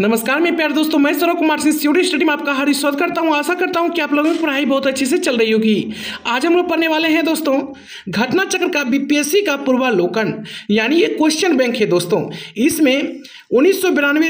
नमस्कार मेरे प्यार दोस्तों मैं सौरभ कुमार सिंह सीडी स्टडी में आपका हर स्वागत करता हूँ आशा करता हूँ कि आप लोगों की पढ़ाई बहुत अच्छे से चल रही होगी आज हम लोग पढ़ने वाले हैं दोस्तों घटना चक्र का बीपीएससी का पूर्वालोकन यानी ये क्वेश्चन बैंक है दोस्तों इसमें उन्नीस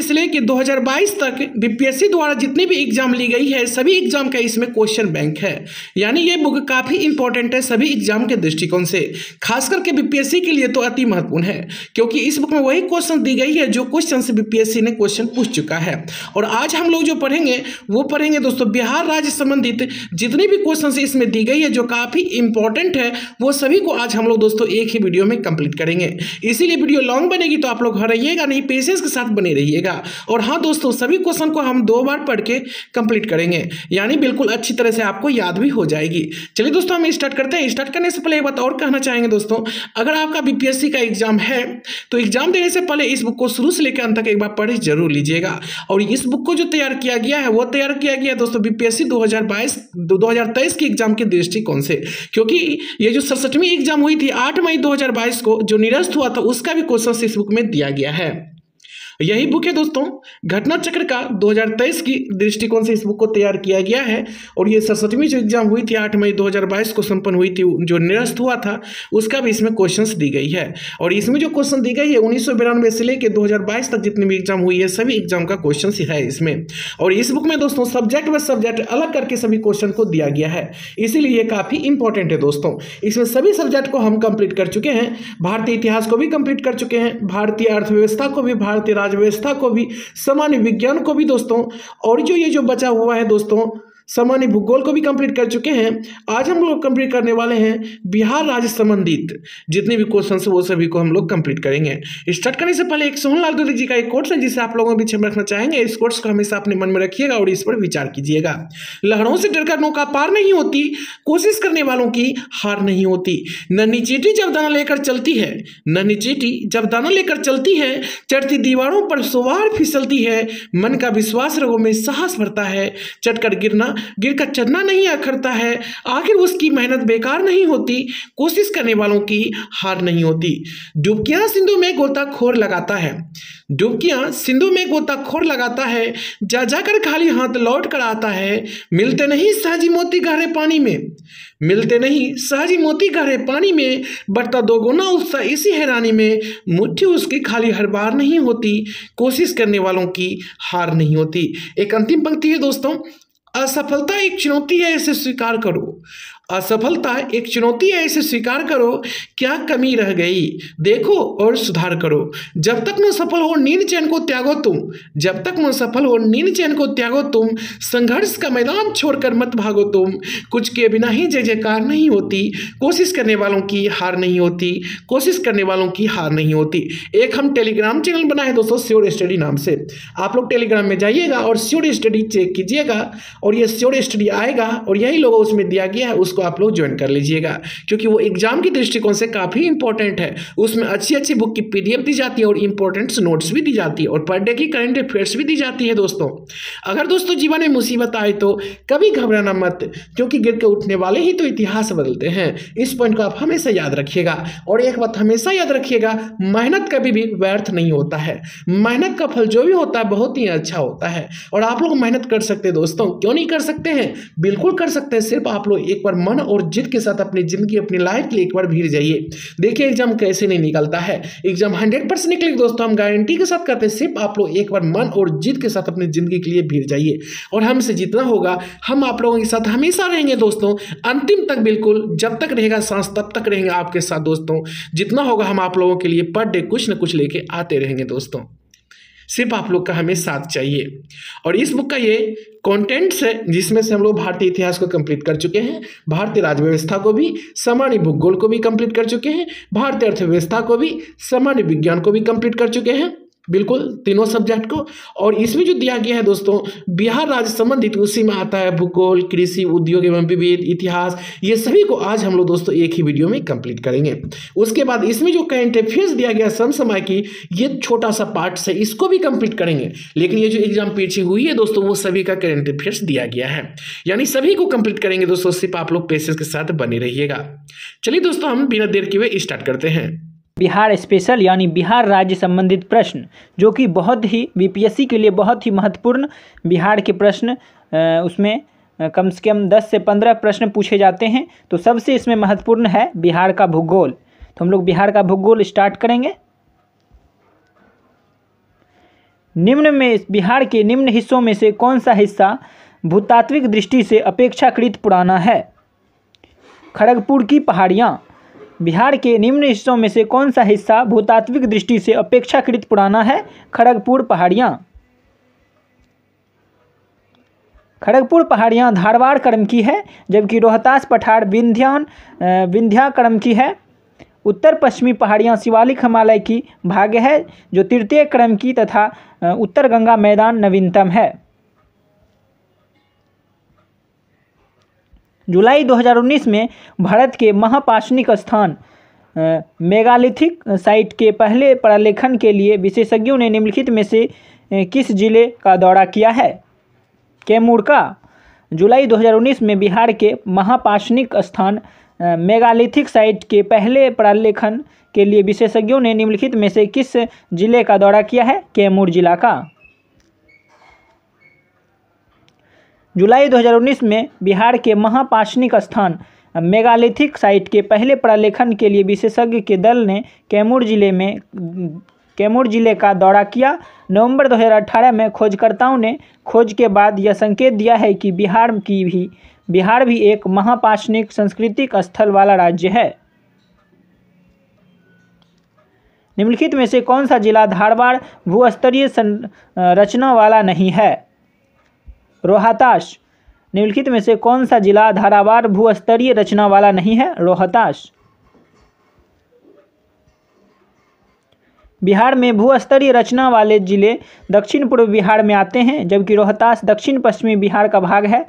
से लेकर बाईस तक बीपीएससी द्वारा जितनी भी एग्जाम ली गई है सभी एग्जाम का इसमें क्वेश्चन बैंक है यानी ये बुक काफ़ी इंपॉर्टेंट है सभी एग्जाम के दृष्टिकोण से खास करके बीपीएससी के लिए तो अति महत्वपूर्ण है क्योंकि इस बुक में वही क्वेश्चन दी गई है जो क्वेश्चन से बीपीएससी ने क्वेश्चन पूछ चुका है और आज हम लोग जो पढ़ेंगे वो पढ़ेंगे दोस्तों बिहार राज्य संबंधित जितनी भी क्वेश्चन इसमें दी गई है जो काफ़ी इंपॉर्टेंट है वो सभी को आज हम लोग दोस्तों एक ही वीडियो में कंप्लीट करेंगे इसीलिए वीडियो लॉन्ग बनेगी तो आप लोग घर रहिएगा नहीं पेशेंस के साथ बने रहिएगा और हाँ दोस्तों सभी क्वेश्चन को हम दो बार पढ़ के कंप्लीट करेंगे यानी बिल्कुल अच्छी तरह से आपको याद भी हो जाएगी चलिए दोस्तों हम स्टार्ट करते हैं स्टार्ट करने से पहले एक बात और कहना चाहेंगे दोस्तों अगर आपका बीपीएससी का एग्जाम है तो एग्जाम देने से पहले इस बुक को शुरू से लेकर अंत तक एक बार पढ़ जरूर लीजिएगा मिलेगा और इस बुक को जो तैयार किया गया है वो तैयार किया गया है दोस्तों बीपीएससी 2022 2023 के एग्जाम के दृष्टिकोण से क्योंकि ये जो सड़सठवीं एग्जाम हुई थी आठ मई 2022 को जो निरस्त हुआ था उसका भी क्वेश्चन इस बुक में दिया गया है यही बुक है दोस्तों घटना चक्र का 2023 की दृष्टिकोण से इस बुक को तैयार किया गया है और ये सरसठवीं जो एग्जाम हुई थी आठ मई 2022 को संपन्न हुई थी जो निरस्त हुआ था उसका भी इसमें क्वेश्चंस दी गई है और इसमें जो क्वेश्चन दी गई है उन्नीस से लेकर दो तक जितनी भी एग्जाम हुई है सभी एग्जाम का क्वेश्चन है इसमें और इस बुक में दोस्तों सब्जेक्ट व सब्जेक्ट अलग करके सभी क्वेश्चन को दिया गया है इसीलिए ये काफ़ी इंपॉर्टेंट है दोस्तों इसमें सभी सब्जेक्ट को हम कंप्लीट कर चुके हैं भारतीय इतिहास को भी कंप्लीट कर चुके हैं भारतीय अर्थव्यवस्था को भी भारतीय राजव्यवस्था व्यवस्था को भी सामान्य विज्ञान को भी दोस्तों और जो ये जो बचा हुआ है दोस्तों सामान्य भूगोल को भी कंप्लीट कर चुके हैं आज हम लोग कंप्लीट करने वाले हैं बिहार राज्य संबंधित जितने भी क्वेश्चन है वो सभी को हम लोग कंप्लीट करेंगे स्टार्ट करने से पहले एक सोहन लाल दूधी जी का एक कोर्स है जिसे आप लोगों के पीछे रखना चाहेंगे इस कोर्स को हमेशा अपने मन में रखिएगा और इस पर विचार कीजिएगा लहरों से डरकर नौका पार नहीं होती कोशिश करने वालों की हार नहीं होती नन्नी चीटी जब दाना लेकर चलती है नन्नी चीटी जब दाना लेकर चलती है चढ़ती दीवारों पर सुवार फिसलती है मन का विश्वास रोगों में साहस भरता है चटकर गिरना का चरना नहीं अखरता है आखिर उसकी मेहनत बेकार नहीं होती कोशिश करने वालों की हार नहीं होती डुबकियां सिंधु में गोताखोर लगाता है डुबकियां सिंधु में गोताखोर लगाता है जा जाकर खाली हाथ लौट कर आता है मिलते नहीं सहजी मोती गहरे पानी में मिलते नहीं सहजी मोती गहरे पानी में बढ़ता दो गुना उत्साह इसी हैरानी में मुट्ठी उसकी खाली हर बार नहीं होती कोशिश करने वालों की हार नहीं होती एक अंतिम पंक्ति है दोस्तों असफलता एक चुनौती है इसे स्वीकार करो असफलता एक चुनौती है इसे स्वीकार करो क्या कमी रह गई देखो और सुधार करो जब तक न सफल हो नींद चैन को त्यागो तुम जब तक न सफल हो नींद चैन को त्यागो तुम संघर्ष का मैदान छोड़कर मत भागो तुम कुछ के बिना ही जय जयकार नहीं होती कोशिश करने वालों की हार नहीं होती कोशिश करने वालों की हार नहीं होती एक हम टेलीग्राम चैनल बनाए दोस्तों स्योर स्टडी नाम से आप लोग टेलीग्राम में जाइएगा और स्योर स्टडी चेक कीजिएगा और ये स्योर स्टडी आएगा और यही लोगों उसमें दिया गया है उस उसको आप लोग ज्वाइन कर लीजिएगा क्योंकि वो एग्जाम के दृष्टिकोण से काफ़ी इंपॉर्टेंट है उसमें अच्छी अच्छी बुक की पी दी जाती है और इंपॉर्टेंट नोट्स भी दी जाती है और पर डे की करंट अफेयर्स भी दी जाती है दोस्तों अगर दोस्तों जीवन में मुसीबत आए तो कभी घबराना मत क्योंकि गिर के उठने वाले ही तो इतिहास बदलते हैं इस पॉइंट को आप हमेशा याद रखिएगा और एक बात हमेशा याद रखिएगा मेहनत कभी भी व्यर्थ नहीं होता है मेहनत का फल जो भी होता है बहुत ही अच्छा होता है और आप लोग मेहनत कर सकते हैं दोस्तों क्यों नहीं कर सकते हैं बिल्कुल कर सकते हैं सिर्फ आप लोग एक बार मन और जिद के साथ अपनी ज़िंदगी अपनी लाइफ के लिए एक बार भीड़ जाइए देखिए एग्जाम कैसे नहीं निकलता है एग्जाम हंड्रेड परसेंट निकलेगी दोस्तों हम गारंटी के साथ करते हैं सिर्फ आप लोग एक बार मन और जिद के साथ अपनी ज़िंदगी के लिए भीड़ जाइए और हमसे जितना होगा हम आप लोगों के साथ हमेशा रहेंगे दोस्तों अंतिम तक बिल्कुल जब तक रहेगा सांस तब तक रहेंगे आपके साथ दोस्तों जितना होगा हम आप लोगों के लिए पर डे कुछ ना कुछ लेके आते रहेंगे दोस्तों सिर्फ आप लोग का हमें साथ चाहिए और इस बुक का ये कंटेंट्स है जिसमें से हम लोग भारतीय इतिहास को कंप्लीट कर चुके हैं भारतीय राज्य व्यवस्था को भी सामान्य भूगोल को भी कंप्लीट कर चुके हैं भारतीय अर्थव्यवस्था को भी सामान्य विज्ञान को भी कंप्लीट कर चुके हैं बिल्कुल तीनों सब्जेक्ट को और इसमें जो दिया गया है दोस्तों बिहार राज्य संबंधित उसी में आता है भूगोल कृषि उद्योग एवं विविध इतिहास ये सभी को आज हम लोग दोस्तों एक ही वीडियो में कंप्लीट करेंगे उसके बाद इसमें जो करेंट अफेयर्स दिया गया समय की ये छोटा सा पार्ट है इसको भी कंप्लीट करेंगे लेकिन ये जो एग्जाम पीछे हुई है दोस्तों वो सभी का करेंट अफेयर्स दिया गया है यानी सभी को कंप्लीट करेंगे दोस्तों सिर्फ आप लोग पेशेंस के साथ बने रहिएगा चलिए दोस्तों हम बिना देर के हुए स्टार्ट करते हैं बिहार स्पेशल यानी बिहार राज्य संबंधित प्रश्न जो कि बहुत ही बीपीएससी के लिए बहुत ही महत्वपूर्ण बिहार के प्रश्न उसमें कम से कम दस से पंद्रह प्रश्न पूछे जाते हैं तो सबसे इसमें महत्वपूर्ण है बिहार का भूगोल तो हम लोग बिहार का भूगोल स्टार्ट करेंगे निम्न में बिहार के निम्न हिस्सों में से कौन सा हिस्सा भूतात्विक दृष्टि से अपेक्षाकृत पुराना है खड़गपुर की पहाड़ियाँ बिहार के निम्न हिस्सों में से कौन सा हिस्सा भूतात्विक दृष्टि से अपेक्षाकृत पुराना है खड़गपुर पहाड़ियाँ खड़गपुर पहाड़ियाँ धारवाड़ क्रम की है जबकि रोहतास पठार विंध्यान विंध्या क्रम की है उत्तर पश्चिमी पहाड़ियाँ शिवालिक हिमालय की भाग्य है जो तृतीय क्रम की तथा उत्तर गंगा मैदान नवीनतम है जुलाई 2019 में भारत के महापाशनिक स्थान मेगालिथिक साइट के पहले प्रलेखन के लिए विशेषज्ञों ने निम्नलिखित में से किस जिले का दौरा किया है का जुलाई 2019 में बिहार के महापाशनिक स्थान मेगालिथिक साइट के पहले प्रलेखन के लिए विशेषज्ञों ने निम्नलिखित में से किस जिले का दौरा किया है कैमूर जिला का जुलाई 2019 में बिहार के महापाशनिक स्थान मेगालिथिक साइट के पहले प्रलेखन के लिए विशेषज्ञ के दल ने कैमूर जिले में कैमूर जिले का दौरा किया नवंबर 2018 में खोजकर्ताओं ने खोज के बाद यह संकेत दिया है कि बिहार की भी बिहार भी एक महापाशनिक सांस्कृतिक स्थल वाला राज्य है निम्नलिखित में से कौन सा जिला धारवाड़ भूस्तरीय रचना वाला नहीं है रोहताश निम्नलिखित में से कौन सा जिला धारावार भूस्तरीय रचना वाला नहीं है रोहताश बिहार में भूस्तरीय रचना वाले जिले दक्षिण पूर्व बिहार में आते हैं जबकि रोहतास दक्षिण पश्चिमी बिहार का भाग है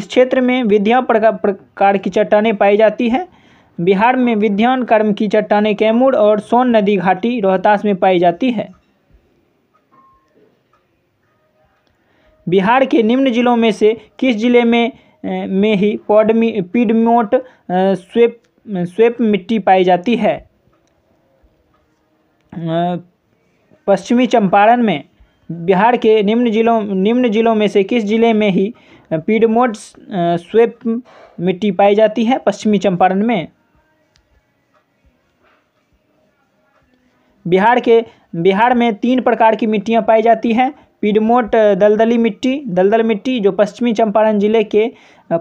इस क्षेत्र में विद्यान प्रकार की चट्टानें पाई जाती है बिहार में विद्यान कर्म की चट्टानें कैमूर और सोन नदी घाटी रोहतास में पाई जाती है बिहार के निम्न जिलों में से किस जिले में में ही पॉडमी पीडमोट स्वेप स्वेप मिट्टी पाई जाती है पश्चिमी चंपारण में बिहार के निम्न जिलों निम्न जिलों में से किस जिले में ही पीडमोट स्वेप मिट्टी पाई जाती है पश्चिमी चंपारण में बिहार के बिहार में तीन प्रकार की मिट्टियां पाई जाती हैं पिडमोट दलदली मिट्टी दलदल मिट्टी जो पश्चिमी चंपारण जिले के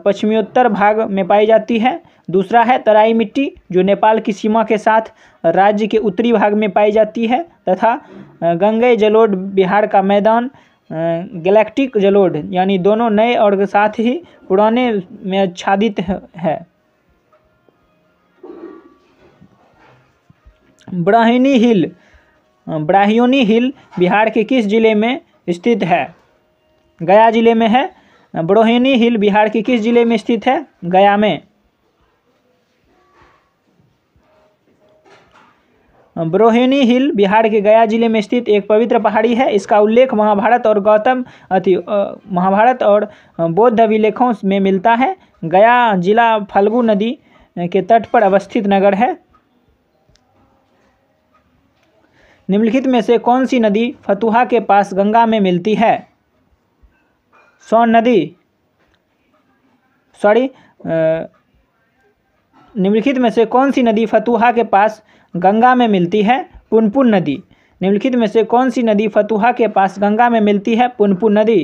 पश्चिमोत्तर भाग में पाई जाती है दूसरा है तराई मिट्टी जो नेपाल की सीमा के साथ राज्य के उत्तरी भाग में पाई जाती है तथा गंगे जलोड बिहार का मैदान गैलेक्टिक जलोड यानी दोनों नए और साथ ही पुराने में आच्छादित है ब्राहिनी हिल ब्राहियोनी हिल बिहार के किस जिले में स्थित है गया जिले में है बड़ोहिनी हिल बिहार के किस जिले में स्थित है गया में ब्रोहिणी हिल बिहार के गया जिले में स्थित एक पवित्र पहाड़ी है इसका उल्लेख महाभारत और गौतम अति महाभारत और बौद्ध अभिलेखों में मिलता है गया जिला फाल्गु नदी के तट पर अवस्थित नगर है निम्नलिखित में से कौन सी नदी फतुहा के पास गंगा में मिलती है सोन नदी सॉरी निम्नलिखित में से कौन सी नदी फतुहा के पास गंगा में मिलती है पुनपुन नदी निम्नलिखित में से कौन सी नदी फतुहा के पास गंगा में मिलती है पुनपुन नदी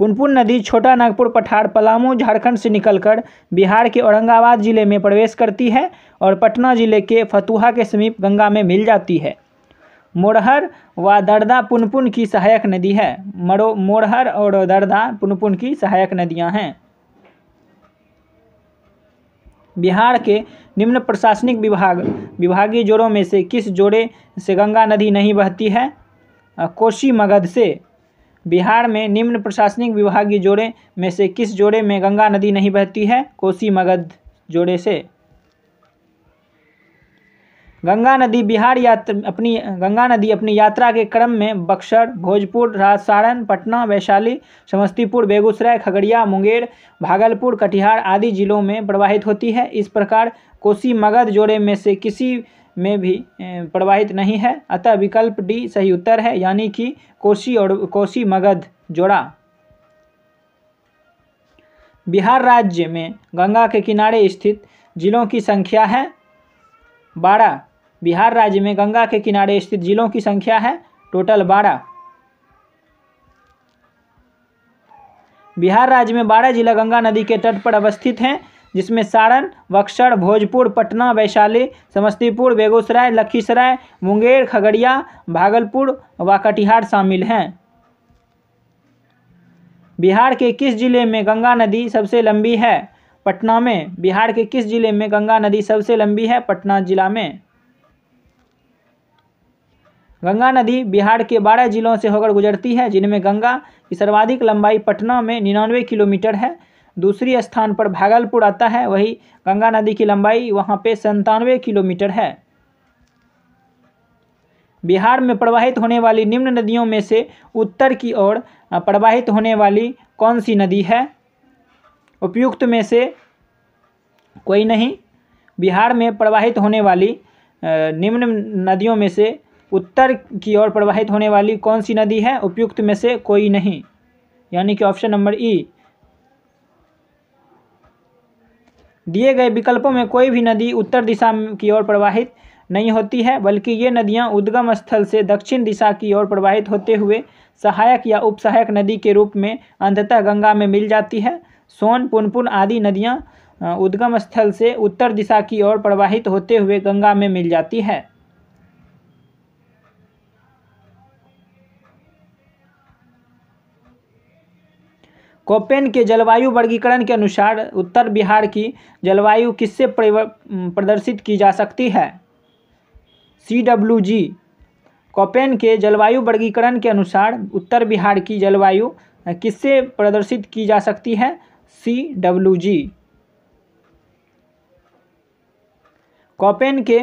पुनपुन नदी छोटा नागपुर पठार पलामू झारखंड से निकलकर बिहार के औरंगाबाद ज़िले में प्रवेश करती है और पटना ज़िले के फतुहा के समीप गंगा में मिल जाती है मोरहर व दर्दा पुनपुन की सहायक नदी है मरो मोरहर और दर्दा पुनपुन की सहायक नदियां हैं बिहार के निम्न प्रशासनिक विभाग विभागीय जोड़ों में से किस जोड़े से गंगा नदी नहीं बहती है कोशी मगध से बिहार में निम्न प्रशासनिक विभागीय जोड़े में से किस जोड़े में गंगा नदी नहीं बहती है कोसी मगध जोड़े से गंगा नदी बिहार यात्रा अपनी गंगा नदी अपनी यात्रा के क्रम में बक्सर भोजपुर राजसारण पटना वैशाली समस्तीपुर बेगूसराय खगड़िया मुंगेर भागलपुर कटिहार आदि जिलों में प्रवाहित होती है इस प्रकार कोसी मगध जोड़े में से किसी में भी प्रवाहित नहीं है अतः विकल्प डी सही उत्तर है यानी कि कोसी और कोसी मगध जोड़ा बिहार राज्य में गंगा के किनारे स्थित जिलों की संख्या है बारह बिहार राज्य में गंगा के किनारे स्थित जिलों की संख्या है टोटल बारह बिहार राज्य में बारह जिला गंगा नदी के तट पर अवस्थित हैं जिसमें सारण बक्सर भोजपुर पटना वैशाली समस्तीपुर बेगूसराय लखीसराय मुंगेर खगड़िया भागलपुर व कटिहार शामिल हैं बिहार के किस जिले में गंगा नदी सबसे लंबी है पटना में बिहार के किस जिले में गंगा नदी सबसे लंबी है पटना जिला में गंगा नदी बिहार के बारह जिलों से होकर गुजरती है जिनमें गंगा की सर्वाधिक लंबाई पटना में निन्यानवे किलोमीटर है दूसरी स्थान पर भागलपुर आता है वही गंगा नदी की लंबाई वहाँ पे संतानवे किलोमीटर है बिहार में प्रवाहित होने वाली निम्न नदियों में से उत्तर की ओर प्रवाहित होने वाली कौन सी नदी है उपयुक्त में से कोई नहीं बिहार में प्रवाहित होने वाली निम्न नदियों में से उत्तर की ओर प्रवाहित होने वाली कौन सी नदी है उपयुक्त में से कोई नहीं यानी कि ऑप्शन नंबर ई दिए गए विकल्पों में कोई भी नदी उत्तर दिशा की ओर प्रवाहित नहीं होती है बल्कि ये नदियाँ उद्गम स्थल से दक्षिण दिशा की ओर प्रवाहित होते हुए सहायक या उपसहायक नदी के रूप में अंततः गंगा में मिल जाती है सोन पुनपुन आदि नदियाँ उद्गम स्थल से उत्तर दिशा की ओर प्रवाहित होते हुए गंगा में मिल जाती है कोपेन के जलवायु वर्गीकरण के अनुसार उत्तर बिहार की जलवायु किससे प्रदर्शित की जा सकती है सी डब्ल्यू जी कोपेन के जलवायु वर्गीकरण के अनुसार उत्तर बिहार की जलवायु किससे प्रदर्शित की जा सकती है सी डब्ल्यू जी कोपेन के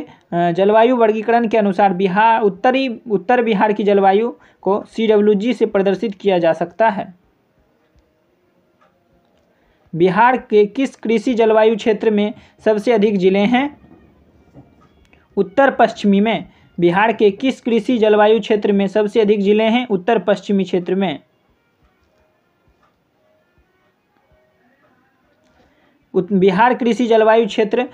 जलवायु वर्गीकरण के अनुसार बिहार उत्तरी उत्तर बिहार की जलवायु को सी डब्ल्यू जी से प्रदर्शित किया जा सकता है बिहार के किस कृषि जलवायु क्षेत्र में सबसे अधिक जिले हैं उत्तर पश्चिमी में बिहार के किस कृषि जलवायु क्षेत्र में सबसे अधिक जिले हैं उत्तर पश्चिमी क्षेत्र में बिहार कृषि जलवायु क्षेत्र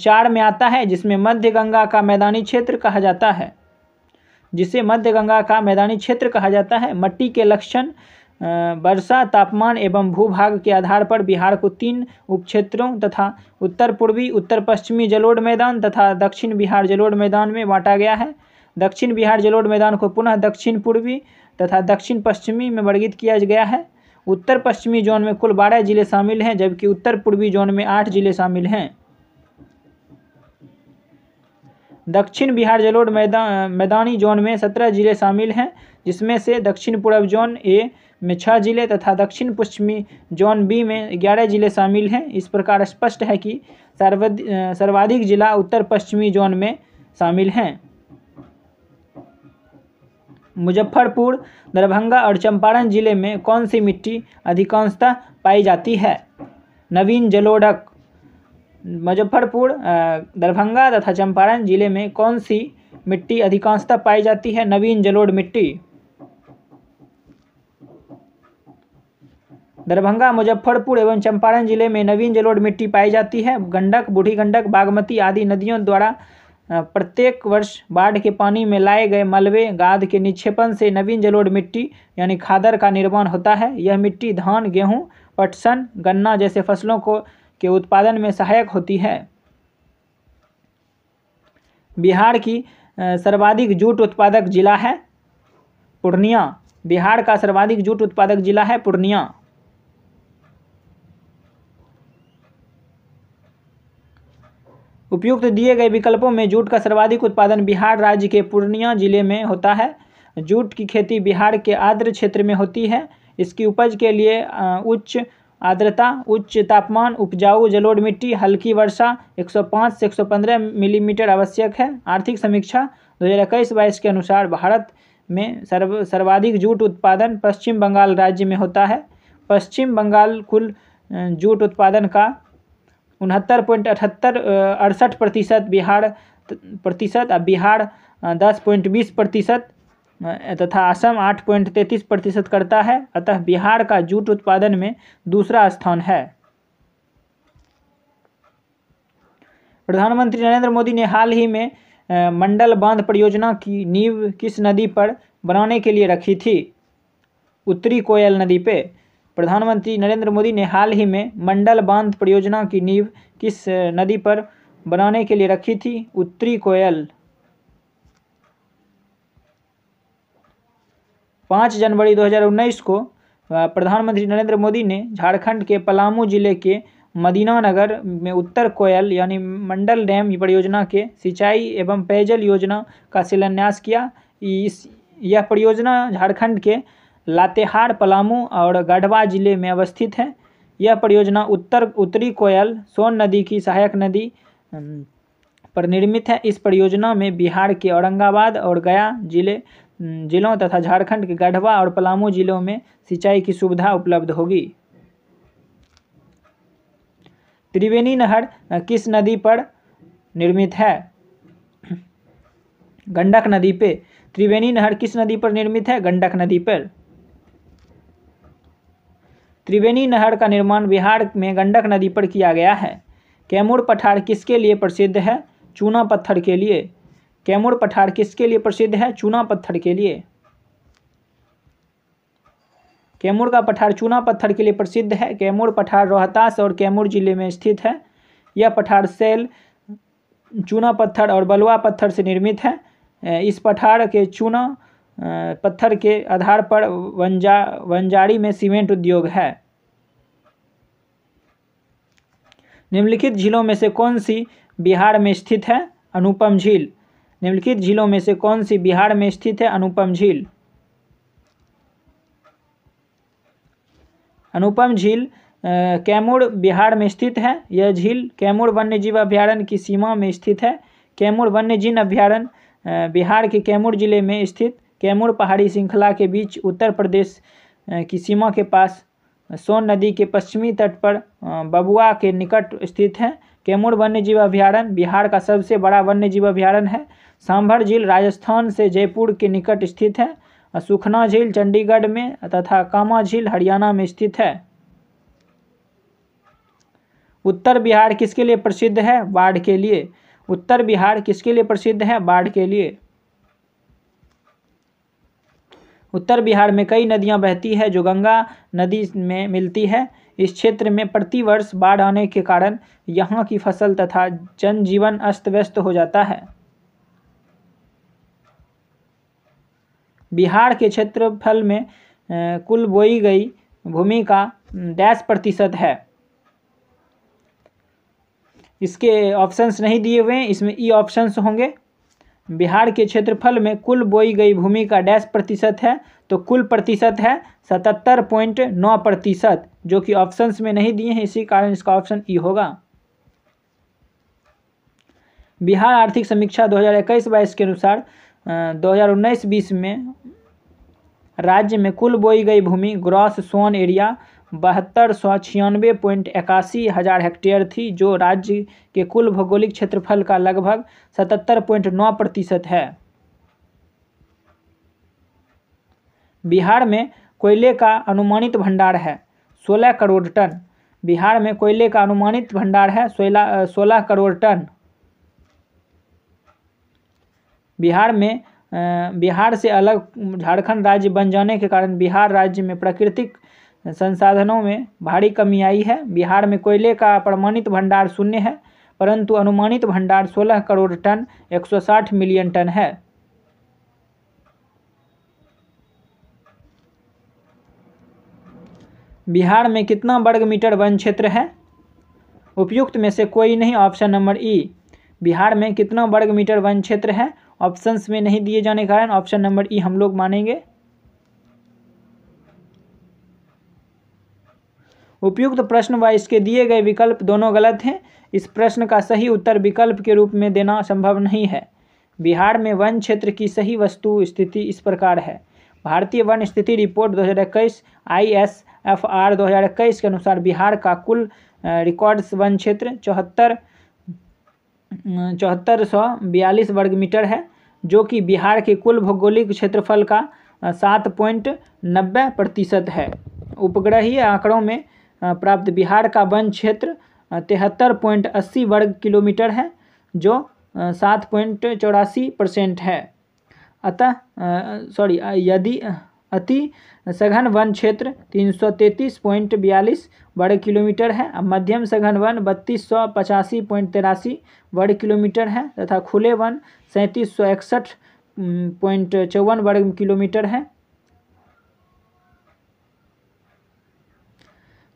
चार में आता है जिसमें मध्य गंगा का मैदानी क्षेत्र कहा जाता है जिसे मध्य गंगा का मैदानी क्षेत्र कहा जाता है मट्टी के लक्षण वर्षा तापमान एवं भूभाग के आधार पर बिहार को तीन उपक्षेत्रों तथा उत्तर पूर्वी उत्तर पश्चिमी जलोढ़ मैदान तथा दक्षिण बिहार जलोढ़ मैदान में बांटा गया है दक्षिण बिहार जलोढ़ मैदान को पुनः दक्षिण पूर्वी तथा दक्षिण पश्चिमी में वर्गित किया गया है उत्तर पश्चिमी जोन में कुल बारह जिले शामिल हैं जबकि उत्तर पूर्वी जोन में आठ जिले शामिल हैं दक्षिण बिहार जलोढ़ मैदान मैदानी जोन में सत्रह जिले शामिल हैं जिसमें से दक्षिण पूर्व जोन ए में छः ज़िले तथा दक्षिण पश्चिमी जोन बी में ग्यारह ज़िले शामिल हैं इस प्रकार स्पष्ट है कि सर्वाधिक जिला उत्तर पश्चिमी जोन में शामिल हैं मुजफ्फरपुर दरभंगा और चंपारण जिले में कौन सी मिट्टी अधिकांशतः पाई जाती है नवीन जलोढ़क मुजफ्फरपुर दरभंगा तथा चंपारण जिले में कौन सी मिट्टी अधिकांशतः पाई जाती है नवीन जलोढ़ मिट्टी दरभंगा मुजफ्फरपुर एवं चंपारण जिले में नवीन जलोढ़ मिट्टी पाई जाती है गंडक बूढ़ी गंडक बागमती आदि नदियों द्वारा प्रत्येक वर्ष बाढ़ के पानी में लाए गए मलबे गाद के निक्षेपण से नवीन जलोढ़ मिट्टी यानी खादर का निर्माण होता है यह मिट्टी धान गेहूँ पटसन गन्ना जैसे फसलों को के उत्पादन में सहायक होती है बिहार की सर्वाधिक जूट उत्पादक जिला है पूर्णिया बिहार का सर्वाधिक जूट उत्पादक जिला है पूर्णिया उपयुक्त दिए गए विकल्पों में जूट का सर्वाधिक उत्पादन बिहार राज्य के पूर्णिया जिले में होता है जूट की खेती बिहार के आर्द्र क्षेत्र में होती है इसकी उपज के लिए उच्च आर्द्रता उच्च तापमान उपजाऊ जलोढ़ मिट्टी हल्की वर्षा 105 से 115 मिलीमीटर आवश्यक है आर्थिक समीक्षा 2021 हज़ार के अनुसार भारत में सर्व सर्वाधिक जूट उत्पादन पश्चिम बंगाल राज्य में होता है पश्चिम बंगाल कुल जूट उत्पादन का उनहत्तर पॉइंट अठहत्तर अड़सठ प्रतिशत बिहार प्रतिशत और बिहार दस पॉइंट बीस प्रतिशत तथा असम आठ पॉइंट तैंतीस प्रतिशत करता है अतः बिहार का जूट उत्पादन में दूसरा स्थान है प्रधानमंत्री नरेंद्र मोदी ने हाल ही में मंडल बांध परियोजना की नींव किस नदी पर बनाने के लिए रखी थी उत्तरी कोयल नदी पे प्रधानमंत्री नरेंद्र मोदी ने हाल ही में मंडल बांध परियोजना की नींव किस नदी पर बनाने के लिए रखी थी उत्तरी कोयल पाँच जनवरी 2019 को प्रधानमंत्री नरेंद्र मोदी ने झारखंड के पलामू जिले के मदीना नगर में उत्तर कोयल यानी मंडल डैम परियोजना के सिंचाई एवं पेयजल योजना का शिलान्यास किया इस यह परियोजना झारखंड के लातेहार पलामू और गढ़वा जिले में अवस्थित है यह परियोजना उत्तर उत्तरी कोयल सोन नदी की सहायक नदी पर निर्मित है इस परियोजना में बिहार के औरंगाबाद और गया जिले जिलों तथा झारखंड के गढ़वा और पलामू जिलों में सिंचाई की सुविधा उपलब्ध होगी त्रिवेणी नहर किस नदी पर निर्मित है गंडक नदी पे त्रिवेणी नहर किस नदी पर निर्मित है गंडक नदी पर त्रिवेणी नहर का निर्माण बिहार में गंडक नदी पर किया गया है कैमूर पठार किसके लिए प्रसिद्ध है चूना पत्थर के लिए कैमूर पठार किसके लिए प्रसिद्ध है चूना पत्थर के लिए कैमूर का पठार चूना पत्थर के लिए प्रसिद्ध है कैमूर पठार रोहतास और कैमूर जिले में स्थित है यह पठार सेल चूना पत्थर और बलुआ पत्थर से निर्मित है इस पठार के चूना पत्थर के आधार पर वंजा वंजारी में सीमेंट उद्योग है निम्नलिखित झीलों में से कौन सी बिहार में स्थित है अनुपम झील निम्नलिखित झीलों में से कौन सी बिहार में स्थित है अनुपम झील अनुपम झील कैमूर बिहार में स्थित है यह झील कैमूर वन्यजीव अभ्यारण्य की सीमा में स्थित है कैमूर वन्यजीव अभ्यारण्य बिहार के कैमूर जिले में स्थित कैमूर पहाड़ी श्रृंखला के बीच उत्तर प्रदेश की सीमा के पास सोन नदी के पश्चिमी तट पर बबुआ के निकट स्थित है कैमूर वन्यजीव अभ्यारण्य बिहार का सबसे बड़ा वन्यजीव अभ्यारण्य है सांभर झील राजस्थान से जयपुर के निकट स्थित है सुखना झील चंडीगढ़ में तथा कामा झील हरियाणा में स्थित है उत्तर बिहार किसके लिए प्रसिद्ध है बाढ़ के लिए उत्तर बिहार किसके लिए प्रसिद्ध है बाढ़ के लिए उत्तर बिहार में कई नदियां बहती है जो गंगा नदी में मिलती है इस क्षेत्र में प्रतिवर्ष बाढ़ आने के कारण यहाँ की फसल तथा जनजीवन अस्त व्यस्त हो जाता है बिहार के क्षेत्रफल में कुल बोई गई भूमि का दस प्रतिशत है इसके ऑप्शंस नहीं दिए हुए हैं इसमें ई ऑप्शंस होंगे बिहार के क्षेत्रफल में कुल बोई गई भूमि का डैश प्रतिशत है तो कुल प्रतिशत है सतहत्तर पॉइंट नौ प्रतिशत जो कि ऑप्शंस में नहीं दिए हैं इसी कारण इसका ऑप्शन ई e होगा बिहार आर्थिक समीक्षा 2021 हज़ार के अनुसार 2019-20 में राज्य में कुल बोई गई भूमि ग्रॉस सोन एरिया बहत्तर सौ छियानवे पॉइंट इक्यासी हज़ार हेक्टेयर थी जो राज्य के कुल भौगोलिक क्षेत्रफल का लगभग सतहत्तर पॉइंट नौ प्रतिशत है बिहार में कोयले का अनुमानित भंडार है सोलह करोड़ टन बिहार में कोयले का अनुमानित भंडार है सोलह सोलह करोड़ टन बिहार में बिहार से अलग झारखंड राज्य बन जाने के कारण बिहार राज्य में प्राकृतिक संसाधनों में भारी कमी आई है बिहार में कोयले का प्रमाणित भंडार शून्य है परंतु अनुमानित भंडार 16 करोड़ टन 160 मिलियन टन है बिहार में कितना वर्ग मीटर वन क्षेत्र है उपयुक्त में से कोई नहीं ऑप्शन नंबर ई बिहार में कितना वर्ग मीटर वन क्षेत्र है ऑप्शंस में नहीं दिए जाने के कारण ऑप्शन नंबर ई हम लोग मानेंगे उपयुक्त प्रश्न व इसके दिए गए विकल्प दोनों गलत हैं इस प्रश्न का सही उत्तर विकल्प के रूप में देना संभव नहीं है बिहार में वन क्षेत्र की सही वस्तु स्थिति इस प्रकार है भारतीय वन स्थिति रिपोर्ट 2021 हज़ार इक्कीस के अनुसार बिहार का कुल रिकॉर्ड्स वन क्षेत्र चौहत्तर चौहत्तर सौ बयालीस वर्ग मीटर है जो कि बिहार के कुल भौगोलिक क्षेत्रफल का सात पॉइंट नब्बे प्रतिशत है उपग्रही आंकड़ों में प्राप्त बिहार का वन क्षेत्र तिहत्तर पॉइंट अस्सी वर्ग किलोमीटर है जो सात पॉइंट चौरासी परसेंट है अतः सॉरी यदि अति सघन वन क्षेत्र तीन सौ तैंतीस पॉइंट बयालीस वर्ग किलोमीटर है मध्यम सघन वन बत्तीस सौ पचासी पॉइंट तिरासी वर्ग किलोमीटर है तथा खुले वन सैंतीस सौ इकसठ पॉइंट चौवन वर्ग किलोमीटर है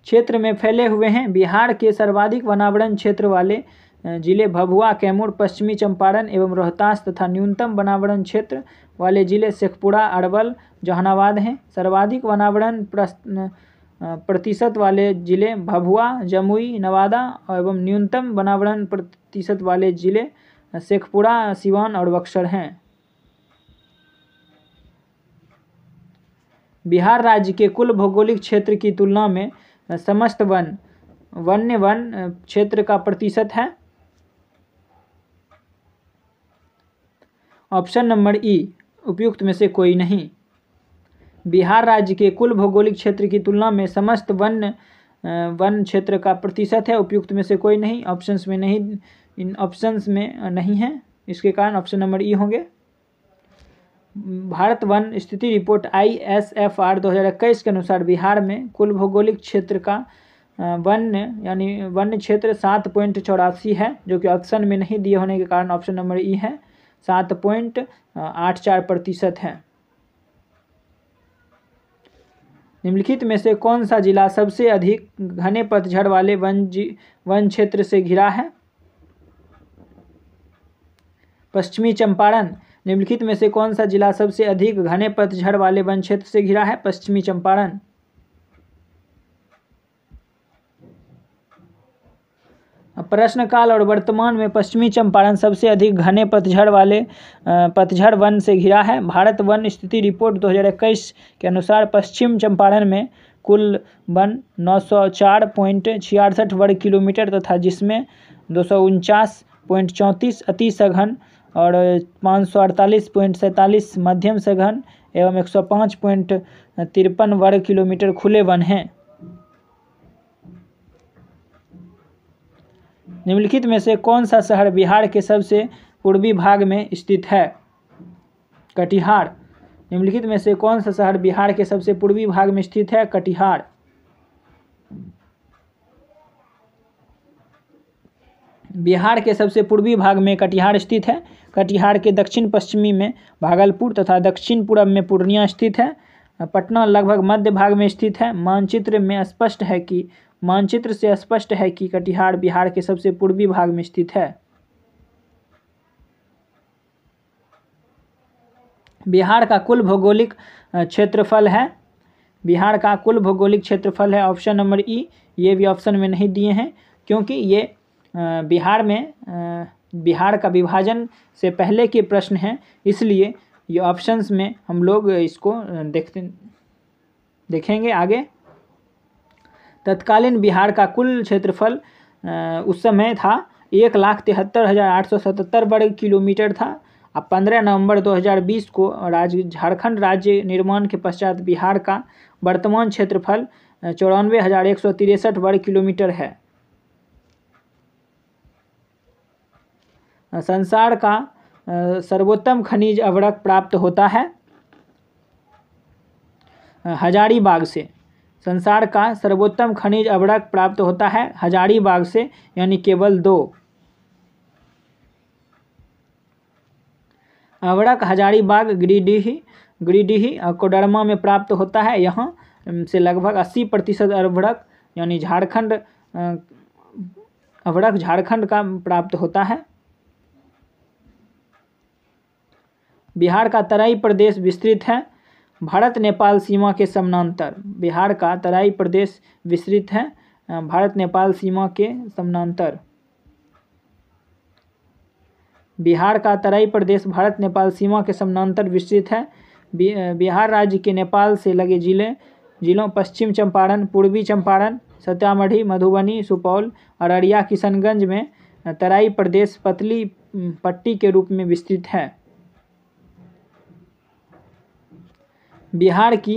क्षेत्र में फैले हुए हैं बिहार के सर्वाधिक वनावरण क्षेत्र वाले जिले भभुआ कैमूर पश्चिमी चंपारण एवं रोहतास तथा न्यूनतम वनावरण क्षेत्र वाले जिले शेखपुरा अरवल जहानाबाद हैं सर्वाधिक वनावरण प्रतिशत वाले जिले भभुआ जमुई नवादा एवं न्यूनतम वनावरण प्रतिशत वाले जिले शेखपुरा सिवान और बक्सर हैं बिहार राज्य के कुल भौगोलिक क्षेत्र की तुलना में समस्त वन वन्य वन क्षेत्र का प्रतिशत है ऑप्शन नंबर ई उपयुक्त में से कोई नहीं बिहार राज्य के कुल भौगोलिक क्षेत्र की तुलना में समस्त वन्य वन क्षेत्र का प्रतिशत है उपयुक्त में से कोई नहीं ऑप्शंस में नहीं इन ऑप्शंस में नहीं है इसके कारण ऑप्शन नंबर ई होंगे भारत वन स्थिति report I S F R दो हज़ार इक्कीस के अनुसार बिहार में कुल भौगोलिक क्षेत्र का वन यानी वन्य क्षेत्र सात पॉइंट चौरासी है जो कि ऑप्शन में नहीं दिए होने के कारण ऑप्शन नंबर ई है सात पॉइंट आठ चार प्रतिशत है निम्नलिखित में से कौन सा जिला सबसे अधिक घने पतझड़ वाले वन वन क्षेत्र से घिरा है पश्चिमी चंपारण निम्नलिखित में से कौन सा जिला सबसे अधिक घने पतझड़ वाले वन क्षेत्र से घिरा है पश्चिमी चंपारण प्रश्न काल और वर्तमान में पश्चिमी चंपारण सबसे अधिक घने पतझड़ वाले पतझड़ वन से घिरा है भारत वन स्थिति रिपोर्ट 2021 के अनुसार पश्चिम चंपारण में कुल वन नौ वर्ग किलोमीटर तथा जिसमें दो पॉइंट चौंतीस अति सघन और पाँच सौ अड़तालीस पॉइंट सैंतालीस मध्यम से घन एवं एक सौ पाँच पॉइंट तिरपन वर्ग किलोमीटर खुले वन हैं निम्नलिखित में से कौन सा शहर बिहार के सबसे पूर्वी भाग में स्थित है कटिहार निम्नलिखित में से कौन सा शहर बिहार के सबसे पूर्वी भाग में स्थित है कटिहार बिहार के सबसे पूर्वी भाग में कटिहार स्थित है कटिहार के दक्षिण पश्चिमी में भागलपुर तथा दक्षिण पूर्व में पूर्णिया स्थित है पटना लगभग मध्य भाग में स्थित है मानचित्र में स्पष्ट है कि मानचित्र से स्पष्ट है कि कटिहार बिहार के सबसे पूर्वी भाग में स्थित है बिहार का कुल भौगोलिक क्षेत्रफल है बिहार का कुल भौगोलिक क्षेत्रफल है ऑप्शन नंबर ई ये भी ऑप्शन में नहीं दिए हैं क्योंकि ये बिहार में बिहार का विभाजन से पहले के प्रश्न हैं इसलिए ये ऑप्शंस में हम लोग इसको देखते देखेंगे आगे तत्कालीन बिहार का कुल क्षेत्रफल उस समय था एक लाख तिहत्तर हज़ार आठ सौ सतहत्तर वर्ग किलोमीटर था अब पंद्रह नवंबर 2020 को राज्य झारखंड राज्य निर्माण के पश्चात बिहार का वर्तमान क्षेत्रफल चौरानवे हज़ार एक सौ तिरसठ वर्ग किलोमीटर है संसार का सर्वोत्तम खनिज अवरक प्राप्त होता है हजारीबाग से संसार का सर्वोत्तम खनिज अवरक प्राप्त होता है हजारीबाग से यानी केवल दो अवरक हजारीबाग गिरिडीह गिरिडीह कोडरमा में प्राप्त होता है यहाँ से लगभग अस्सी प्रतिशत अवरक यानी झारखंड अवरक झारखंड का प्राप्त होता है बिहार का तराई प्रदेश विस्तृत है भारत नेपाल सीमा के समानांतर बिहार का तराई प्रदेश विस्तृत है भारत नेपाल सीमा के समानांतर बिहार का तराई प्रदेश भारत नेपाल सीमा के समानांतर विस्तृत है बिहार राज्य के नेपाल से लगे जिले जिलों पश्चिम चंपारण पूर्वी चंपारण सीतामढ़ी मधुबनी सुपौल अररिया किशनगंज में तराई प्रदेश पतली पट्टी के रूप में विस्तृत है बिहार की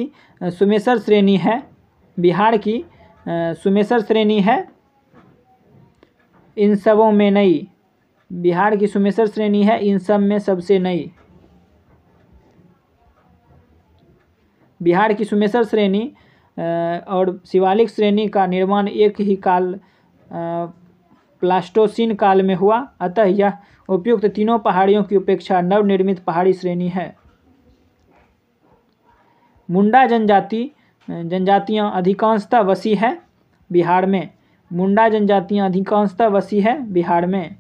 सुमेसर श्रेणी है बिहार की सुमेसर श्रेणी है इन सबों में नई बिहार की सुमेसर श्रेणी है इन सब में सबसे नई बिहार की सुमेसर श्रेणी और शिवालिक श्रेणी का निर्माण एक ही काल प्लास्टोसिन काल में हुआ अतः यह उपयुक्त तीनों पहाड़ियों की उपेक्षा नवनिर्मित पहाड़ी श्रेणी है मुंडा जनजाति जनजातियाँ अधिकांशतः वसी है बिहार में मुंडा जनजातियाँ अधिकांशतः वसी है बिहार में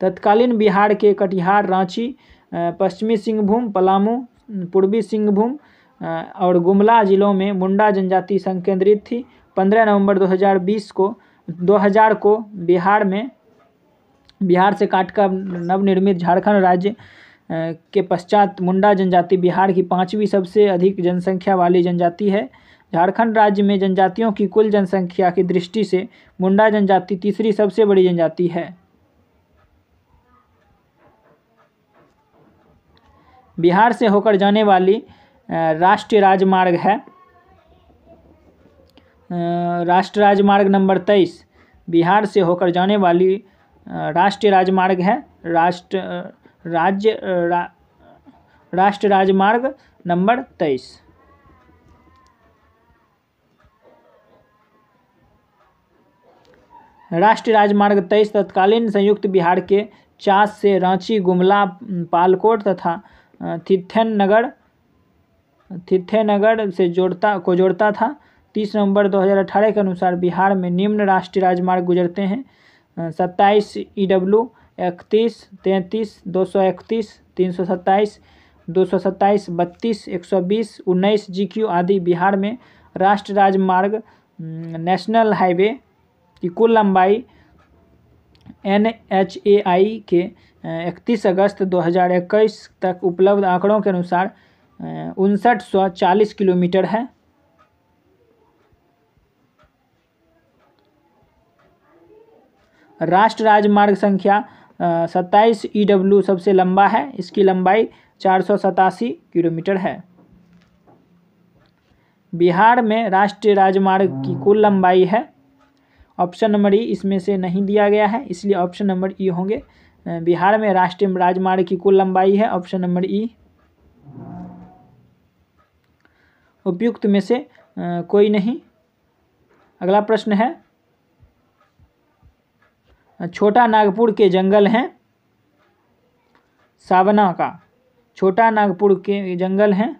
तत्कालीन बिहार के कटिहार रांची पश्चिमी सिंहभूम पलामू पूर्वी सिंहभूम और गुमला जिलों में मुंडा जनजाति संकेंद्रित थी 15 नवंबर 2020 को 2000 को बिहार में बिहार से काटकर नवनिर्मित झारखंड राज्य के पश्चात मुंडा जनजाति बिहार की पाँचवीं सबसे अधिक जनसंख्या वाली जनजाति है झारखंड राज्य में जनजातियों की कुल जनसंख्या की दृष्टि से मुंडा जनजाति तीसरी सबसे बड़ी जनजाति है बिहार से होकर जाने वाली राष्ट्रीय राजमार्ग है राष्ट्रीय राजमार्ग नंबर तेईस बिहार से होकर जाने वाली राष्ट्रीय राजमार्ग है राष्ट्र राज्य रा, राष्ट्र राजमार्ग नंबर तेईस राष्ट्रीय राजमार्ग तेईस तत्कालीन संयुक्त बिहार के चास से रांची गुमला पालकोट तथा थिथेन नगर थिथे नगर से जोड़ता को जोड़ता था तीस नवंबर 2018 के अनुसार बिहार में निम्न राष्ट्रीय राजमार्ग गुजरते हैं सत्ताईस ई डब्ल्यू इकतीस तैंतीस दो सौ इकतीस तीन सौ सत्ताईस दो सौ सत्ताईस बत्तीस एक सौ बीस उन्नीस जी क्यू आदि बिहार में राष्ट्र राजमार्ग नेशनल हाईवे की कुल लंबाई एन एच ए आई के इकतीस अगस्त दो हज़ार इक्कीस तक उपलब्ध आंकड़ों के अनुसार उनसठ सौ चालीस किलोमीटर है राष्ट्र राजमार्ग संख्या सत्ताईस ई e डब्ल्यू सबसे लंबा है इसकी लंबाई चार किलोमीटर है बिहार में राष्ट्रीय राजमार्ग की कुल लंबाई है ऑप्शन नंबर ई इसमें से नहीं दिया गया है इसलिए ऑप्शन नंबर ई होंगे बिहार में राष्ट्रीय राजमार्ग की कुल लंबाई है ऑप्शन नंबर ई उपयुक्त में से कोई नहीं अगला प्रश्न है छोटा नागपुर के जंगल हैं सावना का छोटा नागपुर के जंगल हैं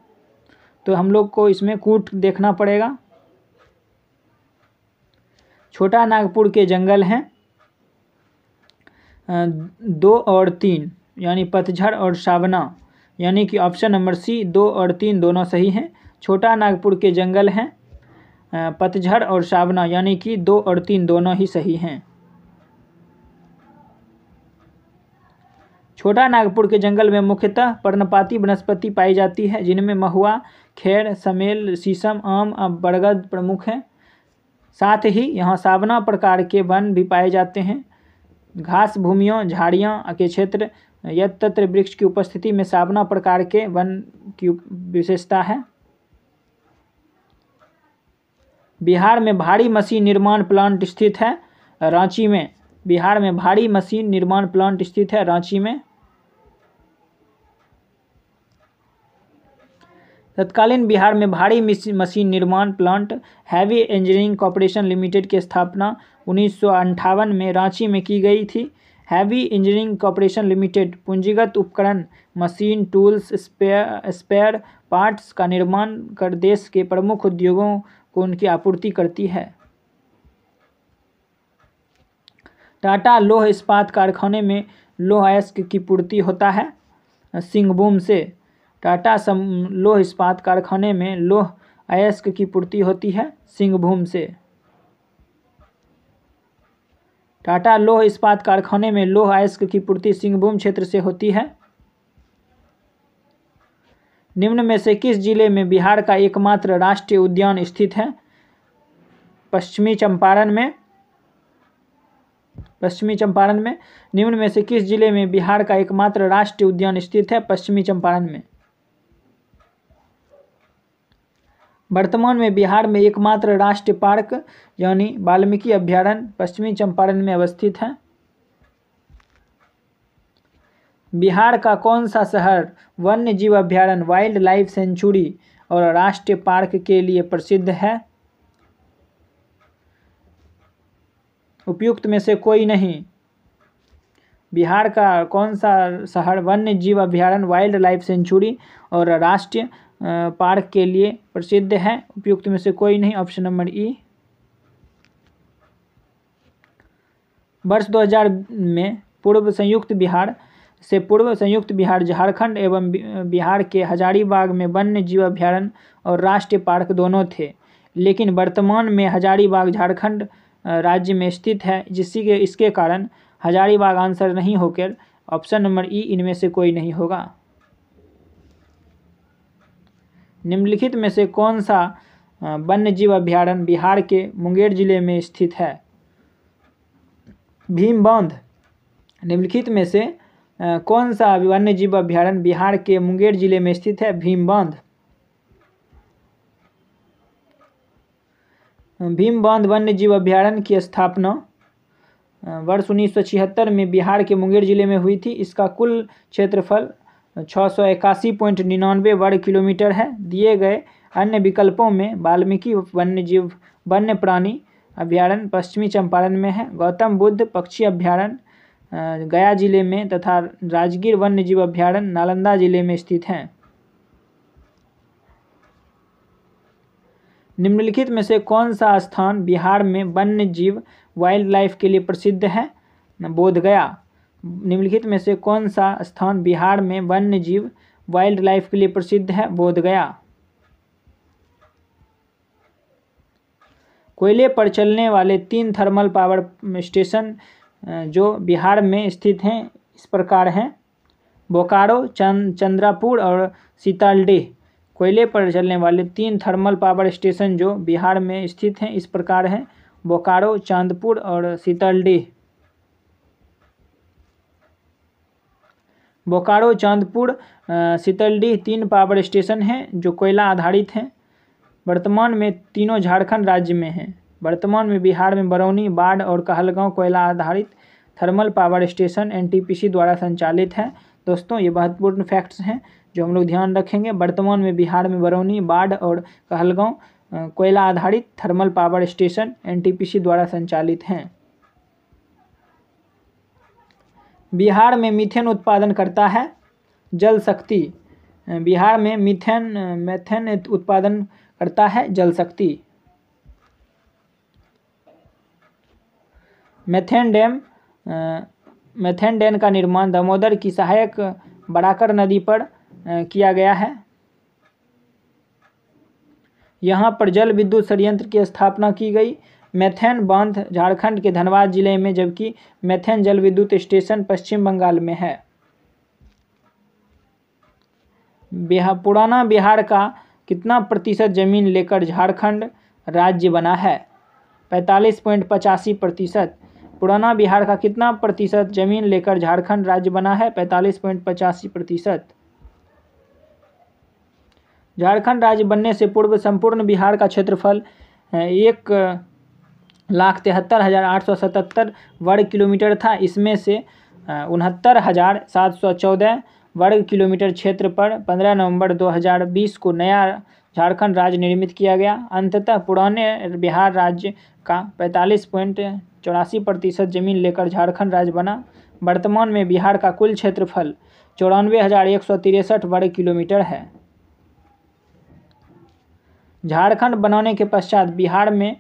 तो हम लोग को इसमें कूट देखना पड़ेगा छोटा नागपुर के जंगल हैं दो और तीन यानी पतझड़ और सावना यानी कि ऑप्शन नंबर सी दो और तीन दोनों सही हैं छोटा नागपुर के जंगल हैं पतझड़ और सावना यानी कि दो और तीन दोनों ही सही हैं छोटा नागपुर के जंगल में मुख्यतः पर्णपाती वनस्पति पाई जाती है जिनमें महुआ खैर समेल शीशम आम और बरगद प्रमुख हैं साथ ही यहाँ सावना प्रकार के वन भी पाए जाते हैं घास भूमियों झाड़ियाँ के क्षेत्र यत्र वृक्ष की उपस्थिति में सावना प्रकार के वन की विशेषता है बिहार में भारी मशीन निर्माण प्लांट स्थित है रांची में बिहार में भारी मशीन निर्माण प्लांट स्थित है रांची में तत्कालीन बिहार में भारी मशीन निर्माण plant heavy engineering corporation limited की स्थापना उन्नीस में रांची में की गई थी हैवी इंजीनियरिंग कॉरपोरेशन लिमिटेड पूंजीगत उपकरण मशीन टूल्स स्पेयर पार्ट्स का निर्माण कर देश के प्रमुख उद्योगों को उनकी आपूर्ति करती है टाटा लोह इस्पात कारखाने में लोह अयस्क की पूर्ति होता है सिंहभूम से टाटा लोह इस्पात कारखाने में लोह अयस्क की पूर्ति होती है सिंहभूम से टाटा लोह इस्पात कारखाने में लोह अयस्क की पूर्ति सिंहभूम क्षेत्र से होती है निम्न में से किस जिले में बिहार का एकमात्र राष्ट्रीय उद्यान स्थित है पश्चिमी चंपारण में पश्चिमी चंपारण में निम्न में से किस जिले में बिहार का एकमात्र राष्ट्रीय उद्यान स्थित है पश्चिमी चंपारण में वर्तमान में बिहार में एकमात्र राष्ट्रीय पार्क यानी वाल्मीकि अभ्यारण्य पश्चिमी चंपारण में अवस्थित है बिहार का कौन सा शहर वन्य जीव अभ्यारण्य वाइल्ड लाइफ सेंचुरी और राष्ट्रीय पार्क के लिए प्रसिद्ध है उपयुक्त में से कोई नहीं बिहार का कौन सा शहर वन्य जीव अभ्यारण्य वाइल्ड लाइफ सेंचुरी और राष्ट्रीय पार्क के लिए प्रसिद्ध है उपयुक्त में से कोई नहीं ऑप्शन नंबर ई वर्ष 2000 में पूर्व संयुक्त बिहार से पूर्व संयुक्त बिहार झारखंड एवं बिहार के हजारीबाग में वन्य जीव अभ्यारण्य और राष्ट्रीय पार्क दोनों थे लेकिन वर्तमान में हजारीबाग झारखंड राज्य में स्थित है जिसी के इसके कारण हजारीबाग आंसर नहीं होकर ऑप्शन नंबर ई इनमें से कोई नहीं होगा निम्नलिखित में से कौन सा वन्य जीव अभ्यारण्य बिहार के मुंगेर जिले में स्थित है भीम बांध निम्नलिखित में से कौन सा वन्य जीव अभ्यारण्य बिहार के मुंगेर जिले में स्थित है भीम बांध भीम बांध वन्य जीव अभ्यारण्य की स्थापना वर्ष उन्नीस में बिहार के मुंगेर जिले में हुई थी इसका कुल क्षेत्रफल छः सौ इक्यासी पॉइंट निन्यानवे वर्ग किलोमीटर है दिए गए अन्य विकल्पों में वाल्मीकि वन्यजीव वन्य प्राणी अभ्यारण्य पश्चिमी चंपारण में है गौतम बुद्ध पक्षी अभ्यारण्य गया जिले में तथा राजगीर वन्यजीव अभ्यारण्य नालंदा जिले में स्थित हैं निम्नलिखित में से कौन सा स्थान बिहार में वन्य जीव वाइल्ड लाइफ के लिए प्रसिद्ध है बोधगया निम्नलिखित में से कौन सा स्थान बिहार में वन्य जीव वाइल्ड लाइफ के लिए प्रसिद्ध है बोधगया कोयले पर चलने वाले तीन थर्मल पावर स्टेशन जो बिहार में स्थित हैं इस प्रकार हैं बोकारो चंद चंद्रापुर और सीतालडेह कोयले पर चलने वाले तीन थर्मल पावर स्टेशन जो बिहार में स्थित हैं इस प्रकार हैं बोकारो चांदपुर और सीतालडेह बोकारो चांदपुर सीतलडीह तीन पावर स्टेशन हैं जो कोयला आधारित हैं वर्तमान में तीनों झारखंड राज्य में हैं वर्तमान में बिहार में बरौनी बाढ़ और कहलगांव कोयला आधारित थर्मल पावर स्टेशन एनटीपीसी द्वारा संचालित है दोस्तों ये महत्वपूर्ण फैक्ट्स हैं जो हम लोग ध्यान रखेंगे वर्तमान में बिहार में बरौनी बाढ़ और कहलगांव कोयला आधारित थर्मल पावर स्टेशन एनटीपीसी द्वारा संचालित हैं बिहार में मीथेन उत्पादन करता है जल शक्ति बिहार में मीथेन मेथेन उत्पादन करता है जल शक्ति मेथेन डैम मेथेन डैम का निर्माण दामोदर की सहायक बराकर नदी पर किया गया है यहाँ पर जल विद्युत संयंत्र की स्थापना की गई मैथेन बांध झारखंड के धनबाद जिले में जबकि मैथेन विद्युत स्टेशन पश्चिम बंगाल में है बिहार पुराना बिहार का कितना प्रतिशत जमीन लेकर झारखंड राज्य बना है पैंतालीस पॉइंट पचासी प्रतिशत पुराना बिहार का कितना प्रतिशत जमीन लेकर झारखंड राज्य बना है पैंतालीस पॉइंट पचासी प्रतिशत झारखंड राज्य बनने से पूर्व संपूर्ण बिहार का क्षेत्रफल एक लाख तिहत्तर हज़ार आठ सौ सतहत्तर वर्ग किलोमीटर था इसमें से उनहत्तर हज़ार सात सौ चौदह वर्ग किलोमीटर क्षेत्र पर पंद्रह नवंबर बीस को नया झारखंड राज्य निर्मित किया गया अंततः पुराने बिहार राज्य का पैंतालीस पॉइंट चौरासी प्रतिशत जमीन लेकर झारखंड राज्य बना वर्तमान में बिहार का कुल क्षेत्रफल चौरानवे हज़ार एक सौ तिरसठ वर्ग किलोमीटर है झारखंड बनाने के पश्चात बिहार में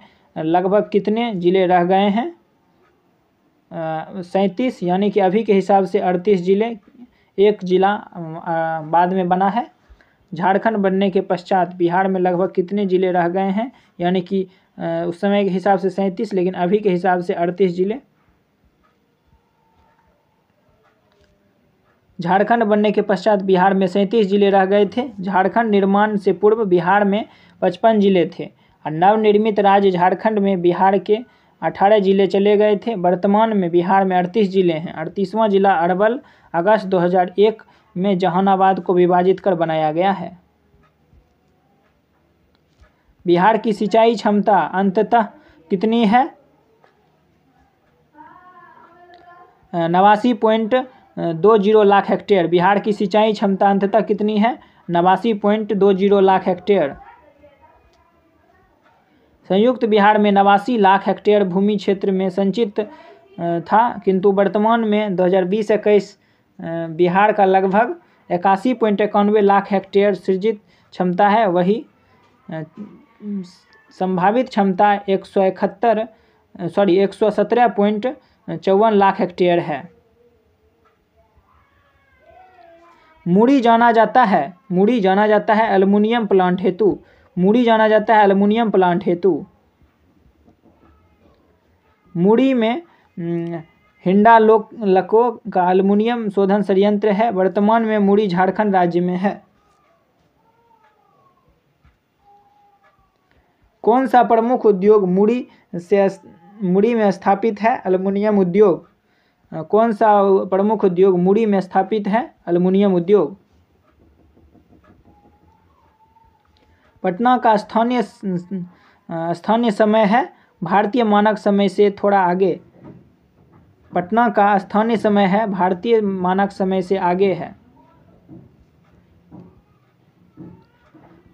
लगभग कितने ज़िले रह गए हैं सैंतीस यानी कि अभी के हिसाब से अड़तीस ज़िले एक ज़िला बाद में बना है झारखंड बनने के पश्चात बिहार में लगभग कितने ज़िले रह गए हैं यानी कि उस समय के हिसाब से सैंतीस लेकिन अभी के हिसाब से अड़तीस ज़िले झारखंड बनने के पश्चात बिहार में सैंतीस जिले रह गए थे झारखंड निर्माण से पूर्व बिहार में पचपन जिले थे और नवनिर्मित राज्य झारखंड में बिहार के अठारह जिले चले गए थे वर्तमान में बिहार में अड़तीस जिले हैं अड़तीसवां जिला अरवल अगस्त 2001 में जहानाबाद को विभाजित कर बनाया गया है बिहार की सिंचाई क्षमता अंततः कितनी है नवासी पॉइंट दो जीरो लाख हेक्टेयर बिहार की सिंचाई क्षमता अंततः कितनी है नवासी पॉइंट दो जीरो लाख हेक्टेयर संयुक्त बिहार में नवासी लाख हेक्टेयर भूमि क्षेत्र में संचित था किंतु वर्तमान में दो हज़ार बिहार का लगभग इक्यासी पॉइंट इक्यानवे लाख हेक्टेयर सृजित क्षमता है वही संभावित क्षमता एक सौ इकहत्तर सॉरी एक सौ सत्रह पॉइंट चौवन लाख हेक्टेयर है मूड़ी जाना जाता है मुड़ी जाना जाता है एल्युमिनियम प्लांट हेतु मुड़ी जाना जाता है एल्युमिनियम प्लांट हेतु मुड़ी में हिंडा लोक लको का एल्युमिनियम शोधन संयंत्र है वर्तमान में मुड़ी झारखंड राज्य में है कौन सा प्रमुख उद्योग मुड़ी से मुड़ी में स्थापित है अल्मोनियम उद्योग कौन सा प्रमुख उद्योग मुड़ी में स्थापित है अल्मोनियम उद्योग पटना का स्थानीय स्थानीय समय है भारतीय मानक समय से थोड़ा आगे पटना का स्थानीय समय है भारतीय मानक समय से आगे है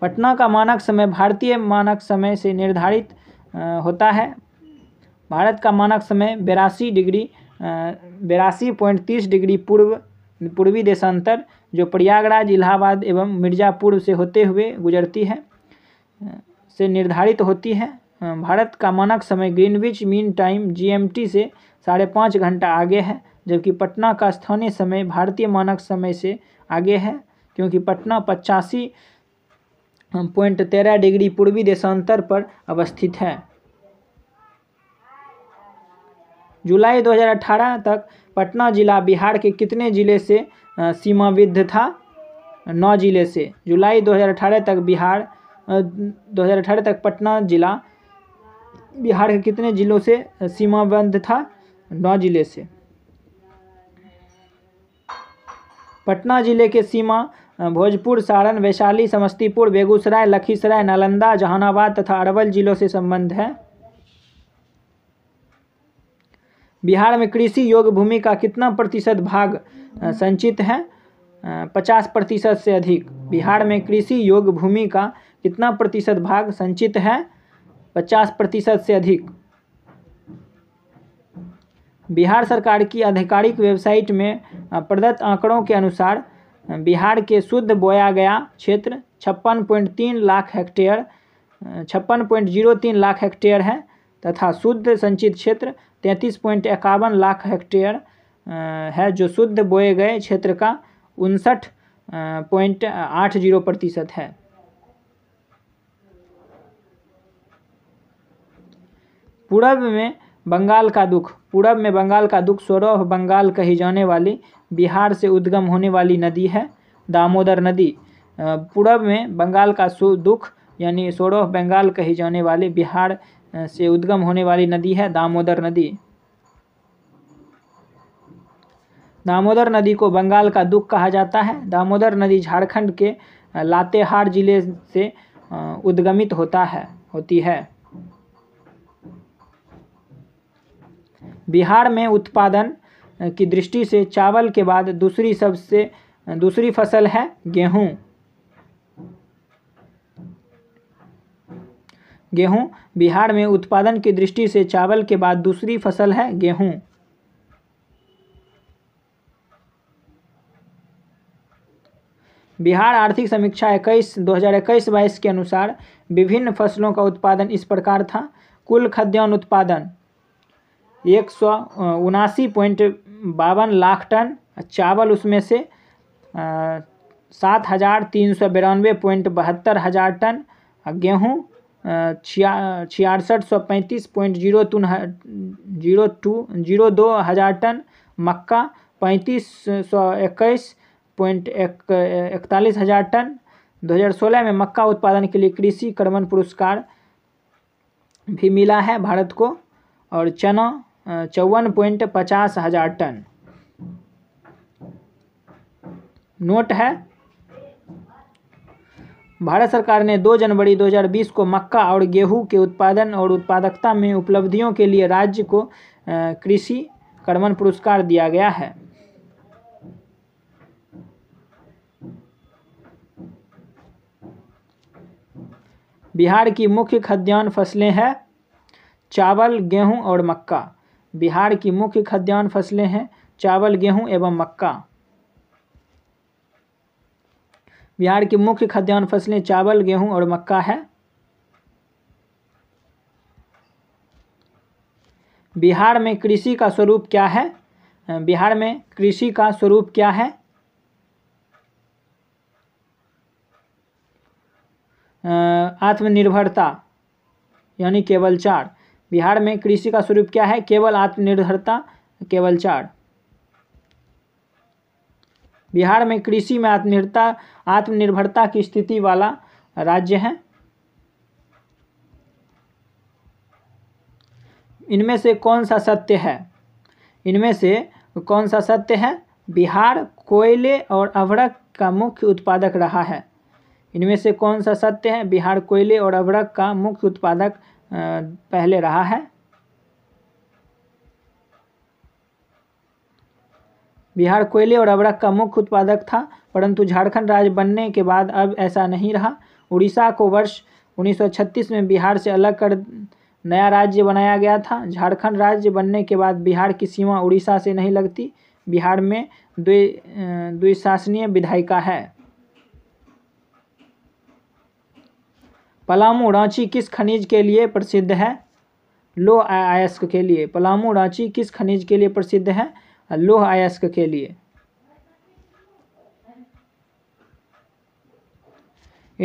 पटना का मानक समय भारतीय मानक समय से निर्धारित होता है भारत का मानक समय बेरासी डिग्री बेरासी पॉइंट तीस डिग्री पूर्व पूर्वी देशांतर जो प्रयागराज इलाहाबाद एवं मिर्ज़ापुर से होते हुए गुजरती है से निर्धारित होती है भारत का मानक समय ग्रीनविच मीन टाइम जीएमटी से साढ़े पाँच घंटा आगे है जबकि पटना का स्थानीय समय भारतीय मानक समय से आगे है क्योंकि पटना पचासी पॉइंट तेरह डिग्री पूर्वी देशांतर पर अवस्थित है जुलाई 2018 तक पटना जिला बिहार के कितने ज़िले से सीमाविद्ध था नौ जिले से जुलाई 2018 तक बिहार दो हज़ार अठारह तक पटना ज़िला बिहार के कितने ज़िलों से सीमाबद्ध था नौ ज़िले से पटना ज़िले के सीमा भोजपुर सारण वैशाली समस्तीपुर बेगूसराय लखीसराय नालंदा जहानाबाद तथा अरवल जिलों से संबंध है बिहार में कृषि योग्य भूमि का कितना प्रतिशत भाग संचित है पचास प्रतिशत से अधिक बिहार में कृषि योग्य भूमि का कितना प्रतिशत भाग संचित है पचास प्रतिशत से अधिक बिहार सरकार की आधिकारिक वेबसाइट में प्रदत्त आंकड़ों के अनुसार बिहार के शुद्ध बोया गया क्षेत्र छप्पन पॉइंट तीन लाख हेक्टेयर छप्पन पॉइंट जीरो तीन लाख हेक्टेयर है तथा शुद्ध संचित क्षेत्र तैंतीस पॉइंट इक्यावन लाख हेक्टेयर है जो शुद्ध बोए गए क्षेत्र का उनसठ पॉइंट आठ जीरो प्रतिशत है पूरब में बंगाल का दुख पूरब में बंगाल का दुख सौरभ बंगाल कही जाने वाली बिहार से उद्गम होने वाली नदी है दामोदर नदी पूरब में बंगाल का दुख यानी सौरभ बंगाल कही जाने वाली बिहार से उद्गम होने वाली नदी है दामोदर नदी दामोदर नदी को बंगाल का दुख कहा जाता है दामोदर नदी झारखंड के लातेहार जिले से उद्गमित होता है होती है बिहार में उत्पादन की दृष्टि से चावल के बाद दूसरी सबसे दूसरी फसल है गेहूँ गेहूँ बिहार में उत्पादन की दृष्टि से चावल के बाद दूसरी फसल है गेहूँ बिहार आर्थिक समीक्षा इक्कीस दो हज़ार इक्कीस बाईस के अनुसार विभिन्न फसलों का उत्पादन इस प्रकार था कुल खाद्यान्न उत्पादन एक सौ उनासी पॉइंट बावन लाख टन चावल उसमें से सात हज़ार तीन सौ बिरानवे पॉइंट बहत्तर हज़ार टन गेहूँ छिया छियासठ सौ पैंतीस पॉइंट जीरो तीन जीरो टू जीरो दो हज़ार टन मक्का पैंतीस सौ इक्कीस पॉइंट एक इकतालीस हज़ार टन 2016 में मक्का उत्पादन के लिए कृषि कर्मण पुरस्कार भी मिला है भारत को और चना चौवन पॉइंट पचास हजार टन नोट है भारत सरकार ने 2 जनवरी 2020 को मक्का और गेहूं के उत्पादन और उत्पादकता में उपलब्धियों के लिए राज्य को कृषि कर्मण पुरस्कार दिया गया है बिहार की मुख्य खाद्यान्न फसलें हैं चावल गेहूं और मक्का बिहार की मुख्य खाद्यान्न फसलें हैं चावल गेहूं एवं मक्का बिहार की मुख्य खाद्यान्न फसलें चावल गेहूं और मक्का है बिहार में कृषि का स्वरूप क्या है बिहार में कृषि का स्वरूप क्या है आत्मनिर्भरता यानी केवल चार बिहार में कृषि का स्वरूप क्या है केवल आत्मनिर्भरता केवल चार बिहार में कृषि में आत्मनिर्भरता आत्मनिर्भरता की स्थिति वाला राज्य है इनमें से कौन सा सत्य है इनमें से कौन सा सत्य है बिहार कोयले और अवरक का मुख्य उत्पादक रहा है इनमें से कौन सा सत्य है बिहार कोयले और अवरक का मुख्य उत्पादक पहले रहा है बिहार कोयले और अबरक का मुख्य उत्पादक था परंतु झारखंड राज्य बनने के बाद अब ऐसा नहीं रहा उड़ीसा को वर्ष 1936 में बिहार से अलग कर नया राज्य बनाया गया था झारखंड राज्य बनने के बाद बिहार की सीमा उड़ीसा से नहीं लगती बिहार में द्वि द्विशासनीय विधायिका है पलामू रांची किस खनिज के लिए प्रसिद्ध है लो आयस्क के लिए पलामू रांची किस खनिज के लिए प्रसिद्ध है लोह आयस्क के लिए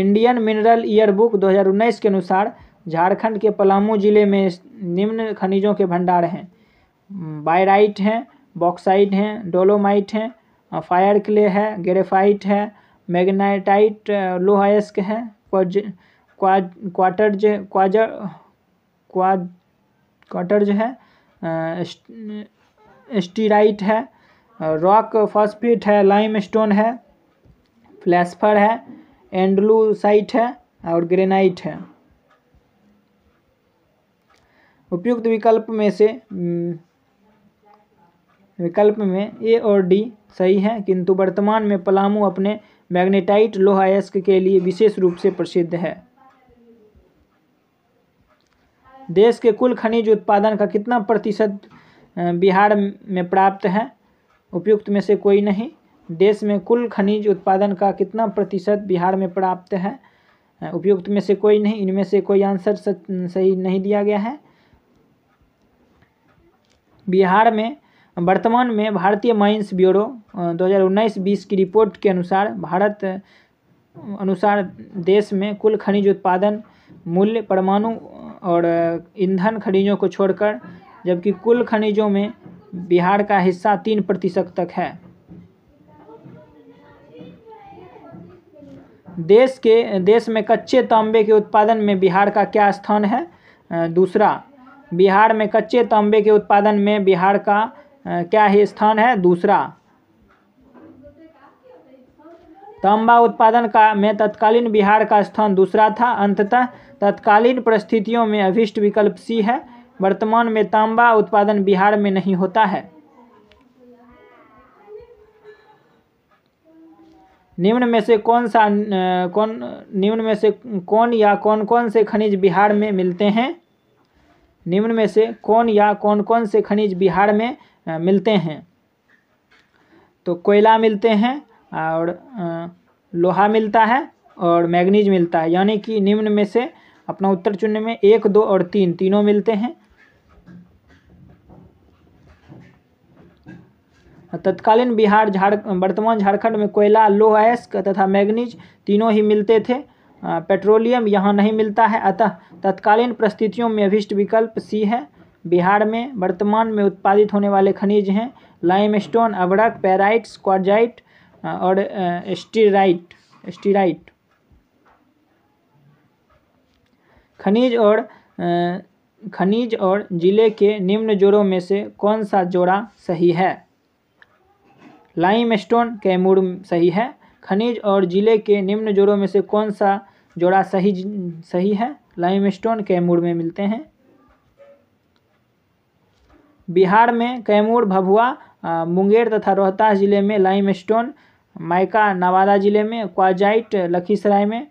इंडियन मिनरल ईयरबुक 2019 के अनुसार झारखंड के पलामू जिले में निम्न खनिजों के भंडार हैं बायराइट हैं बॉक्साइट हैं डोलोमाइट हैं फायर क्ले है ग्रेफाइट है मैग्नाइटाइट लोहायस्क है क्वाज क्वार्टर जो क्वाजर क्वाज क्वार्टर जो है स्टीराइट है रॉक फॉस्फेट है लाइम स्टोन है फ्लैसफर है एंडलूसाइट है और ग्रेनाइट है उपयुक्त विकल्प में से हम्म, विकल्प में ए और डी सही है किंतु वर्तमान में पलामू अपने मैग्नेटाइट लोहायस्क अयस्क के लिए विशेष रूप से प्रसिद्ध है देश के कुल खनिज उत्पादन का कितना प्रतिशत बिहार में प्राप्त है उपयुक्त में से कोई नहीं देश में कुल खनिज उत्पादन का कितना प्रतिशत बिहार में प्राप्त है उपयुक्त में से कोई नहीं इनमें से कोई आंसर सही नहीं दिया गया है बिहार में वर्तमान में भारतीय माइंस ब्यूरो 2019-20 की रिपोर्ट के अनुसार भारत अनुसार देश में कुल खनिज उत्पादन मूल्य परमाणु और ईंधन खनिजों को छोड़कर जबकि कुल खनिजों में बिहार का हिस्सा तीन प्रतिशत तक है देश के देश में कच्चे तांबे के उत्पादन में बिहार का क्या स्थान है दूसरा बिहार में कच्चे तांबे के उत्पादन में बिहार का क्या ही स्थान है दूसरा तांबा उत्पादन का में तत्कालीन बिहार का स्थान दूसरा था अंततः तत्कालीन परिस्थितियों में अभिष्ट विकल्प सी है वर्तमान में तांबा उत्पादन बिहार में नहीं होता है निम्न में से कौन सा कौन निम्न में से कौन या कौन कौन से खनिज बिहार में मिलते हैं निम्न में से कौन या कौन कौन से खनिज बिहार में मिलते हैं तो कोयला मिलते हैं और लोहा मिलता है और मैग्नीज मिलता है यानी कि निम्न में से अपना उत्तर चुनने में एक दो और तीन तीनों मिलते हैं तत्कालीन बिहार झारखंड वर्तमान झारखंड में कोयला लोह अयस्क तथा मैग्नीज तीनों ही मिलते थे पेट्रोलियम यहाँ नहीं मिलता है अतः तत्कालीन परिस्थितियों में अभिष्ट विकल्प सी है बिहार में वर्तमान में उत्पादित होने वाले खनिज हैं लाइम स्टोन अबड़क पैराइट स्क्वाजाइट हाँ, और स्टीराइट स्टीराइट खनिज और खनिज और जिले के निम्न जोड़ों में से कौन सा जोड़ा सही है लाइम स्टोन कैमूर सही है खनिज और जिले के निम्न जोड़ों में से कौन सा जोड़ा सही सही है लाइम स्टोन कैमूर में मिलते हैं बिहार में कैमूर भभुआ मुंगेर तथा रोहतास जिले में लाइम स्टोन मायका नवादा ज़िले में क्वाजाइट लखीसराय में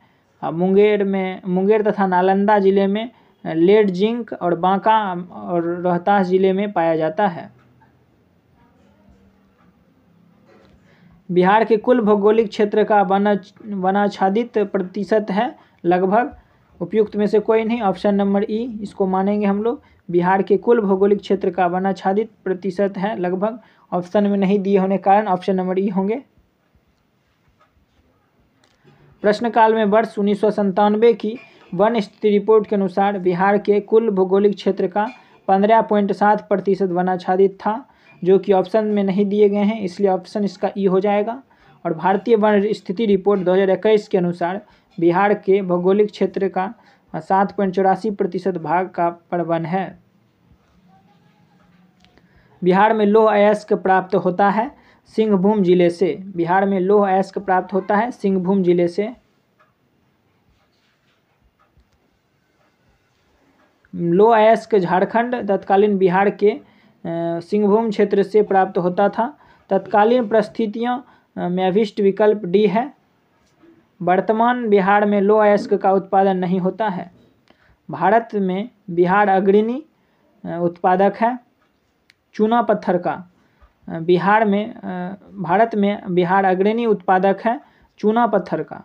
मुंगेर में मुंगेर तथा नालंदा ज़िले में लेड जिंक और बांका और रोहतास ज़िले में पाया जाता है बिहार के कुल भौगोलिक क्षेत्र का वना वनाच्छादित प्रतिशत है लगभग उपयुक्त में से कोई नहीं ऑप्शन नंबर ई इसको मानेंगे हम लोग बिहार के कुल भौगोलिक क्षेत्र का वनाच्छादित प्रतिशत है लगभग ऑप्शन में नहीं दिए होने कारण ऑप्शन नंबर ई होंगे प्रश्नकाल में वर्ष उन्नीस की वन स्थिति रिपोर्ट के अनुसार बिहार के कुल भौगोलिक क्षेत्र का पंद्रह पॉइंट सात प्रतिशत वनाच्छादित था जो कि ऑप्शन में नहीं दिए गए हैं इसलिए ऑप्शन इसका ई हो जाएगा और भारतीय वन स्थिति रिपोर्ट 2021 के अनुसार बिहार के भौगोलिक क्षेत्र का सात पॉइंट चौरासी प्रतिशत भाग का पर वन है बिहार में लोह अयस्क प्राप्त होता है सिंहभूम जिले से बिहार में लोह अयस्क प्राप्त होता है सिंहभूम जिले से लो अयस्क झारखंड तत्कालीन बिहार के सिंहभूम क्षेत्र से प्राप्त होता था तत्कालीन परिस्थितियों में अभिष्ट विकल्प डी है वर्तमान बिहार में लो अयस्क का उत्पादन नहीं होता है भारत में बिहार अग्रणी उत्पादक है चूना पत्थर का बिहार में भारत में बिहार अग्रणी उत्पादक है चूना पत्थर का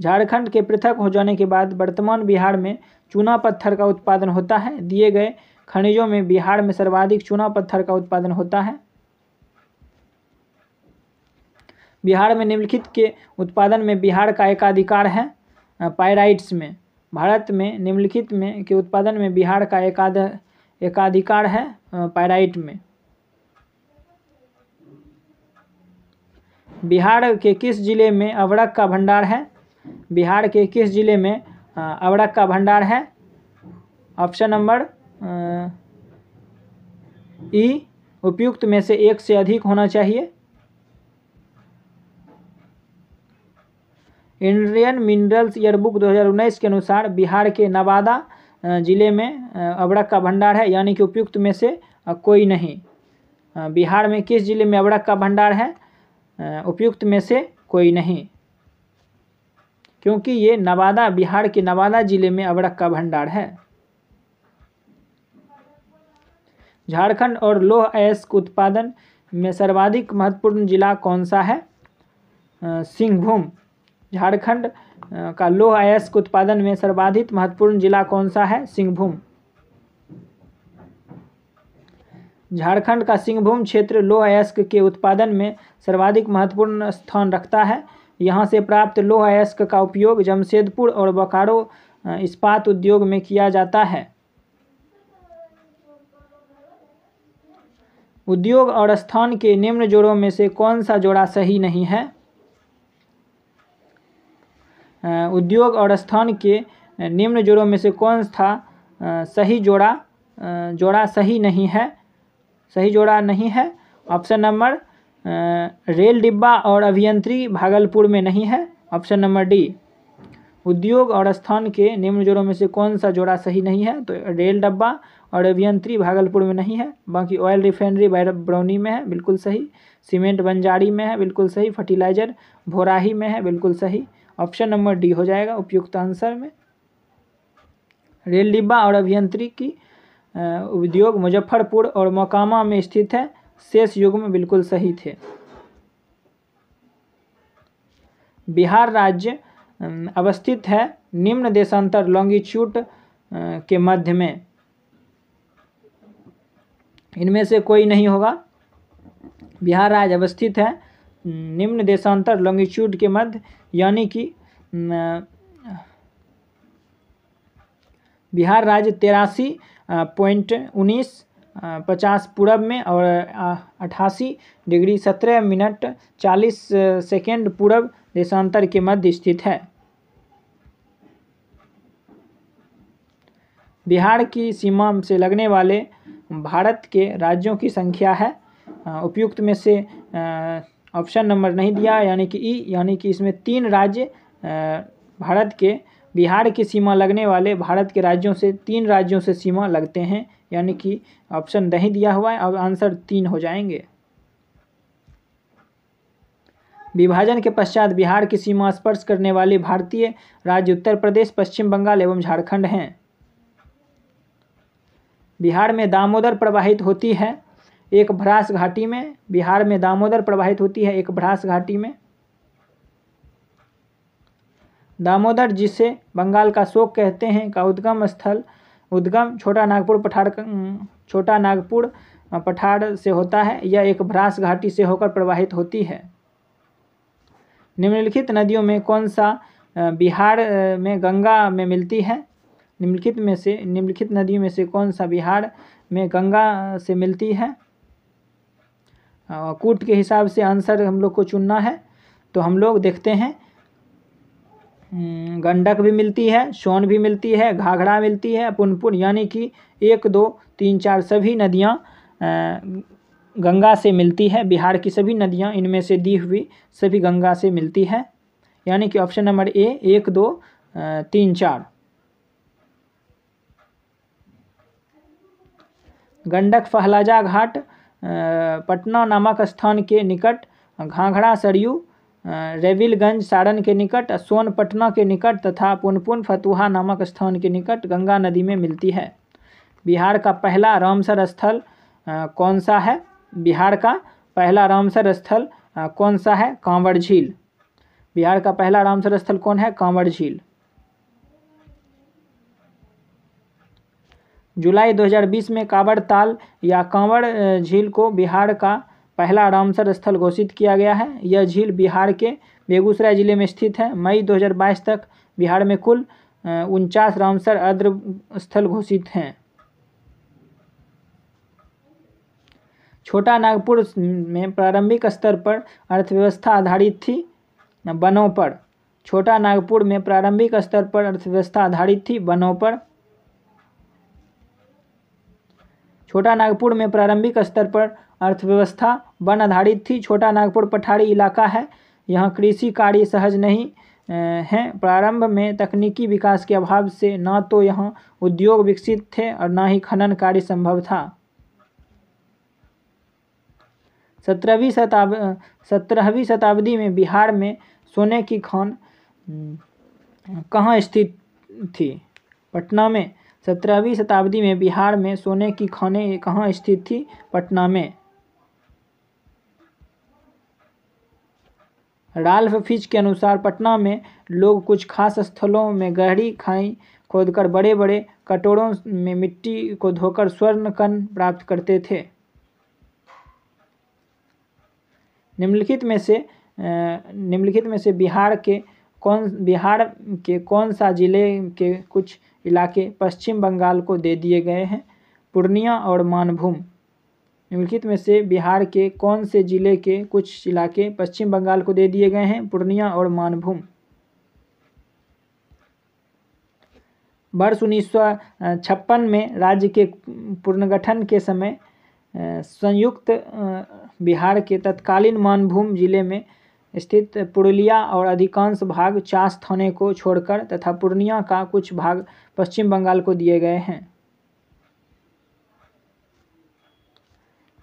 झारखंड के पृथक हो जाने के बाद वर्तमान बिहार में चूना पत्थर का उत्पादन होता है दिए गए खनिजों में बिहार में सर्वाधिक चूना पत्थर का उत्पादन होता है बिहार में निम्नलिखित के उत्पादन में बिहार का एकाधिकार है पायराइट्स में भारत में निम्नलिखित में के उत्पादन में बिहार का एकाध एकाधिकार है पैराइट में बिहार के किस जिले में अवरक का भंडार है बिहार के किस जिले में अवरक का भंडार है ऑप्शन नंबर ई उपयुक्त में से एक से अधिक होना चाहिए इंडियन मिनरल्स ईयरबुक 2019 के अनुसार बिहार के नवादा ज़िले में अबड़क का भंडार है यानी कि उपयुक्त में से कोई नहीं बिहार में किस जिले में अबड़क का भंडार है उपयुक्त में से कोई नहीं क्योंकि ये नवादा बिहार के नवादा जिले में अबड़क का भंडार है झारखंड और लोह अयस्क उत्पादन में सर्वाधिक महत्वपूर्ण जिला कौन सा है सिंहभूम झारखंड का लोह अयस्क उत्पादन में सर्वाधिक महत्वपूर्ण जिला कौन सा है सिंहभूम झारखंड का सिंहभूम क्षेत्र लोह अयस्क के उत्पादन में सर्वाधिक महत्वपूर्ण स्थान रखता है यहाँ से प्राप्त लोह अयस्क का उपयोग जमशेदपुर और बोकारो इस्पात उद्योग में किया जाता है उद्योग और स्थान के निम्न जोड़ों में से कौन सा जोड़ा सही नहीं है उद्योग और स्थान के निम्न जोड़ों में से कौन था सही जोड़ा जोड़ा सही नहीं है सही जोड़ा नहीं है ऑप्शन नंबर रेल डिब्बा और अभियंत्री भागलपुर में नहीं है ऑप्शन नंबर डी उद्योग और स्थान के निम्न जोड़ों में से कौन सा जोड़ा सही नहीं है तो रेल डब्बा और अभियंत्री भागलपुर में नहीं है बाकी ऑयल रिफाइनरी बरौनी में है बिल्कुल सही सीमेंट बंजारी में है बिल्कुल सही फर्टिलाइजर भोराही में है बिल्कुल सही ऑप्शन नंबर डी हो जाएगा उपयुक्त आंसर में रेल डिब्बा और की उद्योग मुजफ्फरपुर और मोकामा में स्थित है शेष युग में बिल्कुल सही थे बिहार राज्य अवस्थित है निम्न देशांतर लॉन्गिट्यूट के मध्य में इनमें से कोई नहीं होगा बिहार राज्य अवस्थित है निम्न देशांतर लॉन्गिट्यूड के मध्य यानी कि बिहार राज्य तेरासी पॉइंट उन्नीस पचास पूरब में और अठासी डिग्री सत्रह मिनट चालीस सेकेंड पूरब देशांतर के मध्य स्थित है बिहार की सीमा से लगने वाले भारत के राज्यों की संख्या है उपयुक्त में से ऑप्शन नंबर नहीं दिया यानी कि ई यानी कि इसमें तीन राज्य भारत के बिहार की सीमा लगने वाले भारत के राज्यों से तीन राज्यों से सीमा लगते हैं यानी कि ऑप्शन नहीं दिया हुआ है अब आंसर तीन हो जाएंगे विभाजन के पश्चात बिहार की सीमा स्पर्श करने वाले भारतीय राज्य उत्तर प्रदेश पश्चिम बंगाल एवं झारखंड हैं बिहार में दामोदर प्रवाहित होती है एक भ्रास घाटी में बिहार में दामोदर प्रवाहित होती है एक भ्रास घाटी में दामोदर जिसे बंगाल का शोक कहते हैं का उद्गम स्थल उद्गम छोटा नागपुर पठार छोटा नागपुर पठार से होता है यह एक भ्रास घाटी से होकर प्रवाहित होती है निम्नलिखित नदियों में कौन सा बिहार में गंगा में मिलती है निम्नलिखित में से निम्नलिखित नदियों में से कौन सा बिहार में गंगा से मिलती है कूट के हिसाब से आंसर हम लोग को चुनना है तो हम लोग देखते हैं गंडक भी मिलती है सोन भी मिलती है घाघरा मिलती है पुनपुन यानी कि एक दो तीन चार सभी नदियाँ गंगा से मिलती है बिहार की सभी नदियाँ इनमें से दी हुई सभी गंगा से मिलती है यानी कि ऑप्शन नंबर ए एक दो तीन चार गंडक फहलाजा घाट पटना नामक स्थान के निकट घाघरा सरयू रेविलगंज सारण के निकट सोनपटना के निकट तथा पुनपुन फतुहा नामक स्थान के निकट गंगा नदी में मिलती है बिहार का पहला रामसर स्थल कौन सा है बिहार का पहला रामसर स्थल कौन सा है कांवड़ झील बिहार का पहला रामसर स्थल कौन है कांवड़ झील जुलाई 2020 में कांवड़ ताल या कांवड़ झील को बिहार का पहला रामसर स्थल घोषित किया गया है यह झील बिहार के बेगूसराय जिले में स्थित है मई 2022 तक बिहार में कुल उनचास रामसर अर्द्र स्थल घोषित हैं छोटा नागपुर में प्रारंभिक स्तर पर अर्थव्यवस्था आधारित थी वनों पर छोटा नागपुर में प्रारंभिक स्तर पर अर्थव्यवस्था आधारित थी वनों पर छोटा नागपुर में प्रारंभिक स्तर पर अर्थव्यवस्था वन आधारित थी छोटा नागपुर पठारी इलाका है यहाँ कृषि कार्य सहज नहीं हैं प्रारंभ में तकनीकी विकास के अभाव से ना तो यहाँ उद्योग विकसित थे और ना ही खनन कार्य संभव था सत्रहवीं शताब सत्रहवीं शताब्दी में बिहार में सोने की खान कहाँ स्थित थी पटना में सत्रहवीं शताब्दी में बिहार में सोने की खाने कहाँ स्थित थी पटना में राल्फ फिच के अनुसार पटना में लोग कुछ खास स्थलों में गहरी खाई खोदकर बड़े बड़े कटोरों में मिट्टी को धोकर स्वर्ण कण प्राप्त करते थे निम्नलिखित में से निम्नलिखित में से बिहार के कौन बिहार के कौन सा जिले के कुछ इलाके पश्चिम बंगाल को दे दिए गए हैं पूर्णिया और मानभूम निम्नलिखित में से बिहार के कौन से जिले के कुछ इलाके पश्चिम बंगाल को दे दिए गए हैं पूर्णिया और मानभूम वर्ष उन्नीस में राज्य के पुनर्गठन के समय संयुक्त बिहार के तत्कालीन मानभूम जिले में स्थित पुरुलिया और अधिकांश भाग चास थाने को छोड़कर तथा पूर्णिया का कुछ भाग पश्चिम बंगाल को दिए गए हैं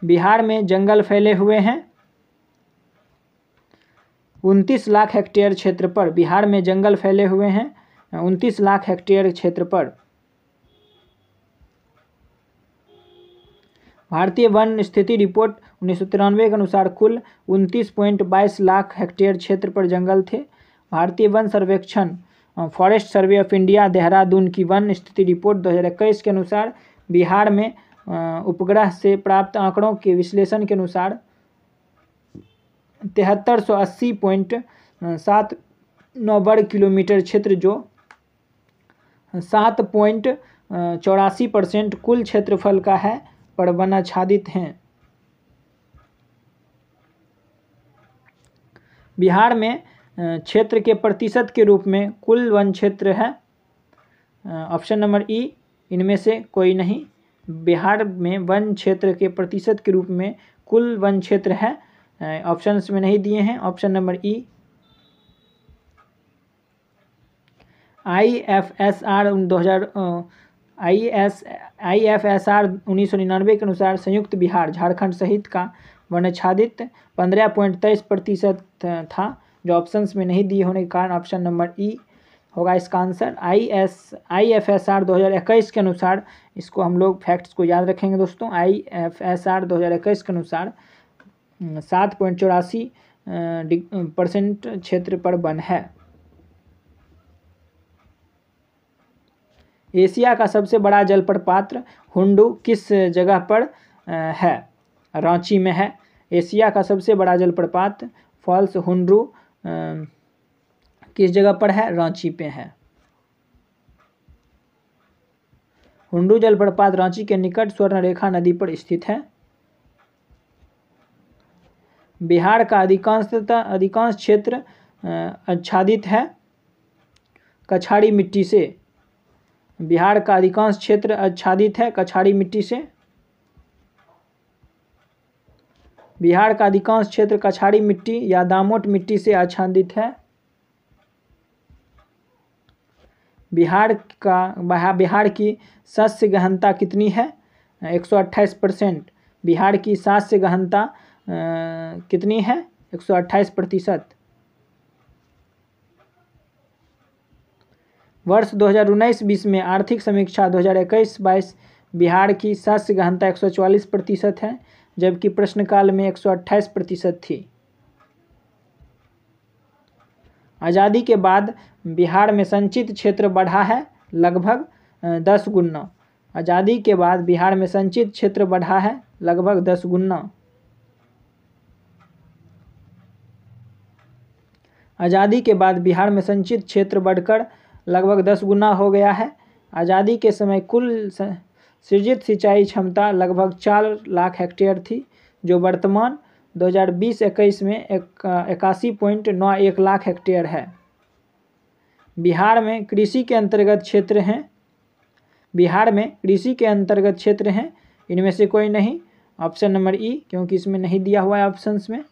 बिहार में जंगल फैले हुए हैं उनतीस लाख हेक्टेयर क्षेत्र पर बिहार में जंगल फैले हुए हैं उनतीस लाख हेक्टेयर क्षेत्र पर भारतीय वन स्थिति रिपोर्ट उन्नीस के अनुसार कुल उनतीस पॉइंट बाईस लाख हेक्टेयर क्षेत्र पर जंगल थे भारतीय वन सर्वेक्षण forest survey of India Dehradun की वन स्थिति रिपोर्ट 2021 के अनुसार बिहार में उपग्रह से प्राप्त आंकड़ों के विश्लेषण के अनुसार तिहत्तर सौ अस्सी पॉइंट सात नौ वर्ग किलोमीटर क्षेत्र जो सात पॉइंट चौरासी परसेंट कुल क्षेत्रफल का है पर वनाच्छादित हैं बिहार में क्षेत्र के प्रतिशत के रूप में कुल वन क्षेत्र है ऑप्शन नंबर ई इनमें से कोई नहीं बिहार में वन क्षेत्र के प्रतिशत के रूप में कुल वन क्षेत्र है ऑप्शंस में नहीं दिए हैं option number E I F S R दो हज़ार I S I F S R उन्नीस सौ निन्यानवे के अनुसार संयुक्त बिहार झारखंड सहित का वर्णच्छादित पंद्रह पॉइंट तेईस प्रतिशत था जो ऑप्शंस में नहीं दिए होने के कारण ऑप्शन नंबर ई होगा इसका answer I S I F S R दो हज़ार इक्कीस के अनुसार इसको हम लोग फैक्ट्स को याद रखेंगे दोस्तों आई एफ एस आर दो हज़ार इक्कीस के अनुसार सात पॉइंट चौरासी परसेंट क्षेत्र पर वन है एशिया का सबसे बड़ा जलप्रपात हुंडू किस जगह पर है रांची में है एशिया का सबसे बड़ा जलप्रपात फॉल्स हुंड्रू किस जगह पर है रांची पे है हुंडू जलप्रपात रांची के निकट स्वर्णरेखा नदी पर स्थित है बिहार का अधिकांशतः अधिकांश क्षेत्र आच्छादित है कछाड़ी मिट्टी से बिहार का अधिकांश क्षेत्र आच्छादित है कछाड़ी मिट्टी से बिहार का अधिकांश क्षेत्र कछाड़ी मिट्टी या दामोट मिट्टी से आच्छादित है बिहार का बिहार की सस्य गहनता कितनी है एक सौ अट्ठाईस परसेंट बिहार की सस्य गहनता कितनी है एक सौ अट्ठाईस प्रतिशत वर्ष दो हज़ार उन्नीस बीस में आर्थिक समीक्षा दो हज़ार इक्कीस बाईस बिहार की सस्य गहनता चौवालीस प्रतिशत है जबकि प्रश्नकाल में एक प्रतिशत थी आज़ादी के बाद बिहार में संचित क्षेत्र बढ़ा है लगभग दस गुना आज़ादी के बाद बिहार में संचित क्षेत्र बढ़ा है लगभग दस गुना आज़ादी के बाद बिहार में संचित क्षेत्र बढ़कर लगभग दस गुना हो गया है आज़ादी के समय कुल सृजित सिंचाई क्षमता लगभग चार लाख हेक्टेयर थी जो वर्तमान 2020-21 में इक्यासी पॉइंट नौ एक लाख हेक्टेयर है बिहार में कृषि के अंतर्गत क्षेत्र हैं बिहार में कृषि के अंतर्गत क्षेत्र हैं इनमें से कोई नहीं ऑप्शन नंबर ई क्योंकि इसमें नहीं दिया हुआ है ऑप्शंस में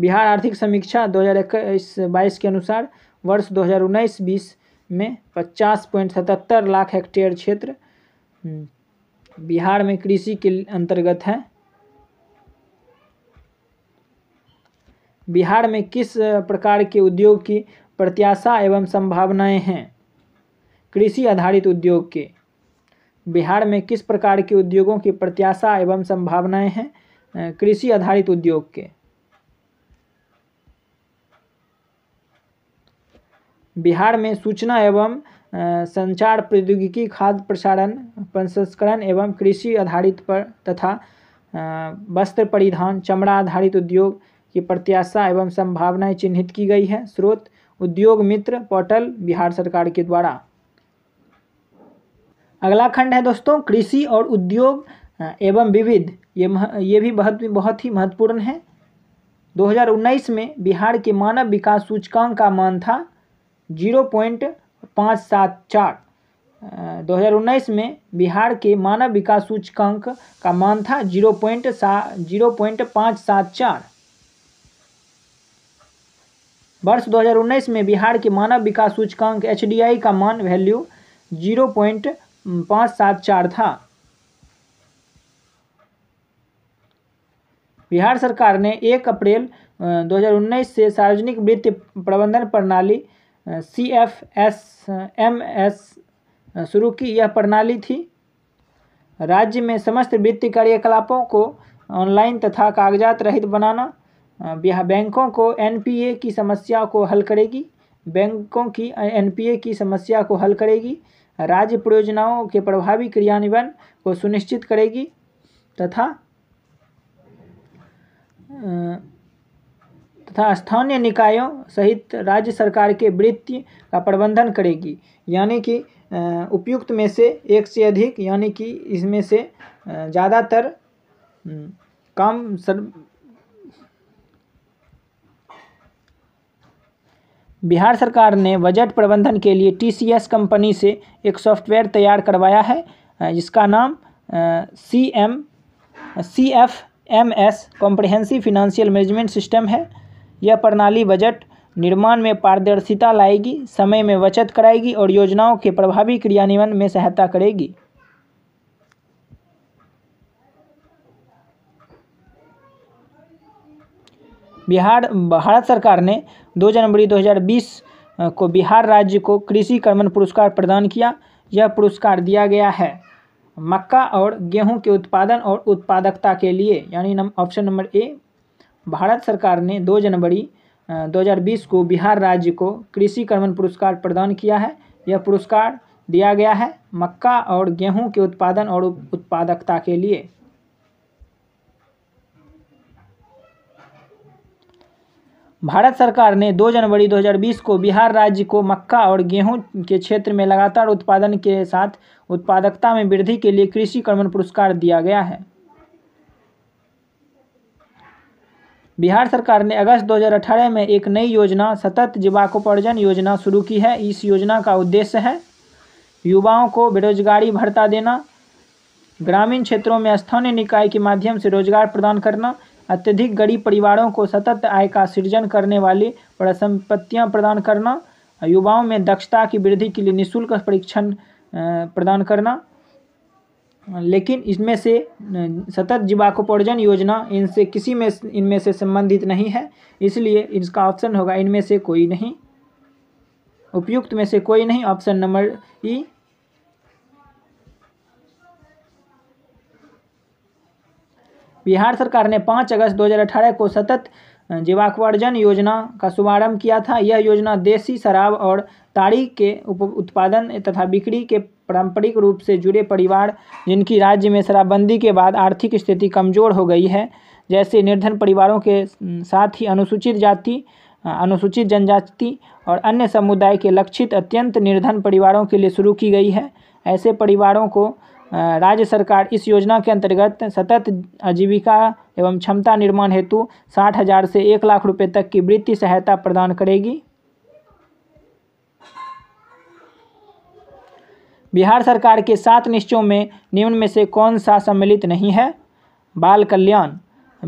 बिहार आर्थिक समीक्षा दो हज़ार के अनुसार वर्ष उन्नीस बीस में पचास पॉइंट सतहत्तर लाख हेक्टेयर क्षेत्र हम्म, बिहार में कृषि के अंतर्गत है बिहार में किस प्रकार के उद्योग की प्रत्याशा एवं संभावनाएं हैं कृषि आधारित उद्योग के बिहार में किस प्रकार के उद्योगों की प्रत्याशा एवं संभावनाएं हैं कृषि आधारित उद्योग के बिहार में सूचना एवं संचार प्रौद्योगिकी खाद्य प्रसारण प्रसंस्करण एवं कृषि आधारित पर तथा वस्त्र परिधान चमड़ा आधारित उद्योग की प्रत्याशा एवं संभावनाएं चिन्हित की गई है स्रोत उद्योग मित्र पोर्टल बिहार सरकार के द्वारा अगला खंड है दोस्तों कृषि और उद्योग एवं विविध ये ये भी बहुत बहुत ही महत्वपूर्ण है 2019 में बिहार के मानव विकास सूचकांक का मान था जीरो पॉइंट पाँच सात चार दो हज़ार उन्नीस में बिहार के मानव विकास सूचकांक का मान था जीरो पॉइंट सा जीरो पॉइंट पाँच सात चार वर्ष 2019 में बिहार के मानव विकास सूचकांक एच का मान वैल्यू जीरो पॉइंट पाँच सात चार था बिहार सरकार ने एक अप्रैल 2019 से सार्वजनिक वित्त प्रबंधन प्रणाली C F S M S शुरू की यह प्रणाली थी राज्य में समस्त वित्तीय कार्यकलापों को ऑनलाइन तथा कागजात रहित बनाना बिहार बैंकों को एनपीए की समस्या को हल करेगी बैंकों की एनपीए की समस्या को हल करेगी राज्य परियोजनाओं के प्रभावी क्रियान्वयन को सुनिश्चित करेगी तथा तथा स्थानीय निकायों सहित राज्य सरकार के वृत्ति का प्रबंधन करेगी यानी कि उपयुक्त में से एक से अधिक यानी कि इसमें से ज़्यादातर काम सर बिहार सरकार ने बजट प्रबंधन के लिए टीसीएस कंपनी से एक सॉफ्टवेयर तैयार करवाया है जिसका नाम C M C F M S comprehensive financial management system है यह प्रणाली बजट निर्माण में पारदर्शिता लाएगी समय में बचत कराएगी और योजनाओं के प्रभावी क्रियान्वयन में सहायता करेगी बिहार भारत सरकार ने 2 जनवरी 2020 को बिहार राज्य को कृषि कर्मण पुरस्कार प्रदान किया यह पुरस्कार दिया गया है मक्का और गेहूं के उत्पादन और उत्पादकता के लिए यानी ऑप्शन नंबर ए भारत सरकार ने 2 जनवरी 2020 को बिहार राज्य को कृषि कर्मण पुरस्कार प्रदान किया है यह पुरस्कार दिया गया है मक्का और गेहूं के उत्पादन और उत्पादकता के लिए भारत सरकार ने 2 जनवरी 2020 को बिहार राज्य को मक्का और गेहूं के क्षेत्र में लगातार उत्पादन के साथ उत्पादकता में वृद्धि के लिए कृषि कर्मण पुरस्कार दिया गया है बिहार सरकार ने अगस्त 2018 में एक नई योजना सतत जीवाकोपार्जन योजना शुरू की है इस योजना का उद्देश्य है युवाओं को बेरोजगारी भरता देना ग्रामीण क्षेत्रों में स्थानीय निकाय के माध्यम से रोजगार प्रदान करना अत्यधिक गरीब परिवारों को सतत आय का सृजन करने वाली संपत्तियाँ प्रदान करना युवाओं में दक्षता की वृद्धि के लिए निःशुल्क परीक्षण प्रदान करना लेकिन इसमें से सतत जीवाकुपर्जन योजना इनसे किसी में इनमें से संबंधित नहीं है इसलिए इसका ऑप्शन होगा इनमें से कोई नहीं उपयुक्त में से कोई नहीं ऑप्शन नंबर ई बिहार सरकार ने 5 अगस्त 2018 को सतत जीवाकवर्जन योजना का शुभारंभ किया था यह योजना देसी शराब और ताड़ी के उत्पादन तथा बिक्री के पारंपरिक रूप से जुड़े परिवार जिनकी राज्य में शराबबंदी के बाद आर्थिक स्थिति कमज़ोर हो गई है जैसे निर्धन परिवारों के साथ ही अनुसूचित जाति अनुसूचित जनजाति और अन्य समुदाय के लक्षित अत्यंत निर्धन परिवारों के लिए शुरू की गई है ऐसे परिवारों को राज्य सरकार इस योजना के अंतर्गत सतत आजीविका एवं क्षमता निर्माण हेतु साठ हज़ार से एक लाख रुपए तक की वित्तीय सहायता प्रदान करेगी बिहार सरकार के सात निश्चयों में निम्न में से कौन सा सम्मिलित नहीं है बाल कल्याण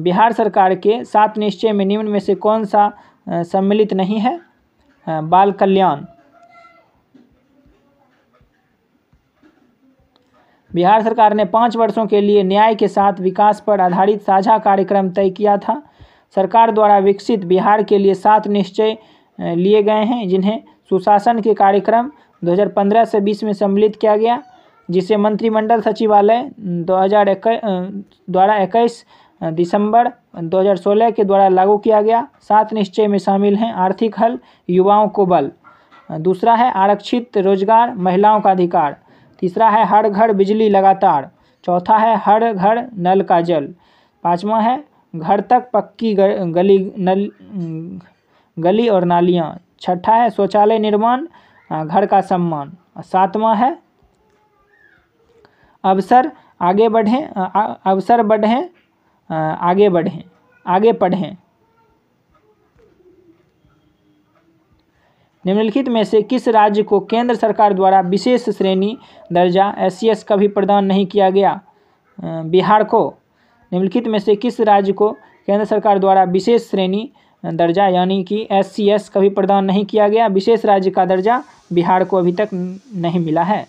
बिहार सरकार के सात निश्चय में निम्न में से कौन सा सम्मिलित नहीं है बाल कल्याण बिहार सरकार ने पाँच वर्षों के लिए न्याय के साथ विकास पर आधारित साझा कार्यक्रम तय किया था सरकार द्वारा विकसित बिहार के लिए सात निश्चय लिए गए हैं जिन्हें सुशासन के कार्यक्रम 2015 से 20 में सम्मिलित किया गया जिसे मंत्रिमंडल सचिवालय दो हज़ार द्वारा इक्कीस दिसंबर 2016 के द्वारा लागू किया गया सात निश्चय में शामिल हैं आर्थिक हल युवाओं को बल दूसरा है आरक्षित रोजगार महिलाओं का अधिकार तीसरा है हर घर बिजली लगातार चौथा है हर घर नल का जल पाँचवा है घर तक पक्की गली नल गली और नालियाँ छठा है शौचालय निर्माण घर का सम्मान सातवां है अवसर आगे बढ़ें अवसर बढ़ें आगे बढ़ें आगे पढ़ें निम्नलिखित में से किस राज्य को केंद्र सरकार द्वारा विशेष श्रेणी दर्जा एस कभी प्रदान नहीं किया गया बिहार को निम्नलिखित में से किस राज्य को केंद्र सरकार द्वारा विशेष श्रेणी दर्जा यानी कि एस सी कभी प्रदान नहीं किया गया विशेष राज्य का दर्जा बिहार को अभी तक नहीं मिला है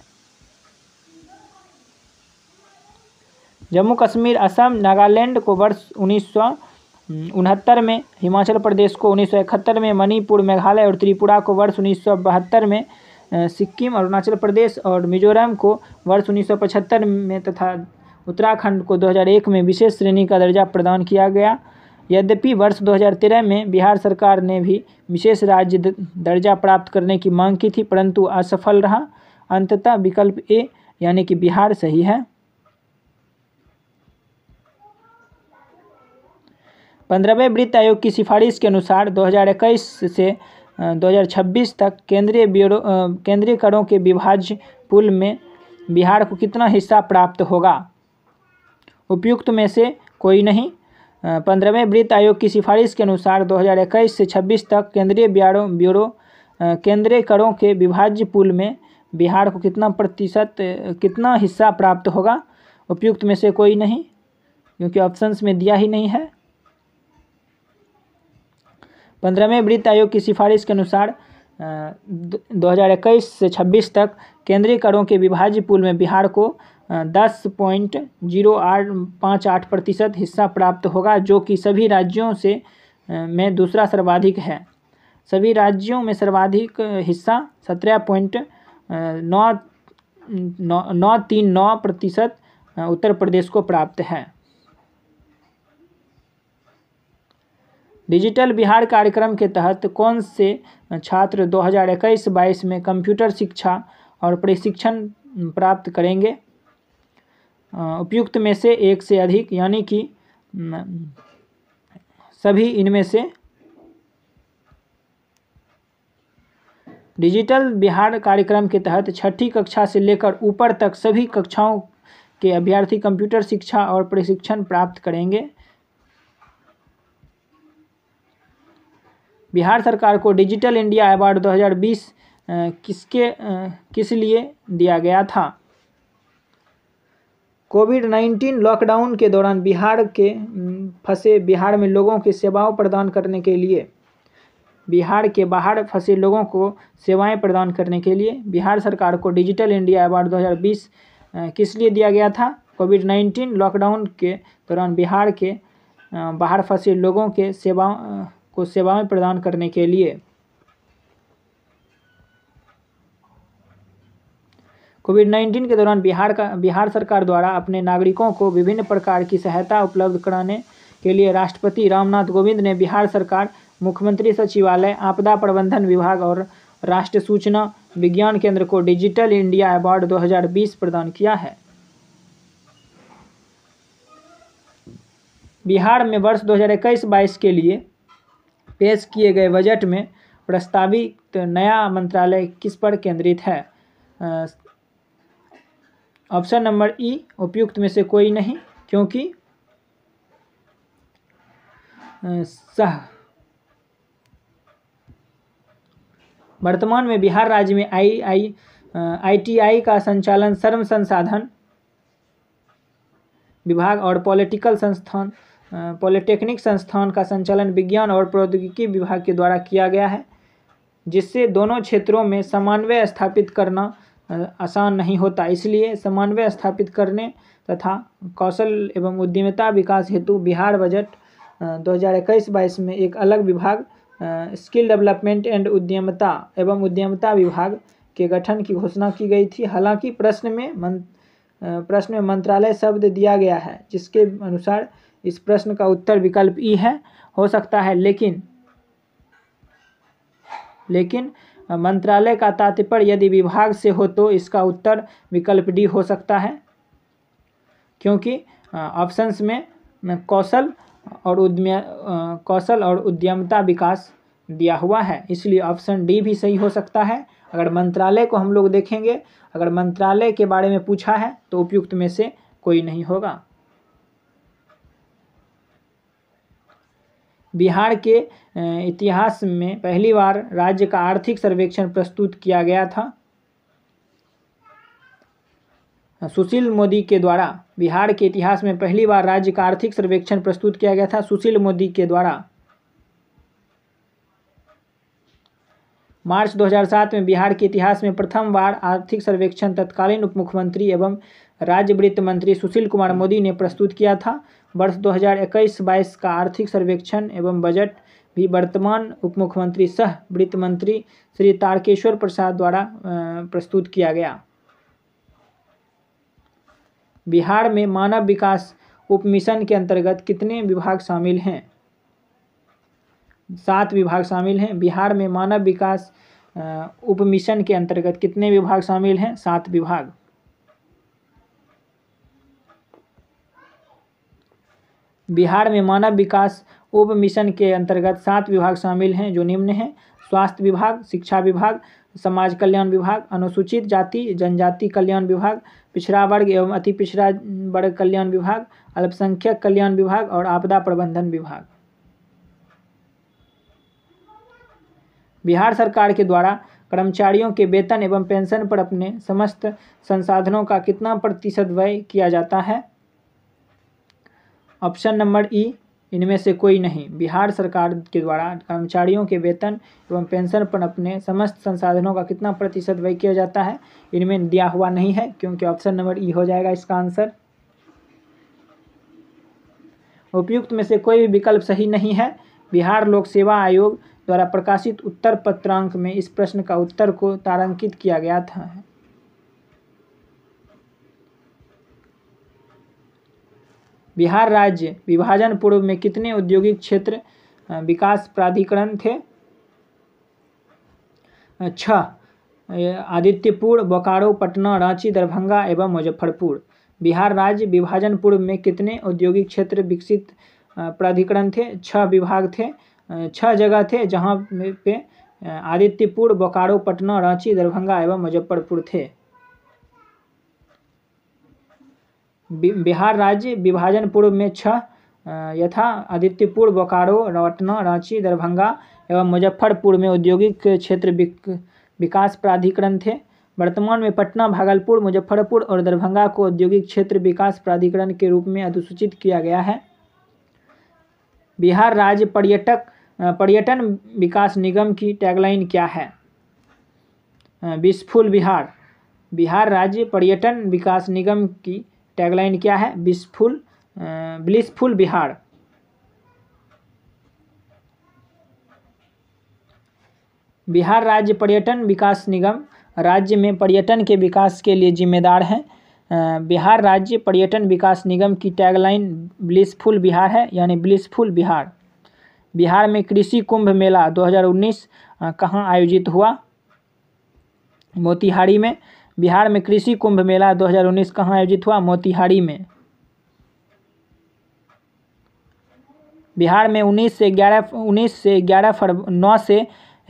जम्मू कश्मीर असम नागालैंड को वर्ष उन्नीस उनहत्तर में हिमाचल प्रदेश को उन्नीस सौ इकहत्तर में मणिपुर मेघालय और त्रिपुरा को वर्ष उन्नीस सौ बहत्तर में सिक्किम अरुणाचल प्रदेश और मिजोरम को वर्ष उन्नीस सौ पचहत्तर में तथा उत्तराखंड को 2001 में विशेष श्रेणी का दर्जा प्रदान किया गया यद्यपि वर्ष 2013 में बिहार सरकार ने भी विशेष राज्य दर्जा प्राप्त करने की मांग की थी परंतु असफल रहा अंततः विकल्प ए यानी कि बिहार सही है पंद्रहवें वित्त आयोग की सिफारिश के अनुसार 2021 से 2026 तक केंद्रीय ब्यूरो केंद्रीय करों के विभाज्य पुल में बिहार को कितना हिस्सा प्राप्त होगा उपयुक्त में से कोई नहीं पंद्रहवें वित्त आयोग की सिफारिश के अनुसार 2021 से 26 तक केंद्रीय ब्यारो ब्यूरो केंद्रीय करों के विभाज्य पुल में बिहार को कितना प्रतिशत कितना हिस्सा प्राप्त होगा उपयुक्त में से कोई नहीं क्योंकि ऑप्शंस में दिया ही नहीं है पंद्रहवें वित्त आयोग की सिफारिश के अनुसार 2021 से 26 तक केंद्रीय करों के विभाज्य पुल में बिहार को दस पॉइंट जीरो आठ पाँच आठ प्रतिशत हिस्सा प्राप्त होगा जो कि सभी राज्यों से में दूसरा सर्वाधिक है सभी राज्यों में सर्वाधिक हिस्सा सत्रह पॉइंट नौ नौ तीन नौ प्रतिशत उत्तर प्रदेश को प्राप्त है डिजिटल बिहार कार्यक्रम के तहत कौन से छात्र दो हज़ार इक्कीस बाईस में कंप्यूटर शिक्षा और प्रशिक्षण प्राप्त करेंगे उपयुक्त में से एक से अधिक यानी कि सभी इनमें से डिजिटल बिहार कार्यक्रम के तहत छठी कक्षा से लेकर ऊपर तक सभी कक्षाओं के अभ्यर्थी कंप्यूटर शिक्षा और प्रशिक्षण प्राप्त करेंगे बिहार सरकार को डिजिटल इंडिया अवार्ड 2020 किसके किस लिए दिया गया था कोविड नाइन्टीन लॉकडाउन के दौरान बिहार के फंसे बिहार में लोगों की सेवाओं प्रदान करने के लिए बिहार के बाहर फंसे लोगों को सेवाएं प्रदान करने के लिए बिहार सरकार को डिजिटल इंडिया अवार्ड 2020 किस लिए दिया गया था कोविड नाइन्टीन लॉकडाउन के दौरान बिहार के बाहर फंसे लोगों के सेवाओं को सेवाएं प्रदान करने के लिए कोविड नाइन्टीन के दौरान बिहार का बिहार सरकार द्वारा अपने नागरिकों को विभिन्न प्रकार की सहायता उपलब्ध कराने के लिए राष्ट्रपति रामनाथ कोविंद ने बिहार सरकार मुख्यमंत्री सचिवालय आपदा प्रबंधन विभाग और राष्ट्रीय सूचना विज्ञान केंद्र को डिजिटल इंडिया अवार्ड 2020 प्रदान किया है बिहार में वर्ष 2021-22 के लिए पेश किए गए बजट में प्रस्तावित नया मंत्रालय किस पर केंद्रित है ऑप्शन नंबर ई उपयुक्त में से कोई नहीं क्योंकि सह वर्तमान में बिहार राज्य में आई आई आईटीआई का संचालन सर्व संसाधन विभाग और पॉलिटिकल संस्थान पॉलिटेक्निक संस्थान का संचालन विज्ञान और प्रौद्योगिकी विभाग के द्वारा किया गया है जिससे दोनों क्षेत्रों में समन्वय स्थापित करना आसान नहीं होता इसलिए समन्वय स्थापित करने तथा कौशल एवं उद्यमिता विकास हेतु बिहार बजट दो हज़ार इक्कीस बाईस में एक अलग विभाग स्किल डेवलपमेंट एंड उद्यमिता एवं उद्यमिता विभाग के गठन की घोषणा की गई थी हालांकि प्रश्न में मन प्रश्न में मंत्रालय शब्द दिया गया है जिसके अनुसार इस प्रश्न का उत्तर विकल्प ई है हो सकता है लेकिन लेकिन मंत्रालय का तात्पर्य यदि विभाग से हो तो इसका उत्तर विकल्प डी हो सकता है क्योंकि ऑप्शंस में कौशल और उद्यम कौशल और उद्यमता विकास दिया हुआ है इसलिए ऑप्शन डी भी सही हो सकता है अगर मंत्रालय को हम लोग देखेंगे अगर मंत्रालय के बारे में पूछा है तो उपयुक्त में से कोई नहीं होगा बिहार के इतिहास में पहली बार राज्य का आर्थिक सर्वेक्षण प्रस्तुत किया गया था सुशील मोदी के द्वारा बिहार के इतिहास में पहली बार राज्य का आर्थिक सर्वेक्षण प्रस्तुत किया गया था सुशील मोदी के द्वारा मार्च 2007 में बिहार के इतिहास में प्रथम बार आर्थिक सर्वेक्षण तत्कालीन उपमुख्यमंत्री एवं राज्य वित्त मंत्री सुशील कुमार मोदी ने प्रस्तुत किया था वर्ष 2021-22 का आर्थिक सर्वेक्षण एवं बजट भी वर्तमान उप मुख्यमंत्री सह वित्त मंत्री श्री तारकेश्वर प्रसाद द्वारा प्रस्तुत किया गया बिहार में मानव विकास उप मिशन के अंतर्गत कितने विभाग शामिल हैं सात विभाग शामिल हैं बिहार में मानव विकास उप मिशन के अंतर्गत कितने विभाग शामिल हैं सात विभाग बिहार में मानव विकास उप मिशन के अंतर्गत सात विभाग शामिल हैं जो निम्न हैं स्वास्थ्य विभाग शिक्षा विभाग समाज कल्याण विभाग अनुसूचित जाति जनजाति कल्याण विभाग पिछड़ा वर्ग एवं अति पिछड़ा वर्ग कल्याण विभाग अल्पसंख्यक कल्याण विभाग और आपदा प्रबंधन विभाग बिहार सरकार के द्वारा कर्मचारियों के वेतन एवं पेंशन पर अपने समस्त संसाधनों का कितना प्रतिशत व्यय किया जाता है ऑप्शन नंबर ई इनमें से कोई नहीं बिहार सरकार के द्वारा कर्मचारियों के वेतन एवं पेंशन पर अपने समस्त संसाधनों का कितना प्रतिशत व्यय किया जाता है इनमें दिया हुआ नहीं है क्योंकि ऑप्शन नंबर ई हो जाएगा इसका आंसर उपयुक्त में से कोई भी विकल्प सही नहीं है बिहार लोक सेवा आयोग द्वारा प्रकाशित उत्तर पत्रांक में इस प्रश्न का उत्तर को तारांकित किया गया था बिहार राज्य विभाजन पूर्व में कितने औद्योगिक क्षेत्र विकास प्राधिकरण थे छः आदित्यपुर बोकारो पटना रांची दरभंगा एवं मुजफ्फरपुर बिहार राज्य विभाजन पूर्व में कितने औद्योगिक क्षेत्र विकसित प्राधिकरण थे छह विभाग थे छह जगह थे जहाँ पे आदित्यपुर बोकारो पटना रांची दरभंगा एवं मुजफ्फरपुर थे बिहार राज्य विभाजन पूर्व में छह यथा आदित्यपुर बोकारो रटना रांची दरभंगा एवं मुजफ्फरपुर में औद्योगिक क्षेत्र विकास प्राधिकरण थे वर्तमान में पटना भागलपुर मुजफ्फरपुर और दरभंगा को औद्योगिक क्षेत्र विकास प्राधिकरण के रूप में अधिसूचित किया गया है बिहार राज्य पर्यटक पर्यटन विकास निगम की टैगलाइन क्या है विस्फुल बिहार बिहार राज्य पर्यटन विकास निगम की टैगलाइन क्या है ब्लिसफुल ब्लिसफुल बिहार बिहार राज्य पर्यटन विकास निगम राज्य में पर्यटन के विकास के लिए जिम्मेदार हैं बिहार राज्य पर्यटन विकास निगम की टैगलाइन ब्लिसफुल बिहार है यानी ब्लिसफुल बिहार बिहार में कृषि कुंभ मेला 2019 कहाँ आयोजित हुआ मोतिहारी में बिहार में कृषि कुंभ मेला 2019 कहाँ आयोजित हुआ मोतिहारी में बिहार में 19 से 11 19 से 11 फरवरी नौ से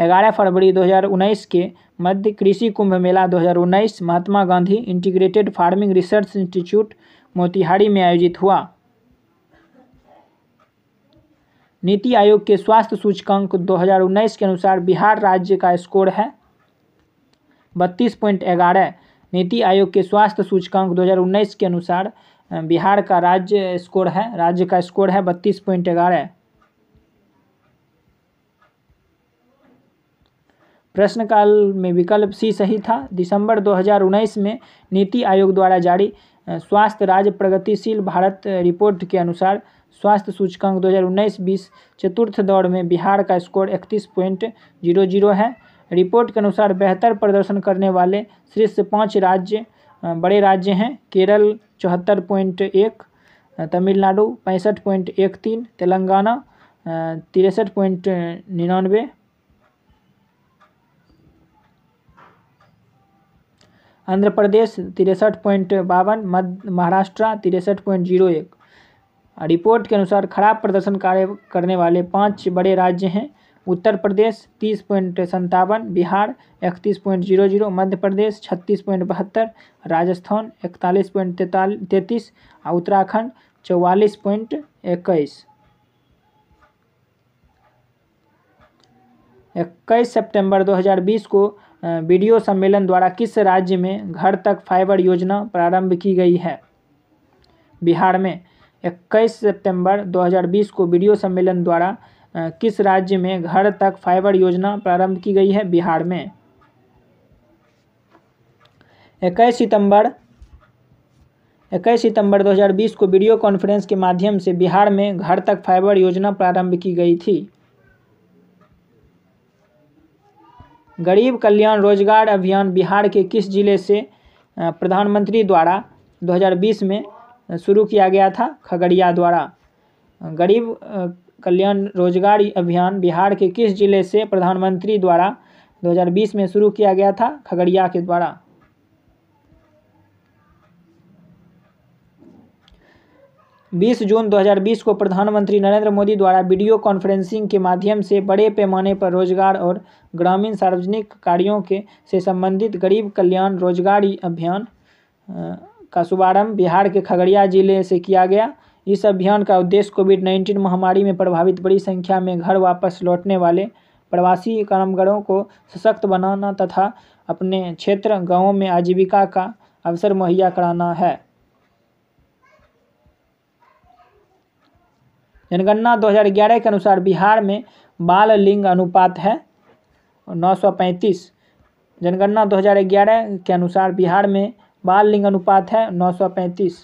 11 फरवरी 2019 के मध्य कृषि Kumbh Mela 2019 Mahatma Gandhi integrated farming research institute Motihari में आयोजित हुआ नीति आयोग के स्वास्थ्य सूचकांक 2019 के अनुसार बिहार राज्य का स्कोर है बत्तीस पॉइंट ग्यारह नीति आयोग के स्वास्थ्य सूचकांक 2019 के अनुसार बिहार का राज्य स्कोर है राज्य का स्कोर है बत्तीस पॉइंट ग्यारह प्रश्नकाल में विकल्प सी सही था दिसंबर 2019 में नीति आयोग द्वारा जारी स्वास्थ्य राज्य प्रगतिशील भारत रिपोर्ट के अनुसार स्वास्थ्य सूचकांक 2019-20 चतुर्थ दौर में बिहार का स्कोर इकतीस पॉइंट जीरो जीरो है रिपोर्ट के अनुसार बेहतर प्रदर्शन करने वाले शीर्ष पाँच राज्य बड़े राज्य हैं केरल चौहत्तर पॉइंट एक तमिलनाडु पैंसठ पॉइंट एक तीन तेलंगाना तिरसठ पॉइंट निन्यानवे आंध्र प्रदेश तिरसठ पॉइंट बावन मध्य महाराष्ट्र तिरसठ पॉइंट जीरो एक रिपोर्ट के अनुसार खराब प्रदर्शन कार्य करने वाले पांच बड़े राज्य हैं उत्तर प्रदेश तीस पॉइंट संतावन बिहार इकतीस point zero zero Madhya Pradesh छत्तीस पॉइंट बहत्तर राजस्थान इकतालीस पॉइंट तैतालीस तैंतीस आ उत्तराखंड चौवालीस पॉइंट इक्कीस इक्कीस सितंबर 2020 को वीडियो सम्मेलन द्वारा किस राज्य में घर तक फाइबर योजना प्रारंभ की गई है बिहार में इक्कीस सितंबर 2020 को वीडियो सम्मेलन द्वारा किस राज्य में घर तक फाइबर योजना प्रारंभ की गई है बिहार में इक्कीस सितंबर इक्कीस सितंबर 2020 को वीडियो कॉन्फ्रेंस के माध्यम से बिहार में घर तक फाइबर योजना प्रारंभ की गई थी गरीब कल्याण रोजगार अभियान बिहार के किस जिले से प्रधानमंत्री द्वारा 2020 में शुरू किया गया था खगड़िया द्वारा गरीब कल्याण रोजगार अभियान बिहार के किस जिले से प्रधानमंत्री द्वारा 2020 में शुरू किया गया था खगड़िया के द्वारा बीस जून 2020 को प्रधानमंत्री नरेंद्र मोदी द्वारा वीडियो कॉन्फ्रेंसिंग के माध्यम से बड़े पैमाने पर रोजगार और ग्रामीण सार्वजनिक कार्यों के से संबंधित गरीब कल्याण रोज़गारी अभियान का शुभारंभ बिहार के खगड़िया जिले से किया गया इस अभियान का उद्देश्य कोविड नाइन्टीन महामारी में प्रभावित बड़ी संख्या में घर वापस लौटने वाले प्रवासी कामगारों को सशक्त बनाना तथा अपने क्षेत्र गाँवों में आजीविका का अवसर मुहैया कराना है जनगणना 2011 के अनुसार बिहार में बाल लिंग अनुपात है 935 जनगणना 2011 के अनुसार बिहार में बाल लिंग अनुपात है 935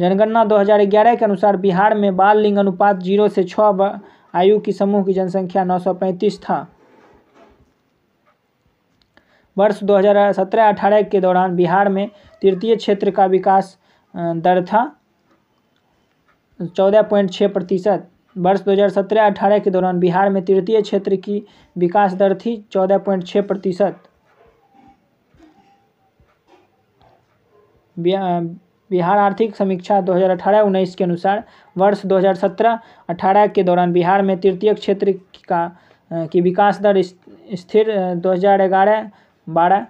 जनगणना 2011 के अनुसार बिहार में बाल लिंग अनुपात जीरो से छः आयु की समूह की जनसंख्या 935 था वर्ष 2017-18 के दौरान बिहार में तृतीय क्षेत्र का विकास दर था 14.6 प्रतिशत वर्ष 2017-18 के दौरान बिहार में तृतीय क्षेत्र की विकास दर थी 14.6 प्रतिशत बिहार आर्थिक समीक्षा 2018-19 के अनुसार वर्ष 2017-18 के दौरान बिहार में तृतीय क्षेत्र का की विकास दर स्थिर 2011-12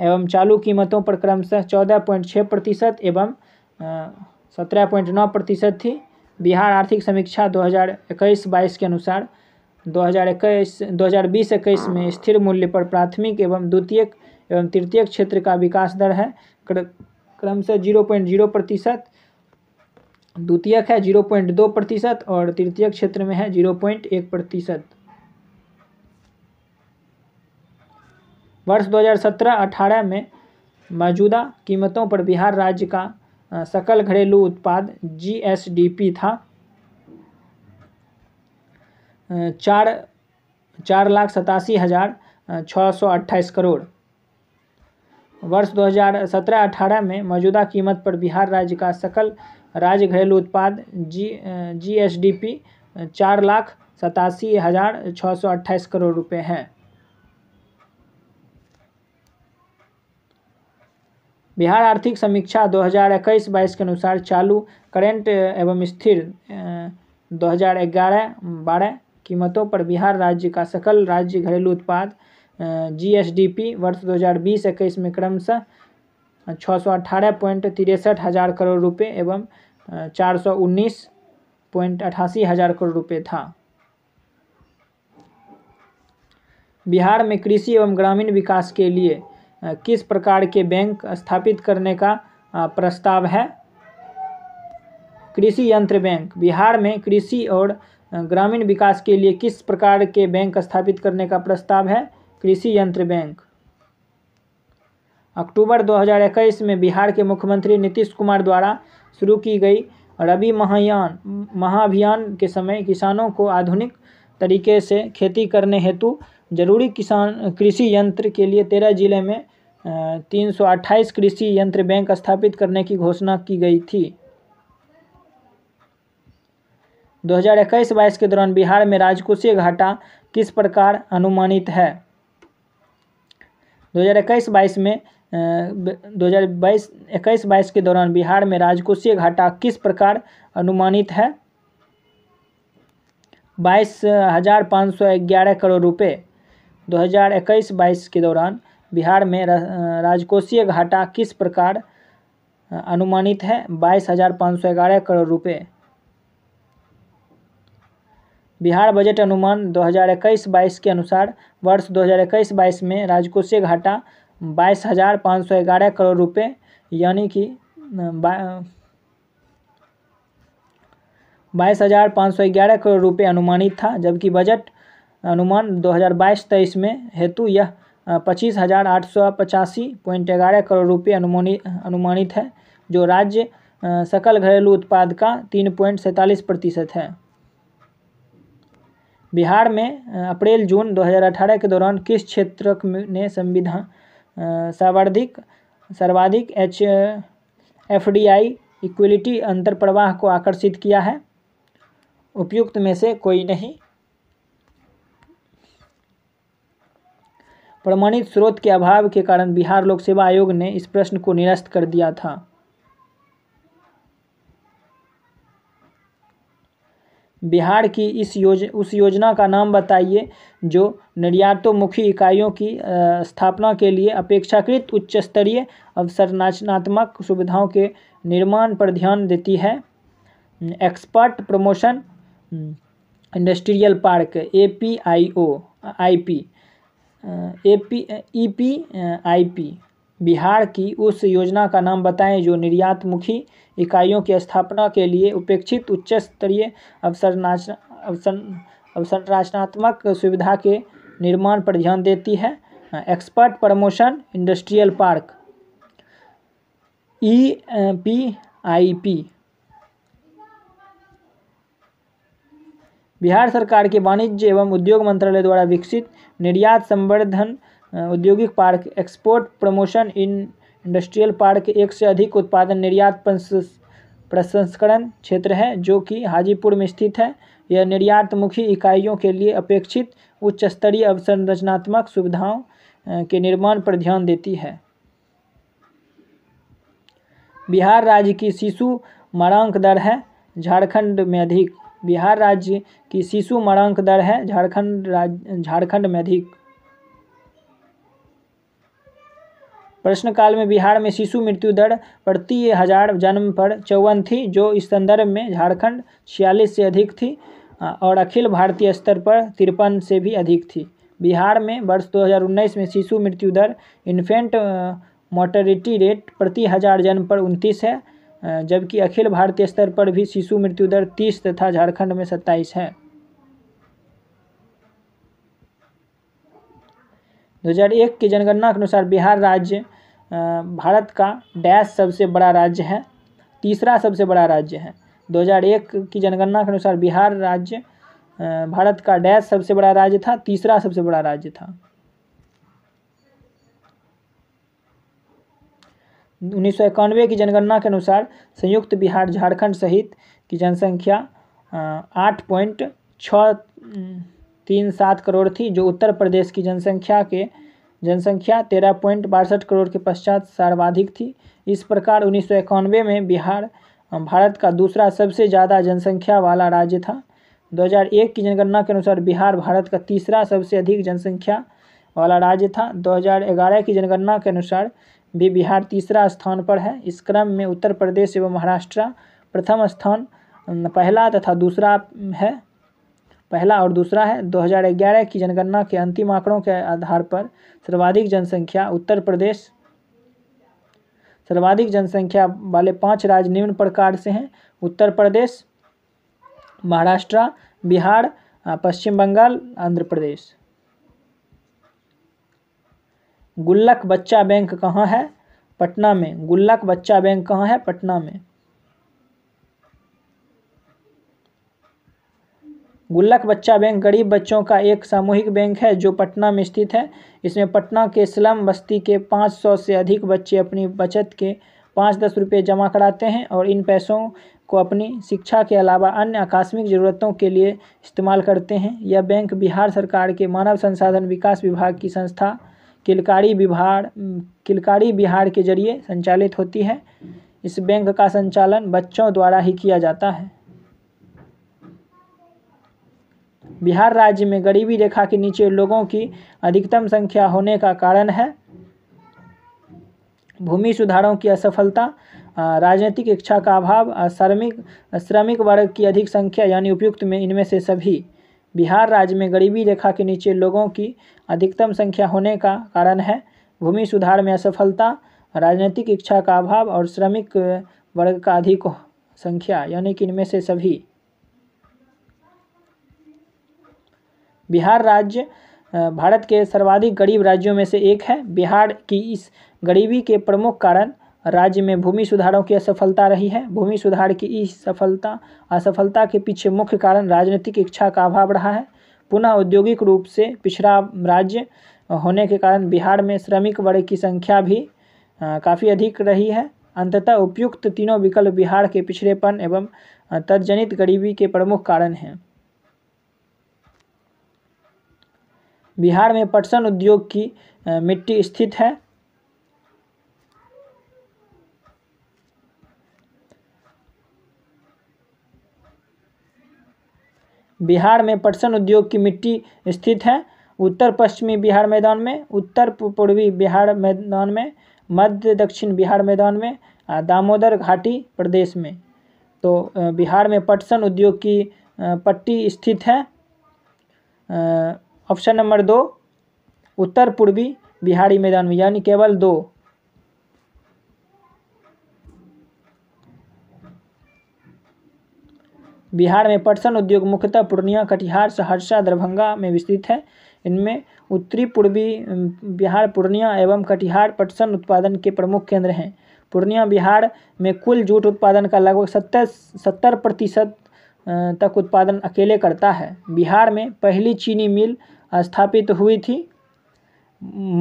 एवं चालू कीमतों पर क्रमशः चौदह पॉइंट छः प्रतिशत एवं सत्रह पॉइंट नौ प्रतिशत थी बिहार आर्थिक समीक्षा 2021-22 के अनुसार 2021 बीस इक्कीस में स्थिर मूल्य पर प्राथमिक एवं द्वितीयक एवं तृतीयक क्षेत्र का विकास दर है क्रमशः जीरो पॉइंट जीरो प्रतिशत द्वितीयक है जीरो पॉइंट दो प्रतिशत और तृतीय क्षेत्र में है जीरो पॉइंट एक प्रतिशत वर्ष 2017-18 में मौजूदा कीमतों पर बिहार राज्य का सकल घरेलू उत्पाद जीएसडीपी था चार चार लाख सतासी हज़ार छः सौ अट्ठाईस करोड़ वर्ष 2017-18 में मौजूदा कीमत पर बिहार राज्य का सकल राज्य घरेलू उत्पाद G G S D P चार लाख सतासी हज़ार छः सौ अट्ठाईस करोड़ रुपए है बिहार आर्थिक समीक्षा 2021-22 के अनुसार चालू करेंट एवं स्थिर 2011-12 कीमतों पर बिहार राज्य का सकल राज्य घरेलू उत्पाद जीएसडीपी वर्ष 2020 इक्कीस में क्रमशः छः सौ अठारह पॉइंट तिरसठ हज़ार करोड़ रुपए एवं चार सौ उन्नीस पॉइंट अठासी हज़ार करोड़ रुपए था बिहार में कृषि एवं ग्रामीण विकास के लिए किस प्रकार के बैंक स्थापित करने का प्रस्ताव है कृषि यंत्र बैंक बिहार में कृषि और ग्रामीण विकास के लिए किस प्रकार के बैंक स्थापित करने का प्रस्ताव है कृषि यंत्र बैंक अक्टूबर 2021 में बिहार के मुख्यमंत्री नीतीश कुमार द्वारा शुरू की गई रबी महायान महाअभियान के समय किसानों को आधुनिक तरीके से खेती करने हेतु जरूरी किसान कृषि यंत्र के लिए तेरह जिले में तीन सौ अट्ठाईस कृषि यंत्र बैंक स्थापित करने की घोषणा की गई थी 2021-22 के दौरान बिहार में राजकोषीय घाटा किस प्रकार अनुमानित है दो हज़ार इक्कीस बाईस में दो हज़ार बाईस इक्कीस बाईस के दौरान बिहार में राजकोषीय घाटा किस प्रकार अनुमानित है बाईस हज़ार पाँच सौ ग्यारह करोड़ रुपये दो हज़ार इक्कीस बाईस के दौरान बिहार में राजकोषीय घाटा किस प्रकार अनुमानित है बाईस हज़ार पाँच सौ ग्यारह करोड़ रुपये बिहार बजट अनुमान 2021-22 के अनुसार वर्ष 2021-22 में राजकोषीय घाटा बाईस हज़ार पाँच सौ ग्यारह करोड़ रुपए यानी कि बाईस हज़ार पाँच सौ ग्यारह करोड़ रुपए अनुमानित था जबकि बजट अनुमान 2022-23 में हेतु यह पच्चीस हज़ार आठ सौ पचासी पॉइंट ग्यारह करोड़ रुपये अनुमानित अनुमानित है जो राज्य सकल घरेलू उत्पाद का तीन पॉइंट सैंतालीस प्रतिशत है बिहार में अप्रैल जून 2018 के दौरान किस क्षेत्र ने संविधान सर्वाधिक सर्वाधिक H F D I equality अंतर प्रवाह को आकर्षित किया है उपयुक्त में से कोई नहीं प्रमाणित स्रोत के अभाव के कारण बिहार लोक सेवा आयोग ने इस प्रश्न को निरस्त कर दिया था बिहार की इस योज उस योजना का नाम बताइए जो निर्यातोमुखी इकाइयों की स्थापना के लिए अपेक्षाकृत उच्च स्तरीय अवसरनाचनात्मक सुविधाओं के निर्माण पर ध्यान देती है expert promotion industrial park A P I O I P A P E P I P Bihar की उस योजना का नाम बताएं जो निर्यातमुखी इकाइयों की स्थापना के लिए उपेक्षित उच्च स्तरीय अवसरनाच अवसर अवसंरचनात्मक सुविधा के निर्माण पर ध्यान देती है expert promotion industrial park E P I P Bihar सरकार के वाणिज्य एवं उद्योग मंत्रालय द्वारा विकसित निर्यात संवर्धन औद्योगिक park export promotion in industrial park एक से अधिक उत्पादन निर्यात प्रसंस्करण क्षेत्र है जो कि हाजीपुर में स्थित है यह निर्यातमुखी इकाइयों के लिए अपेक्षित उच्च स्तरीय अवसंरचनात्मक सुविधाओं के निर्माण पर ध्यान देती है बिहार राज्य की शिशु मरांक दर है झारखंड में अधिक बिहार राज्य की शिशु मरांक दर है झारखंड राज्य झारखंड में अधिक प्रश्नकाल में बिहार में शिशु मृत्यु दर प्रति हजार जन्म पर चौवन थी जो इस संदर्भ में झारखंड छियालीस से अधिक थी और अखिल भारतीय स्तर पर तिरपन से भी अधिक थी बिहार में वर्ष 2019 में शिशु मृत्यु दर इन्फेंट मोटरिटी रेट प्रति हज़ार जन्म पर उनतीस है जबकि अखिल भारतीय स्तर पर भी शिशु मृत्यु दर तीस तथा झारखंड में सत्ताईस है 2001 की जनगणना के अनुसार बिहार राज्य भारत का डैश सबसे बड़ा राज्य है तीसरा सबसे बड़ा राज्य है 2001 की जनगणना के अनुसार बिहार राज्य भारत का डैश सबसे बड़ा राज्य था तीसरा सबसे बड़ा राज्य था 1991 की जनगणना के अनुसार संयुक्त बिहार झारखंड सहित की जनसंख्या आठ पॉइंट छः तीन सात करोड़ थी जो उत्तर प्रदेश की जनसंख्या के जनसंख्या तेरह पॉइंट बासठ करोड़ के पश्चात सर्वाधिक थी इस प्रकार उन्नीस में बिहार भारत का दूसरा सबसे ज़्यादा जनसंख्या वाला राज्य था 2001 की जनगणना के अनुसार बिहार भारत का तीसरा सबसे अधिक जनसंख्या वाला राज्य था 2011 की जनगणना के अनुसार भी बिहार तीसरा स्थान पर है इस क्रम में उत्तर प्रदेश एवं महाराष्ट्र प्रथम स्थान पहला तथा दूसरा है पहला और दूसरा है 2011 की जनगणना के अंतिम आंकड़ों के आधार पर सर्वाधिक जनसंख्या उत्तर प्रदेश सर्वाधिक जनसंख्या वाले पांच राज्य निम्न प्रकार से हैं उत्तर प्रदेश महाराष्ट्र बिहार पश्चिम बंगाल आंध्र प्रदेश गुल्लक बच्चा बैंक कहाँ है पटना में गुल्लक बच्चा बैंक कहाँ है पटना में गुल्लक बच्चा बैंक गरीब बच्चों का एक सामूहिक बैंक है जो पटना में स्थित है इसमें पटना के स्लम बस्ती के 500 से अधिक बच्चे अपनी बचत के पाँच दस रुपये जमा कराते हैं और इन पैसों को अपनी शिक्षा के अलावा अन्य आकस्मिक ज़रूरतों के लिए इस्तेमाल करते हैं यह बैंक बिहार सरकार के मानव संसाधन विकास विभाग की संस्था किलकारी बिहार किलकारी बिहार के जरिए संचालित होती है इस बैंक का संचालन बच्चों द्वारा ही किया जाता है बिहार राज्य में गरीबी रेखा के नीचे लोगों की अधिकतम संख्या होने का कारण है भूमि सुधारों की असफलता राजनीतिक इच्छा का अभाव श्रमिक श्रमिक वर्ग की अधिक संख्या यानी उपयुक्त में इनमें से सभी बिहार राज्य में गरीबी रेखा के नीचे लोगों की अधिकतम संख्या होने का कारण है भूमि सुधार में असफलता राजनीतिक इच्छा का अभाव और श्रमिक वर्ग का अधिक संख्या यानी कि इनमें से सभी बिहार राज्य भारत के सर्वाधिक गरीब राज्यों में से एक है बिहार की इस गरीबी के प्रमुख कारण राज्य में भूमि सुधारों की असफलता रही है भूमि सुधार की इस सफलता असफलता के पीछे मुख्य कारण राजनीतिक इच्छा का अभाव रहा है पुनः औद्योगिक रूप से पिछड़ा राज्य होने के कारण बिहार में श्रमिक वर्ग की संख्या भी काफ़ी अधिक रही है अंततः उपयुक्त तीनों विकल्प बिहार के पिछड़ेपन एवं तजनित गरीबी के प्रमुख कारण हैं बिहार में पटसन उद्योग की मिट्टी स्थित है बिहार में पटसन उद्योग की मिट्टी स्थित है उत्तर पश्चिमी बिहार मैदान में उत्तर पूर्वी बिहार मैदान में मध्य दक्षिण बिहार मैदान में दामोदर घाटी प्रदेश में तो बिहार में पटसन उद्योग की पट्टी स्थित है ऑप्शन नंबर दो उत्तर पूर्वी बिहारी मैदान में यानी केवल दो बिहार में पटसन उद्योग मुख्यतः पूर्णिया कटिहार सहरसा दरभंगा में विस्तृत है इनमें उत्तरी पूर्वी बिहार पूर्णिया एवं कटिहार पटसन उत्पादन के प्रमुख केंद्र हैं पूर्णिया बिहार में कुल जूट उत्पादन का लगभग सत्तर सत्तर प्रतिशत तक उत्पादन अकेले करता है बिहार में पहली चीनी मिल स्थापित हुई थी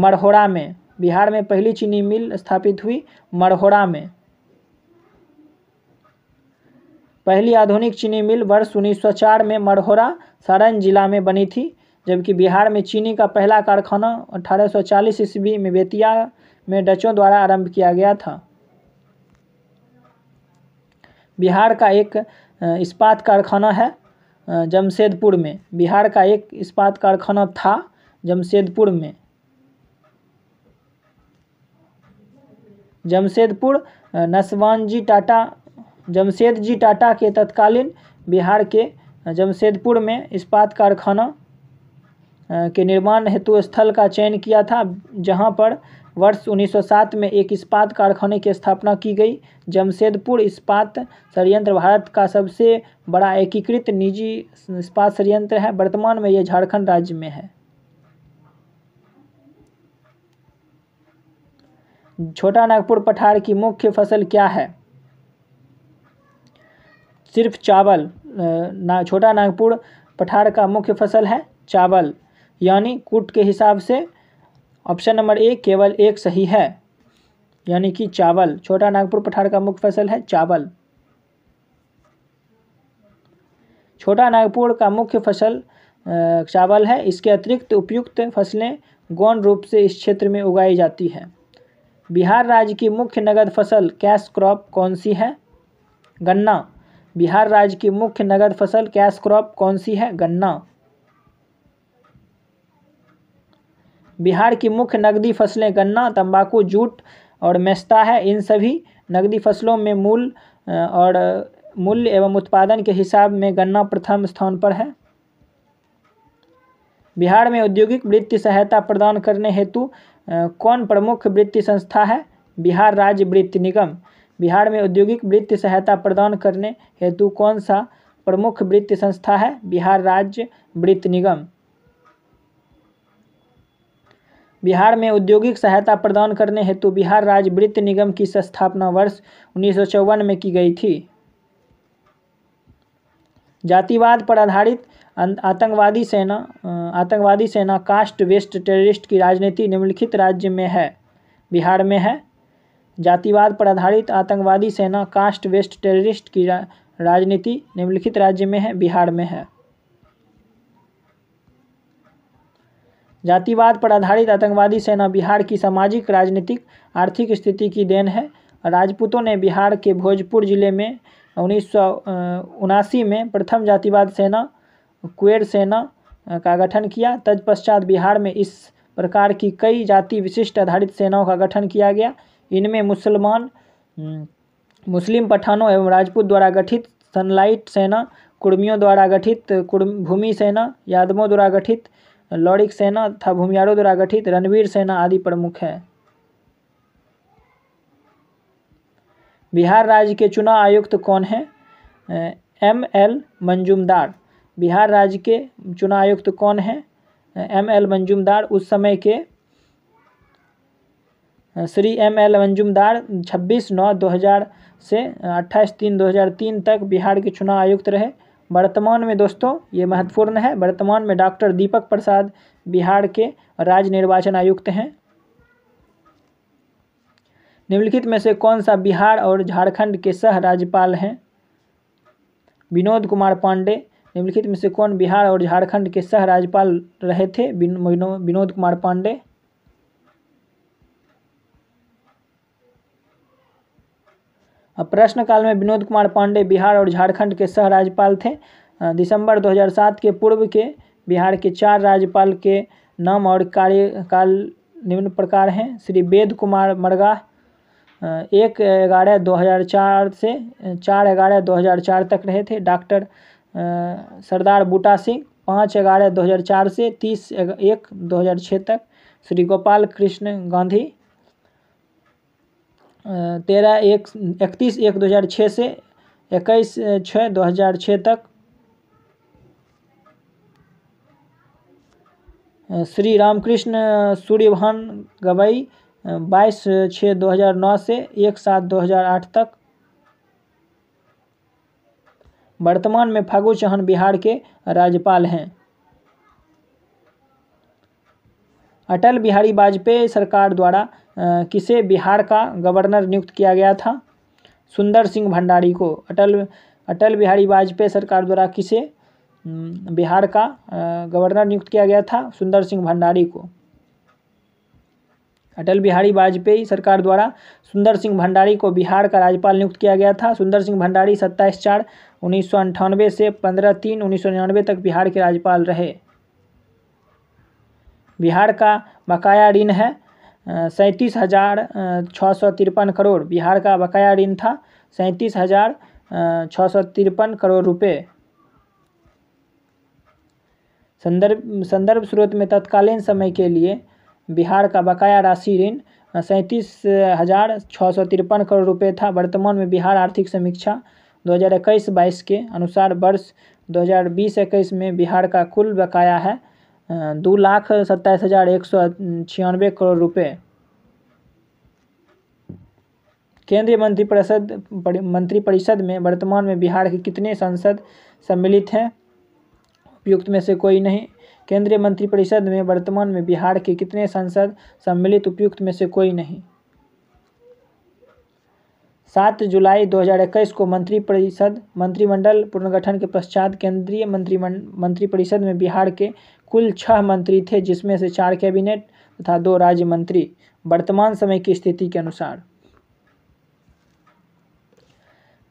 मढ़ोड़ा में बिहार में पहली चीनी मिल स्थापित हुई मढ़ोड़ा में पहली आधुनिक चीनी मिल वर्ष उन्नीस में मढ़ोरा सारण जिला में बनी थी जबकि बिहार में चीनी का पहला कारखाना 1840 ईस्वी में बेतिया में डचों द्वारा आरंभ किया गया था बिहार का एक इस्पात कारखाना है जमशेदपुर में बिहार का एक इस्पात कारखाना था जमशेदपुर में जमशेदपुर नसवान जी टाटा जमशेद जी टाटा के तत्कालीन बिहार के जमशेदपुर में इस्पात कारखाना के निर्माण हेतु स्थल का चयन किया था जहां पर वर्ष 1907 में एक इस्पात कारखाने की स्थापना की गई जमशेदपुर इस्पात संयंत्र भारत का सबसे बड़ा एकीकृत निजी इस्पात संयंत्र है वर्तमान में यह झारखंड राज्य में है छोटा नागपुर पठार की मुख्य फसल क्या है सिर्फ चावल ना छोटा नागपुर पठार का मुख्य फसल है चावल यानी कुट के हिसाब से ऑप्शन नंबर ए केवल एक सही है यानी कि चावल छोटा नागपुर पठार का मुख्य फसल है चावल छोटा नागपुर का मुख्य फसल चावल है इसके अतिरिक्त उपयुक्त फसलें गौण रूप से इस क्षेत्र में उगाई जाती है बिहार राज्य की मुख्य नगद फसल कैश क्रॉप कौन सी है गन्ना बिहार राज्य की मुख्य नगद फसल कैश क्रॉप कौन सी है गन्ना बिहार की मुख्य नकदी फसलें गन्ना तंबाकू जूट और मेस्ता है इन सभी नकदी फसलों में मूल और मूल्य एवं उत्पादन के हिसाब में गन्ना प्रथम स्थान पर है बिहार में औद्योगिक वित्तीय सहायता प्रदान करने हेतु कौन प्रमुख वित्तीय संस्था है बिहार राज्य वृत्ति निगम बिहार में औद्योगिक वित्तीय सहायता प्रदान करने हेतु कौन सा प्रमुख वित्तीय संस्था है बिहार राज्य वृत्त निगम बिहार में औद्योगिक सहायता प्रदान करने हेतु बिहार राज्य वित्त निगम की स्थापना वर्ष उन्नीस में की गई थी जातिवाद पर आधारित अं- आतंकवादी सेना अं- आतंकवादी सेना कास्ट वेस्ट टेररिस्ट की राजनीति निम्नलिखित राज्य में है बिहार में है जातिवाद पर आधारित आतंकवादी सेना कास्ट वेस्ट टेररिस्ट की राजनीति निम्नलिखित राज्य में है बिहार में है जातिवाद पर आधारित आतंकवादी सेना बिहार की सामाजिक राजनीतिक आर्थिक स्थिति की देन है राजपूतों ने बिहार के भोजपुर जिले में उन्नीस में प्रथम जातिवाद सेना कुएर सेना का गठन किया तत्पश्चात बिहार में इस प्रकार की कई जाति विशिष्ट आधारित सेनाओं का गठन किया गया इनमें मुसलमान मुस्लिम पठानों एवं राजपूत द्वारा गठित सनलाइट सेना कुर्मियों द्वारा गठित भूमि सेना यादवों द्वारा गठित लौरिक सेना तथा भूमियारों द्वारा गठित रणवीर सेना आदि प्रमुख है बिहार राज्य के चुनाव आयुक्त कौन है एम एल मंजुमदार बिहार राज्य के चुनाव आयुक्त कौन है एम एल मंजुमदार उस समय के श्री एम एल मंजुमदार 26 नौ 2000 से 28 तीन 2003 तक बिहार के चुनाव आयुक्त रहे वर्तमान में दोस्तों ये महत्वपूर्ण है वर्तमान में डॉक्टर दीपक प्रसाद बिहार के राज्य निर्वाचन आयुक्त हैं निम्नलिखित में से कौन सा बिहार और झारखंड के सह राज्यपाल हैं विनोद कुमार पांडे निम्नलिखित में से कौन बिहार और झारखंड के सह राज्यपाल रहे थे विनोद कुमार पांडे प्रश्नकाल में विनोद कुमार पांडे बिहार और झारखंड के सह राज्यपाल थे दिसंबर 2007 के पूर्व के बिहार के चार राज्यपाल के नाम और कार्यकाल निम्न प्रकार हैं श्री वेद कुमार मरगा एक ग्यारह 2004 से चार ग्यारह 2004 तक रहे थे डॉक्टर सरदार बूटा सिंह पाँच ग्यारह 2004 से तीस एक 2006 तक श्री गोपाल कृष्ण गांधी तेरह एक इकतीस एक दो हज़ार छः से इक्कीस छः दो हज़ार छः तक श्री रामकृष्ण सूर्यभान गवई बाईस छः दो हज़ार नौ से एक सात दो हज़ार आठ तक वर्तमान में फागू चौहान बिहार के राज्यपाल हैं अटल बिहारी वाजपेयी सरकार द्वारा किसे बिहार का गवर्नर नियुक्त किया गया था सुंदर सिंह भंडारी को अटल अटल बिहारी वाजपेयी सरकार द्वारा किसे बिहार का गवर्नर नियुक्त किया गया था सुंदर सिंह भंडारी को अटल बिहारी वाजपेयी सरकार द्वारा सुंदर सिंह भंडारी को बिहार का राज्यपाल नियुक्त किया गया था सुंदर सिंह भंडारी सत्ताईस चार उन्नीस से पंद्रह तीन उन्नीस तक बिहार के राज्यपाल रहे बिहार का बकाया ऋण है सैंतीस हज़ार छः सौ तिरपन करोड़ बिहार का बकाया ऋण था सैंतीस हज़ार छः सौ तिरपन करोड़ रुपये संदर्भ संदर्भ स्रोत में तत्कालीन समय के लिए बिहार का बकाया राशि ऋण सैंतीस हज़ार छः सौ तिरपन करोड़ रुपये था वर्तमान में बिहार आर्थिक समीक्षा दो हज़ार इक्कीस बाईस के अनुसार वर्ष दो हज़ार बीस इक्कीस में बिहार का कुल बकाया है दो लाख सत्ताईस हज़ार एक सौ छियानवे करोड़ रुपए केंद्रीय मंत्रिपरिषद मंत्रिपरिषद में वर्तमान में बिहार के कितने सांसद सम्मिलित हैं उपयुक्त में से कोई नहीं केंद्रीय मंत्रिपरिषद में वर्तमान में बिहार के कितने सांसद सम्मिलित उपयुक्त में से कोई नहीं सात जुलाई 2021 को मंत्रिपरिषद मंत्रिमंडल पुनर्गठन के पश्चात केंद्रीय मंत्रिमंडल मंत्रिपरिषद में बिहार के कुल छह मंत्री थे जिसमें से चार कैबिनेट तथा दो राज्य मंत्री वर्तमान समय की स्थिति के अनुसार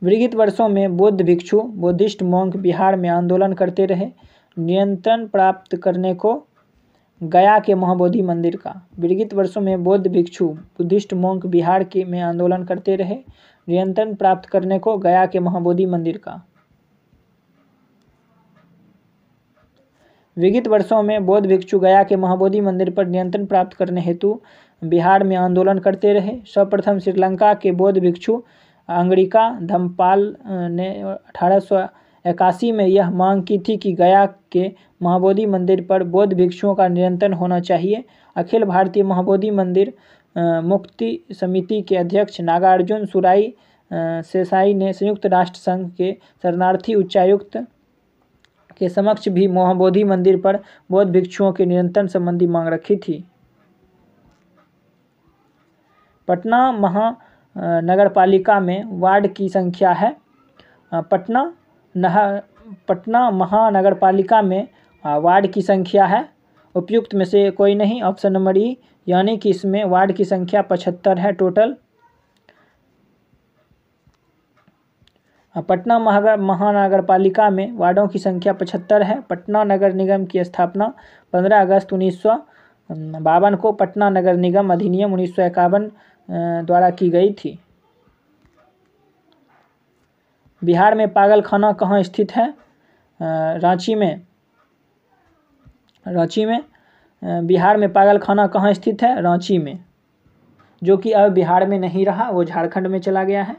विगत वर्षों में बौद्ध भिक्षु बौद्धिस्ट मोंग बिहार में आंदोलन करते रहे नियंत्रण प्राप्त करने को गया के महाबोधि मंदिर का विगत वर्षों में बौद्ध भिक्षु बुद्धिस्ट मोंक बिहार के में आंदोलन करते रहे नियंत्रण प्राप्त करने को गया के महाबोधि मंदिर का विगत वर्षों में बौद्ध भिक्षु गया के महाबोधि मंदिर पर नियंत्रण प्राप्त करने हेतु बिहार में आंदोलन करते रहे सर्वप्रथम श्रीलंका के बौद्ध भिक्षु अंगड़िका धमपाल ने अठारह में यह मांग की थी कि गया के महाबोधि मंदिर पर बौद्ध भिक्षुओं का नियंत्रण होना चाहिए अखिल भारतीय महाबोधि मंदिर मुक्ति समिति के अध्यक्ष नागार्जुन सुराई सेसाई ने संयुक्त राष्ट्र संघ के शरणार्थी उच्चायुक्त के समक्ष भी मोहबोधि मंदिर पर बौद्ध भिक्षुओं के निरंतर संबंधी मांग रखी थी पटना महा पालिका में वार्ड की संख्या है पटना नह पटना महानगर पालिका में वार्ड की संख्या है उपयुक्त में से कोई नहीं ऑप्शन नंबर ई यानी कि इसमें वार्ड की संख्या पचहत्तर है टोटल हाँ, पटना महानगर पालिका में वार्डों की संख्या पचहत्तर है पटना नगर निगम की स्थापना पंद्रह अगस्त उन्नीस बावन को पटना नगर निगम अधिनियम उन्नीस द्वारा की गई थी बिहार में पागलखाना कहाँ स्थित है रांची में रांची में बिहार में पागलखाना कहाँ स्थित है रांची में जो कि अब बिहार में नहीं रहा वो झारखंड में चला गया है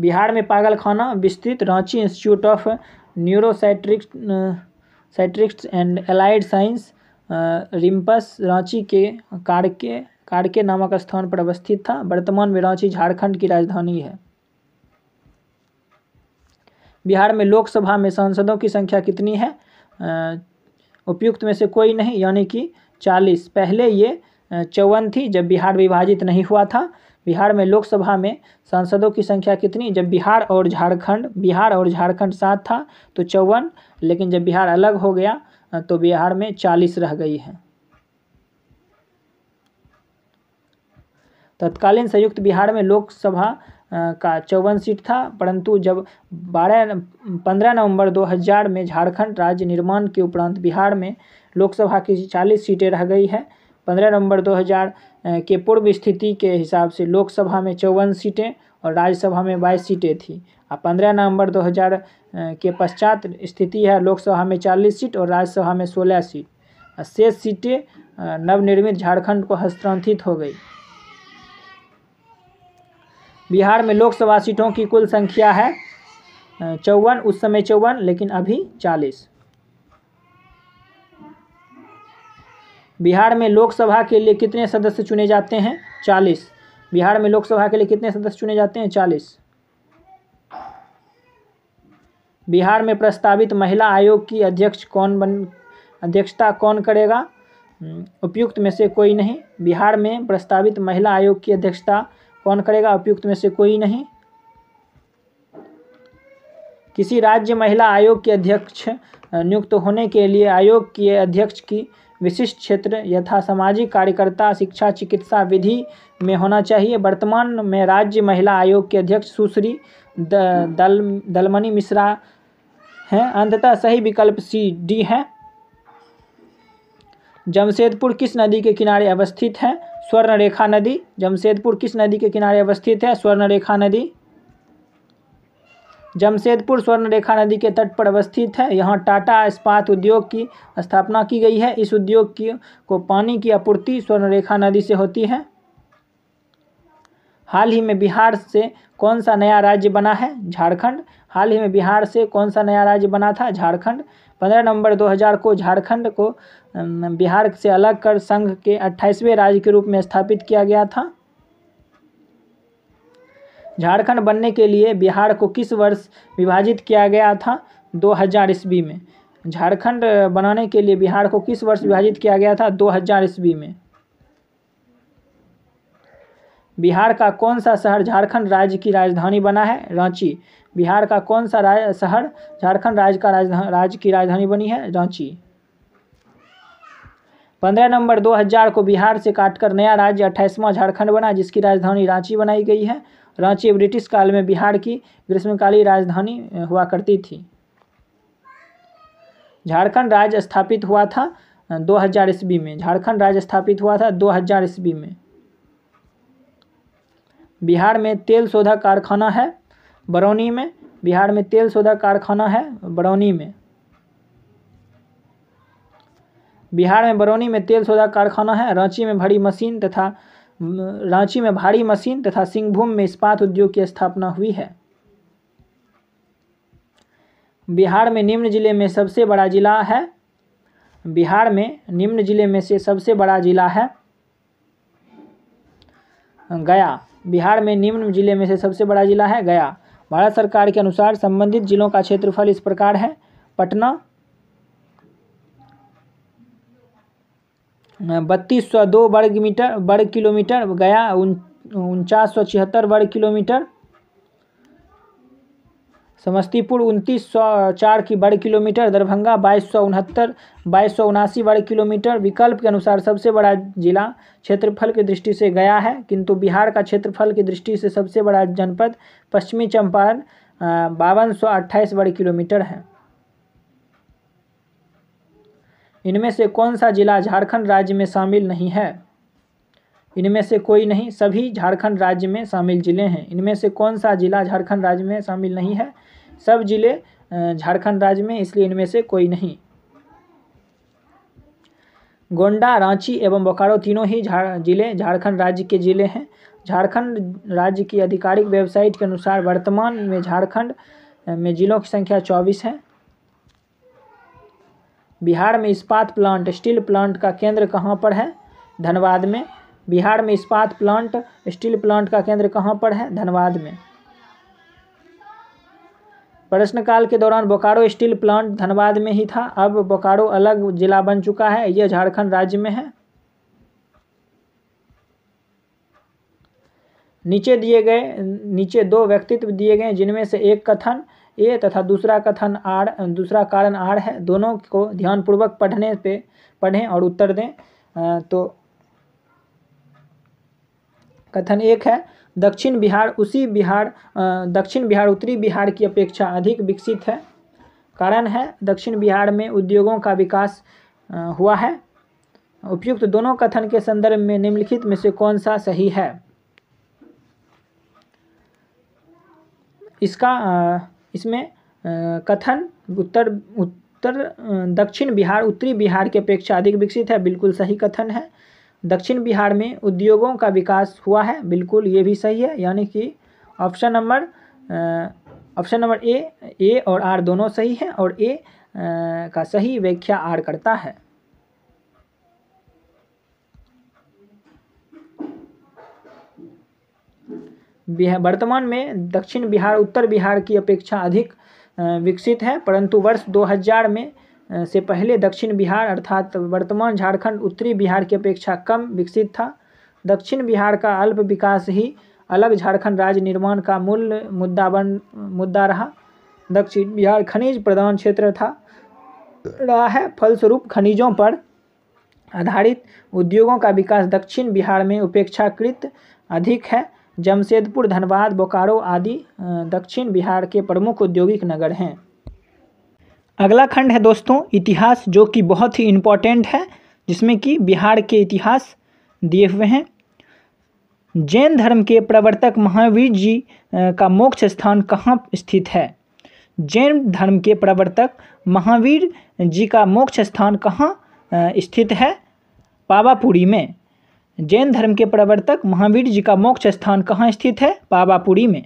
बिहार में पागलखाना विस्तृत Ranchi institute of neuropsychiatrics psychiatrics and allied science रिम्पस रांची के कारके कारके नामक स्थान पर अवस्थित था वर्तमान में रांची झारखंड की राजधानी है बिहार में लोकसभा में सांसदों की संख्या कितनी है उपयुक्त में से कोई नहीं यानी कि चालीस पहले ये चौवन थी जब बिहार विभाजित नहीं हुआ था बिहार में लोकसभा में सांसदों की संख्या कितनी जब बिहार और झारखंड बिहार और झारखंड साथ था तो चौवन लेकिन जब बिहार अलग हो गया तो बिहार में चालीस रह गई है तत्कालीन संयुक्त बिहार में लोकसभा का चौवन सीट था परंतु जब बारह पंद्रह नवंबर 2000 में झारखंड राज्य निर्माण के उपरांत बिहार में लोकसभा की चालीस सीटें रह गई है पंद्रह नवंबर के पूर्व स्थिति के हिसाब से लोकसभा में चौवन सीटें और राज्यसभा में बाईस सीटें थी और पंद्रह नवंबर 2000 के पश्चात स्थिति है लोकसभा में चालीस सीट और राज्यसभा में सोलह सीट शेष सीटें नवनिर्मित झारखंड को हस्तांतरित हो गई बिहार में लोकसभा सीटों की कुल संख्या है चौवन उस समय चौवन लेकिन अभी चालीस बिहार में लोकसभा के लिए कितने सदस्य चुने जाते हैं चालीस बिहार में लोकसभा के लिए कितने सदस्य चुने जाते हैं चालीस बिहार में प्रस्तावित महिला आयोग की अध्यक्ष कौन बन अध्यक्षता कौन करेगा हम्म, उपयुक्त में से कोई नहीं बिहार में प्रस्तावित महिला आयोग की अध्यक्षता कौन करेगा उपयुक्त में से कोई नहीं किसी राज्य महिला आयोग के अध्यक्ष नियुक्त होने के लिए आयोग के अध्यक्ष की विशिष्ट क्षेत्र यथा सामाजिक कार्यकर्ता शिक्षा चिकित्सा विधि में होना चाहिए वर्तमान में राज्य महिला आयोग के अध्यक्ष सुश्री दल दलमणि मिश्रा हैं अंततः सही विकल्प सी डी है जमशेदपुर किस नदी के किनारे अवस्थित है स्वर्णरेखा नदी जमशेदपुर किस नदी के किनारे अवस्थित है स्वर्णरेखा नदी जमशेदपुर स्वर्णरेखा नदी के तट पर अवस्थित है यहाँ टाटा इस्पात उद्योग की स्थापना की गई है इस उद्योग की को पानी की आपूर्ति स्वर्णरेखा नदी से होती है हाल ही में बिहार से कौन सा नया राज्य बना है झारखंड हाल ही में बिहार से कौन सा नया राज्य बना था झारखंड पंद्रह नवंबर 2000 को झारखंड को बिहार से अलग कर संघ के अट्ठाईसवें राज्य के रूप में स्थापित किया गया था झारखंड बनने के लिए बिहार को किस वर्ष विभाजित किया गया था 2000 ईस्वी में झारखंड बनाने के लिए बिहार को किस वर्ष विभाजित किया गया था 2000 ईस्वी में बिहार का कौन सा शहर झारखंड राज्य की राजधानी बना है रांची बिहार का कौन सा शहर झारखंड राज्य का राज्य की राजधानी बनी है रांची पंद्रह दो 2000 को बिहार से काटकर नया राज्य अट्ठाईसवां झारखंड बना जिसकी राजधानी रांची बनाई गई है रांची ब्रिटिश काल में बिहार की ग्रीष्मकालीन राजधानी हुआ करती थी झारखंड राज्य स्थापित हुआ था 2000 ईस्वी में झारखंड राज्य स्थापित हुआ था 2000 ईस्वी में बिहार में तेल शोधा कारखाना है बरौनी में बिहार में तेल शोधा कारखाना है बरौनी में बिहार में बरौनी में तेल शोधा कारखाना है रांची में भरी मशीन तथा रांची में भारी मशीन तथा सिंहभूम में इस्पात उद्योग की स्थापना हुई है बिहार में निम्न जिले में सबसे बड़ा जिला है बिहार में निम्न जिले में से सबसे बड़ा जिला है गया बिहार में निम्न जिले में से सबसे बड़ा जिला है गया भारत सरकार के अनुसार संबंधित जिलों का क्षेत्रफल इस प्रकार है पटना बत्तीस सौ दो वर्ग मीटर वर्ग किलोमीटर गया उनचास सौ छिहत्तर वर्ग किलोमीटर समस्तीपुर उनतीस सौ चार की वर्ग किलोमीटर दरभंगा बाईस सौ उनहत्तर बाईस सौ उनासी वर्ग किलोमीटर विकल्प के अनुसार सबसे बड़ा जिला क्षेत्रफल की दृष्टि से गया है किंतु बिहार का क्षेत्रफल की दृष्टि से सबसे बड़ा जनपद पश्चिमी चंपारण बावन सौ अट्ठाईस वर्ग किलोमीटर है इनमें से कौन सा जिला झारखंड राज्य में शामिल नहीं है इनमें से कोई नहीं सभी झारखंड राज्य में शामिल जिले हैं इनमें से कौन सा जिला झारखंड राज्य में शामिल नहीं है सब जिले झारखंड राज्य में इसलिए इनमें से कोई नहीं गोंडा रांची एवं बोकारो तीनों ही झार जिले झारखंड राज्य के जिले हैं झारखंड राज्य की आधिकारिक वेबसाइट के अनुसार वर्तमान में झारखंड में जिलों की संख्या चौबीस है बिहार में इस्पात प्लांट स्टील प्लांट का केंद्र कहाँ पर है धनबाद में बिहार में इस्पात प्लांट स्टील प्लांट का केंद्र कहाँ पर है धनबाद में प्रश्नकाल के दौरान बोकारो स्टील प्लांट धनबाद में ही था अब बोकारो अलग जिला बन चुका है यह झारखंड राज्य में है नीचे दिए गए नीचे दो व्यक्तित्व दिए गए जिनमें से एक कथन ए तथा दूसरा कथन आर दूसरा कारण आर है दोनों को ध्यानपूर्वक पढ़ने पे पढ़ें और उत्तर दें तो कथन एक है दक्षिण बिहार उसी बिहार दक्षिण बिहार उत्तरी बिहार की अपेक्षा अधिक विकसित है कारण है दक्षिण बिहार में उद्योगों का विकास हुआ है उपयुक्त दोनों कथन के संदर्भ में निम्नलिखित में से कौन सा सही है इसका इसमें कथन उत्तर उत्तर दक्षिण बिहार उत्तरी बिहार के अपेक्षा अधिक विकसित है बिल्कुल सही कथन है दक्षिण बिहार में उद्योगों का विकास हुआ है बिल्कुल ये भी सही है यानी कि option number option number A A और आर दोनों सही हैं और ए आ, का सही व्याख्या आर करता है बिहार वर्तमान में दक्षिण बिहार उत्तर बिहार की अपेक्षा अधिक विकसित है परंतु वर्ष 2000 में से पहले दक्षिण बिहार अर्थात वर्तमान झारखंड उत्तरी बिहार की अपेक्षा कम विकसित था दक्षिण बिहार का अल्प विकास ही अलग झारखंड राज्य निर्माण का मूल मुद्दा बन मुद्दा रहा दक्षिण बिहार खनिज प्रधान क्षेत्र था रहा है फलस्वरूप खनिजों पर आधारित उद्योगों का विकास दक्षिण बिहार में उपेक्षाकृत अधिक है जमशेदपुर धनबाद बोकारो आदि दक्षिण बिहार के प्रमुख औद्योगिक नगर हैं अगला खंड है दोस्तों इतिहास जो कि बहुत ही इम्पॉर्टेंट है जिसमें कि बिहार के इतिहास दिए हुए हैं जैन धर्म के प्रवर्तक महावीर जी का मोक्ष स्थान कहाँ स्थित है जैन धर्म के प्रवर्तक महावीर जी का मोक्ष स्थान कहाँ स्थित है पावापुरी में जैन धर्म के प्रवर्तक महावीर जी का मोक्ष स्थान कहाँ स्थित है पावापुरी में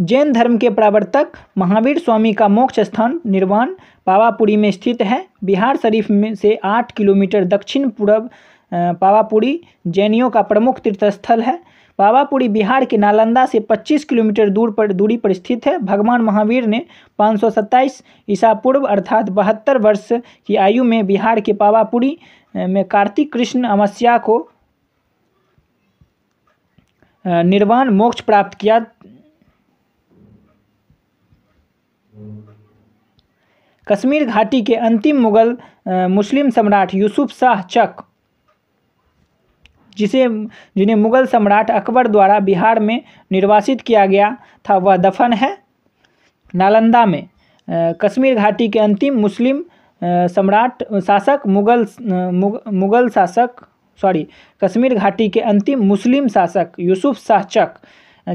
जैन धर्म के प्रवर्तक महावीर स्वामी का मोक्ष स्थान निर्वाण पावापुरी में स्थित है बिहार शरीफ में से आठ किलोमीटर दक्षिण पूर्व पावापुरी जैनियों का प्रमुख तीर्थस्थल है पावापुरी बिहार के नालंदा से 25 किलोमीटर दूर पर दूरी पर स्थित है भगवान महावीर ने 527 ईसा पूर्व अर्थात बहत्तर वर्ष की आयु में बिहार के पावापुरी में कार्तिक कृष्ण अमस्या को निर्वाण मोक्ष प्राप्त किया कश्मीर घाटी के अंतिम मुगल मुस्लिम सम्राट यूसुफ शाह चक जिसे जिन्हें मुग़ल सम्राट अकबर द्वारा बिहार में निर्वासित किया गया था वह दफन है नालंदा में कश्मीर घाटी के अंतिम मुस्लिम सम्राट शासक मुग़ल मुग़ल शासक सॉरी कश्मीर घाटी के अंतिम मुस्लिम शासक यूसुफ शाह चक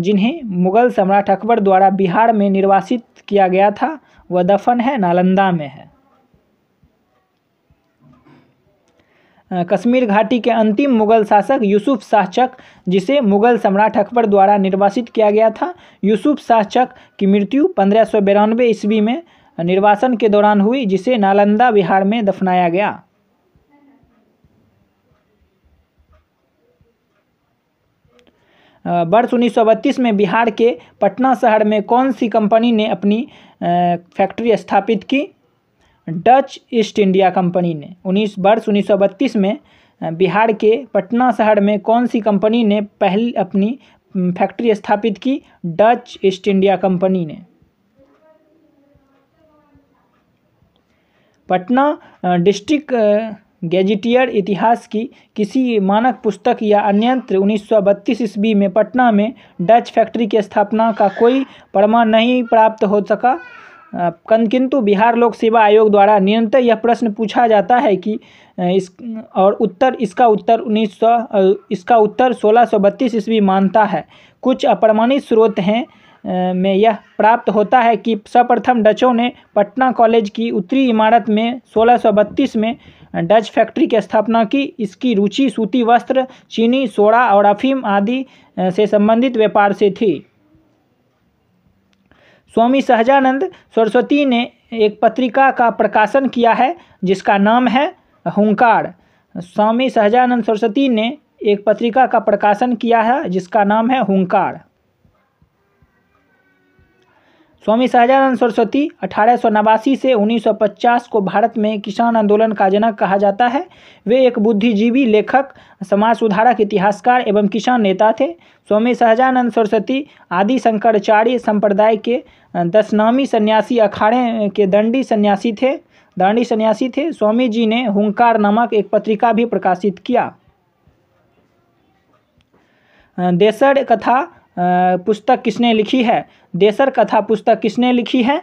जिन्हें मुग़ल सम्राट अकबर द्वारा बिहार में निर्वासित किया गया था वह दफन है नालंदा में है कश्मीर घाटी के अंतिम मुगल शासक यूसुफ शाह चक जिसे मुगल सम्राट अकबर द्वारा निर्वासित किया गया था यूसुफ शाह चक की मृत्यु पंद्रह सौ बिरानवे ईस्वी में निर्वासन के दौरान हुई जिसे नालंदा बिहार में दफनाया गया वर्ष उन्नीस में बिहार के पटना शहर में कौन सी कंपनी ने अपनी फैक्ट्री स्थापित की डच ईस्ट इंडिया कंपनी ने उन्नीस वर्ष उन्नीस में बिहार के पटना शहर में कौन सी कंपनी ने पहली अपनी फैक्ट्री स्थापित की डच ईस्ट इंडिया कंपनी ने पटना डिस्ट्रिक्ट गैजिटियर इतिहास की किसी मानक पुस्तक या अन्यंत्र 1932 ईस्वी में पटना में डच फैक्ट्री की स्थापना का कोई प्रमाण नहीं प्राप्त हो सका किंतु बिहार लोक सेवा आयोग द्वारा निरंतर यह प्रश्न पूछा जाता है कि इस और उत्तर इसका उत्तर उन्नीस सौ इसका उत्तर सोलह सौ बत्तीस ईस्वी मानता है कुछ अप्रमाणित स्रोत हैं में यह प्राप्त होता है कि सर्वप्रथम डचों ने पटना कॉलेज की उत्तरी इमारत में 1632 में डच फैक्ट्री की स्थापना की इसकी रुचि सूती वस्त्र चीनी सोडा और अफीम आदि से संबंधित व्यापार से थी स्वामी सहजानंद सरस्वती ने एक पत्रिका का प्रकाशन किया है जिसका नाम है हुंकार स्वामी सहजानंद सरस्वती ने एक पत्रिका का प्रकाशन किया है जिसका नाम है हुंकार स्वामी सहजानंद सरस्वती अठारह से 1950 को भारत में किसान आंदोलन का जनक कहा जाता है वे एक बुद्धिजीवी लेखक समाज सुधारक इतिहासकार एवं किसान नेता थे स्वामी सहजानंद सरस्वती आदि शंकराचार्य संप्रदाय के दशनामी सन्यासी अखाड़े के दंडी सन्यासी थे दंडी सन्यासी थे स्वामी जी ने हुंकार नामक एक पत्रिका भी प्रकाशित किया देसर कथा पुस्तक किसने लिखी है देसर कथा पुस्तक किसने लिखी है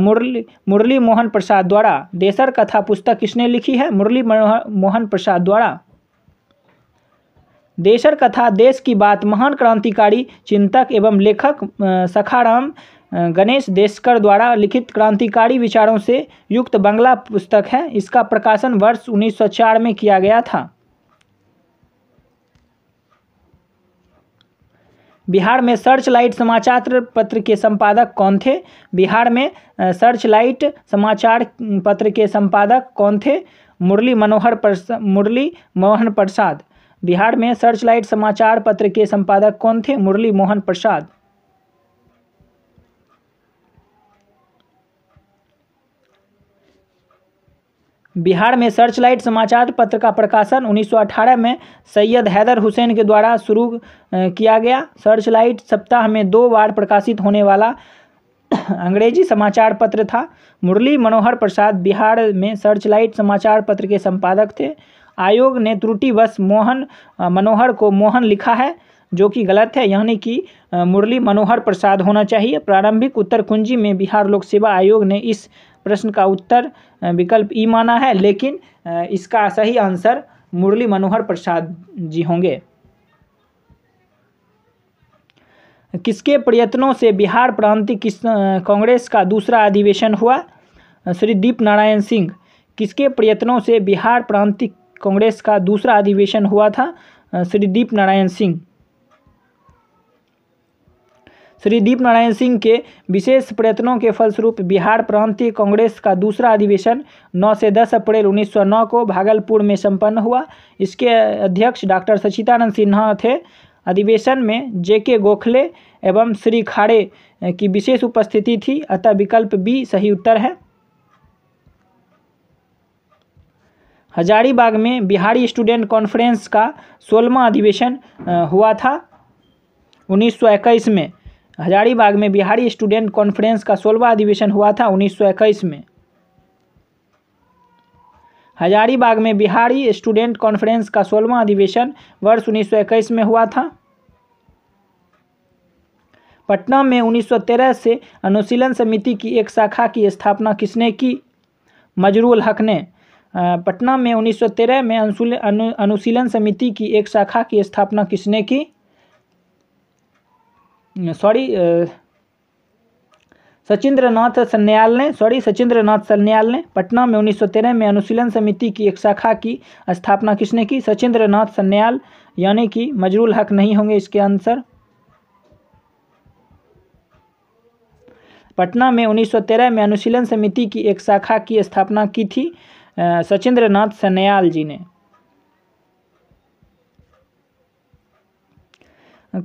मुरली मुरली मोहन प्रसाद द्वारा देसर कथा पुस्तक किसने लिखी है मुरली मोहन प्रसाद द्वारा देशर कथा देश की बात महान क्रांतिकारी चिंतक एवं लेखक सखाराम गणेश देशकर द्वारा लिखित क्रांतिकारी विचारों से युक्त बंगला पुस्तक है इसका प्रकाशन वर्ष 1904 में किया गया था बिहार में सर्च लाइट समाचार पत्र के संपादक कौन थे बिहार में सर्च लाइट समाचार पत्र के संपादक कौन थे मुरली मनोहर मुरली मोहन प्रसाद बिहार में सर्च लाइट समाचार पत्र के संपादक कौन थे मुरली मोहन प्रसाद बिहार में सर्चलाइट समाचार पत्र का प्रकाशन 1918 में सैयद हैदर हुसैन के द्वारा शुरू किया गया सर्चलाइट सप्ताह में दो बार प्रकाशित होने वाला अंग्रेजी समाचार पत्र था मुरली मनोहर प्रसाद बिहार में सर्चलाइट समाचार पत्र के संपादक थे आयोग ने त्रुटिवश मोहन मनोहर को मोहन लिखा है जो कि गलत है यानी कि मुरली मनोहर प्रसाद होना चाहिए प्रारंभिक उत्तर कुंजी में बिहार लोक सेवा आयोग ने इस प्रश्न का उत्तर विकल्प ई माना है लेकिन इसका सही आंसर मुरली मनोहर प्रसाद जी होंगे किसके प्रयत्नों से बिहार प्रांतिक किस कांग्रेस का दूसरा अधिवेशन हुआ श्री दीप नारायण सिंह किसके प्रयत्नों से बिहार प्रांतिक कांग्रेस का दूसरा अधिवेशन हुआ था श्री दीप नारायण सिंह श्री दीप नारायण सिंह के विशेष प्रयत्नों के फलस्वरूप बिहार प्रांतीय कांग्रेस का दूसरा अधिवेशन 9 से 10 अप्रैल 1909 को भागलपुर में संपन्न हुआ इसके अध्यक्ष डॉक्टर सचितानंद सिन्हा थे अधिवेशन में जे के गोखले एवं श्री खाड़े की विशेष उपस्थिति थी अतः विकल्प बी सही उत्तर है हजारीबाग में बिहारी स्टूडेंट कॉन्फ्रेंस का सोलहवा अधिवेशन हुआ था 1921 में हजारीबाग में बिहारी स्टूडेंट कॉन्फ्रेंस का सोलवा अधिवेशन हुआ था इक्कीस में हजारीबाग में बिहारी स्टूडेंट कॉन्फ्रेंस का सोलवा अधिवेशन वर्ष इक्कीस में हुआ था पटना में 1913 से अनुशीलन समिति की एक शाखा की स्थापना किसने की मजरूल हक ने पटना में 1913 में अनुशीलन समिति की एक शाखा की स्थापना किसने की सॉरी सचिंद्र नाथ सन्याल ने सॉरी सचिंद्र नाथ सन्याल ने पटना में 1913 में अनुशीलन समिति की एक शाखा की स्थापना किसने की सचिंद्र नाथ सन्याल यानी कि मजरूल हक नहीं होंगे इसके आंसर पटना में 1913 में अनुशीलन समिति की एक शाखा की स्थापना की थी सचिंद्र नाथ सन्याल जी ने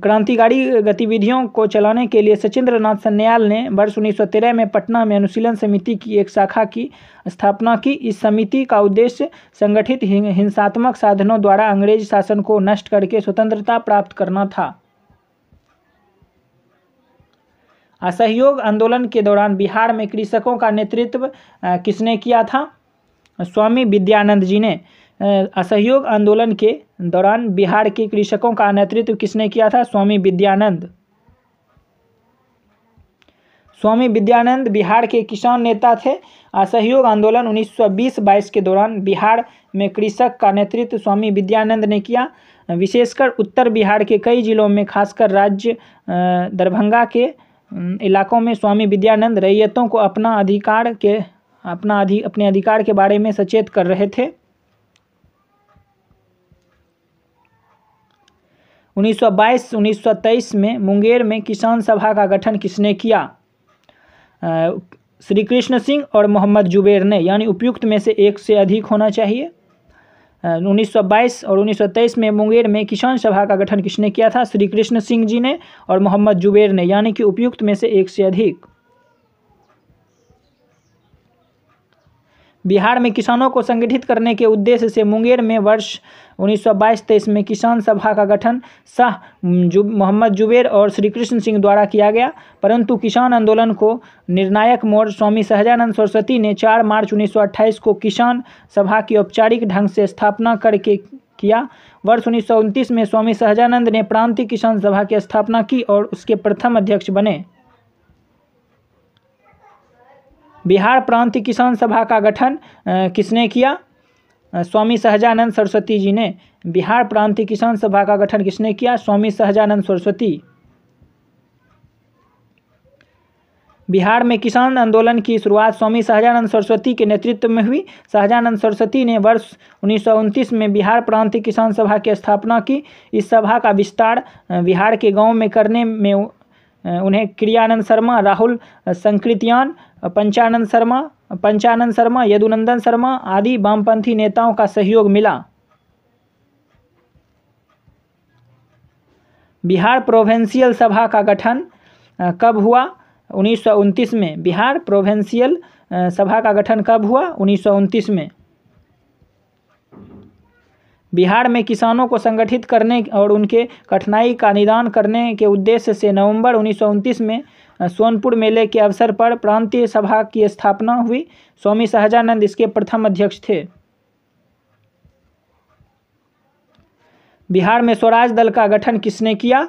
क्रांतिकारी गतिविधियों को चलाने के लिए सचिंद्र नाथ सन्याल ने वर्ष 1913 में पटना में अनुशीलन समिति की एक शाखा की स्थापना की इस समिति का उद्देश्य संगठित हिंसात्मक साधनों द्वारा अंग्रेज शासन को नष्ट करके स्वतंत्रता प्राप्त करना था असहयोग आंदोलन के दौरान बिहार में कृषकों का नेतृत्व किसने किया था स्वामी विद्यानंद जी ने असहयोग आंदोलन के दौरान बिहार के कृषकों का नेतृत्व किसने किया था स्वामी विद्यानंद स्वामी विद्यानंद बिहार के किसान नेता थे असहयोग आंदोलन 1920-22 के दौरान बिहार में कृषक का नेतृत्व स्वामी विद्यानंद ने किया विशेषकर उत्तर बिहार के कई जिलों में खासकर राज्य दरभंगा के इलाकों में स्वामी विद्यानंद रैयतों को अपना अधिकार के अपना अधि अपने अधिकार के बारे में सचेत कर रहे थे 1922-1923 में मुंगेर में किसान सभा का गठन किसने किया श्री कृष्ण सिंह और मोहम्मद जुबेर ने यानी उपयुक्त में से एक से अधिक होना चाहिए 1922 और 1923 में मुंगेर में किसान सभा का गठन किसने किया था श्री कृष्ण सिंह जी ने और मोहम्मद जुबेर ने यानी कि उपयुक्त में से एक से अधिक बिहार में किसानों को संगठित करने के उद्देश्य से मुंगेर में वर्ष 1922-23 में किसान सभा का गठन शाह जु, मोहम्मद जुबेर और श्री कृष्ण सिंह द्वारा किया गया परंतु किसान आंदोलन को निर्णायक मोड़ स्वामी सहजानंद सरस्वती ने 4 मार्च 1928 को किसान सभा की औपचारिक ढंग से स्थापना करके किया वर्ष उन्नीस में स्वामी सहजानंद ने प्रांतीय किसान सभा की स्थापना की और उसके प्रथम अध्यक्ष बने बिहार प्रांत किसान सभा का गठन किसने किया स्वामी सहजानंद सरस्वती जी ने बिहार प्रांत किसान सभा का गठन किसने किया स्वामी सहजानंद सरस्वती बिहार में किसान आंदोलन की शुरुआत स्वामी सहजानंद सरस्वती के नेतृत्व में हुई सहजानंद सरस्वती ने वर्ष उन्नीस में बिहार प्रांत किसान सभा की स्थापना की इस सभा का विस्तार बिहार के गांव में करने में उन्हें क्रियानंद शर्मा राहुल संकृतियान पंचानंद शर्मा पंचानंद शर्मा यदुनंदन शर्मा आदि वामपंथी नेताओं का सहयोग मिला बिहार प्रोवेंशियल सभा का गठन कब हुआ उन्नीस में बिहार प्रोवेंशियल सभा का गठन कब हुआ उन्नीस में बिहार में किसानों को संगठित करने और उनके कठिनाई का निदान करने के उद्देश्य से नवंबर उन्नीस में सोनपुर मेले के अवसर पर प्रांतीय सभा की स्थापना हुई स्वामी सहजानंद इसके प्रथम अध्यक्ष थे बिहार में स्वराज दल का गठन किसने किया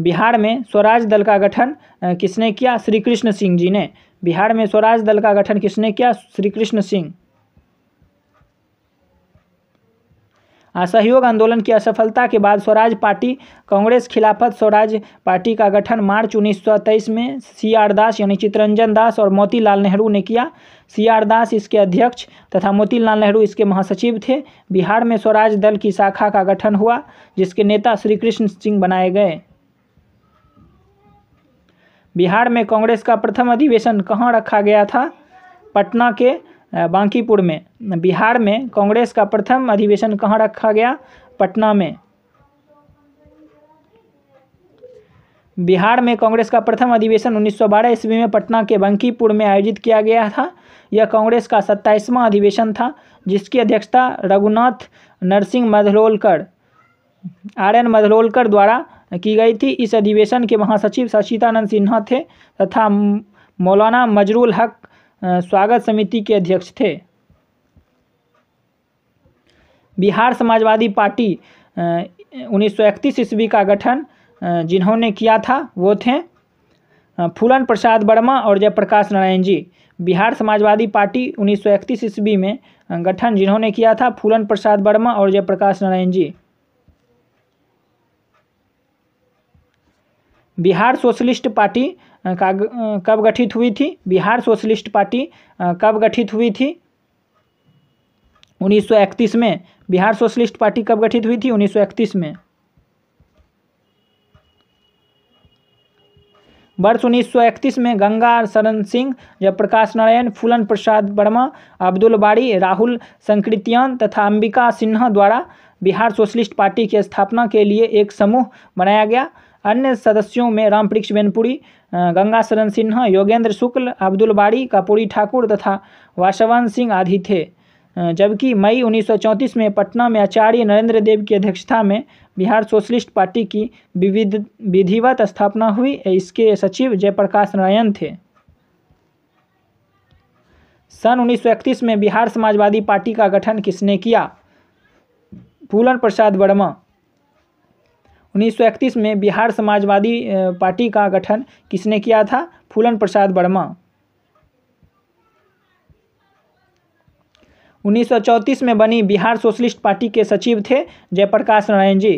बिहार में स्वराज दल का गठन किसने किया श्री कृष्ण सिंह जी ने बिहार में स्वराज दल का गठन किसने किया श्री कृष्ण सिंह असहयोग आंदोलन की असफलता के बाद स्वराज पार्टी कांग्रेस खिलाफत स्वराज पार्टी का गठन मार्च उन्नीस में सी आर दास यानी चितरंजन दास और मोतीलाल नेहरू ने किया सी आर दास इसके अध्यक्ष तथा मोतीलाल नेहरू इसके महासचिव थे बिहार में स्वराज दल की शाखा का गठन हुआ जिसके नेता श्री कृष्ण सिंह बनाए गए बिहार में कांग्रेस का प्रथम अधिवेशन कहाँ रखा गया था पटना के बांकीपुर में बिहार में कांग्रेस का प्रथम अधिवेशन कहाँ रखा गया पटना में बिहार में कांग्रेस का प्रथम अधिवेशन 1912 ईस्वी में पटना के बंकीपुर में आयोजित किया गया था यह कांग्रेस का सत्ताईसवां अधिवेशन था जिसकी अध्यक्षता रघुनाथ नरसिंह मधलोलकर आर एन मधलोलकर द्वारा की गई थी इस अधिवेशन के महासचिव सचितानंद सिन्हा थे तथा मौलाना मजरूल हक स्वागत समिति के अध्यक्ष थे बिहार समाजवादी पार्टी उन्नीस सौ इकतीस ईस्वी का गठन जिन्होंने किया था वो थे फूलन प्रसाद वर्मा और जयप्रकाश नारायण जी बिहार समाजवादी पार्टी उन्नीस सौ इकतीस ईस्वी में गठन जिन्होंने किया था फूलन प्रसाद वर्मा और जयप्रकाश नारायण जी बिहार सोशलिस्ट पार्टी कब गठित हुई थी बिहार सोशलिस्ट पार्टी कब गठित हुई थी 1931 में बिहार सोशलिस्ट पार्टी कब गठित हुई थी 1931 में वर्ष उन्नीस में गंगा शरण सिंह जयप्रकाश नारायण फूलन प्रसाद वर्मा अब्दुल बारी राहुल संकृतियान तथा अंबिका सिन्हा द्वारा बिहार सोशलिस्ट पार्टी की स्थापना के लिए एक समूह बनाया गया अन्य सदस्यों में रामपृक्ष बेनपुरी गंगा शरण सिन्हा योगेंद्र शुक्ल अब्दुल बारी कपूरी ठाकुर तथा वाशवान सिंह आदि थे जबकि मई 1934 में पटना में आचार्य नरेंद्र देव की अध्यक्षता में बिहार सोशलिस्ट पार्टी की विविध विधिवत स्थापना हुई इसके सचिव जयप्रकाश नारायण थे सन 1931 में बिहार समाजवादी पार्टी का गठन किसने किया फूलन प्रसाद वर्मा उन्नीस में बिहार समाजवादी पार्टी का गठन किसने किया था फूलन प्रसाद वर्मा 1934 में बनी बिहार सोशलिस्ट पार्टी के सचिव थे जयप्रकाश नारायण जी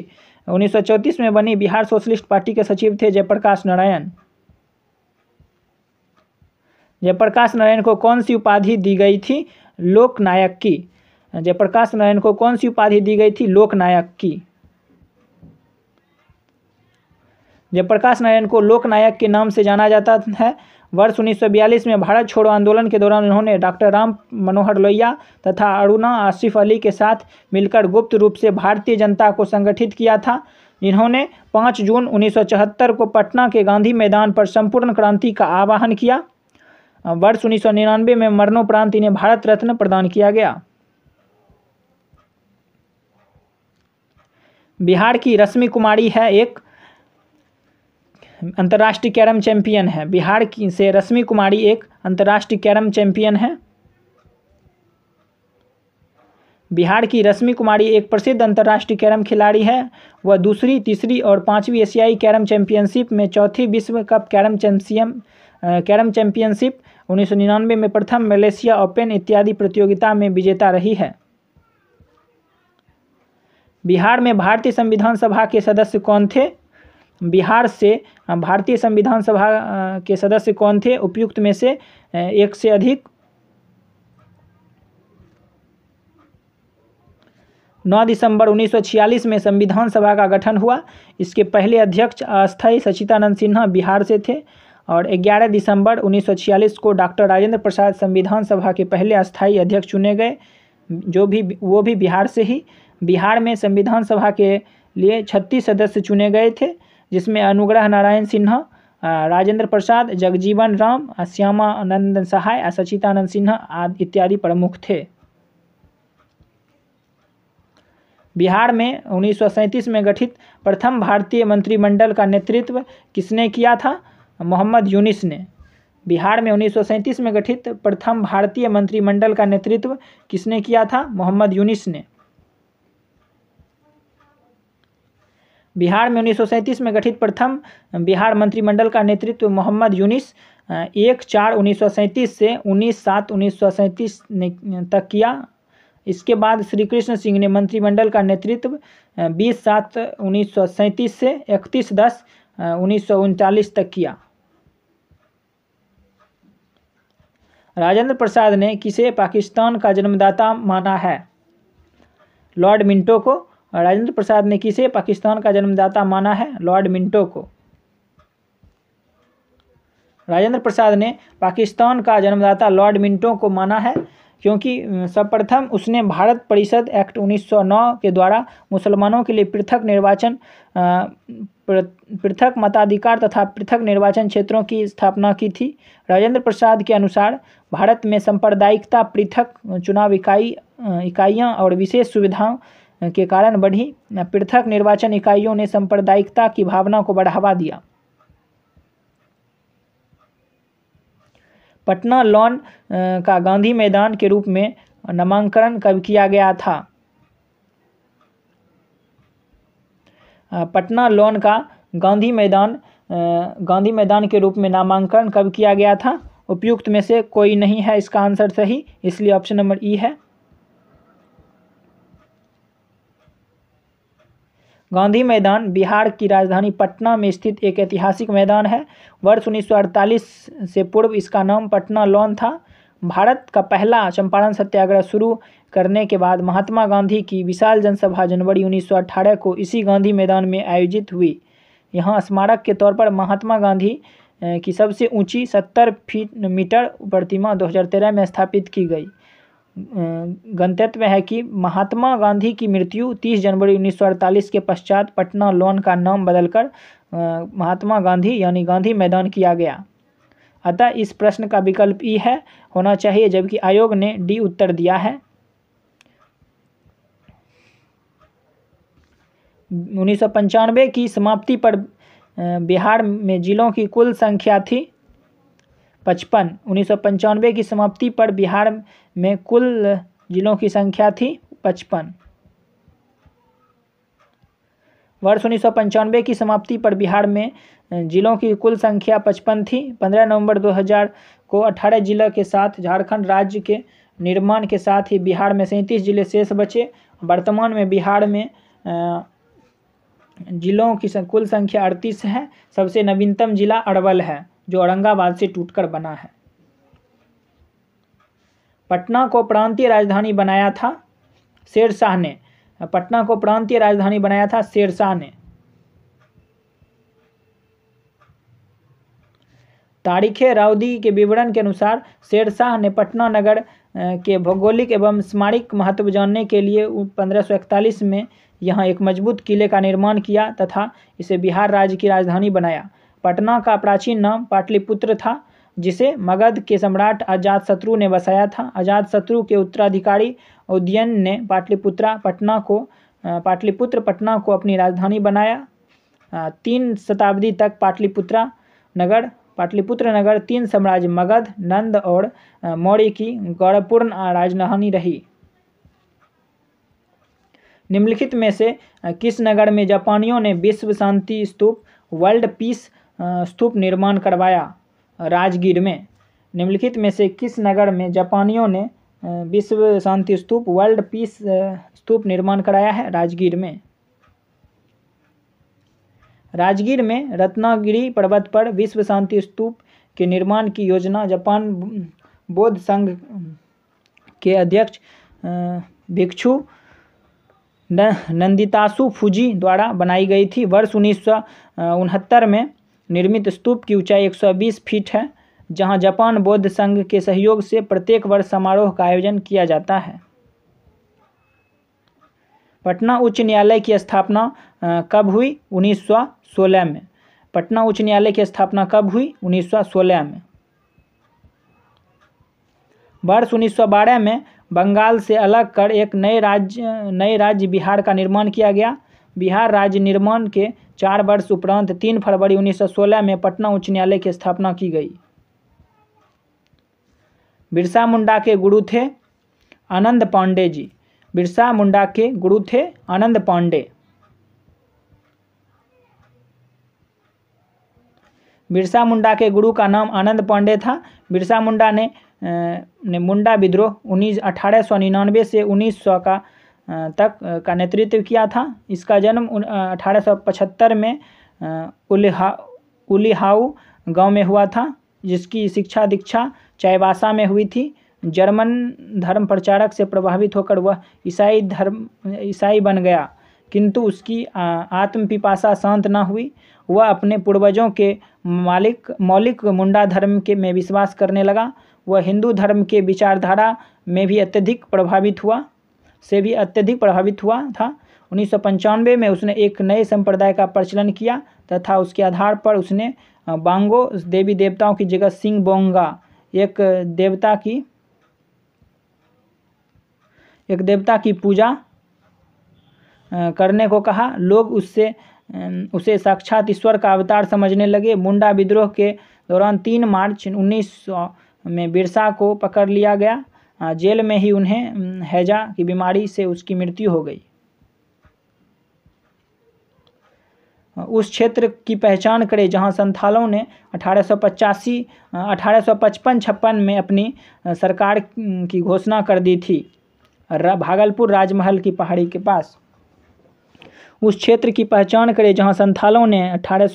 1934 में बनी बिहार सोशलिस्ट पार्टी के सचिव थे जयप्रकाश नारायण जयप्रकाश नारायण को कौन सी उपाधि दी गई थी लोकनायक की जयप्रकाश नारायण को कौन सी उपाधि दी गई थी लोकनायक की जयप्रकाश नारायण को लोकनायक के नाम से जाना जाता है वर्ष उन्नीस में भारत छोड़ो आंदोलन के दौरान उन्होंने डॉक्टर राम मनोहर लोहिया तथा अरुणा आसिफ अली के साथ मिलकर गुप्त रूप से भारतीय जनता को संगठित किया था इन्होंने 5 जून 1974 को पटना के गांधी मैदान पर संपूर्ण क्रांति का आह्वान किया वर्ष उन्नीस में मरणोपरांत इन्हें भारत रत्न प्रदान किया गया बिहार की रश्मि कुमारी है एक अंतर्राष्ट्रीय कैरम चैंपियन है बिहार की से रश्मि कुमारी एक अंतर्राष्ट्रीय कैरम चैंपियन है बिहार की रश्मि कुमारी एक प्रसिद्ध अंतर्राष्ट्रीय कैरम खिलाड़ी है वह दूसरी तीसरी और पांचवी एशियाई कैरम चैंपियनशिप में चौथी विश्व cup carrom championship carrom championship उन्नीस में प्रथम मलेशिया ओपन इत्यादि प्रतियोगिता में विजेता रही है बिहार में भारतीय संविधान सभा के सदस्य कौन थे बिहार से भारतीय संविधान सभा के सदस्य कौन थे उपयुक्त में से एक से अधिक नौ दिसंबर 1946 में संविधान सभा का गठन हुआ इसके पहले अध्यक्ष अस्थायी सचितानंद सिन्हा बिहार से थे और 11 दिसंबर 1946 को डॉक्टर राजेंद्र प्रसाद संविधान सभा के पहले अस्थायी अध्यक्ष चुने गए जो भी वो भी बिहार से ही बिहार में संविधान सभा के लिए 36 सदस्य चुने गए थे जिसमें अनुग्रह नारायण सिन्हा राजेंद्र प्रसाद जगजीवन राम श्यामा नंदन सहाय और सचितानंद सिन्हा आदि इत्यादि प्रमुख थे बिहार में उन्नीस में गठित प्रथम भारतीय मंत्रिमंडल का नेतृत्व किसने किया था मोहम्मद यूनिस ने बिहार में उन्नीस में गठित प्रथम भारतीय मंत्रिमंडल का नेतृत्व किसने किया था मोहम्मद यूनिस ने बिहार में उन्नीस में गठित प्रथम बिहार मंत्रिमंडल का नेतृत्व मोहम्मद यूनिस एक चार उन्नीस से उन्नीस सात उन्नीस तक किया इसके बाद श्री कृष्ण सिंह ने मंत्रिमंडल का नेतृत्व बीस सात उन्नीस से इकतीस दस उन्नीस तक किया राजेंद्र प्रसाद ने किसे पाकिस्तान का जन्मदाता माना है लॉर्ड मिंटो को राजेंद्र प्रसाद ने किसे पाकिस्तान का जन्मदाता माना है लॉर्ड मिंटो को राजेंद्र प्रसाद ने पाकिस्तान का जन्मदाता लॉर्ड मिंटो को माना है क्योंकि सर्वप्रथम उसने भारत परिषद एक्ट 1909 के द्वारा मुसलमानों के लिए पृथक निर्वाचन पृथक मताधिकार तथा पृथक निर्वाचन क्षेत्रों की स्थापना की थी राजेंद्र प्रसाद के अनुसार भारत में सांप्रदायिकता पृथक चुनाव इकाई इकाइयाँ और विशेष सुविधाओं के कारण बढ़ी पृथक निर्वाचन इकाइयों ने सांप्रदायिकता की भावना को बढ़ावा दिया पटना लॉन का गांधी मैदान के रूप में नामांकन कब किया गया था पटना लॉन का गांधी मैदान गांधी मैदान के रूप में नामांकन कब किया गया था उपयुक्त में से कोई नहीं है इसका आंसर सही इसलिए ऑप्शन नंबर ई है गांधी मैदान बिहार की राजधानी पटना में स्थित एक ऐतिहासिक मैदान है वर्ष उन्नीस से पूर्व इसका नाम पटना लॉन था भारत का पहला चंपारण सत्याग्रह शुरू करने के बाद महात्मा गांधी की विशाल जनसभा जनवरी 1918 को इसी गांधी मैदान में आयोजित हुई यहाँ स्मारक के तौर पर महात्मा गांधी की सबसे ऊंची 70 फीट मीटर प्रतिमा 2013 में स्थापित की गई गंतव्य है कि महात्मा गांधी की मृत्यु 30 जनवरी 1948 के पश्चात पटना लॉन का नाम बदलकर महात्मा गांधी यानी गांधी मैदान किया गया अतः इस प्रश्न का विकल्प ई है होना चाहिए जबकि आयोग ने डी उत्तर दिया है 1995 की समाप्ति पर बिहार में जिलों की कुल संख्या थी पचपन उन्नीस की समाप्ति पर बिहार में कुल जिलों की संख्या थी पचपन वर्ष उन्नीस सौ की समाप्ति पर बिहार में जिलों की कुल संख्या पचपन थी पंद्रह नवंबर हज़ार को अठारह ज़िले के साथ झारखंड राज्य के निर्माण के साथ ही बिहार में सैंतीस जिले शेष बचे वर्तमान में बिहार में जिलों की कुल संख्या अड़तीस है सबसे नवीनतम जिला अरवल है जो औरंगाबाद से टूटकर बना है पटना को प्रांतीय राजधानी बनाया था शेरशाह ने पटना को प्रांतीय राजधानी बनाया था शेरशाह ने तारीख राउदी के विवरण के अनुसार शेरशाह ने पटना नगर के भौगोलिक एवं स्मारिक महत्व जानने के लिए पंद्रह में यहाँ एक मजबूत किले का निर्माण किया तथा इसे बिहार राज्य की राजधानी बनाया पटना का प्राचीन नाम पाटलिपुत्र था जिसे मगध के सम्राट अजातशत्रु ने बसाया था अजातशत्रु के उत्तराधिकारी उदयन ने पाटलिपुत्रा पटना को पाटलिपुत्र पटना को अपनी राजधानी बनाया तीन शताब्दी तक पाटलिपुत्रा नगर पाटलिपुत्र नगर तीन साम्राज्य मगध नंद और मौर्य की गौरवपूर्ण राजधानी रही निम्नलिखित में से किस नगर में जापानियों ने विश्व शांति स्तूप वर्ल्ड पीस स्तूप निर्माण करवाया राजगीर में निम्नलिखित में से किस नगर में जापानियों ने विश्व शांति स्तूप वर्ल्ड पीस स्तूप निर्माण कराया है राजगीर में राजगीर में रत्नागिरी पर्वत पर विश्व शांति स्तूप के निर्माण की योजना जापान बौद्ध संघ के अध्यक्ष भिक्षु नंदितासु फुजी द्वारा बनाई गई थी वर्ष उन्नीस में निर्मित स्तूप की ऊंचाई 120 फीट है जहां जापान बौद्ध संघ के सहयोग से प्रत्येक वर्ष समारोह का आयोजन किया जाता है पटना उच्च न्यायालय की स्थापना कब हुई उन्नीस में पटना उच्च न्यायालय की स्थापना कब हुई उन्नीस में वर्ष उन्नीस में बंगाल से अलग कर एक नए राज्य नए राज्य बिहार का निर्माण किया गया बिहार राज्य निर्माण के चार वर्ष उपरांत तीन फरवरी 1916 में पटना उच्च न्यायालय की स्थापना की गई बिरसा मुंडा के गुरु थे आनंद पांडे जी बिरसा मुंडा के गुरु थे आनंद पांडे बिरसा मुंडा के गुरु का नाम आनंद पांडे था बिरसा मुंडा ने ने मुंडा विद्रोह उन्नीस अठारह सौ निन्यानवे से उन्नीस सौ का तक का नेतृत्व किया था इसका जन्म अठारह में उलिहा उलिहाऊ गांव में हुआ था जिसकी शिक्षा दीक्षा चायबासा में हुई थी जर्मन धर्म प्रचारक से प्रभावित होकर वह ईसाई धर्म ईसाई बन गया किंतु उसकी आत्मपिपाशा शांत न हुई वह अपने पूर्वजों के मालिक मौलिक मुंडा धर्म के में विश्वास करने लगा वह हिंदू धर्म के विचारधारा में भी अत्यधिक प्रभावित हुआ से भी अत्यधिक प्रभावित हुआ था उन्नीस में उसने एक नए संप्रदाय का प्रचलन किया तथा उसके आधार पर उसने बांगो देवी देवताओं की जगह सिंह बोंगा एक देवता की एक देवता की पूजा करने को कहा लोग उससे उसे साक्षात ईश्वर का अवतार समझने लगे मुंडा विद्रोह के दौरान तीन मार्च उन्नीस में बिरसा को पकड़ लिया गया जेल में ही उन्हें हैजा की बीमारी से उसकी मृत्यु हो गई उस क्षेत्र की पहचान करें जहां संथालों ने अठारह सौ छप्पन में अपनी सरकार की घोषणा कर दी थी भागलपुर राजमहल की पहाड़ी के पास उस क्षेत्र की पहचान करें जहां संथालों ने अठारह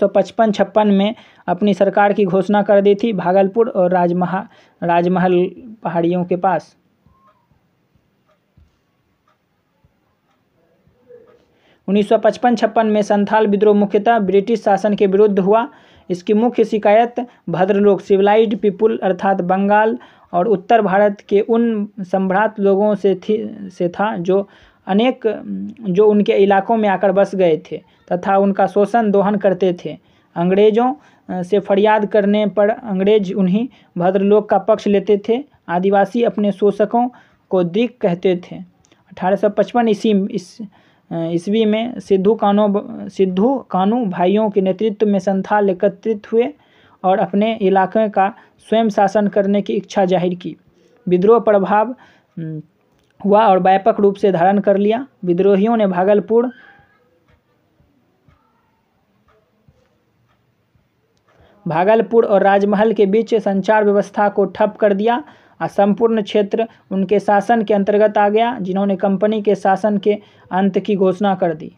छप्पन में अपनी सरकार की घोषणा कर दी थी भागलपुर और राजमहा राजमहल पहाड़ियों के पास उन्नीस सौ पचपन छप्पन में संथाल विद्रोह मुख्यतः ब्रिटिश शासन के विरुद्ध हुआ इसकी मुख्य शिकायत भद्रलोक सिविलाइज्ड पीपुल अर्थात बंगाल और उत्तर भारत के उन सम्भ्रांत लोगों से थी से था जो अनेक जो उनके इलाकों में आकर बस गए थे तथा उनका शोषण दोहन करते थे अंग्रेजों से फरियाद करने पर अंग्रेज उन्हीं भद्रलोक का पक्ष लेते थे आदिवासी अपने शोषकों को दिख कहते थे 1855 ईस्वी इस ईस्वी में सिद्धू कानो सिद्धू कानू भाइयों के नेतृत्व में संथाल एकत्रित हुए और अपने इलाके का स्वयं शासन करने की इच्छा जाहिर की विद्रोह प्रभाव हम्म, हुआ और व्यापक रूप से धारण कर लिया विद्रोहियों ने भागलपुर भागलपुर और राजमहल के बीच संचार व्यवस्था को ठप कर दिया और संपूर्ण क्षेत्र उनके शासन के अंतर्गत आ गया जिन्होंने कंपनी के शासन के अंत की घोषणा कर दी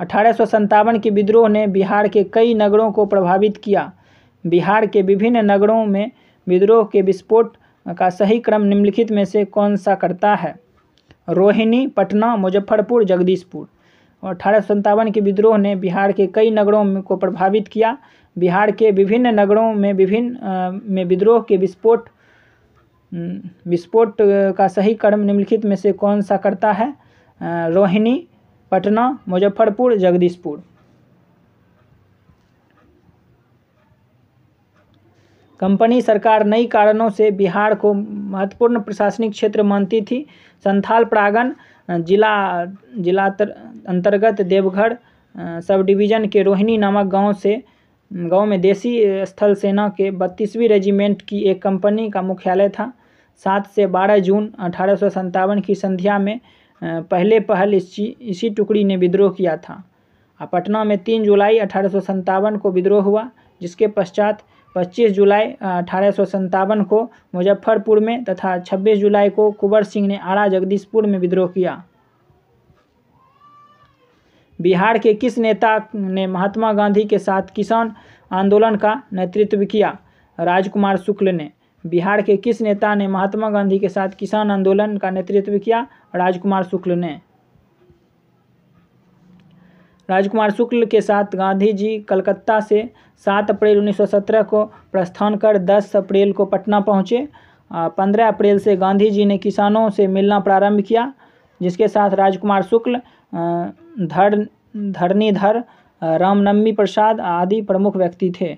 अठारह के विद्रोह ने बिहार के कई नगरों को प्रभावित किया बिहार के विभिन्न नगरों में विद्रोह के विस्फोट का सही क्रम निम्नलिखित में से कौन सा करता है रोहिणी पटना मुजफ्फरपुर जगदीशपुर और अठारह के विद्रोह ने बिहार के कई नगरों में को प्रभावित किया बिहार के विभिन्न नगरों में विभिन्न में विद्रोह के विस्फोट विस्फोट का सही कर्म निम्नलिखित में से कौन सा करता है रोहिणी पटना मुजफ्फरपुर जगदीशपुर कंपनी सरकार नई कारणों से बिहार को महत्वपूर्ण प्रशासनिक क्षेत्र मानती थी संथाल प्रागण जिला जिला अंतर्गत देवघर सब डिवीज़न के रोहिणी नामक गांव से गांव में देसी स्थल सेना के बत्तीसवीं रेजिमेंट की एक कंपनी का मुख्यालय था सात से बारह जून अठारह की संध्या में पहले पहल इसी इसी टुकड़ी ने विद्रोह किया था पटना में तीन जुलाई अठारह को विद्रोह हुआ जिसके पश्चात पच्चीस जुलाई अठारह को मुजफ्फरपुर में तथा छब्बीस जुलाई को कुंवर सिंह ने आरा जगदीशपुर में विद्रोह किया बिहार के किस नेता ने महात्मा गांधी के साथ किसान आंदोलन का नेतृत्व किया राजकुमार शुक्ल ने बिहार के किस नेता ने महात्मा गांधी के साथ किसान आंदोलन का नेतृत्व किया राजकुमार शुक्ल ने राजकुमार शुक्ल के साथ गांधी जी कलकत्ता से 7 अप्रैल 1917 को प्रस्थान कर 10 अप्रैल को पटना पहुंचे 15 अप्रैल से गांधी जी ने किसानों से मिलना प्रारंभ किया जिसके साथ राजकुमार शुक्ल धर धरणीधर रामनवमी प्रसाद आदि प्रमुख व्यक्ति थे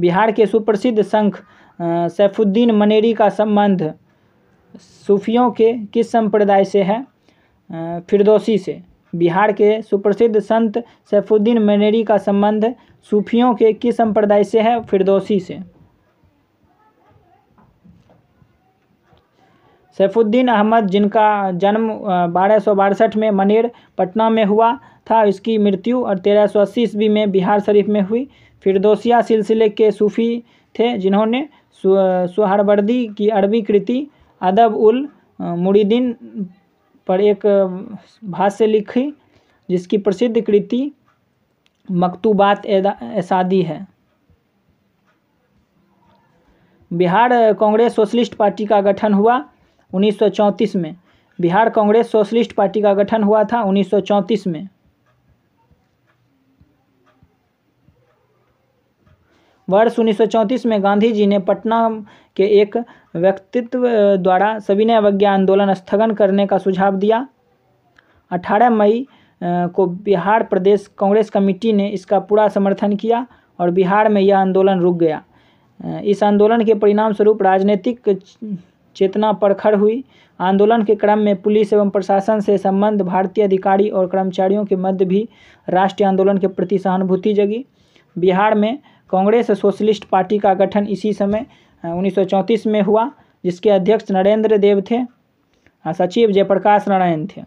बिहार के सुप्रसिद्ध संख सैफुद्दीन मनेरी का संबंध सूफियों के किस संप्रदाय से है फिरदौसी से बिहार के सुप्रसिद्ध संत सैफुद्दीन मनेरी का संबंध सूफियों के किस संप्रदाय से है फिरदौसी से सैफुद्दीन अहमद जिनका जन्म बारह में मनेर पटना में हुआ था इसकी मृत्यु और तेरह सौ अस्सी ईस्वी में बिहार शरीफ में हुई फिरदोसिया सिलसिले के सूफ़ी थे जिन्होंने सुहरवर्दी की अरबी कृति अदब उल मुरीदीन पर एक भाष्य लिखी जिसकी प्रसिद्ध कृति मकतूबात एसादी है बिहार कांग्रेस सोशलिस्ट पार्टी का गठन हुआ 1934 में बिहार कांग्रेस सोशलिस्ट पार्टी का गठन हुआ था 1934 में वर्ष 1934 में गांधी जी ने पटना के एक व्यक्तित्व द्वारा सविनय अवज्ञा आंदोलन स्थगन करने का सुझाव दिया 18 मई को बिहार प्रदेश कांग्रेस कमेटी ने इसका पूरा समर्थन किया और बिहार में यह आंदोलन रुक गया इस आंदोलन के परिणाम स्वरूप राजनीतिक चेतना प्रखर हुई आंदोलन के क्रम में पुलिस एवं प्रशासन से संबंध भारतीय अधिकारी और कर्मचारियों के मध्य भी राष्ट्रीय आंदोलन के प्रति सहानुभूति जगी बिहार में कांग्रेस सोशलिस्ट पार्टी का गठन इसी समय हाँ, उन्नीस में हुआ जिसके अध्यक्ष नरेंद्र देव थे हाँ, सचिव जयप्रकाश नारायण थे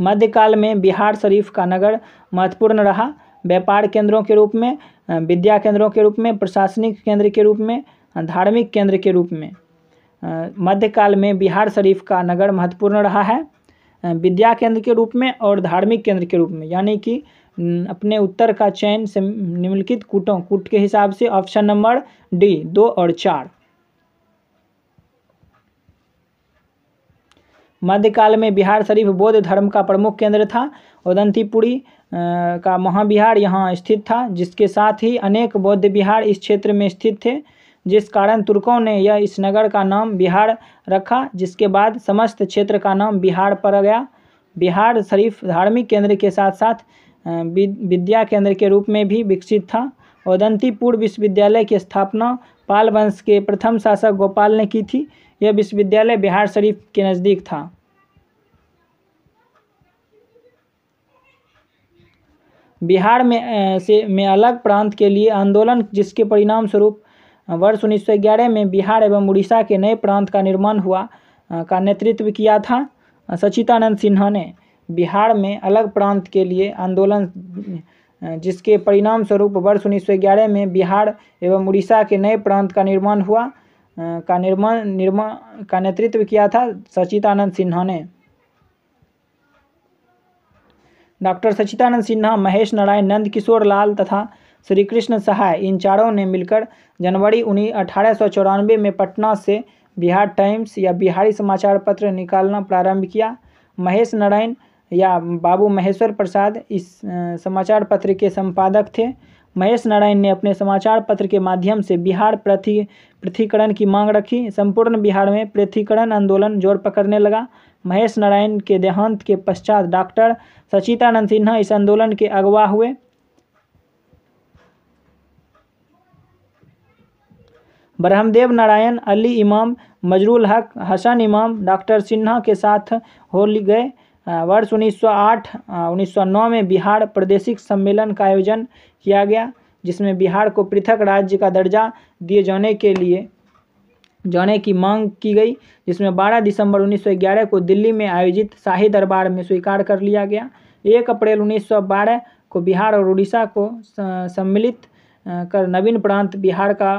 मध्यकाल में बिहार शरीफ का नगर महत्वपूर्ण रहा व्यापार केंद्रों के रूप में हाँ, विद्या केंद्रों के रूप में प्रशासनिक केंद्र के रूप में धार्मिक केंद्र के रूप में मध्यकाल में बिहार शरीफ का नगर महत्वपूर्ण रहा है विद्या केंद्र के रूप में और धार्मिक केंद्र के रूप में यानी कि अपने उत्तर का चयन निम्नलिखित कूटों कूट के हिसाब से ऑप्शन नंबर डी दो और चार मध्यकाल में बिहार शरीफ बौद्ध धर्म का प्रमुख केंद्र था उदंतीपुरी का महाविहार यहाँ स्थित था जिसके साथ ही अनेक बौद्ध बिहार इस क्षेत्र में स्थित थे जिस कारण तुर्कों ने यह इस नगर का नाम बिहार रखा जिसके बाद समस्त क्षेत्र का नाम बिहार पर गया बिहार शरीफ धार्मिक केंद्र के साथ साथ विद्या केंद्र के रूप में भी विकसित था औदंतीपुर विश्वविद्यालय की स्थापना पाल वंश के प्रथम शासक गोपाल ने की थी यह विश्वविद्यालय बिहार शरीफ के नज़दीक था बिहार में से में अलग प्रांत के लिए आंदोलन जिसके परिणाम स्वरूप वर्ष 1911 में बिहार एवं उड़ीसा के नए प्रांत का निर्माण हुआ का नेतृत्व किया था सचितानंद सिन्हा ने बिहार में अलग प्रांत के लिए आंदोलन जिसके परिणाम स्वरूप वर्ष उन्नीस में बिहार एवं उड़ीसा के नए प्रांत का निर्माण हुआ का निर्माण निर्माण का नेतृत्व किया था सचिदानंद सिन्हा ने डॉक्टर सचिदानंद सिन्हा महेश नारायण नंद किशोर लाल तथा श्री कृष्ण सहाय इन चारों ने मिलकर जनवरी उन्नीस अठारह में पटना से बिहार टाइम्स या बिहारी समाचार पत्र निकालना प्रारंभ किया महेश नारायण या बाबू महेश्वर प्रसाद इस समाचार पत्र के संपादक थे महेश नारायण ने अपने समाचार पत्र के माध्यम से बिहार प्रति पृथ्वीकरण की मांग रखी संपूर्ण बिहार में पृथ्वीकरण आंदोलन जोर पकड़ने लगा महेश नारायण के देहांत के पश्चात डॉक्टर सचितानंद सिन्हा इस आंदोलन के अगवा हुए ब्रह्मदेव नारायण अली इमाम मजरूल हक हसन इमाम डॉक्टर सिन्हा के साथ हो गए वर्ष 1908 1909 में बिहार प्रादेशिक सम्मेलन का आयोजन किया गया जिसमें बिहार को पृथक राज्य का दर्जा दिए जाने के लिए जाने की मांग की गई जिसमें 12 दिसंबर 1911 को दिल्ली में आयोजित शाही दरबार में स्वीकार कर लिया गया एक अप्रैल 1912 को बिहार और उड़ीसा को सम्मिलित कर नवीन प्रांत बिहार का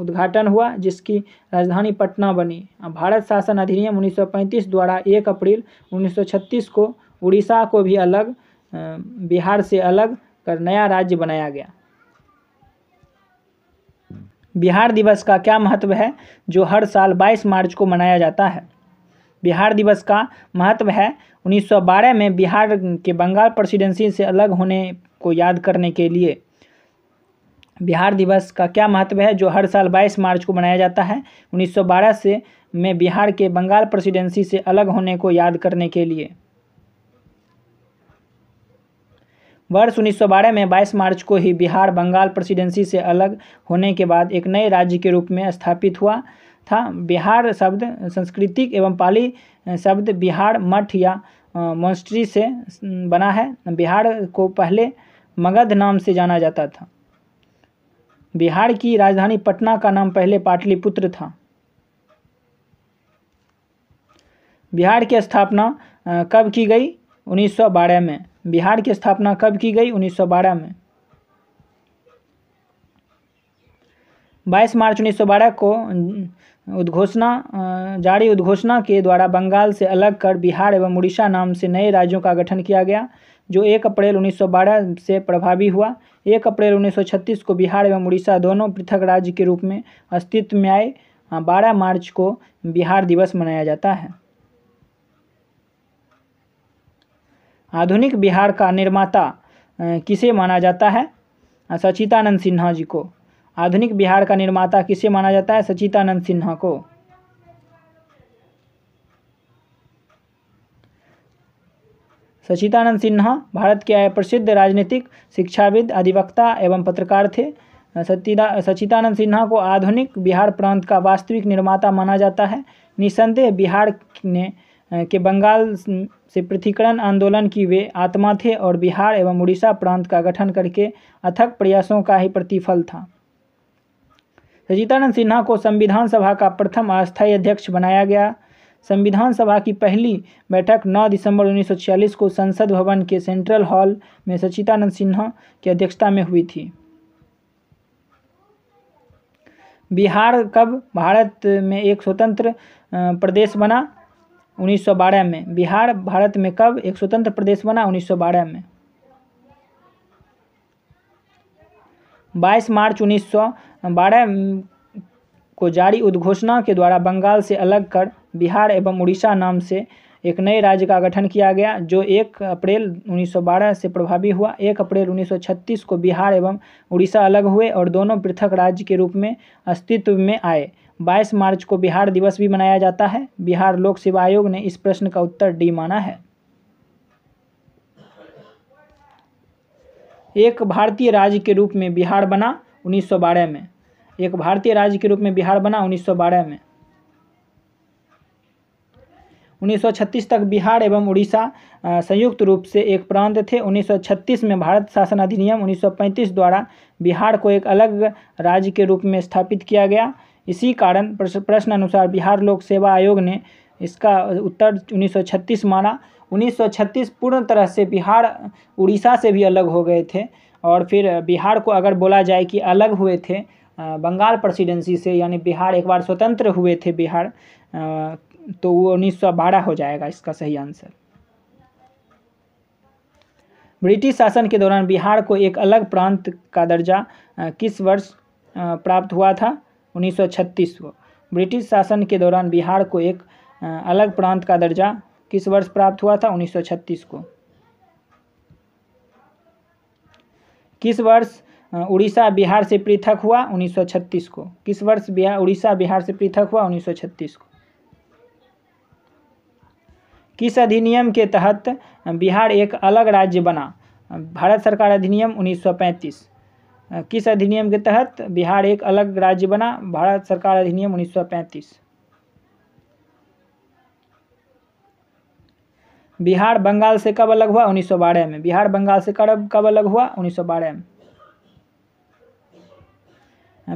उद्घाटन हुआ जिसकी राजधानी पटना बनी भारत शासन अधिनियम 1935 द्वारा 1 अप्रैल 1936 को उड़ीसा को भी अलग बिहार से अलग कर नया राज्य बनाया गया बिहार दिवस का क्या महत्व है जो हर साल 22 मार्च को मनाया जाता है बिहार दिवस का महत्व है 1912 में बिहार के बंगाल प्रेसिडेंसी से अलग होने को याद करने के लिए बिहार दिवस का क्या महत्व है जो हर साल 22 मार्च को मनाया जाता है 1912 से में बिहार के बंगाल प्रेसिडेंसी से अलग होने को याद करने के लिए वर्ष 1912 में 22 मार्च को ही बिहार बंगाल प्रेसिडेंसी से अलग होने के बाद एक नए राज्य के रूप में स्थापित हुआ था बिहार शब्द सांस्कृतिक एवं पाली शब्द बिहार मठ या मोन्स्ट्री से बना है बिहार को पहले मगध नाम से जाना जाता था बिहार की राजधानी पटना का नाम पहले पाटलिपुत्र था बिहार की स्थापना कब की गई 1912 में बिहार की स्थापना कब की गई 1912 में 22 मार्च 1912 को उद्घोषणा जारी उद्घोषणा के द्वारा बंगाल से अलग कर बिहार एवं उड़ीसा नाम से नए राज्यों का गठन किया गया जो एक अप्रैल 1912 से प्रभावी हुआ एक अप्रैल 1936 को बिहार एवं उड़ीसा दोनों पृथक राज्य के रूप में अस्तित्व में आए हाँ, बारह मार्च को बिहार दिवस मनाया जाता है आधुनिक बिहार का निर्माता किसे माना जाता है हाँ, सचितानंद सिन्हा जी को आधुनिक बिहार का निर्माता किसे माना जाता है सचितानंद सिन्हा को सचिदानंद सिन्हा भारत के प्रसिद्ध राजनीतिक शिक्षाविद अधिवक्ता एवं पत्रकार थे सचिदा सचिदानंद सिन्हा को आधुनिक बिहार प्रांत का वास्तविक निर्माता माना जाता है निसंदेह बिहार ने के बंगाल से पृथ्वीकरण आंदोलन की वे आत्मा थे और बिहार एवं उड़ीसा प्रांत का गठन करके अथक प्रयासों का ही प्रतिफल था सचिदानंद सिन्हा को संविधान सभा का प्रथम अस्थायी अध्यक्ष बनाया गया संविधान सभा की पहली बैठक 9 दिसंबर 1946 को संसद भवन के सेंट्रल हॉल में सचिदानंद सिन्हा की अध्यक्षता में हुई थी बिहार कब भारत में एक स्वतंत्र प्रदेश बना 1912 में बिहार भारत में कब एक स्वतंत्र प्रदेश बना 1912 में 22 मार्च 1912 को जारी उद्घोषणा के द्वारा बंगाल से अलग कर बिहार एवं उड़ीसा नाम से एक नए राज्य का गठन किया गया जो 1 अप्रैल 1912 से प्रभावी हुआ 1 अप्रैल 1936 को बिहार एवं उड़ीसा अलग हुए और दोनों पृथक राज्य के रूप में अस्तित्व में आए 22 मार्च को बिहार दिवस भी मनाया जाता है बिहार लोक सेवा आयोग ने इस प्रश्न का उत्तर डी माना है एक भारतीय राज्य के रूप में बिहार बना उन्नीस में एक भारतीय राज्य के रूप में बिहार बना उन्नीस में 1936 तक बिहार एवं उड़ीसा संयुक्त रूप से एक प्रांत थे 1936 में भारत शासन अधिनियम 1935 द्वारा बिहार को एक अलग राज्य के रूप में स्थापित किया गया इसी कारण प्रश्न अनुसार बिहार लोक सेवा आयोग ने इसका उत्तर 1936 माना 1936 पूर्ण तरह से बिहार उड़ीसा से भी अलग हो गए थे और फिर बिहार को अगर बोला जाए कि अलग हुए थे बंगाल प्रेसिडेंसी से यानी बिहार एक बार स्वतंत्र हुए थे बिहार तो वो उन्नीस सौ बारह हो जाएगा इसका सही आंसर ब्रिटिश शासन के दौरान बिहार को एक अलग प्रांत का दर्जा किस वर्ष प्राप्त हुआ था उन्नीस सौ छत्तीस को ब्रिटिश शासन के दौरान बिहार को एक अलग प्रांत का दर्जा किस वर्ष प्राप्त हुआ था 1936 को किस वर्ष उड़ीसा बिहार से पृथक हुआ 1936 को किस वर्ष बिहार उड़ीसा बिहार से पृथक हुआ 1936 को किस अधिनियम के तहत बिहार एक अलग राज्य बना भारत सरकार अधिनियम 1935 किस अधिनियम के तहत बिहार एक अलग राज्य बना भारत सरकार अधिनियम 1935 बिहार बंगाल से कब अलग हुआ उन्नीस में बिहार बंगाल से कब कब अलग हुआ उन्नीस में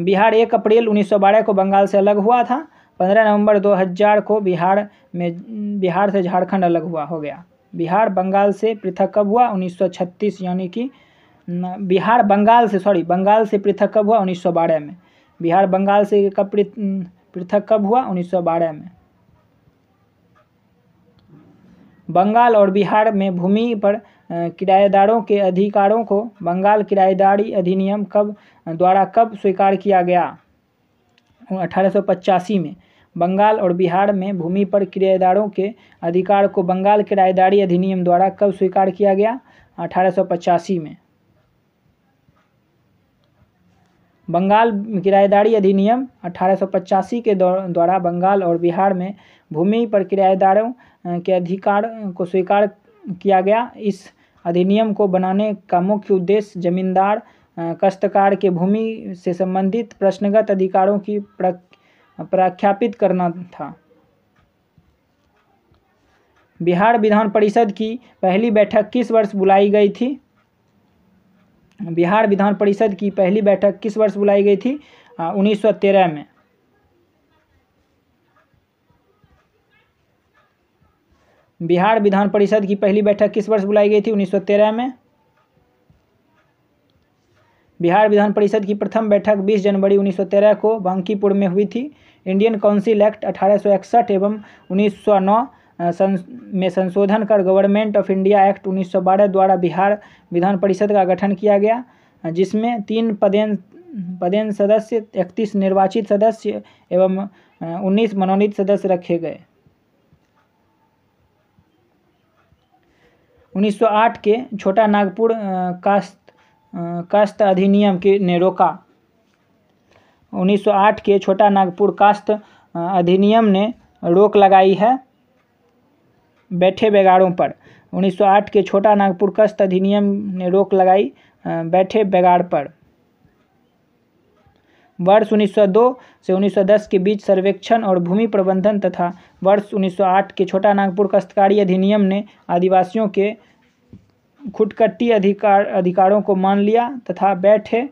बिहार एक अप्रैल 1912 को बंगाल से अलग हुआ था पंद्रह नवंबर हज़ार को बिहार में बिहार से झारखंड अलग हुआ हो गया बिहार बंगाल से पृथक कब हुआ छत्तीस यानी कि बिहार बंगाल से सॉरी बंगाल से पृथक कब हुआ बारह में बिहार बंगाल से कब पृथक कब हुआ बारह में बंगाल और बिहार में भूमि पर किराएदारों के अधिकारों को बंगाल किराएदारी अधिनियम कब द्वारा कब स्वीकार किया गया अठारह सौ पचासी में बंगाल और बिहार में भूमि पर किराएदारों के अधिकार को बंगाल किराएदारी अधिनियम द्वारा कब स्वीकार किया गया अठारह में बंगाल किराएदारी अधिनियम अठारह के द्वारा बंगाल और बिहार में भूमि पर किराएदारों के अधिकार को स्वीकार किया गया इस अधिनियम को बनाने का मुख्य उद्देश्य जमींदार कष्टकार के भूमि से संबंधित प्रश्नगत अधिकारों की प्रक प्रख्यापित करना था बिहार विधान परिषद की पहली बैठक किस वर्ष बुलाई गई थी बिहार विधान परिषद की पहली बैठक किस वर्ष बुलाई गई थी उन्नीस सौ तेरह में बिहार विधान परिषद की पहली बैठक किस वर्ष बुलाई गई थी उन्नीस सौ तेरह में बिहार विधान परिषद की प्रथम बैठक 20 जनवरी 1913 को बांकीपुर में हुई थी इंडियन काउंसिल एक्ट अठारह एवं उन्नीस सन, में संशोधन कर गवर्नमेंट ऑफ इंडिया एक्ट 1912 द्वारा बिहार विधान परिषद का गठन किया गया जिसमें तीन पदेन पदेन सदस्य इकतीस निर्वाचित सदस्य एवं उन्नीस मनोनीत सदस्य रखे गए 1908 के छोटा नागपुर कास्त कास्त अधिनियम के ने रोका 1908 के छोटा नागपुर कास्त अधिनियम ने रोक लगाई है बैठे बेगारों पर 1908 के छोटा नागपुर कास्त अधिनियम ने रोक लगाई बैठे बेगार पर वर्ष 1902 से 1910 के बीच सर्वेक्षण और भूमि प्रबंधन तथा वर्ष 1908 के छोटा नागपुर कस्तकारी अधिनियम ने आदिवासियों के खुटकट्टी अधिकार अधिकारों को मान लिया तथा बैठे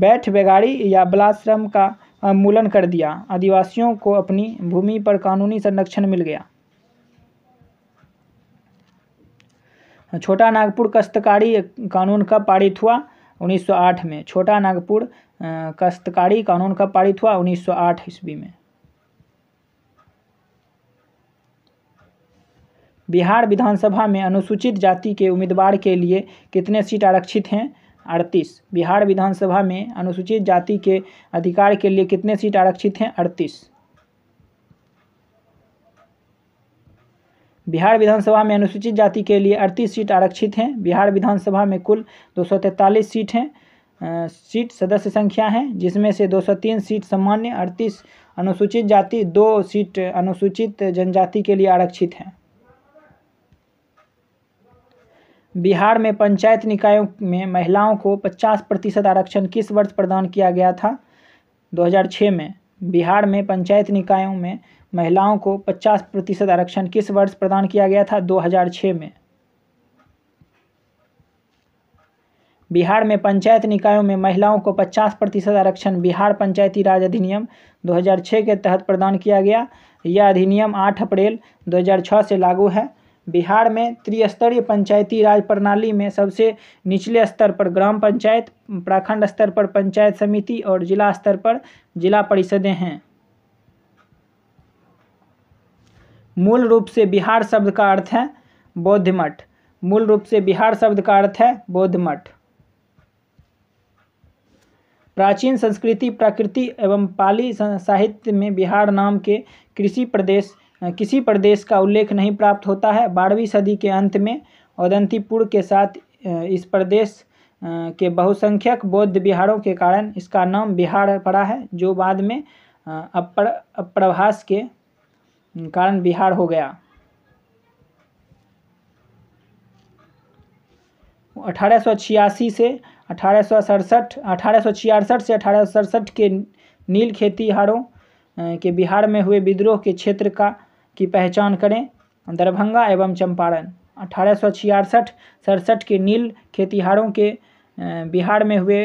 बैठ बैगाड़ी या बलाश्रम का उन्मूलन कर दिया आदिवासियों को अपनी भूमि पर कानूनी संरक्षण मिल गया छोटा नागपुर कश्तकारी कानून कब का पारित हुआ 1908 में छोटा नागपुर कश्तकारी कानून कब का पारित हुआ 1908 ईस्वी में बिहार विधानसभा में अनुसूचित जाति के उम्मीदवार के लिए कितने सीट आरक्षित हैं अड़तीस बिहार विधानसभा में अनुसूचित जाति के अधिकार के लिए कितने सीट आरक्षित हैं अड़तीस बिहार विधानसभा में अनुसूचित जाति के लिए अड़तीस सीट आरक्षित हैं बिहार विधानसभा में कुल दो सीट हैं सीट सदस्य संख्या हैं जिसमें से 203 सीट सामान्य अड़तीस अनुसूचित जाति दो सीट अनुसूचित जनजाति के लिए आरक्षित हैं बिहार में पंचायत निकायों में महिलाओं को 50 प्रतिशत आरक्षण किस वर्ष प्रदान किया गया था 2006 में बिहार में पंचायत निकायों में महिलाओं को 50 प्रतिशत आरक्षण किस वर्ष प्रदान किया गया था 2006 में बिहार में पंचायत निकायों में महिलाओं को 50 प्रतिशत आरक्षण बिहार पंचायती राज अधिनियम 2006 के तहत प्रदान किया गया यह अधिनियम 8 अप्रैल 2006 से लागू है बिहार में त्रिस्तरीय पंचायती राज प्रणाली में सबसे निचले स्तर पर ग्राम पंचायत प्रखंड स्तर पर पंचायत समिति और जिला स्तर पर जिला परिषदें हैं मूल रूप से बिहार शब्द का अर्थ है बौद्ध मठ मूल रूप से बिहार शब्द का अर्थ है बौद्ध मठ प्राचीन संस्कृति प्रकृति एवं पाली साहित्य में बिहार नाम के कृषि प्रदेश किसी प्रदेश का उल्लेख नहीं प्राप्त होता है बारहवीं सदी के अंत में औदंतीपुर के साथ इस प्रदेश के बहुसंख्यक बौद्ध बिहारों के कारण इसका नाम बिहार पड़ा है जो बाद में अपर अप्रभास के कारण बिहार हो गया अठारह से अठारह सौ सड़सठ अठारह सौ छियासठ से अठारह सौ सड़सठ के नील खेतीहारों के बिहार में हुए विद्रोह के क्षेत्र का की पहचान करें दरभंगा एवं चंपारण अठारह सौ छियासठ सड़सठ के नील खेतिहारों के बिहार में हुए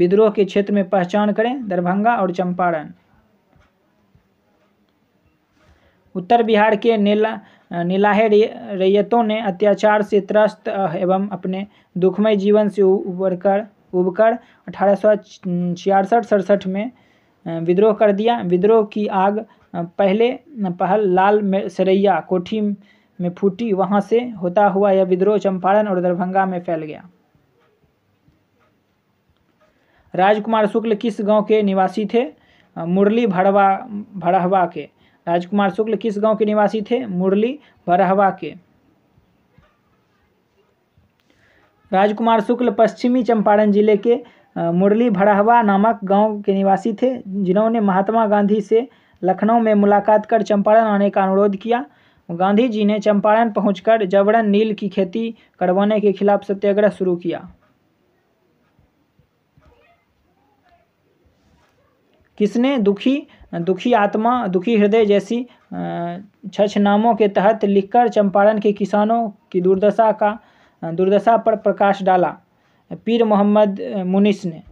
विद्रोह के क्षेत्र में पहचान करें दरभंगा और चंपारण उत्तर बिहार के नीला नीलाहे रैयतों ने अत्याचार से त्रस्त एवं अपने दुखमय जीवन से उबरकर उबकर अठारह सौ छियासठ में विद्रोह कर दिया विद्रोह की आग पहले पहल लाल सरैया कोठी में फूटी वहां से होता हुआ यह विद्रोह चंपारण और दरभंगा में फैल गया राजकुमार शुक्ल किस गांव के निवासी थे मुरली भड़वा भड़हवा के राजकुमार शुक्ल किस गांव के निवासी थे मुरली भड़हवा के राजकुमार शुक्ल पश्चिमी चंपारण जिले के मुरली भड़हवा नामक गांव के निवासी थे जिन्होंने महात्मा गांधी से लखनऊ में मुलाकात कर चंपारण आने का अनुरोध किया गांधी जी ने चंपारण पहुंचकर जबरन नील की खेती करवाने के खिलाफ सत्याग्रह शुरू किया किसने दुखी दुखी आत्मा दुखी हृदय जैसी छछ नामों के तहत लिखकर चंपारण के किसानों की दुर्दशा का दुर्दशा पर प्रकाश डाला पीर मोहम्मद मुनिस ने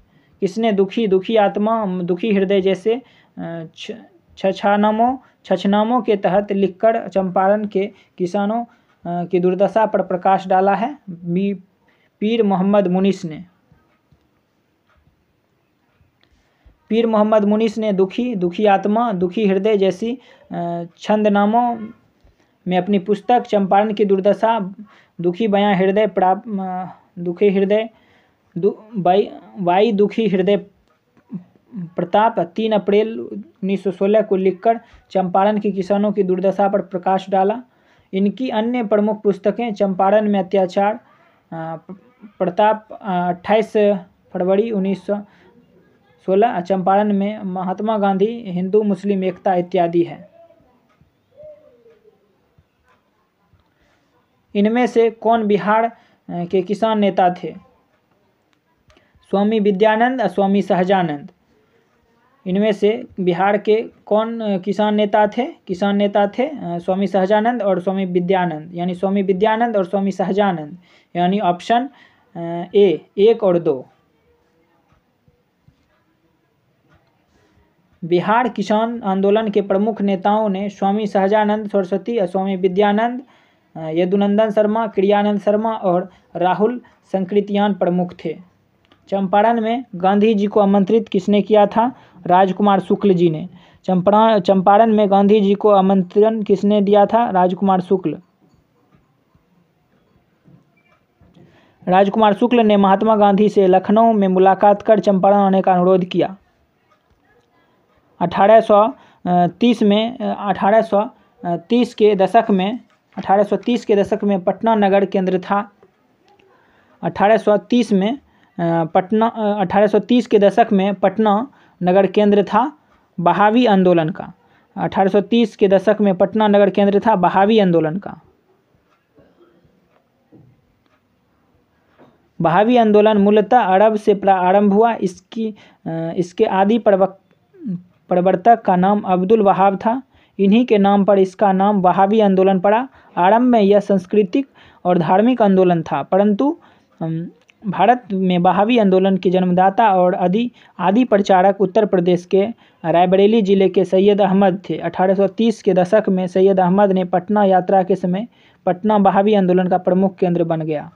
किसने दुखी दुखी आत्मा दुखी हृदय जैसे छछानमों छछनामों के तहत लिखकर चंपारण के किसानों की दुर्दशा पर प्रकाश डाला है पीर मोहम्मद मुनीस ने पीर मोहम्मद मुनीस ने दुखी दुखी आत्मा दुखी हृदय जैसी छंदनामों में अपनी पुस्तक चंपारण की दुर्दशा दुखी बयां हृदय प्राप्त दुखी हृदय दु वाई दुखी हृदय प्रताप तीन अप्रैल 1916 को लिखकर चंपारण के किसानों की दुर्दशा पर प्रकाश डाला इनकी अन्य प्रमुख पुस्तकें चंपारण में अत्याचार प्रताप 28 फरवरी 1916 चंपारण में महात्मा गांधी हिंदू मुस्लिम एकता इत्यादि है इनमें से कौन बिहार के किसान नेता थे स्वामी विद्यानंद और स्वामी सहजानंद इनमें से बिहार के कौन किसान नेता थे किसान नेता थे स्वामी सहजानंद और स्वामी विद्यानंद यानी स्वामी विद्यानंद और स्वामी सहजानंद यानी ऑप्शन ए एक और दो बिहार किसान आंदोलन के प्रमुख नेताओं ने स्वामी सहजानंद सरस्वती और स्वामी विद्यानंद यदुनंदन शर्मा क्रियानंद शर्मा और राहुल संकृतियान प्रमुख थे चंपारण में गांधी जी को आमंत्रित किसने किया था राजकुमार शुक्ल जी ने चंपा चंपारण में गांधी जी को आमंत्रण किसने दिया था राजकुमार शुक्ल राजकुमार शुक्ल ने महात्मा गांधी से लखनऊ में मुलाकात कर चंपारण आने का अनुरोध किया 1830 में 1830 के दशक में 1830 के दशक में पटना नगर केंद्र था 1830 में पटना 1830 के दशक में पटना नगर केंद्र था बहावी आंदोलन का 1830 के दशक में पटना नगर केंद्र था बहावी आंदोलन का बहावी आंदोलन मूलतः अरब से प्रारंभ हुआ इसकी इसके आदि प्रवर्तक का नाम अब्दुल वहाब था इन्हीं के नाम पर इसका नाम वहावी आंदोलन पड़ा आरंभ में यह सांस्कृतिक और धार्मिक आंदोलन था परंतु भारत में बहावी आंदोलन के जन्मदाता और आदि आदि प्रचारक उत्तर प्रदेश के रायबरेली ज़िले के सैयद अहमद थे 1830 के दशक में सैयद अहमद ने पटना यात्रा के समय पटना बहावी आंदोलन का प्रमुख केंद्र बन गया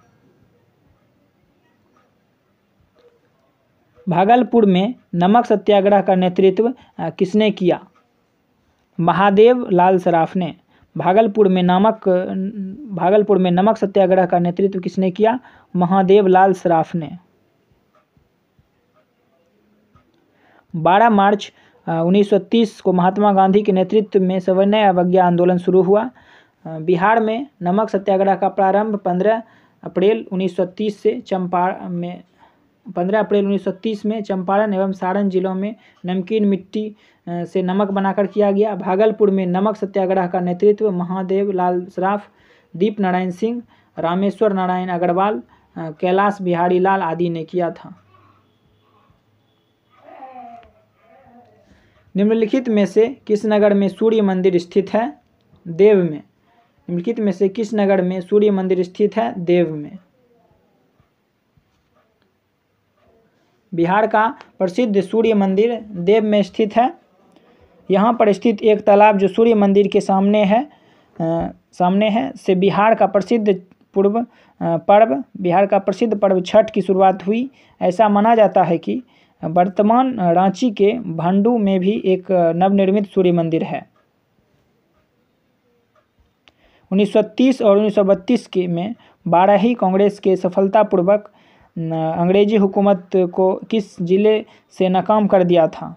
भागलपुर में नमक सत्याग्रह का नेतृत्व किसने किया महादेव लाल सराफ ने भागलपुर में नमक भागलपुर में नमक सत्याग्रह का नेतृत्व किसने किया महादेव लाल सराफ ने 12 मार्च 1930 को महात्मा गांधी के नेतृत्व में सवर्णय अवज्ञा आंदोलन शुरू हुआ बिहार में नमक सत्याग्रह का प्रारंभ 15 अप्रैल 1930 से चंपारण में 15 अप्रैल 1930 में चंपारण एवं सारण जिलों में नमकीन मिट्टी से नमक बनाकर किया गया भागलपुर में नमक सत्याग्रह का नेतृत्व महादेव लाल श्राफ दीप नारायण सिंह रामेश्वर नारायण अग्रवाल कैलाश बिहारी लाल आदि ने किया था निम्नलिखित में से किस नगर में सूर्य मंदिर स्थित है देव में निम्नलिखित में से किस नगर में सूर्य मंदिर स्थित है देव में बिहार का प्रसिद्ध सूर्य मंदिर देव में स्थित है यहाँ पर स्थित एक तालाब जो सूर्य मंदिर के सामने है सामने है से बिहार का प्रसिद्ध पूर्व पर्व बिहार का प्रसिद्ध पर्व छठ की शुरुआत हुई ऐसा माना जाता है कि वर्तमान रांची के भंडू में भी एक नवनिर्मित सूर्य मंदिर है 1930 और 1932 के में बारह ही कांग्रेस के सफलतापूर्वक अंग्रेजी हुकूमत को किस ज़िले से नाकाम कर दिया था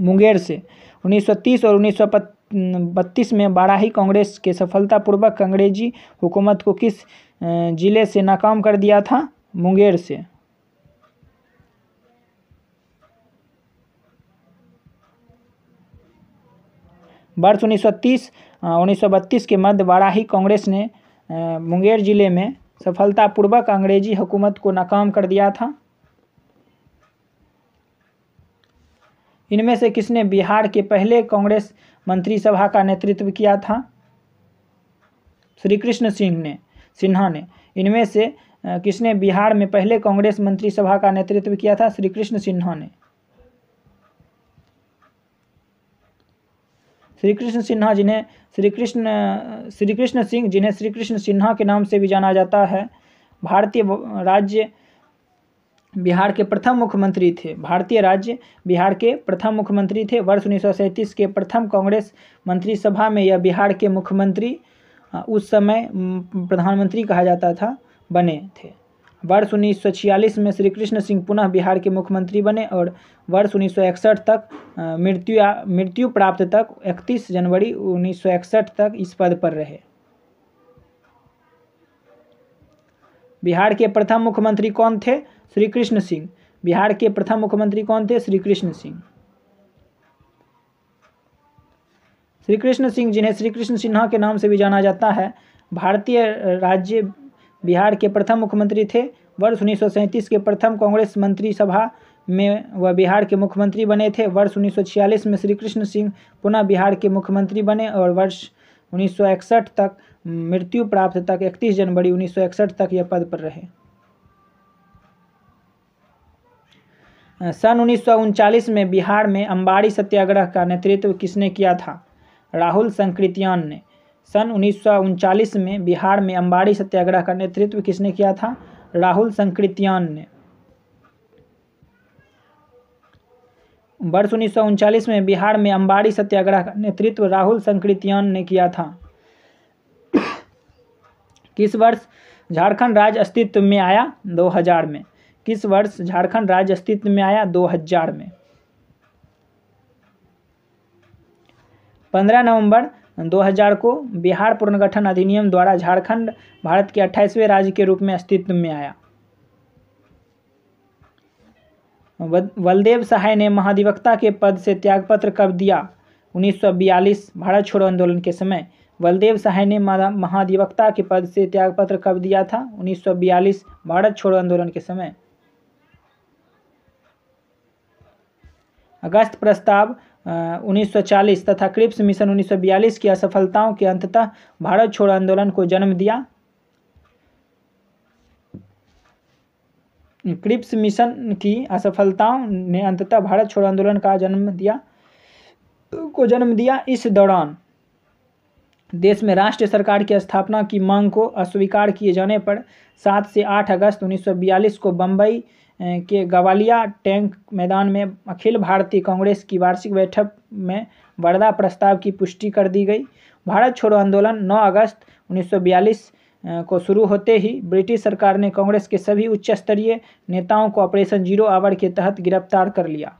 मुंगेर से 1930 और बत्तीस में बाराही कांग्रेस के सफलतापूर्वक अंग्रेजी हुकूमत को किस ज़िले से नाकाम कर दिया था मुंगेर से वर्ष 1930 1932 के मध्य बाराही कांग्रेस ने मुंगेर ज़िले में सफलतापूर्वक अंग्रेजी हुकूमत को नाकाम कर दिया था इनमें से किसने बिहार के पहले कांग्रेस मंत्री सभा का नेतृत्व किया था श्री कृष्ण सिंह ने सिन्हा ने इनमें से किसने बिहार में पहले कांग्रेस मंत्री सभा का नेतृत्व किया था श्री कृष्ण सिन्हा ने श्री कृष्ण सिन्हा जिन्हें श्री कृष्ण श्री कृष्ण सिंह जिन्हें श्री कृष्ण सिन्हा के नाम से भी जाना जाता है भारतीय राज्य बिहार के प्रथम मुख्यमंत्री थे भारतीय राज्य बिहार के प्रथम मुख्यमंत्री थे वर्ष उन्नीस के प्रथम कांग्रेस मंत्रिसभा में यह बिहार के मुख्यमंत्री उस समय प्रधानमंत्री कहा जाता था बने थे वर्ष उन्नीस में श्री कृष्ण सिंह पुनः बिहार के मुख्यमंत्री बने और वर्ष उन्नीस तक मृत्यु मृत्यु प्राप्त तक 31 जनवरी उन्नीस तक इस पद पर रहे बिहार के प्रथम मुख्यमंत्री कौन थे श्री कृष्ण सिंह बिहार के प्रथम मुख्यमंत्री कौन थे श्री कृष्ण सिंह श्री कृष्ण सिंह जिन्हें श्री कृष्ण सिन्हा के नाम से भी जाना जाता है भारतीय राज्य बिहार के प्रथम मुख्यमंत्री थे वर्ष उन्नीस के प्रथम कांग्रेस मंत्री सभा में वह बिहार के मुख्यमंत्री बने थे वर्ष उन्नीस में श्री कृष्ण सिंह पुनः बिहार के मुख्यमंत्री बने और वर्ष उन्नीस तक मृत्यु प्राप्त तक 31 जनवरी उन्नीस तक यह पद पर रहे सन उन्नीस में बिहार में अंबाड़ी सत्याग्रह का नेतृत्व किसने किया था राहुल संकृतियान ने सन उन्नीस में बिहार में अंबाड़ी सत्याग्रह का नेतृत्व किसने किया था राहुल संकृतियान ने वर्ष उन्नीस में बिहार में अंबाड़ी सत्याग्रह का नेतृत्व राहुल संकृतियान ने किया था किस वर्ष झारखंड राज्य अस्तित्व में आया 2000 में किस वर्ष झारखंड राज्य अस्तित्व में आया 2000 में 15 नवंबर 2000 को बिहार पुनर्गठन अधिनियम द्वारा झारखंड भारत के 28वें राज्य के रूप में अस्तित्व में आया बलदेव सहाय ने महाधिवक्ता के पद से त्यागपत्र कब दिया 1942 भारत छोड़ो आंदोलन के समय बलदेव सहाय ने महाधिवक्ता के पद से त्यागपत्र कब दिया था 1942 भारत छोड़ो आंदोलन के समय अगस्त प्रस्ताव 1940 तथा क्रिप्स मिशन 1942 की असफलताओं के अंततः भारत छोड़ आंदोलन को जन्म दिया क्रिप्स मिशन की असफलताओं ने अंततः भारत छोड़ आंदोलन का जन्म दिया को जन्म दिया इस दौरान देश में राष्ट्रीय सरकार की स्थापना की मांग को अस्वीकार किए जाने पर सात से आठ अगस्त 1942 को बंबई के गवालिया टैंक मैदान में अखिल भारतीय कांग्रेस की वार्षिक बैठक में वर्दा प्रस्ताव की पुष्टि कर दी गई भारत छोड़ो आंदोलन 9 अगस्त 1942 को शुरू होते ही ब्रिटिश सरकार ने कांग्रेस के सभी उच्च स्तरीय नेताओं को ऑपरेशन जीरो आवर के तहत गिरफ्तार कर लिया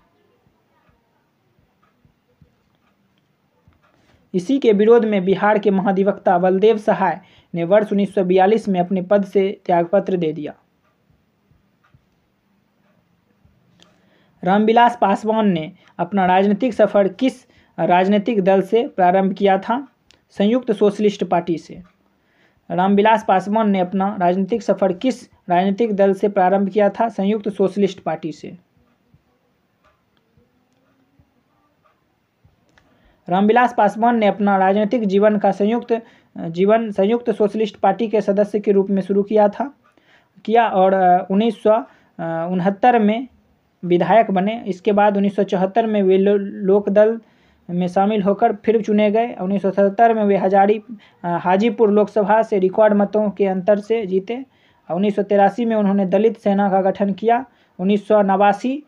इसी के विरोध में बिहार के महाधिवक्ता बलदेव सहाय ने वर्ष 1942 में अपने पद से त्यागपत्र दे दिया रामविलास पासवान ने अपना राजनीतिक सफ़र किस राजनीतिक दल से प्रारंभ किया था संयुक्त सोशलिस्ट पार्टी से रामविलास पासवान ने अपना राजनीतिक सफ़र किस राजनीतिक दल से प्रारंभ किया था संयुक्त सोशलिस्ट पार्टी से रामविलास पासवान ने अपना राजनीतिक जीवन का संयुक्त जीवन संयुक्त सोशलिस्ट पार्टी के सदस्य के रूप में शुरू किया था किया और उन्नीस में विधायक बने इसके बाद 1974 में वे लो, लोकदल में शामिल होकर फिर चुने गए 1977 में वे हजारी हाजीपुर लोकसभा से रिकॉर्ड मतों के अंतर से जीते उन्नीस में उन्होंने दलित सेना का गठन किया उन्नीस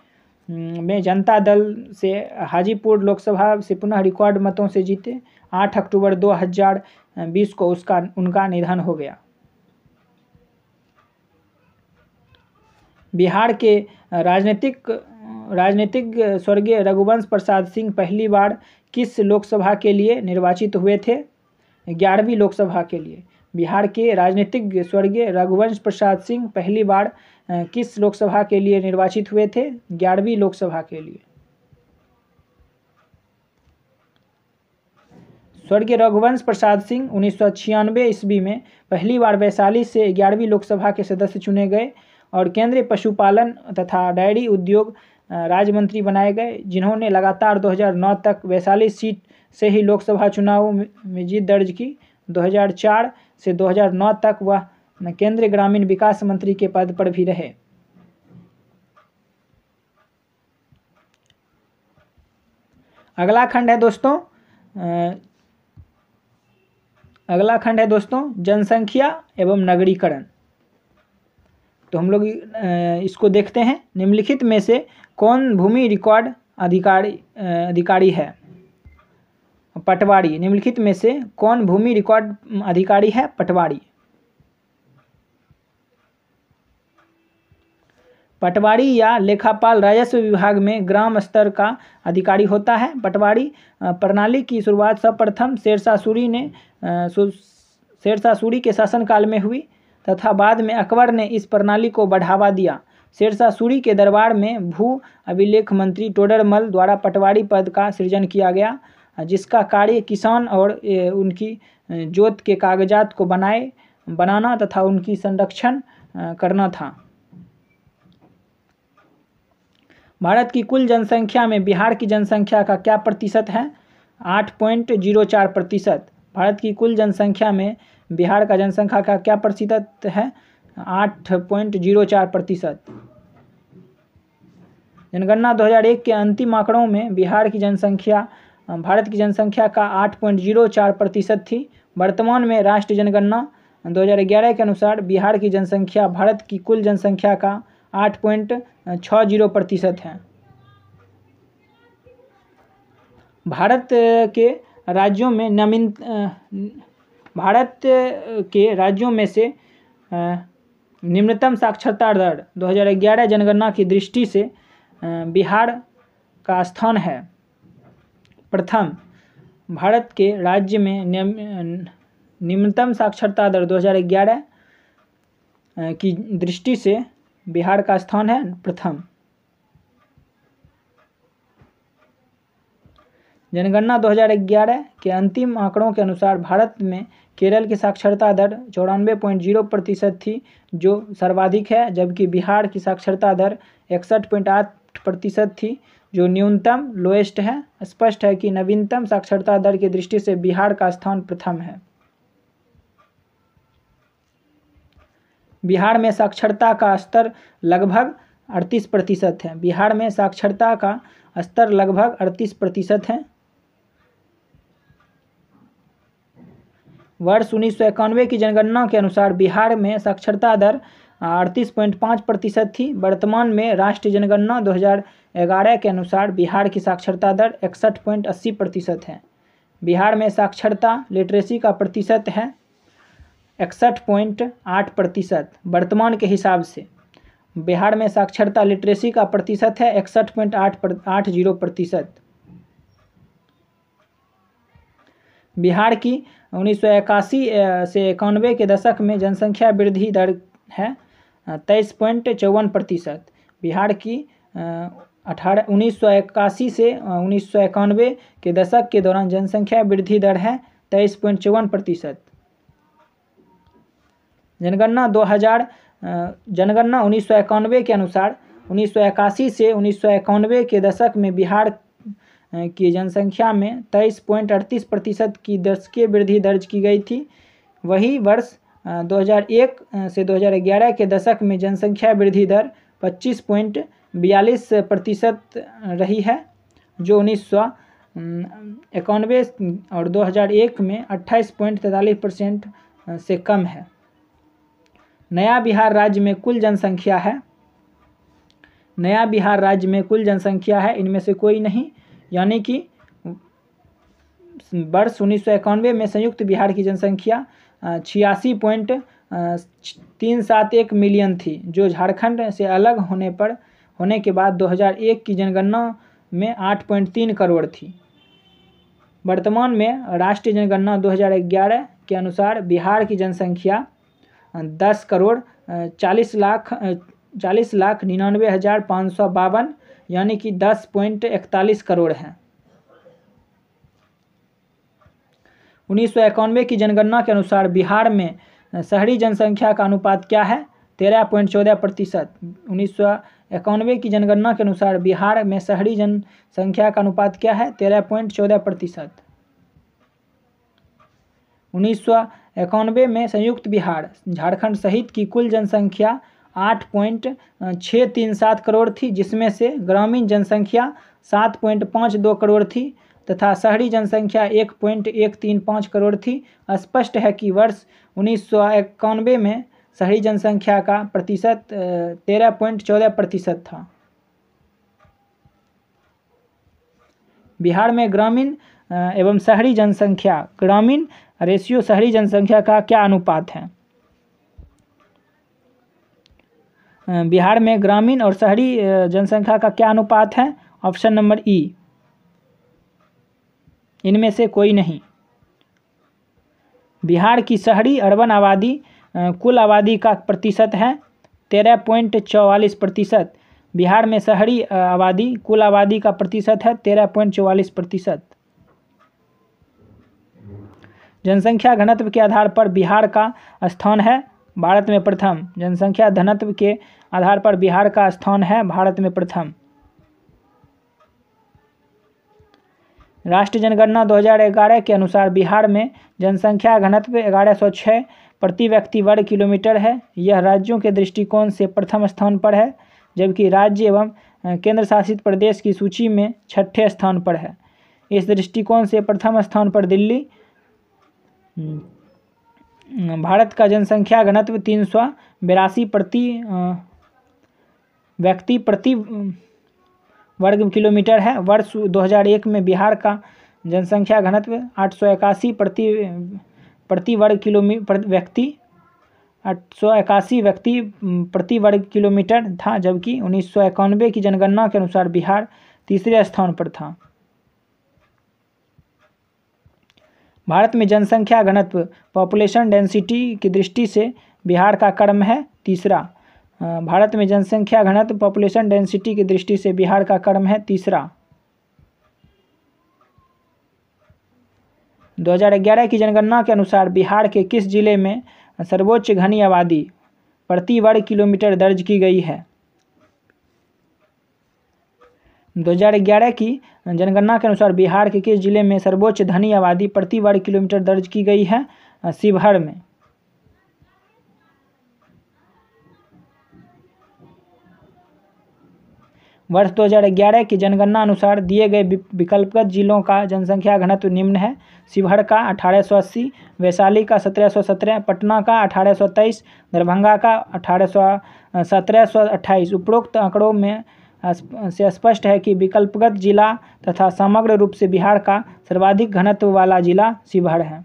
में जनता दल से हाजीपुर लोकसभा से पुनः रिकॉर्ड मतों से जीते 8 अक्टूबर 2020 को उसका उनका निधन हो गया बिहार के राजनीतिक राजनीतिक स्वर्गीय रघुवंश प्रसाद सिंह पहली बार किस लोकसभा के लिए निर्वाचित हुए थे ग्यारहवीं लोकसभा के लिए बिहार के राजनीतिक स्वर्गीय रघुवंश प्रसाद सिंह पहली बार किस लोकसभा के लिए निर्वाचित हुए थे ग्यारहवीं लोकसभा के लिए स्वर्गीय रघुवंश प्रसाद सिंह उन्नीस सौ ईस्वी में पहली बार वैशाली से ग्यारहवीं लोकसभा के सदस्य चुने गए और केंद्रीय पशुपालन तथा डेयरी उद्योग राज्य मंत्री बनाए गए जिन्होंने लगातार 2009 तक वैशाली सीट से ही लोकसभा चुनाव में जीत दर्ज की 2004 से 2009 तक वह केंद्रीय ग्रामीण विकास मंत्री के पद पर भी रहे अगला खंड है दोस्तों अगला खंड है दोस्तों जनसंख्या एवं नगरीकरण तो हम लोग इसको देखते हैं निम्नलिखित में से कौन भूमि रिकॉर्ड अधिकारी अधिकारी है पटवारी निम्नलिखित में से कौन भूमि रिकॉर्ड अधिकारी है पटवारी पटवारी या लेखापाल राजस्व विभाग में ग्राम स्तर का अधिकारी होता है पटवारी प्रणाली की शुरुआत सर्वप्रथम शेरशाह सूरी ने शेरशाह सूरी के शासनकाल में हुई तथा बाद में अकबर ने इस प्रणाली को बढ़ावा दिया शेरशाह सूरी के दरबार में भू अभिलेख मंत्री टोडरमल द्वारा पटवारी पद का सृजन किया गया जिसका कार्य किसान और उनकी जोत के कागजात को बनाए बनाना तथा उनकी संरक्षण करना था भारत की कुल जनसंख्या में बिहार की जनसंख्या का क्या प्रतिशत है आठ पॉइंट जीरो चार प्रतिशत भारत की कुल जनसंख्या में बिहार का जनसंख्या का क्या प्रतिशत है आठ पॉइंट जीरो चार प्रतिशत जनगणना 2001 के अंतिम आंकड़ों में बिहार की जनसंख्या भारत की जनसंख्या का आठ पॉइंट जीरो चार प्रतिशत थी वर्तमान में राष्ट्रीय जनगणना 2011 के अनुसार बिहार की जनसंख्या भारत की कुल जनसंख्या का आठ पॉइंट छः जीरो प्रतिशत है भारत के राज्यों में नवीन भारत के राज्यों में से निम्नतम साक्षरता दर 2011 जनगणना की दृष्टि से बिहार का स्थान है प्रथम भारत के राज्य में निम्नतम साक्षरता दर 2011 की दृष्टि से बिहार का स्थान है प्रथम जनगणना 2011 के अंतिम आंकड़ों के अनुसार भारत में केरल की साक्षरता दर चौरानवे पॉइंट जीरो प्रतिशत थी जो सर्वाधिक है जबकि बिहार की साक्षरता दर इकसठ पॉइंट आठ प्रतिशत थी जो न्यूनतम लोएस्ट है स्पष्ट है कि नवीनतम साक्षरता दर की दृष्टि से बिहार का स्थान प्रथम है बिहार में साक्षरता का स्तर लगभग अड़तीस प्रतिशत है बिहार में साक्षरता का स्तर लगभग अड़तीस प्रतिशत है वर्ष उन्नीस सौ इक्यानवे की जनगणना के अनुसार बिहार में साक्षरता दर अड़तीस पॉइंट पाँच प्रतिशत थी वर्तमान में राष्ट्रीय जनगणना 2011 के अनुसार बिहार की साक्षरता दर इकसठ पॉइंट अस्सी प्रतिशत है बिहार में साक्षरता लिटरेसी का प्रतिशत है इकसठ पॉइंट आठ प्रतिशत वर्तमान के हिसाब से बिहार में साक्षरता लिटरेसी का प्रतिशत है इकसठ पॉइंट आठ आठ जीरो प्रतिशत बिहार की उन्नीस से इक्यानवे के दशक में जनसंख्या वृद्धि दर है तेईस पॉइंट चौवन प्रतिशत बिहार की अठारह उन्नीस सौ से उन्नीस सौ इक्यानवे के दशक के दौरान जनसंख्या वृद्धि दर है तेईस पॉइंट चौवन प्रतिशत जनगणना 2000 जनगणना उन्नीस के अनुसार उन्नीस से उन्नीस के दशक में बिहार की जनसंख्या में तेईस पॉइंट अड़तीस प्रतिशत की दशकीय वृद्धि दर्ज की गई थी वही वर्ष 2001 से 2011 के दशक में जनसंख्या वृद्धि दर पच्चीस पॉइंट बयालीस प्रतिशत रही है जो उन्नीस सौ इक्यानवे और 2001 में अट्ठाईस पॉइंट तैंतालीस परसेंट से कम है नया बिहार राज्य में कुल जनसंख्या है नया बिहार राज्य में कुल जनसंख्या है इनमें से कोई नहीं यानी कि वर्ष उन्नीस सौ इक्यानवे में संयुक्त बिहार की जनसंख्या छियासी पॉइंट तीन सात एक मिलियन थी जो झारखंड से अलग होने पर होने के बाद 2001 की जनगणना में आठ पॉइंट तीन करोड़ थी वर्तमान में राष्ट्रीय जनगणना 2011 के अनुसार बिहार की जनसंख्या 10 करोड़ 40 लाख 40 लाख निन्यानवे हज़ार पाँच सौ बावन यानी कि दस पॉइंट इकतालीस करोड़ है उन्नीस सौ इक्यानवे की जनगणना के अनुसार बिहार में शहरी जनसंख्या का अनुपात क्या है तेरह पॉइंट चौदह प्रतिशत उन्नीस सौ इक्यानवे की जनगणना के अनुसार बिहार में शहरी जनसंख्या का अनुपात क्या है तेरह पॉइंट चौदह प्रतिशत उन्नीस सौ इक्यानवे में संयुक्त बिहार झारखंड सहित की कुल जनसंख्या आठ पॉइंट छः तीन सात करोड़ थी जिसमें से ग्रामीण जनसंख्या सात पॉइंट पाँच दो करोड़ थी तथा शहरी जनसंख्या एक पॉइंट एक तीन पाँच करोड़ थी स्पष्ट है कि वर्ष उन्नीस सौ इक्यानवे में शहरी जनसंख्या का प्रतिशत तेरह पॉइंट चौदह प्रतिशत था बिहार में ग्रामीण एवं शहरी जनसंख्या ग्रामीण रेशियो शहरी जनसंख्या का क्या अनुपात है बिहार में ग्रामीण और शहरी जनसंख्या का क्या अनुपात है ऑप्शन नंबर ई इनमें से कोई नहीं बिहार की शहरी अर्बन आबादी कुल आबादी का प्रतिशत है तेरह पॉइंट चौवालीस प्रतिशत बिहार में शहरी आबादी कुल आबादी का प्रतिशत है तेरह पॉइंट चौवालीस प्रतिशत जनसंख्या घनत्व के आधार पर बिहार का स्थान है भारत में प्रथम जनसंख्या घनत्व के आधार पर बिहार का स्थान है भारत में प्रथम राष्ट्रीय जनगणना 2011 के अनुसार बिहार में जनसंख्या घनत्व ग्यारह सौ छः प्रति व्यक्ति वर्ग किलोमीटर है यह राज्यों के दृष्टिकोण से प्रथम स्थान पर है जबकि राज्य एवं केंद्र शासित प्रदेश की सूची में छठे स्थान पर है इस दृष्टिकोण से प्रथम स्थान पर दिल्ली भारत का जनसंख्या घनत्व तीन सौ बिरासी प्रति व्यक्ति प्रति वर्ग किलोमीटर है वर्ष 2001 में बिहार का जनसंख्या घनत्व आठ प्रति प्रति वर्ग किलोमी व्यक्ति आठ व्यक्ति प्रति वर्ग किलोमीटर था जबकि उन्नीस की जनगणना के अनुसार बिहार तीसरे स्थान पर था भारत में जनसंख्या घनत्व पॉपुलेशन डेंसिटी की दृष्टि से बिहार का क्रम है तीसरा हाँ, भारत में जनसंख्या घनत्व पॉपुलेशन डेंसिटी की दृष्टि से बिहार का क्रम है तीसरा 2011 की जनगणना के अनुसार बिहार के किस जिले में सर्वोच्च घनी आबादी प्रति वर्ग किलोमीटर दर्ज की गई है 2011 की जनगणना के अनुसार बिहार के किस जिले में सर्वोच्च धनी आबादी प्रति वर्ग किलोमीटर दर्ज की गई है शिवहर में वर्ष 2011 की जनगणना अनुसार दिए गए विकल्पगत जिलों का जनसंख्या घनत्व निम्न है शिवहर का 1880, वैशाली का 1717, पटना का 1823, दरभंगा का अठारह सत्रह उपरोक्त आंकड़ों में से स्पष्ट है कि विकल्पगत जिला तथा समग्र रूप से बिहार का सर्वाधिक घनत्व वाला जिला शिवहर है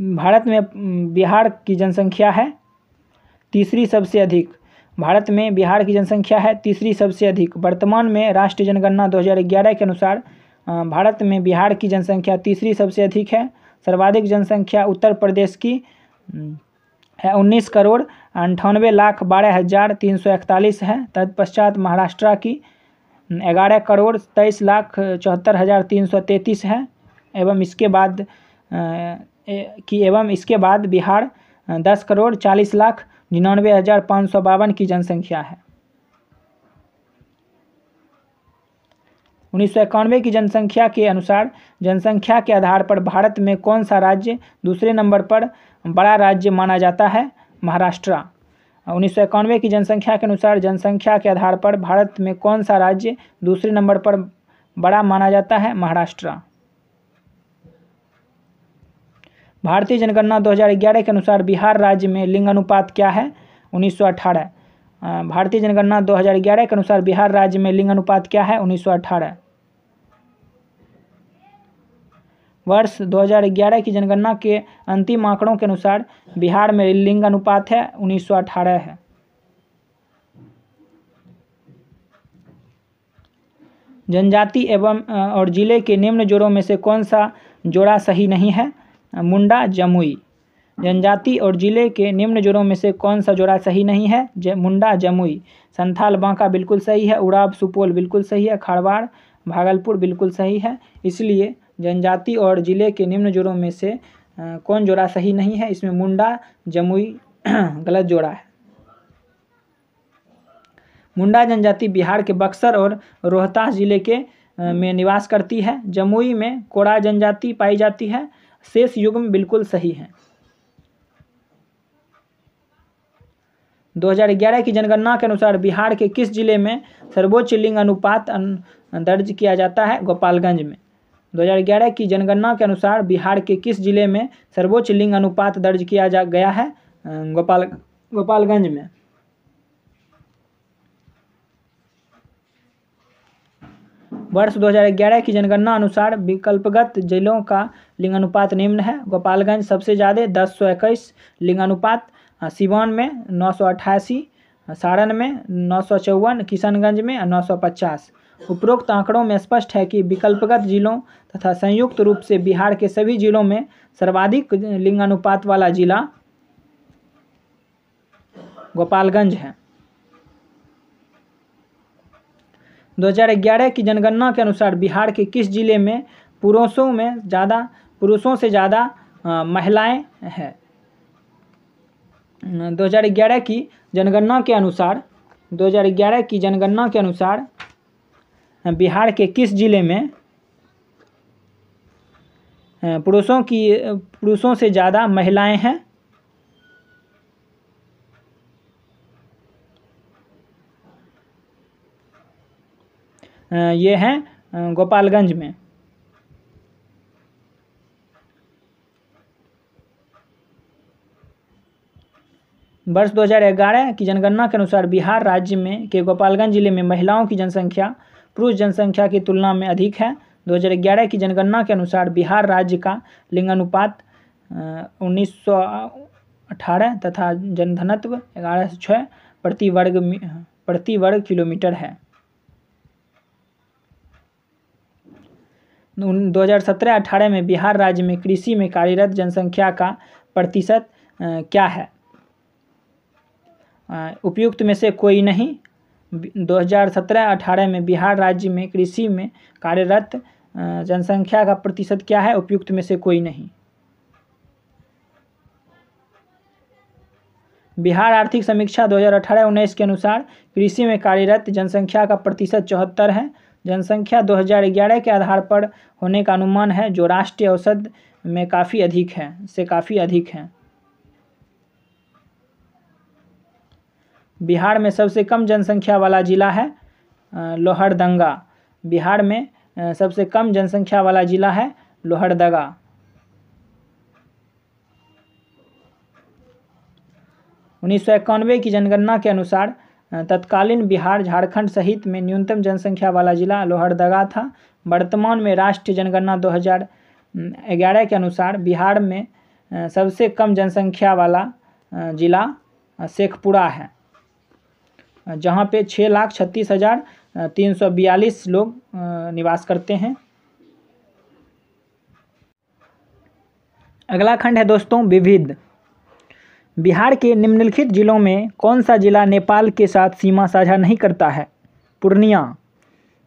भारत में बिहार की जनसंख्या है तीसरी सबसे अधिक भारत में बिहार की जनसंख्या है तीसरी सबसे अधिक वर्तमान में राष्ट्रीय जनगणना 2011 के अनुसार भारत में बिहार की जनसंख्या तीसरी सबसे अधिक है सर्वाधिक जनसंख्या उत्तर प्रदेश की है उन्नीस करोड़ अंठानवे लाख बारह हज़ार तीन सौ इकतालीस है तत्पश्चात महाराष्ट्र की ग्यारह करोड़ तेईस लाख चौहत्तर हज़ार तीन सौ तैंतीस है एवं इसके बाद की एवं इसके बाद बिहार दस करोड़ चालीस लाख निन्यानवे हज़ार पाँच सौ बावन की जनसंख्या है उन्नीस सौ इक्यानवे की जनसंख्या के अनुसार जनसंख्या के आधार पर भारत में कौन सा राज्य दूसरे नंबर पर बड़ा राज्य माना जाता है महाराष्ट्र उन्नीस सौ इक्यानवे की जनसंख्या के अनुसार जनसंख्या के आधार पर भारत में कौन सा राज्य दूसरे नंबर पर बड़ा माना जाता है महाराष्ट्र भारतीय जनगणना 2011 के अनुसार बिहार राज्य में लिंग अनुपात क्या है 1918 भारतीय जनगणना 2011 के अनुसार बिहार राज्य में लिंग अनुपात क्या है 1918 वर्ष 2011 की जनगणना के अंतिम आंकड़ों के अनुसार बिहार में लिंग अनुपात है 1918 है जनजाति एवं और जिले के निम्न जोड़ों में से कौन सा जोड़ा सही नहीं है मुंडा जमुई जनजाति और ज़िले के निम्न जोड़ों में से कौन सा जोड़ा सही नहीं है ज मुंडा जमुई संथाल बांका बिल्कुल सही है उड़ाव सुपौल बिल्कुल सही है खारवाड़ भागलपुर बिल्कुल सही है इसलिए जनजाति और ज़िले के निम्न जोड़ों में से कौन जोड़ा सही नहीं है इसमें मुंडा जमुई गलत जोड़ा है मुंडा जनजाति बिहार के बक्सर और रोहतास ज़िले के में निवास करती है जमुई में कोड़ा जनजाति पाई जाती है शेष युग्म बिल्कुल सही हैं 2011 की जनगणना के अनुसार बिहार के किस जिले में सर्वोच्च लिंग अनुपात दर्ज किया जाता है गोपालगंज में 2011 की जनगणना के अनुसार बिहार के किस जिले में सर्वोच्च लिंग अनुपात दर्ज किया जा गया है गोपाल गोपालगंज में वर्ष 2011 की जनगणना अनुसार विकल्पगत जिलों का लिंगानुपात निम्न है गोपालगंज सबसे ज़्यादा दस सौ इक्कीस लिंगानुपात सिवान में नौ सौ अट्ठासी सारण में नौ सौ चौवन किशनगंज में नौ सौ पचास उपरोक्त आंकड़ों में स्पष्ट है कि विकल्पगत जिलों तथा संयुक्त रूप से बिहार के सभी जिलों में सर्वाधिक लिंगानुपात वाला जिला गोपालगंज है 2011 की जनगणना के अनुसार बिहार के किस जिले में पुरुषों में ज़्यादा पुरुषों से ज़्यादा महिलाएं हैं 2011 की जनगणना के अनुसार 2011 की जनगणना के अनुसार बिहार के किस जिले में पुरुषों की पुरुषों से ज़्यादा महिलाएं हैं ये हैं गोपालगंज में वर्ष 2011 की जनगणना के अनुसार बिहार राज्य में के गोपालगंज जिले में महिलाओं की जनसंख्या पुरुष जनसंख्या की तुलना में अधिक है 2011 की जनगणना के अनुसार बिहार राज्य का लिंगानुपात उन्नीस तथा जनधनत्व ग्यारह सौ छः प्रति वर्ग प्रति वर्ग किलोमीटर है दो हज़ार सत्रह अठारह में बिहार राज्य में कृषि में कार्यरत जनसंख्या का प्रतिशत क्या है उपयुक्त में से कोई नहीं 2017-18 में बिहार राज्य में कृषि में कार्यरत जनसंख्या का प्रतिशत क्या है उपयुक्त में से कोई नहीं बिहार आर्थिक समीक्षा 2018-19 के अनुसार कृषि में कार्यरत जनसंख्या का प्रतिशत चौहत्तर है जनसंख्या 2011 के आधार पर होने का अनुमान है जो राष्ट्रीय औसत में काफ़ी अधिक है से काफ़ी अधिक है बिहार में सबसे कम जनसंख्या वाला ज़िला है लोहरदंगा बिहार में सबसे कम जनसंख्या वाला ज़िला है लोहरदगा उन्नीस की जनगणना के अनुसार तत्कालीन बिहार झारखंड सहित में न्यूनतम जनसंख्या वाला जिला लोहरदगा था वर्तमान में राष्ट्रीय जनगणना 2011 के अनुसार बिहार में सबसे कम जनसंख्या वाला जिला शेखपुरा है जहाँ पे छः लाख छत्तीस हज़ार तीन सौ बयालीस लोग निवास करते हैं अगला खंड है दोस्तों विविध बिहार के निम्नलिखित ज़िलों में कौन सा ज़िला नेपाल के साथ सीमा साझा नहीं करता है पूर्णिया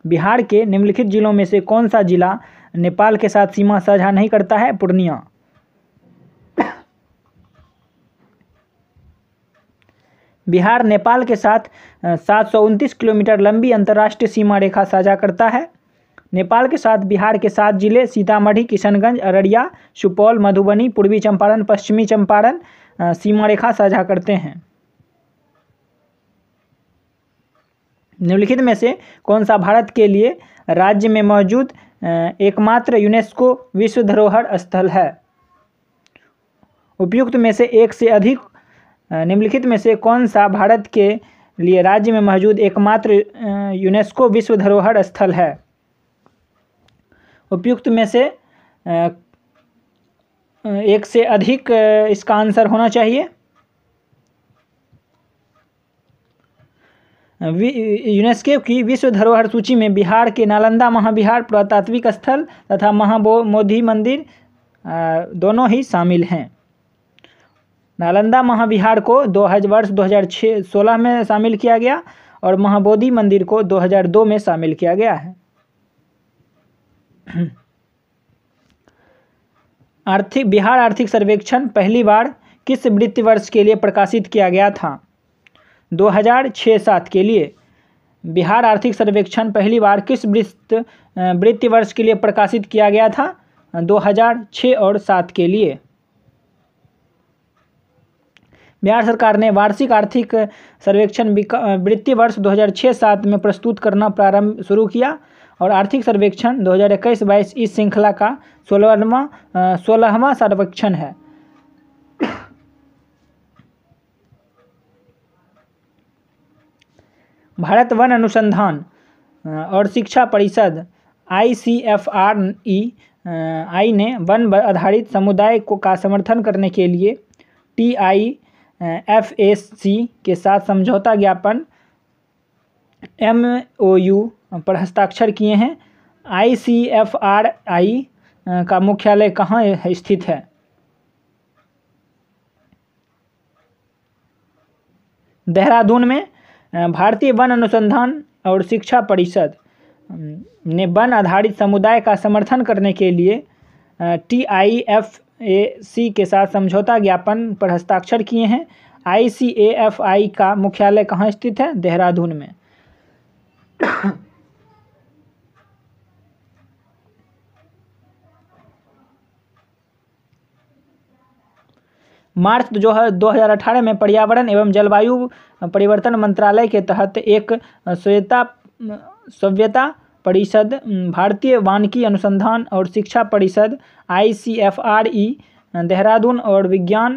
बिहार के निम्नलिखित ज़िलों में से कौन सा ज़िला नेपाल के साथ सीमा साझा नहीं करता है पूर्णिया बिहार नेपाल के साथ सात किलोमीटर लंबी अंतर्राष्ट्रीय सीमा रेखा साझा करता है नेपाल के साथ बिहार के सात जिले सीतामढ़ी किशनगंज अररिया सुपौल मधुबनी पूर्वी चंपारण पश्चिमी चंपारण सीमा रेखा साझा करते हैं निम्नलिखित में से कौन सा भारत के लिए राज्य में मौजूद एकमात्र यूनेस्को विश्व धरोहर स्थल है उपयुक्त में से एक से अधिक निम्नलिखित में से कौन सा भारत के लिए राज्य में मौजूद एकमात्र यूनेस्को विश्व धरोहर स्थल है उपयुक्त में से एक से अधिक इसका आंसर होना चाहिए यूनेस्को की विश्व धरोहर सूची में बिहार के नालंदा महाविहार पुरातात्विक स्थल तथा महाबोधि मंदिर दोनों ही शामिल हैं नालंदा महाविहार को दो हज़ार वर्ष दो हज़ार छः सोलह में शामिल किया गया और महाबोधि मंदिर को 2002 में शामिल किया गया है आर्थिक बिहार आर्थिक सर्वेक्षण पहली बार किस वित्त वर्ष के लिए प्रकाशित किया गया था दो हज़ार छः सात के लिए बिहार आर्थिक सर्वेक्षण पहली बार किस वित्त वित्त वर्ष के लिए प्रकाशित किया गया था दो हज़ार छः और सात के लिए बिहार सरकार ने वार्षिक आर्थिक सर्वेक्षण वित्तीय वर्ष 2006-7 में प्रस्तुत करना प्रारंभ शुरू किया और आर्थिक सर्वेक्षण 2021-22 इस श्रृंखला का सोलहवा सोलहवा सर्वेक्षण है भारत वन अनुसंधान और शिक्षा परिषद आई सी एफ आर ई आई ने वन आधारित समुदाय को का समर्थन करने के लिए T I F S C के साथ समझौता ज्ञापन एम ओ यू पर हस्ताक्षर किए हैं आई सी एफ आर आई का मुख्यालय कहाँ स्थित है देहरादून में भारतीय वन अनुसंधान और शिक्षा परिषद ने वन आधारित समुदाय का समर्थन करने के लिए टी आई एफ ए सी के साथ समझौता ज्ञापन पर हस्ताक्षर किए हैं आई सी ए एफ आई का मुख्यालय कहाँ स्थित है देहरादून में मार्च जो है 2018 में पर्यावरण एवं जलवायु परिवर्तन मंत्रालय के तहत एक स्वेता सभ्यता परिषद भारतीय वानिकी अनुसंधान और शिक्षा परिषद आई देहरादून और विज्ञान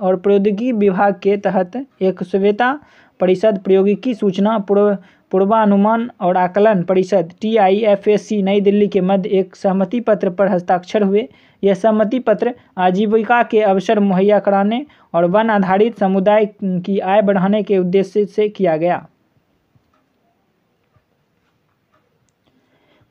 और प्रौद्योगिकी विभाग के तहत एक स्वेता परिषद प्रौद्योगिकी सूचना पूर्व पूर्वानुमान और आकलन परिषद T I F S C नई दिल्ली के मध्य एक सहमति पत्र पर हस्ताक्षर हुए यह सहमति पत्र आजीविका के अवसर मुहैया कराने और वन आधारित समुदाय की आय बढ़ाने के उद्देश्य से किया गया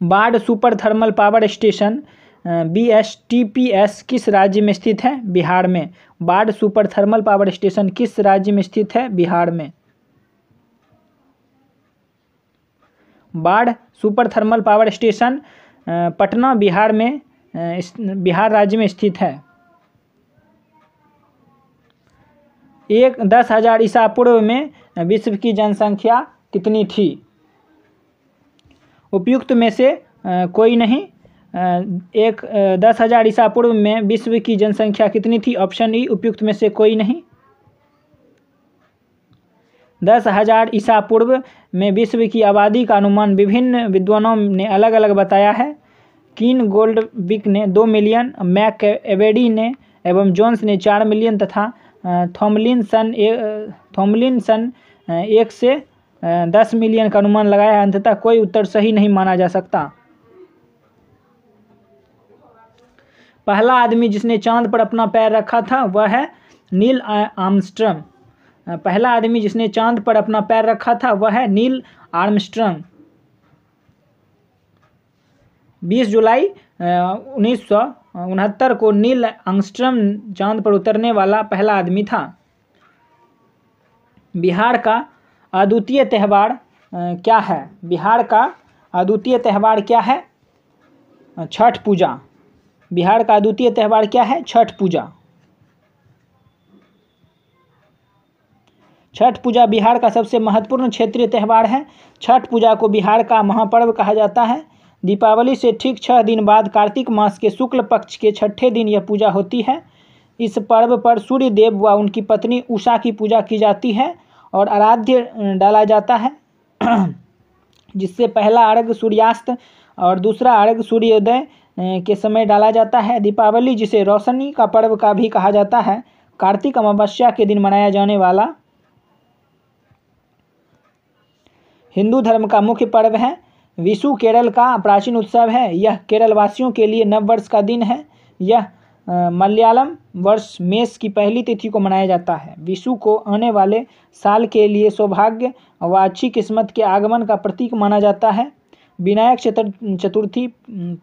Barh super thermal power station B S T P S किस राज्य में स्थित है बिहार में Barh super thermal power station किस राज्य में स्थित है बिहार में Barh super thermal power station Patna Bihar में बिहार राज्य में स्थित है एक दस हजार ईसा पूर्व में विश्व की जनसंख्या कितनी थी उपयुक्त में से कोई नहीं एक दस हजार ईसा पूर्व में विश्व की जनसंख्या कितनी थी ऑप्शन ई उपयुक्त में से कोई नहीं दस हजार ईसा पूर्व में विश्व की आबादी का अनुमान विभिन्न विद्वानों ने अलग अलग बताया है किन गोल्डबिक ने दो मिलियन मैक एवेडी ने एवं जोन्स ने चार मिलियन तथा थॉमलिन सन थॉमलिन सन एक से दस मिलियन का अनुमान लगाया अंततः कोई उत्तर सही नहीं माना जा सकता पहला आदमी जिसने चांद पर अपना पैर रखा था वह है नील आर्मस्ट्रम पहला आदमी जिसने चांद पर अपना पैर रखा था वह है नील आर्मस्ट्रम 20 जुलाई उन्नीस उनहत्तर को नील अंगस्ट्रम चांद पर उतरने वाला पहला आदमी था बिहार का अद्वितीय त्यौहार क्या है बिहार का अद्वितीय त्यौहार क्या है छठ पूजा बिहार का अद्वितीय त्यौहार क्या है छठ पूजा छठ पूजा बिहार का सबसे महत्वपूर्ण क्षेत्रीय त्यौहार है छठ पूजा को बिहार का महापर्व कहा जाता है दीपावली से ठीक छह दिन बाद कार्तिक मास के शुक्ल पक्ष के छठे दिन यह पूजा होती है इस पर्व पर सूर्य देव व उनकी पत्नी उषा की पूजा की जाती है और आराध्य डाला जाता है जिससे पहला अर्घ सूर्यास्त और दूसरा अर्घ सूर्योदय के समय डाला जाता है दीपावली जिसे रोशनी का पर्व का भी कहा जाता है कार्तिक अमावस्या के दिन मनाया जाने वाला हिंदू धर्म का मुख्य पर्व है विशु केरल का प्राचीन उत्सव है यह केरल वासियों के लिए नव वर्ष का दिन है यह मलयालम वर्ष मेष की पहली तिथि को मनाया जाता है विशु को आने वाले साल के लिए सौभाग्य व अच्छी किस्मत के आगमन का प्रतीक माना जाता है विनायक चतुर्थी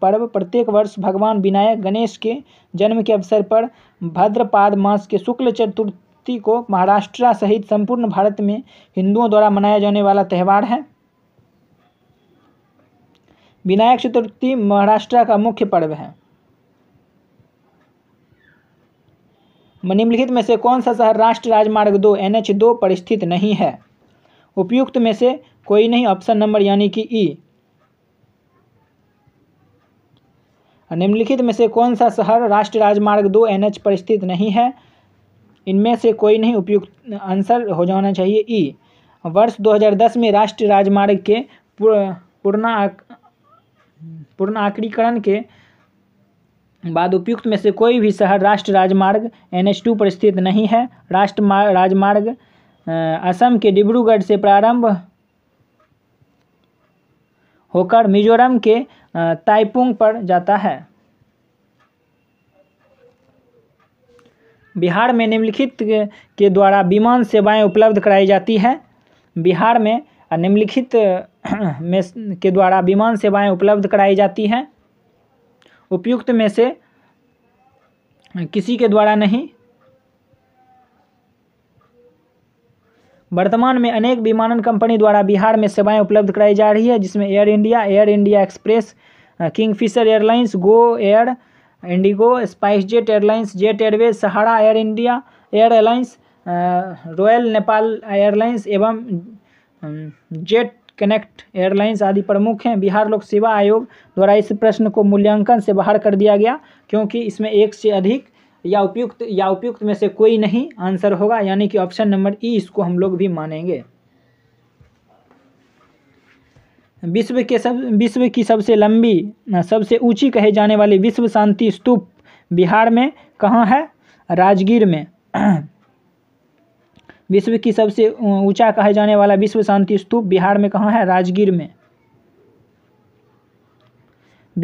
पर्व प्रत्येक वर्ष भगवान विनायक गणेश के जन्म के अवसर पर भद्रपाद मास के शुक्ल चतुर्थी को महाराष्ट्र सहित संपूर्ण भारत में हिंदुओं द्वारा मनाया जाने वाला त्यौहार है विनायक चतुर्थी महाराष्ट्र का मुख्य पर्व है निम्नलिखित में से कौन सा शहर राष्ट्र राजमार्ग दो एन एच दो पर स्थित नहीं है उपयुक्त में से कोई नहीं ऑप्शन नंबर यानी कि ई निम्नलिखित में से कौन सा शहर राष्ट्र राजमार्ग दो एन एच पर स्थित नहीं है इनमें से कोई नहीं उपयुक्त आंसर हो जाना चाहिए ई वर्ष 2010 में राष्ट्रीय राजमार्ग के पुर, पुरना पूर्ण आकड़ीकरण के बाद उपयुक्त में से कोई भी शहर राष्ट्र राजमार्ग एन पर स्थित नहीं है राष्ट्र राजमार्ग असम के डिब्रूगढ़ से प्रारंभ होकर मिजोरम के ताइपुंग पर जाता है बिहार में निम्नलिखित के द्वारा विमान सेवाएं उपलब्ध कराई जाती हैं बिहार में निम्नलिखित में के द्वारा विमान सेवाएं उपलब्ध कराई जाती हैं उपयुक्त में से किसी के द्वारा नहीं वर्तमान में अनेक विमानन कंपनी द्वारा बिहार में सेवाएं उपलब्ध कराई जा रही है जिसमें Air India Air India Express Kingfisher Airlines Go Air IndiGo SpiceJet Airlines Jet Airways Sahara Air India Air Airlines Royal Nepal Airlines एवं जेट कनेक्ट एयरलाइंस आदि प्रमुख हैं बिहार लोक सेवा आयोग द्वारा इस प्रश्न को मूल्यांकन से बाहर कर दिया गया क्योंकि इसमें एक से अधिक या उपयुक्त या उपयुक्त में से कोई नहीं आंसर होगा यानी कि ऑप्शन नंबर ई इसको हम लोग भी मानेंगे विश्व के सब विश्व की सबसे लंबी सबसे ऊंची कहे जाने वाली विश्व शांति स्तूप बिहार में कहाँ है राजगीर में विश्व की सबसे ऊंचा कहे जाने वाला विश्व शांति स्तूप बिहार में कहाँ है राजगीर में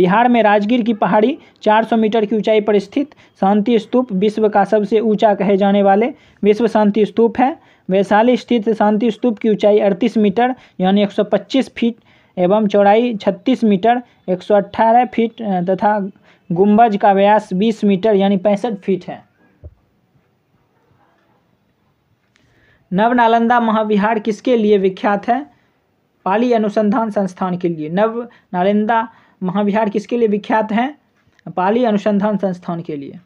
बिहार में राजगीर की पहाड़ी 400 मीटर की ऊंचाई पर स्थित शांति स्तूप विश्व का सबसे ऊंचा कहे जाने वाले विश्व शांति स्तूप है वैशाली स्थित शांति स्तूप की ऊंचाई 38 मीटर यानी 125 फीट एवं चौड़ाई 36 मीटर 118 फीट तथा गुंबज का व्यास 20 मीटर यानी पैंसठ फीट है नव नालंदा महाविहार किसके लिए विख्यात है पाली अनुसंधान संस्थान के लिए नव नालंदा महाविहार किसके लिए विख्यात है पाली अनुसंधान संस्थान के लिए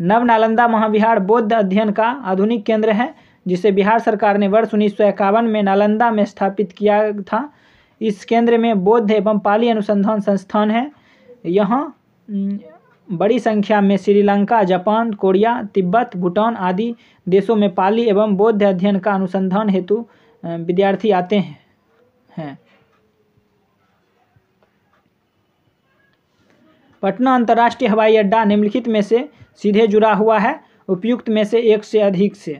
नव नालंदा महाविहार बौद्ध अध्ययन का आधुनिक केंद्र है जिसे बिहार सरकार ने वर्ष उन्नीस में नालंदा में स्थापित किया था इस केंद्र में बौद्ध एवं पाली अनुसंधान संस्थान है यहाँ बड़ी संख्या में श्रीलंका जापान कोरिया तिब्बत भूटान आदि देशों में पाली एवं बौद्ध अध्ययन का अनुसंधान हेतु विद्यार्थी आते हैं हैं पटना अंतर्राष्ट्रीय हवाई अड्डा निम्नलिखित में से सीधे जुड़ा हुआ है उपयुक्त में से एक से अधिक से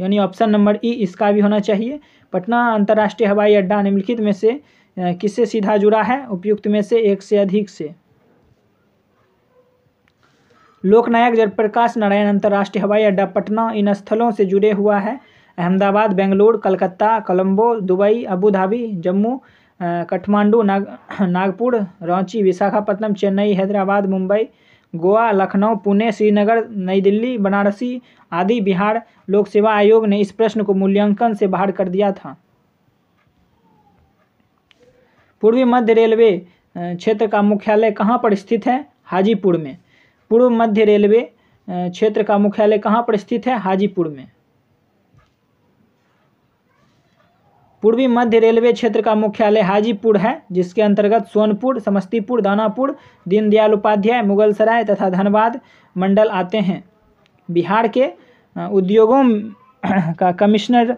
यानी ऑप्शन नंबर ई इसका भी होना चाहिए पटना अंतर्राष्ट्रीय हवाई अड्डा निम्नलिखित में से किससे सीधा जुड़ा है उपयुक्त में से एक से अधिक से लोकनायक जयप्रकाश नारायण अंतर्राष्ट्रीय हवाई अड्डा पटना इन स्थलों से जुड़े हुआ है Ahmedabad Bangalore Calcutta Colombo Dubai Abu Dhabi Jammu Kathmandu नाग नागपुर रांची विशाखापट्टनम चेन्नई हैदराबाद मुंबई गोवा लखनऊ पुणे श्रीनगर नई दिल्ली बनारसी आदि बिहार लोक सेवा आयोग ने इस प्रश्न को मूल्यांकन से बाहर कर दिया था पूर्वी मध्य रेलवे क्षेत्र का मुख्यालय कहाँ पर स्थित है हाजीपुर में पूर्व मध्य रेलवे क्षेत्र का मुख्यालय कहाँ पर स्थित है हाजीपुर में पूर्वी मध्य रेलवे क्षेत्र का मुख्यालय हाजीपुर है जिसके अंतर्गत सोनपुर समस्तीपुर दानापुर दीनदयाल उपाध्याय मुगलसराय तथा धनबाद मंडल आते हैं बिहार के उद्योगों का कमिश्नर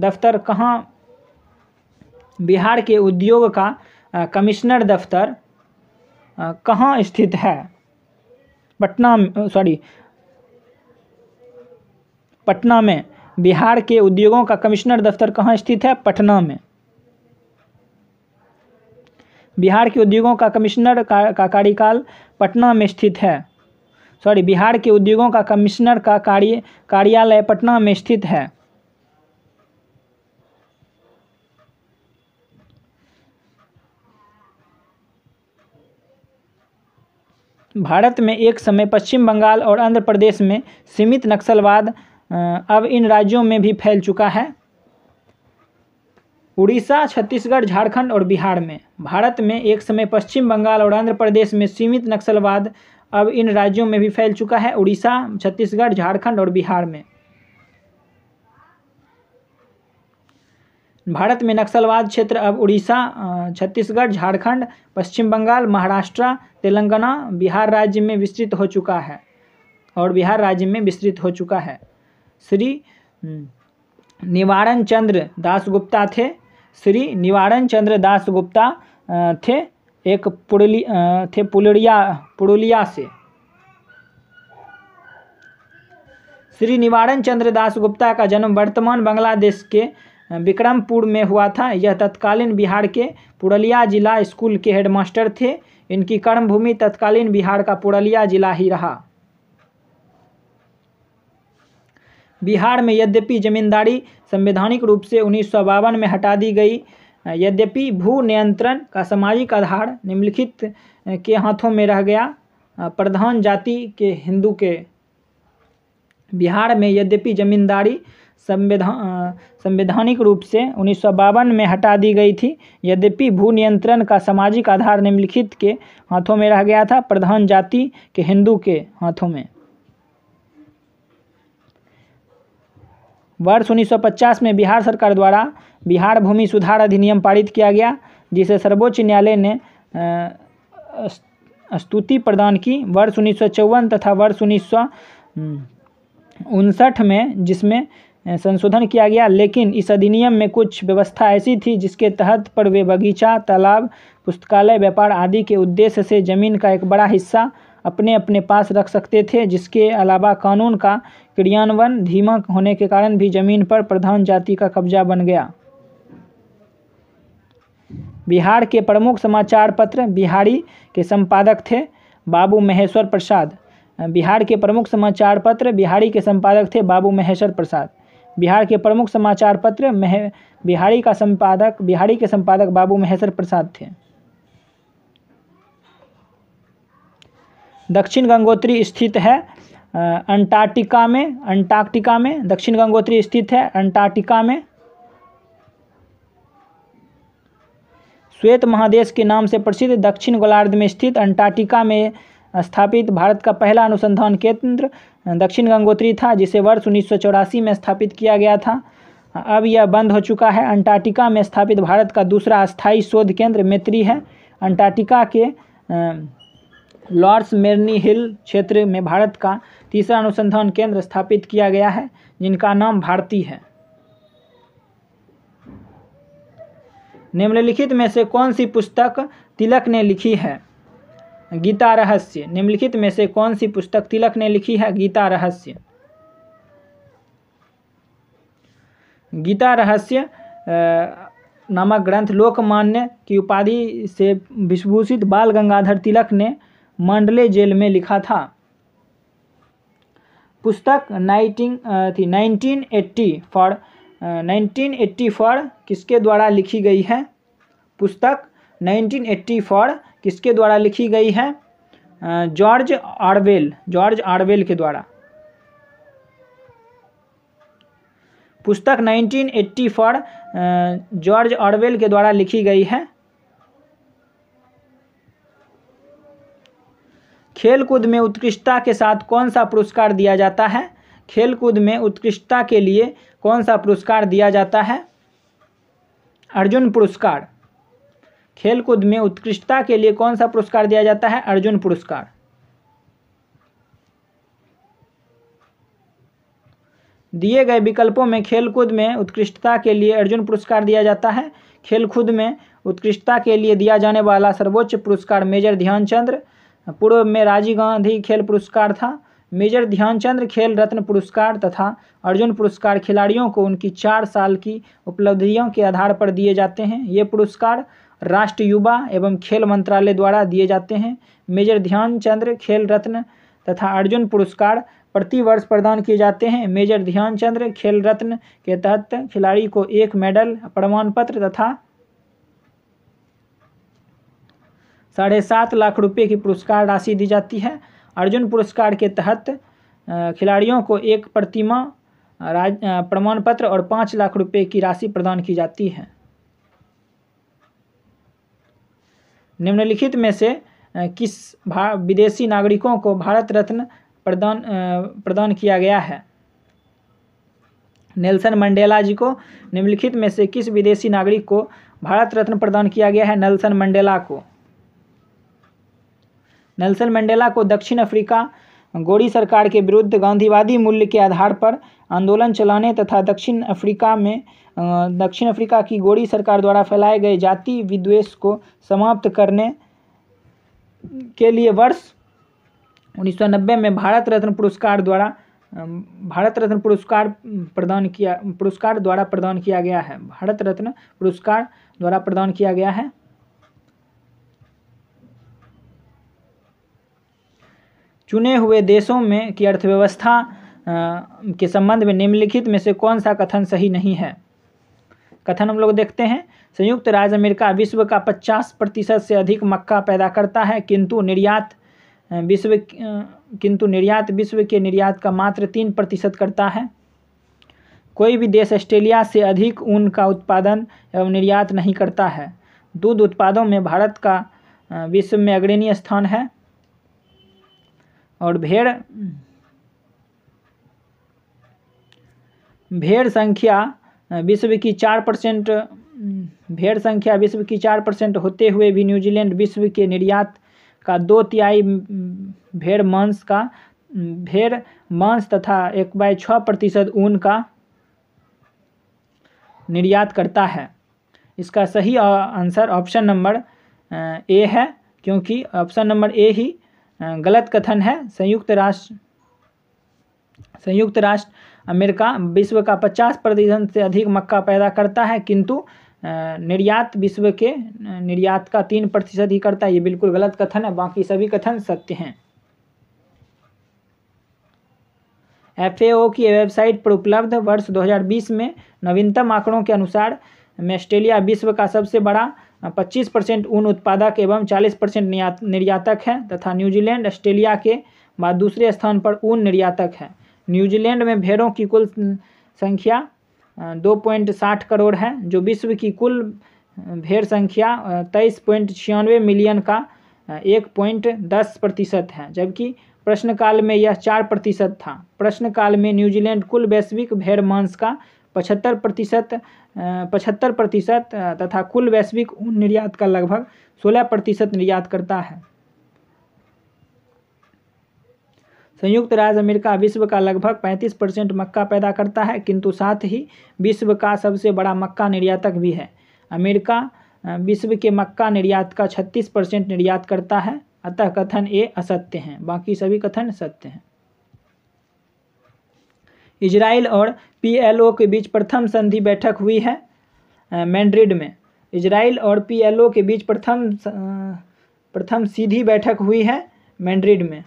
दफ्तर कहाँ बिहार के उद्योग का कमिश्नर दफ्तर कहाँ स्थित है पटना सॉरी पटना में बिहार के उद्योगों का कमिश्नर दफ्तर कहाँ स्थित है पटना में बिहार के उद्योगों का कमिश्नर का, का कार्यकाल पटना में स्थित है सॉरी बिहार के उद्योगों का कमिश्नर का कार्य कार्यालय पटना में स्थित है भारत में एक समय पश्चिम बंगाल और आंध्र प्रदेश में सीमित नक्सलवाद अब इन राज्यों में भी फैल चुका है उड़ीसा छत्तीसगढ़ झारखंड और बिहार में भारत में एक समय पश्चिम बंगाल और आंध्र प्रदेश में सीमित नक्सलवाद अब इन राज्यों में भी फैल चुका है उड़ीसा छत्तीसगढ़ झारखंड और बिहार में भारत में नक्सलवाद क्षेत्र अब उड़ीसा छत्तीसगढ़ झारखंड पश्चिम बंगाल महाराष्ट्र तेलंगाना बिहार राज्य में विस्तृत हो चुका है और बिहार राज्य में विस्तृत हो चुका है श्री हम्म, निवारण चंद्र दास गुप्ता थे श्री निवारण चंद्र दास गुप्ता थे एक पुरली थे पुलरिया पुरुलिया से श्री निवारण चंद्र दास गुप्ता का जन्म वर्तमान बांग्लादेश के विक्रमपुर में हुआ था यह तत्कालीन बिहार के पुरलिया जिला स्कूल के हेडमास्टर थे इनकी कर्मभूमि तत्कालीन बिहार का पुरलिया जिला ही रहा बिहार में यद्यपि जमींदारी संवैधानिक रूप से उन्नीस में हटा दी गई यद्यपि भू नियंत्रण का सामाजिक आधार निम्नलिखित के हाथों में रह गया प्रधान जाति के हिंदू के बिहार में यद्यपि जमींदारी संविधान संवैधानिक रूप से उन्नीस में हटा दी गई थी यद्यपि भू नियंत्रण का सामाजिक आधार निम्नलिखित के हाथों में रह गया था प्रधान जाति के हिंदू के हाथों में वर्ष 1950 में बिहार सरकार द्वारा बिहार भूमि सुधार अधिनियम पारित किया गया जिसे सर्वोच्च न्यायालय ने स्तुति प्रदान की वर्ष उन्नीस तथा वर्ष उन्नीस उनसठ में जिसमें संशोधन किया गया लेकिन इस अधिनियम में कुछ व्यवस्था ऐसी थी जिसके तहत पर वे बगीचा तालाब पुस्तकालय व्यापार आदि के उद्देश्य से जमीन का एक बड़ा हिस्सा अपने अपने पास रख सकते थे जिसके अलावा कानून का क्रियान्वयन धीमा होने के कारण भी जमीन पर प्रधान जाति का कब्जा बन गया बिहार के प्रमुख समाचार पत्र बिहारी के संपादक थे बाबू महेश्वर प्रसाद बिहार के प्रमुख समाचार पत्र बिहारी के संपादक थे बाबू महेश्वर प्रसाद बिहार के प्रमुख समाचार पत्र मह बिहारी का संपादक बिहारी के संपादक बाबू महेश्वर प्रसाद थे दक्षिण गंगोत्री स्थित है अंटार्कटिका में अंटार्कटिका में दक्षिण गंगोत्री स्थित है अंटार्कटिका में श्वेत महादेश के नाम से प्रसिद्ध दक्षिण गोलार्ध में स्थित अंटार्कटिका में स्थापित भारत का पहला अनुसंधान केंद्र दक्षिण गंगोत्री था जिसे वर्ष उन्नीस में स्थापित किया गया था अब यह बंद हो चुका है अंटार्कटिका में स्थापित भारत का दूसरा अस्थायी शोध केंद्र मेत्री है अंटार्कटिका के लॉर्ड्स मेरनी हिल क्षेत्र में भारत का तीसरा अनुसंधान केंद्र स्थापित किया गया है जिनका नाम भारती है निम्नलिखित में से कौन सी पुस्तक तिलक ने लिखी है गीता रहस्य निम्नलिखित में से कौन सी पुस्तक तिलक ने लिखी है गीता रहस्य गीता रहस्य नामक ग्रंथ लोकमान्य की उपाधि से विभूषित बाल गंगाधर तिलक ने मंडले जेल में लिखा था पुस्तक नाइटिंग थी nineteen eighty four nineteen eighty four किसके द्वारा लिखी गई है पुस्तक नाइनटीन एट्टी फॉर किसके द्वारा लिखी गई है जॉर्ज आरवेल जॉर्ज आर्वेल के द्वारा पुस्तक एट्टी फोर जॉर्ज आरवेल के द्वारा लिखी गई है खेलकूद में उत्कृष्टता के साथ कौन सा पुरस्कार दिया जाता है खेलकूद में उत्कृष्टता के लिए कौन सा पुरस्कार दिया जाता है अर्जुन पुरस्कार खेलकूद में उत्कृष्टता के लिए कौन सा पुरस्कार दिया जाता है अर्जुन पुरस्कार दिए गए विकल्पों में खेलकूद में उत्कृष्टता के लिए अर्जुन पुरस्कार दिया जाता है खेलकूद में उत्कृष्टता के लिए दिया जाने वाला सर्वोच्च पुरस्कार मेजर ध्यानचंद्र पूर्व में राजीव गांधी खेल पुरस्कार था मेजर ध्यानचंद्र खेल रत्न पुरस्कार तथा अर्जुन पुरस्कार खिलाड़ियों को उनकी चार साल की उपलब्धियों के आधार पर दिए जाते हैं ये पुरस्कार राष्ट्रीय युवा एवं खेल मंत्रालय द्वारा दिए जाते हैं मेजर ध्यानचंद्र खेल रत्न तथा अर्जुन पुरस्कार प्रतिवर्ष प्रदान किए जाते हैं मेजर ध्यानचंद्र खेल रत्न के तहत खिलाड़ी को एक मेडल प्रमाण पत्र तथा साढ़े सात लाख रुपये की पुरस्कार राशि दी जाती है अर्जुन पुरस्कार के तहत खिलाड़ियों को एक प्रतिमा प्रमाण पत्र और पाँच लाख रुपये की राशि प्रदान की जाती है निम्नलिखित में से किस विदेशी नागरिकों को भारत रत्न प्रदान प्रदान किया गया है नेल्सन मंडेला जी को निम्नलिखित में से किस विदेशी नागरिक को भारत रत्न प्रदान किया गया है नेल्सन मंडेला को नेल्सन मंडेला को दक्षिण अफ्रीका गोरी सरकार के विरुद्ध गांधीवादी मूल्य के आधार पर आंदोलन चलाने तथा दक्षिण अफ्रीका में दक्षिण अफ्रीका की गोरी सरकार द्वारा फैलाए गए जाति विद्वेष को समाप्त करने के लिए वर्ष 1990 में भारत रत्न पुरस्कार द्वारा भारत रत्न पुरस्कार प्रदान किया पुरस्कार द्वारा प्रदान किया गया है भारत रत्न पुरस्कार द्वारा प्रदान किया गया है चुने हुए देशों में की अर्थव्यवस्था के संबंध में निम्नलिखित में से कौन सा कथन सही नहीं है कथन हम लोग देखते हैं संयुक्त राज्य अमेरिका विश्व का पचास प्रतिशत से अधिक मक्का पैदा करता है किंतु निर्यात विश्व किंतु निर्यात विश्व के निर्यात का मात्र तीन प्रतिशत करता है कोई भी देश ऑस्ट्रेलिया से अधिक ऊन का उत्पादन एवं निर्यात नहीं करता है दूध उत्पादों में भारत का विश्व में अग्रणी स्थान है और भेड़ भेड़ संख्या विश्व की चार परसेंट भेड़ संख्या विश्व की चार परसेंट होते हुए भी न्यूजीलैंड विश्व के निर्यात का दो तिहाई भेड़ मांस का भेड़ मांस तथा एक बाय छः प्रतिशत ऊन का निर्यात करता है इसका सही आंसर ऑप्शन नंबर ए है क्योंकि ऑप्शन नंबर ए ही गलत कथन है संयुक्त राष्ट्र संयुक्त राष्ट्र अमेरिका विश्व का पचास प्रतिशत से अधिक मक्का पैदा करता है किंतु निर्यात विश्व के निर्यात का तीन प्रतिशत ही करता है ये बिल्कुल गलत कथन है बाकी सभी कथन सत्य हैं एफएओ की वेबसाइट पर उपलब्ध वर्ष 2020 में नवीनतम आंकड़ों के अनुसार ऑस्ट्रेलिया विश्व का सबसे बड़ा 25 परसेंट ऊन उत्पादक एवं 40 परसेंट निर्यातक है तथा न्यूजीलैंड ऑस्ट्रेलिया के बाद दूसरे स्थान पर ऊन निर्यातक है न्यूजीलैंड में भेड़ों की कुल संख्या दो पॉइंट साठ करोड़ है जो विश्व की कुल भेड़ संख्या तेईस पॉइंट छियानवे मिलियन का एक पॉइंट दस प्रतिशत है जबकि प्रश्नकाल में यह चार प्रतिशत था प्रश्नकाल में न्यूजीलैंड कुल वैश्विक भेड़ मांस का पचहत्तर प्रतिशत पचहत्तर प्रतिशत तथा कुल वैश्विक निर्यात का लगभग सोलह प्रतिशत निर्यात करता है संयुक्त राज्य अमेरिका विश्व का लगभग 35 परसेंट मक्का पैदा करता है किंतु साथ ही विश्व का सबसे बड़ा मक्का निर्यातक भी है अमेरिका विश्व के मक्का निर्यात का 36 परसेंट निर्यात करता है अतः कथन ए असत्य हैं बाकी सभी कथन सत्य हैं इजराइल और पीएलओ के बीच प्रथम संधि बैठक हुई है मैंड्रिड में इजराइल और पीएलओ के बीच प्रथम प्रथम सीधी बैठक हुई है मैंड्रिड में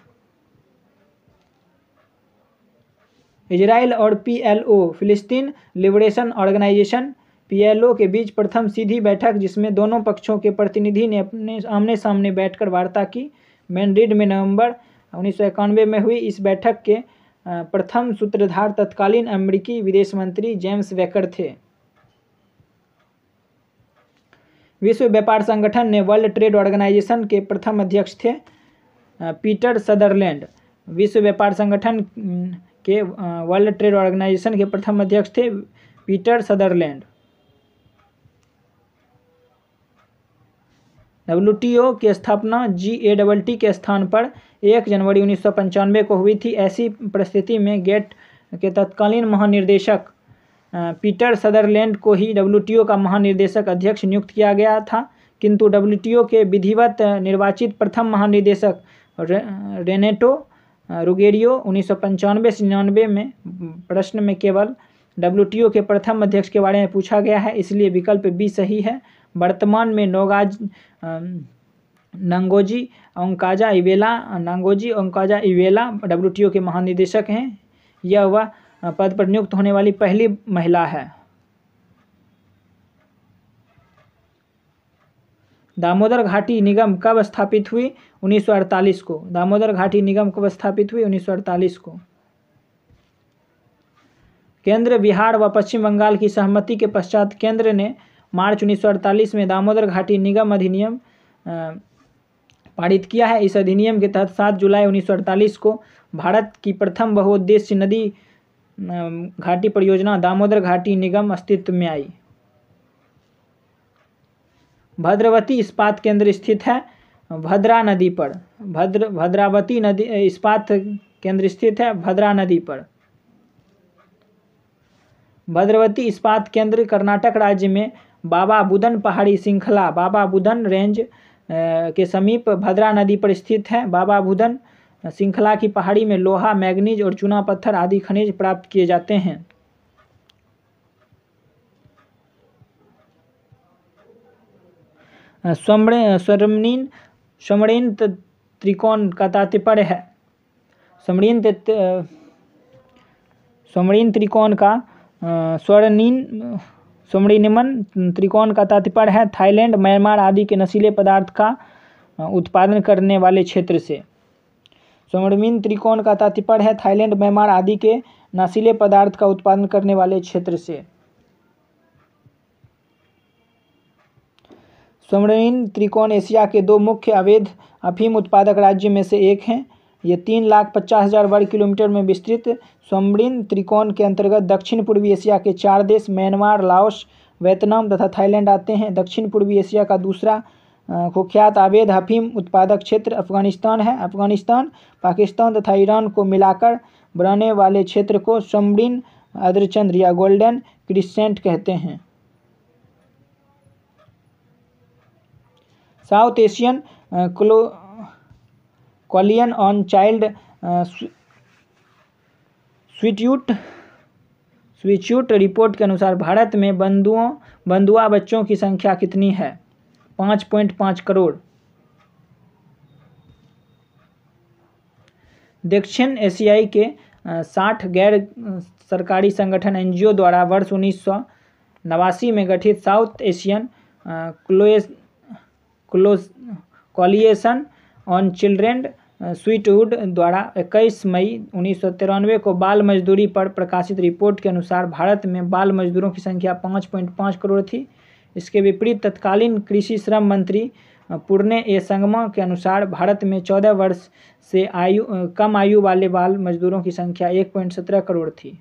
इसराइल और पीएलओ फिलिस्तीन लिबरेशन ऑर्गेनाइजेशन पीएलओ के बीच प्रथम सीधी बैठक जिसमें दोनों पक्षों के प्रतिनिधि ने अपने आमने सामने बैठकर वार्ता की मैनड्रिड में नवंबर उन्नीस में हुई इस बैठक के प्रथम सूत्रधार तत्कालीन अमेरिकी विदेश मंत्री जेम्स वेकर थे विश्व व्यापार संगठन ने वर्ल्ड ट्रेड ऑर्गेनाइजेशन के प्रथम अध्यक्ष थे पीटर सदरलैंड विश्व व्यापार संगठन के वर्ल्ड ट्रेड ऑर्गेनाइजेशन के प्रथम अध्यक्ष थे पीटर सदरलैंड डब्ल्यू की स्थापना जी ए डबल टी के स्थान पर एक जनवरी उन्नीस सौ को हुई थी ऐसी परिस्थिति में गेट के तत्कालीन महानिर्देशक पीटर सदरलैंड को ही डब्ल्यू का महानिर्देशक अध्यक्ष नियुक्त किया गया था किंतु डब्ल्यू के विधिवत निर्वाचित प्रथम महानिदेशक रे, रेनेटो रुगेरियो उन्नीस सौ पंचानवे से निन्यानवे में प्रश्न में केवल डब्ल्यू के प्रथम अध्यक्ष के बारे में पूछा गया है इसलिए विकल्प बी सही है वर्तमान में नोगाज नंगोजी ओंकाजा इवेला नांगोजी ओंकाजा इवेला डब्ल्यू के महानिदेशक हैं यह वह पद पर नियुक्त होने वाली पहली महिला है दामोदर घाटी निगम कब स्थापित हुई 1948 को दामोदर घाटी निगम कब स्थापित हुई 1948 को केंद्र बिहार व पश्चिम बंगाल की सहमति के पश्चात केंद्र ने मार्च 1948 में दामोदर घाटी निगम अधिनियम पारित किया है इस अधिनियम के तहत 7 जुलाई 1948 को भारत की प्रथम बहुउद्देश्य नदी घाटी परियोजना दामोदर घाटी निगम अस्तित्व में आई भद्रवती इस्पात केंद्र स्थित है भद्रा नदी पर भद्र भद्रावती नदी इस्पात केंद्र स्थित है भद्रा नदी पर भद्रवती इस्पात केंद्र कर्नाटक राज्य में बाबा बुधन पहाड़ी श्रृंखला बाबा बुधन रेंज के समीप भद्रा नदी पर स्थित है बाबा बुधन श्रृंखला की पहाड़ी में लोहा मैग्नीज और चूना पत्थर आदि खनिज प्राप्त किए जाते हैं स्वर्णीन स्वर्णीन त्रिकोण का तात्पर्य है स्वर्णीन स्वर्णीन त्रिकोण का स्वर्णीन स्वर्णिमन त्रिकोण का तात्पर्य है थाईलैंड म्यांमार आदि के नशीले पदार्थ का उत्पादन करने वाले क्षेत्र से स्वर्णीन त्रिकोण का तात्पर्य है थाईलैंड म्यांमार आदि के नशीले पदार्थ का उत्पादन करने वाले क्षेत्र से समरीण त्रिकोण एशिया के दो मुख्य अवैध अफीम उत्पादक राज्य में से एक हैं ये तीन लाख पचास हज़ार वर्ग किलोमीटर में विस्तृत समरीण त्रिकोण के अंतर्गत दक्षिण पूर्वी एशिया के चार देश म्यांमार लाओस वियतनाम तथा थाईलैंड आते हैं दक्षिण पूर्वी एशिया का दूसरा कुख्यात अवैध अफीम उत्पादक क्षेत्र अफगानिस्तान है अफगानिस्तान पाकिस्तान तथा ईरान को मिलाकर बनाने वाले क्षेत्र को समरीन अद्रचंद या गोल्डन क्रिसेंट कहते हैं South Asian coalition on child servitude servitude report के अनुसार भारत में बंधुओं बंधुआ बच्चों की संख्या कितनी है पाँच पॉइंट पाँच करोड़ दक्षिण एशियाई के uh, साठ गैर uh, सरकारी संगठन एनजीओ द्वारा वर्ष उन्नीस सौ नवासी में गठित साउथ एशियन uh, क्लोएस close coalition on children servitude द्वारा 21 मई उन्नीस को बाल मजदूरी पर प्रकाशित रिपोर्ट के अनुसार भारत में बाल मजदूरों की संख्या 5.5 करोड़ थी इसके विपरीत तत्कालीन कृषि श्रम मंत्री पुर्णे ए संगमा के अनुसार भारत में 14 वर्ष से आयु कम आयु वाले बाल मजदूरों की संख्या 1.17 करोड़ थी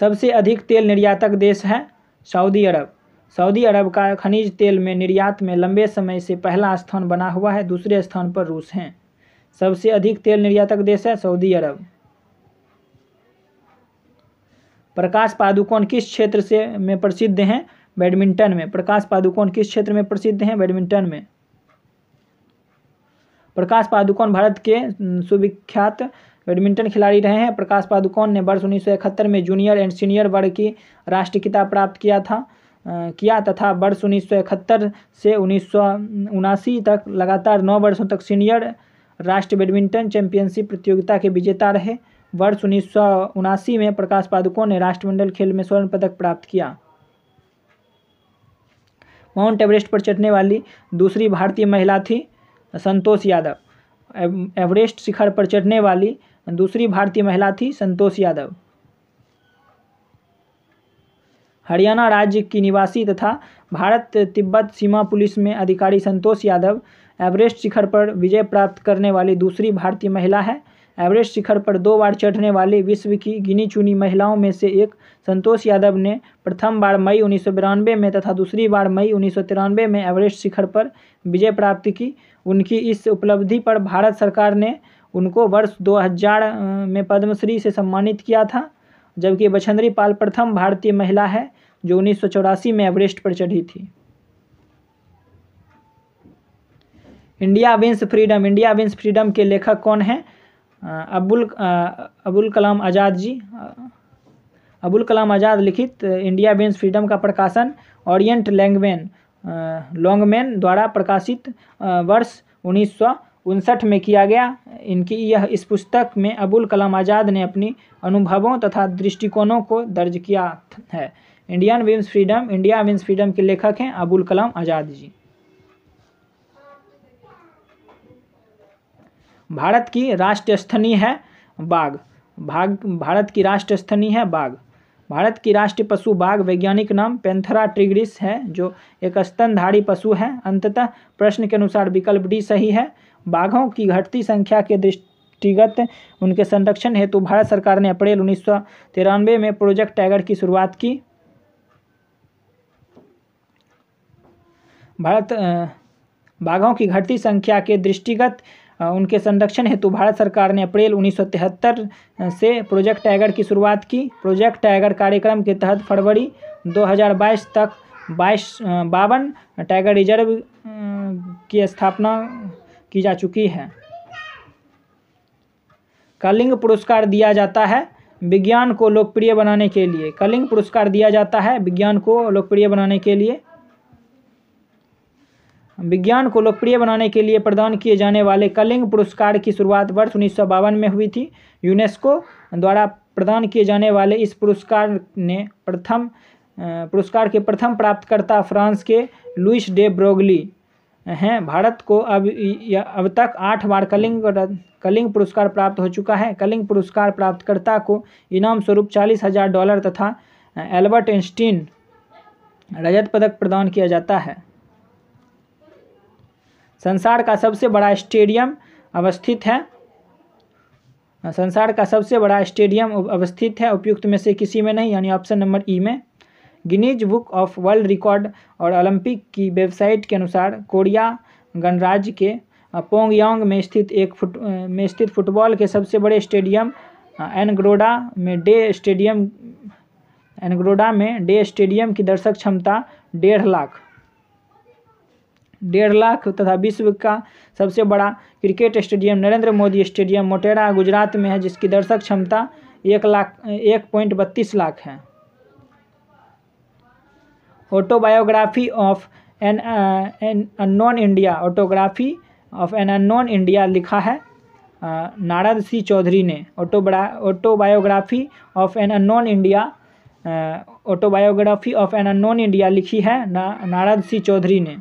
सबसे अधिक तेल निर्यातक देश है सऊदी अरब सऊदी अरब का खनिज तेल में निर्यात में लंबे समय से पहला स्थान बना हुआ है दूसरे स्थान पर रूस हैं सबसे अधिक तेल निर्यातक देश है सऊदी अरब प्रकाश पादुकोण किस क्षेत्र से में प्रसिद्ध हैं बैडमिंटन में प्रकाश पादुकोण किस क्षेत्र में प्रसिद्ध हैं बैडमिंटन में प्रकाश पादुकोण भारत के सुविख्यात बैडमिंटन खिलाड़ी रहे हैं प्रकाश पादुकोण ने वर्ष उन्नीस में जूनियर एंड सीनियर वर्ग की राष्ट्रीय किताब प्राप्त किया था किया तथा वर्ष उन्नीस से उन्नीस तक लगातार नौ वर्षों तक सीनियर राष्ट्र बैडमिंटन चैंपियनशिप प्रतियोगिता के विजेता रहे वर्ष उन्नीस में प्रकाश पादुकोण ने राष्ट्रमंडल खेल में स्वर्ण पदक प्राप्त किया माउंट एवरेस्ट पर चढ़ने वाली दूसरी भारतीय महिला थी संतोष यादव एवरेस्ट शिखर पर चढ़ने वाली दूसरी भारतीय महिला थी संतोष यादव हरियाणा राज्य की निवासी तथा भारत तिब्बत सीमा पुलिस में अधिकारी संतोष यादव एवरेस्ट शिखर पर विजय प्राप्त करने वाली दूसरी भारतीय महिला है एवरेस्ट शिखर पर दो बार चढ़ने वाली विश्व की गिनी चुनी महिलाओं में से एक संतोष यादव ने प्रथम बार मई उन्नीस में तथा दूसरी बार मई उन्नीस में एवरेस्ट शिखर पर विजय प्राप्त की उनकी इस उपलब्धि पर भारत सरकार ने उनको वर्ष 2000 में पद्मश्री से सम्मानित किया था जबकि बछंदरी पाल प्रथम भारतीय महिला है जो उन्नीस में एवरेस्ट पर चढ़ी थी India wins freedom India wins freedom के लेखक कौन हैं अबुल अबुल कलाम आज़ाद जी अबुल कलाम आज़ाद लिखित इंडिया विंस फ्रीडम का प्रकाशन ओरिएंट लैंगमैन लॉन्गमैन द्वारा प्रकाशित वर्ष उन्नीस सौ उनसठ में किया गया इनकी यह इस पुस्तक में अबुल कलाम आज़ाद ने अपनी अनुभवों तथा दृष्टिकोणों को दर्ज किया है Indian wins freedom India wins freedom के लेखक हैं अबुल कलाम आज़ाद जी भारत की राष्ट्रस्थनी है बाघ भाग भारत की राष्ट्रस्थनी है बाघ भारत की राष्ट्रीय पशु बाघ वैज्ञानिक नाम पेंथरा ट्रिग्रिस है जो एक स्तनधारी पशु है अंततः प्रश्न के अनुसार विकल्प डी सही है बाघों की घटती संख्या के दृष्टिगत उनके संरक्षण हेतु भारत सरकार ने अप्रैल उन्नीस में प्रोजेक्ट टाइगर की शुरुआत की भारत बाघों की घटती संख्या के दृष्टिगत उनके संरक्षण हेतु भारत सरकार ने अप्रैल उन्नीस से प्रोजेक्ट टाइगर की शुरुआत की प्रोजेक्ट टाइगर कार्यक्रम के तहत फरवरी 2022 तक बाईस बावन टाइगर रिजर्व की स्थापना की जा चुकी है कलिंग पुरस्कार दिया जाता है विज्ञान को लोकप्रिय बनाने के लिए कलिंग पुरस्कार दिया जाता है विज्ञान को लोकप्रिय बनाने के लिए विज्ञान को लोकप्रिय बनाने के लिए प्रदान किए जाने वाले कलिंग पुरस्कार की शुरुआत वर्ष उन्नीस में हुई थी यूनेस्को द्वारा प्रदान किए जाने वाले इस पुरस्कार ने प्रथम पुरस्कार के प्रथम प्राप्तकर्ता फ्रांस के लुइस डे ब्रोगली हैं भारत को अब अब तक आठ बार कलिंग कलिंग पुरस्कार प्राप्त हो चुका है कलिंग पुरस्कार प्राप्तकर्ता को इनाम स्वरूप चालीस हज़ार डॉलर तथा एल्बर्ट एंस्टीन रजत पदक प्रदान किया जाता है संसार का सबसे बड़ा स्टेडियम अवस्थित है संसार का सबसे बड़ा स्टेडियम अवस्थित है उपयुक्त में से किसी में नहीं यानी ऑप्शन नंबर ई में Guinness book of world record और ओलंपिक की वेबसाइट के अनुसार कोरिया गणराज्य के पोंगयांग में स्थित एक फुट में स्थित फुटबॉल के सबसे बड़े स्टेडियम एनग्रोडा में डे स्टेडियम एनग्रोडा में डे स्टेडियम की दर्शक क्षमता डेढ़ लाख डेढ़ लाख तथा विश्व का सबसे बड़ा cricket stadium Narendra Modi stadium Motera Gujarat में है जिसकी दर्शक क्षमता एक लाख एक पॉइंट बत्तीस लाख है autobiography of an an unknown India autography of an unknown India लिखा है uh, नारद सिंह चौधरी ने auto autobiography of an unknown India autobiography of an unknown India लिखी है ना नारद सिंह चौधरी ने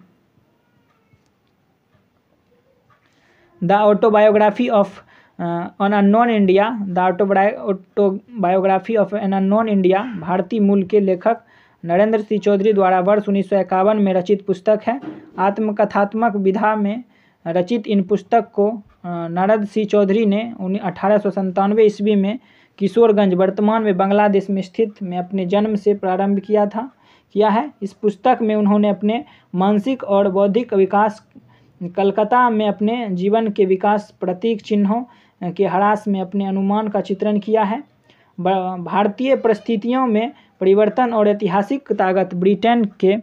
the autobiography of on unknown India the auto autobiography of an unknown India भारतीय मूल के लेखक नरेंद्र सिंह चौधरी द्वारा वर्ष उन्नीस में रचित पुस्तक है आत्मकथात्मक विधा में रचित इन पुस्तक को नरद सिंह चौधरी ने उन्नीस अठारह ईस्वी में किशोरगंज वर्तमान में बांग्लादेश में स्थित में अपने जन्म से प्रारंभ किया था किया है इस पुस्तक में उन्होंने अपने मानसिक और बौद्धिक विकास कलकत्ता में अपने जीवन के विकास प्रतीक चिन्हों के हरास में अपने अनुमान का चित्रण किया है भारतीय परिस्थितियों में परिवर्तन और ऐतिहासिक ताकत ब्रिटेन के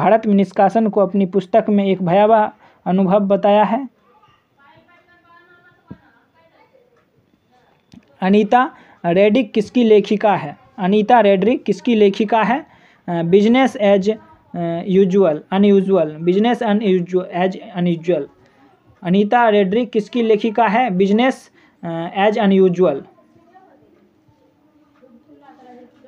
भारत में निष्कासन को अपनी पुस्तक में एक भयावह अनुभव बताया है अनीता रेडिक किसकी लेखिका है अनीता रेडरिक किसकी लेखिका है business as usual unusual business unusual as unusual Anita Roddick किसकी लेखिका है business as unusual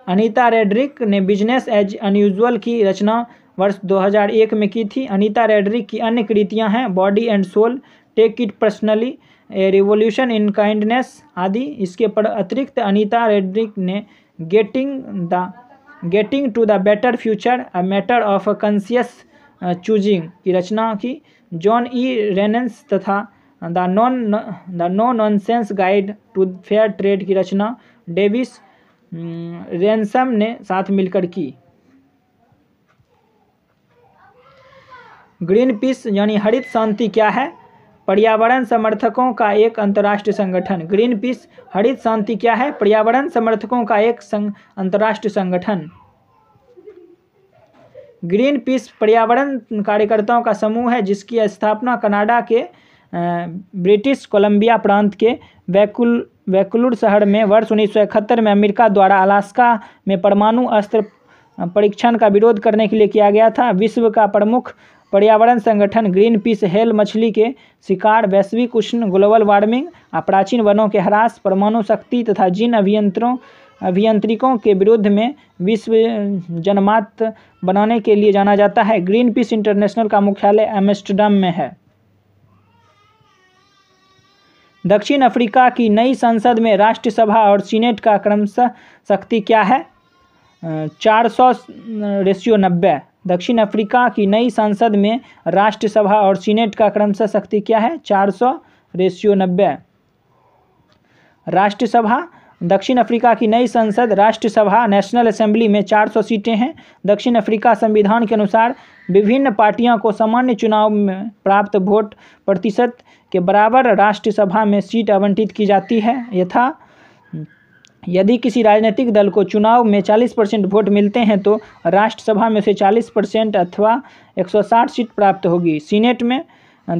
Anita Roddick ने बिजनेस एज अनयूजल की रचना वर्ष 2001 में की थी अनीता रेड्रिक की अन्य कृतियां हैं body and soul take it personally a revolution in kindness आदि इसके पर अतिरिक्त अनीता रेड्रिक ने getting the getting to the better future a matter of conscious choosing की रचना की जॉन ई रेनेंस तथा the non the no non guide to fair trade की रचना डेविस रैनसम हम्म, ने साथ मिलकर की ग्रीन पीस यानी हरित शांति क्या है पर्यावरण समर्थकों का एक अंतर्राष्ट्रीय संगठन ग्रीन पीस हरित शांति क्या है पर्यावरण समर्थकों का एक संग अंतर्राष्ट्रीय संगठन ग्रीन पीस पर्यावरण कार्यकर्ताओं का समूह है जिसकी स्थापना कनाडा के ब्रिटिश कोलंबिया प्रांत के वैकुल वैकुलर शहर में वर्ष उन्नीस में अमेरिका द्वारा अलास्का में परमाणु अस्त्र परीक्षण का विरोध करने के लिए किया गया था विश्व का प्रमुख पर्यावरण संगठन ग्रीन पीस हेल मछली के शिकार वैश्विक उष्ण ग्लोबल वार्मिंग और प्राचीन वनों के ह्रास परमाणु शक्ति तथा जिन अभियंत्रों अभियंत्रिकों के विरुद्ध में विश्व जनमात बनाने के लिए जाना जाता है ग्रीन पीस इंटरनेशनल का मुख्यालय एम्स्टर्डम में है दक्षिण अफ्रीका की नई संसद में राष्ट्रसभा और सीनेट का क्रमश शक्ति क्या है चार सौ रेशियो नब्बे दक्षिण अफ्रीका की नई संसद में राष्ट्रसभा और सीनेट का क्रमश शक्ति क्या है चार सौ रेशियो नब्बे राष्ट्रसभा दक्षिण अफ्रीका की नई संसद राष्ट्रसभा नेशनल असेंबली में 400 सीटें हैं दक्षिण अफ्रीका संविधान के अनुसार विभिन्न पार्टियों को सामान्य चुनाव में प्राप्त वोट प्रतिशत के बराबर राष्ट्रीय सभा में सीट आवंटित की जाती है यथा यदि किसी राजनीतिक दल को चुनाव में 40 परसेंट वोट मिलते हैं तो राष्ट्रसभा में से 40 परसेंट अथवा 160 सीट प्राप्त होगी सीनेट में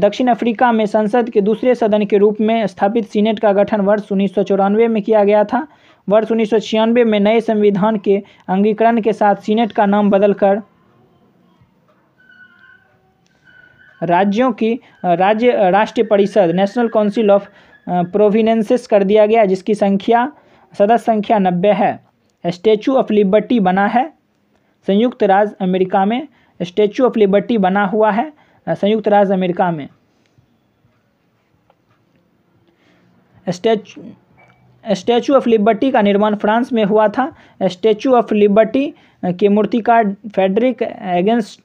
दक्षिण अफ्रीका में संसद के दूसरे सदन के रूप में स्थापित सीनेट का गठन वर्ष उन्नीस में किया गया था वर्ष उन्नीस में नए संविधान के अंगीकरण के साथ सीनेट का नाम बदलकर राज्यों की राज्य राष्ट्रीय परिषद नेशनल काउंसिल ऑफ प्रोविनेंसेस कर दिया गया जिसकी संख्या सदस्य संख्या नब्बे है स्टैचू ऑफ लिबर्टी बना है संयुक्त राज्य अमेरिका में स्टैचू ऑफ लिबर्टी बना हुआ है संयुक्त राज्य अमेरिका में स्टैचू स्टैचू ऑफ लिबर्टी का निर्माण फ्रांस में हुआ था स्टैचू ऑफ लिबर्टी के मूर्तिकार फेडरिक एगेंस्ट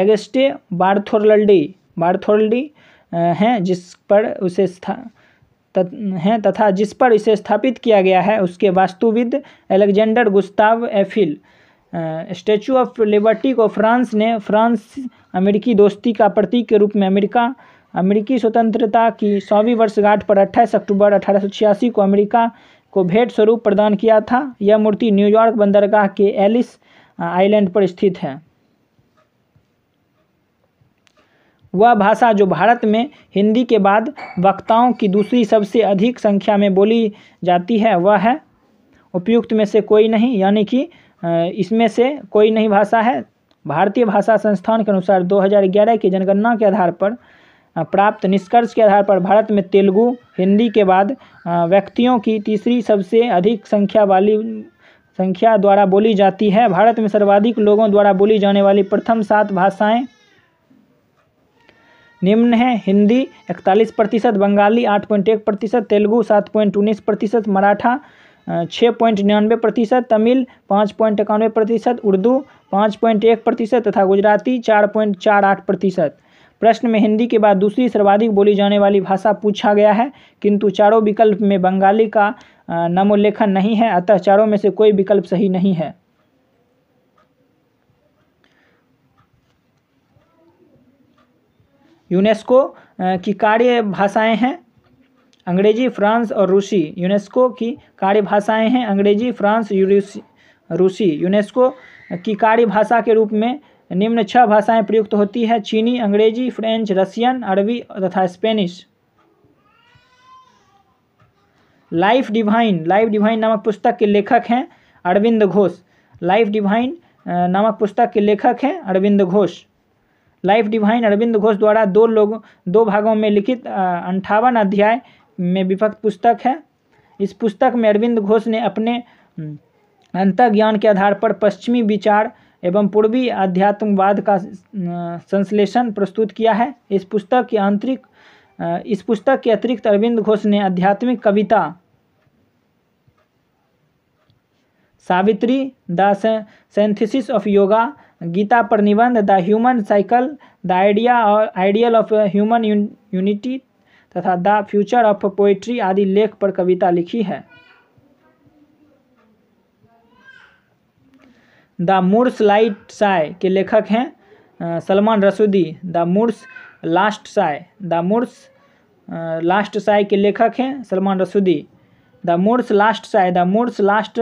एगस्टे बार्थोरल्डी बार्थोरल्डी हैं जिस पर उसे तत, हैं तथा जिस पर इसे स्थापित किया गया है उसके वास्तुविद Alexander Gustave Eiffel Statue of Liberty को फ्रांस ने फ्रांस अमेरिकी दोस्ती का प्रतीक के रूप में अमेरिका अमेरिकी स्वतंत्रता की सौवीं वर्षगांठ पर 28 अक्टूबर अठारह को अमेरिका को भेंट स्वरूप प्रदान किया था यह मूर्ति न्यूयॉर्क बंदरगाह के एलिस आइलैंड पर स्थित है वह भाषा जो भारत में हिंदी के बाद वक्ताओं की दूसरी सबसे अधिक संख्या में बोली जाती है वह है उपयुक्त में से कोई नहीं यानी कि इसमें से कोई नहीं भाषा है भारतीय भाषा संस्थान के अनुसार 2011 की जनगणना के आधार पर प्राप्त निष्कर्ष के आधार पर भारत में तेलुगु हिंदी के बाद व्यक्तियों की तीसरी सबसे अधिक संख्या वाली संख्या द्वारा बोली जाती है भारत में सर्वाधिक लोगों द्वारा बोली जाने वाली प्रथम सात भाषाएं निम्न है हिंदी इकतालीस प्रतिशत बंगाली आठ पॉइंट एक प्रतिशत तेलुगू सात पॉइंट उन्नीस प्रतिशत मराठा छः पॉइंट निन्यानवे प्रतिशत तमिल पाँच पॉइंट इक्यानवे प्रतिशत उर्दू पाँच पॉइंट एक प्रतिशत तथा गुजराती चार पॉइंट चार आठ प्रतिशत प्रश्न में हिंदी के बाद दूसरी सर्वाधिक बोली जाने वाली भाषा पूछा गया है किंतु चारों विकल्प में बंगाली का नामोल्लेखन नहीं है अतः चारों में से कोई विकल्प सही नहीं है यूनेस्को की कार्य भाषाएँ हैं अंग्रेजी फ्रांस और रूसी यूनेस्को की कार्य भाषाएँ हैं अंग्रेजी फ्रांस रूसी रूसी यूनेस्को की कार्य भाषा के रूप में निम्न छह भाषाएं प्रयुक्त होती है चीनी अंग्रेजी फ्रेंच रसियन अरबी तथा Spanish Life Divine Life Divine नामक पुस्तक के लेखक हैं अरविंद घोष लाइफ डिवाइन नामक पुस्तक के लेखक हैं अरविंद घोष लाइफ डिवाइन अरविंद घोष द्वारा दो लोगों दो भागों में लिखित अंठावन अध्याय में विभक्त पुस्तक है इस पुस्तक में अरविंद घोष ने अपने अंत ज्ञान के आधार पर पश्चिमी विचार एवं पूर्वी अध्यात्मवाद का संश्लेषण प्रस्तुत किया है इस पुस्तक के आंतरिक इस पुस्तक के अतिरिक्त अरविंद घोष ने आध्यात्मिक कविता Savitri the synthesis of yoga Gita पर निबंध the human cycle the idea और आइडियल ऑफ ह्यूमन यूनिटी तथा द फ्यूचर ऑफ पोइट्री आदि लेख पर कविता लिखी है द मूर्स लाइट साय के लेखक हैं Salman Rushdie the Moor's last sigh the Moor's last sigh के लेखक हैं Salman Rushdie the Moor's last sigh the Moor's last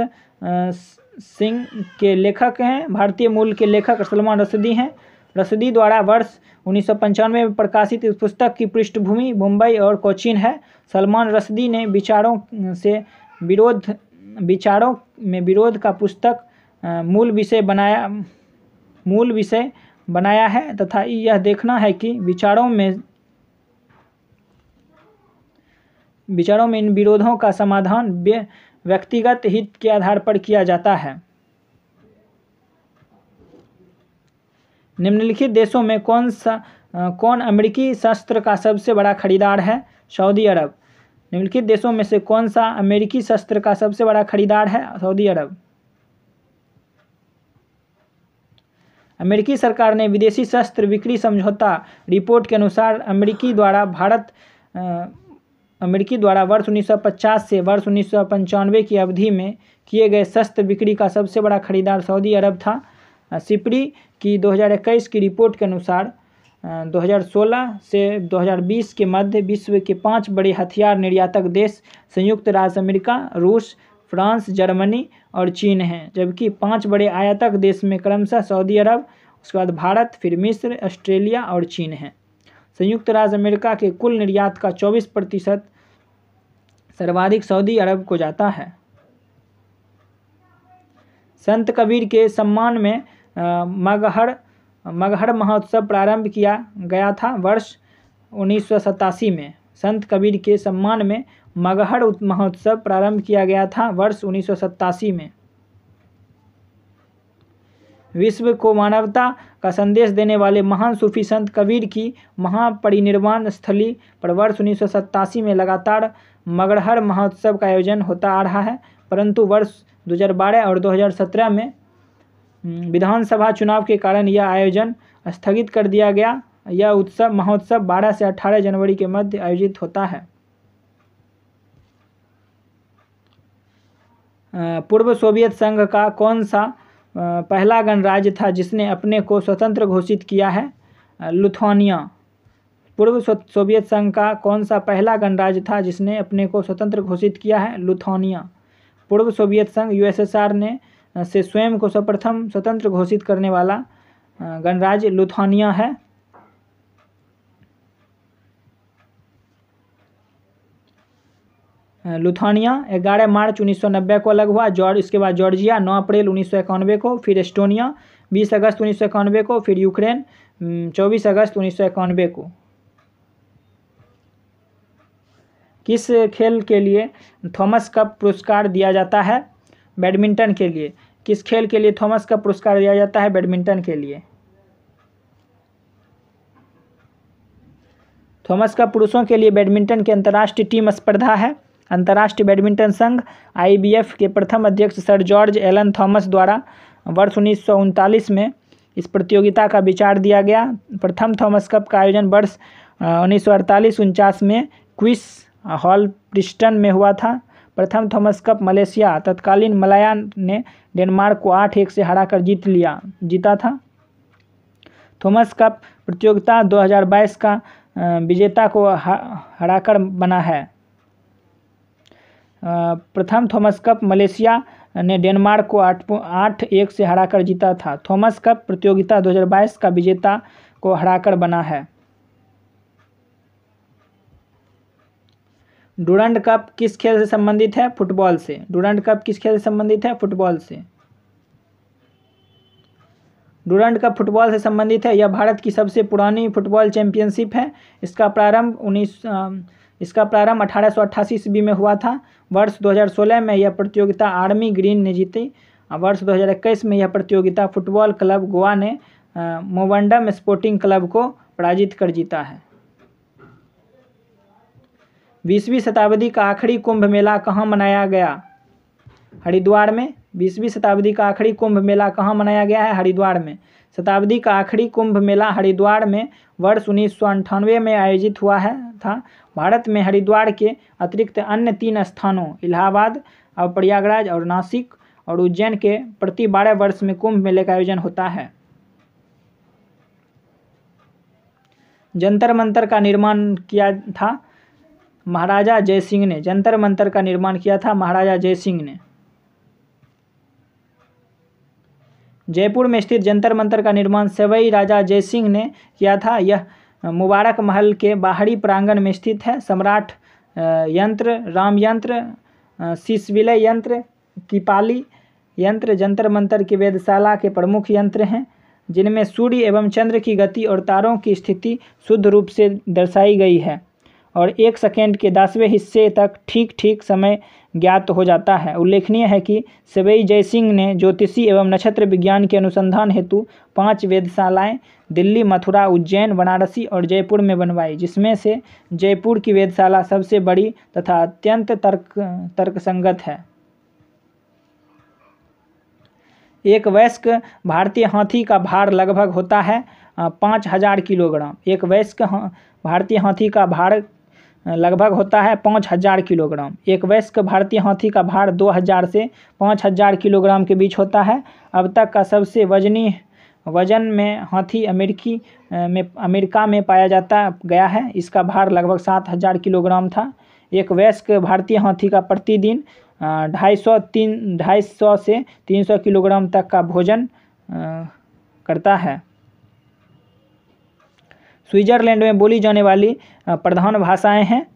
sigh के लेखक हैं भारतीय मूल के लेखक सलमान रसदी हैं रसदी द्वारा वर्ष उन्नीस में प्रकाशित इस पुस्तक की पृष्ठभूमि मुंबई और कोचीन है सलमान रसदी ने विचारों से विरोध विचारों में विरोध का पुस्तक मूल विषय बनाया मूल विषय बनाया है तथा यह देखना है कि विचारों में विचारों में इन विरोधों का समाधान व्यक्तिगत हित के आधार पर किया जाता है निम्नलिखित देशों में कौन सा कौन अमेरिकी शस्त्र का सबसे बड़ा खरीदार है सऊदी अरब निम्नलिखित देशों में से कौन सा अमेरिकी शस्त्र का सबसे बड़ा खरीदार है सऊदी अरब अमेरिकी सरकार ने विदेशी शस्त्र बिक्री समझौता रिपोर्ट के अनुसार अमेरिकी द्वारा भारत अमेरिकी द्वारा वर्ष 1950 से वर्ष उन्नीस की अवधि में किए गए शस्त्र बिक्री का सबसे बड़ा खरीदार सऊदी अरब था सिपरी की 2021 की रिपोर्ट के अनुसार 2016 से 2020 के मध्य विश्व के पांच बड़े हथियार निर्यातक देश संयुक्त राज्य अमेरिका रूस फ्रांस जर्मनी और चीन हैं जबकि पांच बड़े आयातक देश में क्रमशः सऊदी अरब उसके बाद भारत फिर मिस्र ऑस्ट्रेलिया और चीन हैं संयुक्त राज्य अमेरिका के कुल निर्यात का 24 प्रतिशत सर्वाधिक सऊदी अरब को जाता है संत कबीर के सम्मान में मगहर मगहर महोत्सव प्रारंभ किया गया था वर्ष उन्नीस में संत कबीर के सम्मान में मगहर महोत्सव प्रारंभ किया गया था वर्ष उन्नीस में विश्व को मानवता का संदेश देने वाले महान सूफी संत कबीर की महापरिनिर्वाण स्थली पर वर्ष उन्नीस में लगातार मगरहर महोत्सव का आयोजन होता आ रहा है परंतु वर्ष 2012 और 2017 में विधानसभा चुनाव के कारण यह आयोजन स्थगित कर दिया गया यह उत्सव महोत्सव 12 से 18 जनवरी के मध्य आयोजित होता है पूर्व सोवियत संघ का कौन सा पहला गणराज्य था जिसने अपने को स्वतंत्र घोषित किया है लुथुआनिया पूर्व सोवियत संघ का कौन सा पहला गणराज्य था जिसने अपने को स्वतंत्र घोषित किया है लुथोनिया पूर्व सोवियत संघ यूएसएसआर ने से स्वयं को सर्वप्रथम स्वतंत्र घोषित करने वाला गणराज्य लुथोनिया है लुथानिया 11 मार्च 1990 को अलग हुआ जॉर्ज इसके बाद जॉर्जिया 9 अप्रैल उन्नीस को फिर एस्टोनिया 20 अगस्त उन्नीस को फिर यूक्रेन 24 अगस्त उन्नीस को किस खेल के लिए थॉमस कप पुरस्कार दिया जाता है बैडमिंटन के लिए किस खेल के लिए थॉमस कप पुरस्कार दिया जाता है बैडमिंटन के लिए थॉमस कप पुरुषों के लिए बैडमिंटन की अंतर्राष्ट्रीय टीम स्पर्धा है अंतर्राष्ट्रीय बैडमिंटन संघ आईबीएफ के प्रथम अध्यक्ष सर जॉर्ज एलन थॉमस द्वारा वर्ष उन्नीस में इस प्रतियोगिता का विचार दिया गया प्रथम थॉमस कप का आयोजन वर्ष उन्नीस सौ में क्विस हॉल प्रिस्टन में हुआ था प्रथम थॉमस कप मलेशिया तत्कालीन मलयान ने डेनमार्क को आठ एक से हराकर जीत लिया जीता था थॉमस कप प्रतियोगिता 2022 का विजेता को हराकर बना है प्रथम थॉमस कप मलेशिया ने डेनमार्क को आठ आठ एक से हराकर जीता था थॉमस कप प्रतियोगिता 2022 का विजेता को हराकर बना है डूरंड कप किस खेल से संबंधित है फुटबॉल से डूरंड कप किस खेल से संबंधित है फुटबॉल से डूरंड कप फुटबॉल से संबंधित है यह भारत की सबसे पुरानी फुटबॉल चैंपियनशिप है इसका प्रारंभ उन्नीस इसका प्रारंभ अठारह सौ अट्ठासी ईस्वी में हुआ था वर्ष 2016 में यह प्रतियोगिता आर्मी ग्रीन ने जीती वर्ष 2021 में यह प्रतियोगिता फुटबॉल क्लब गोवा ने मोवंडम स्पोर्टिंग क्लब को पराजित कर जीता है बीसवीं शताब्दी का आखिरी कुंभ मेला कहाँ मनाया गया हरिद्वार में बीसवीं शताब्दी का आखिरी कुंभ मेला कहाँ मनाया गया है हरिद्वार में शताब्दी का आखिरी कुंभ मेला हरिद्वार में वर्ष उन्नीस में आयोजित हुआ है था भारत में हरिद्वार के अतिरिक्त अन्य तीन स्थानों इलाहाबाद और प्रयागराज और नासिक और उज्जैन के प्रति बारह वर्ष में कुंभ मेले का आयोजन होता है जंतर मंतर का निर्माण किया था महाराजा जयसिंह ने जंतर मंतर का निर्माण किया था महाराजा जयसिंह ने जयपुर में स्थित जंतर मंतर का निर्माण सेवई राजा जयसिंह ने किया था यह मुबारक महल के बाहरी प्रांगण में स्थित है सम्राट यंत्र राम यंत्र शिशविलय यंत्र किपाली यंत्र जंतर मंतर की वेदशाला के प्रमुख यंत्र हैं जिनमें सूर्य एवं चंद्र की गति और तारों की स्थिति शुद्ध रूप से दर्शाई गई है और एक सेकेंड के दसवें हिस्से तक ठीक ठीक समय ज्ञात हो जाता है उल्लेखनीय है कि सवई जय सिंह ने ज्योतिषी एवं नक्षत्र विज्ञान के अनुसंधान हेतु पांच वेदशालाएं दिल्ली मथुरा उज्जैन बनारसी और जयपुर में बनवाई जिसमें से जयपुर की वेदशाला सबसे बड़ी तथा अत्यंत तर्क तर्कसंगत है एक वयस्क भारतीय हाथी का भार लगभग होता है पाँच हज़ार किलोग्राम एक वयस्क भारतीय हाथी का भार लगभग होता है पाँच हज़ार किलोग्राम एक वयस्क भारतीय हाथी का भार दो हज़ार से पाँच हज़ार किलोग्राम के बीच होता है अब तक का सबसे वजनी वजन में हाथी अमेरिकी में अमेरिका में पाया जाता गया है इसका भार लगभग सात हज़ार किलोग्राम था एक वयस्क भारतीय हाथी का प्रतिदिन ढाई सौ तीन ढाई सौ से तीन सौ किलोग्राम तक का भोजन करता है स्विट्ज़रलैंड में बोली जाने वाली प्रधान भाषाएं हैं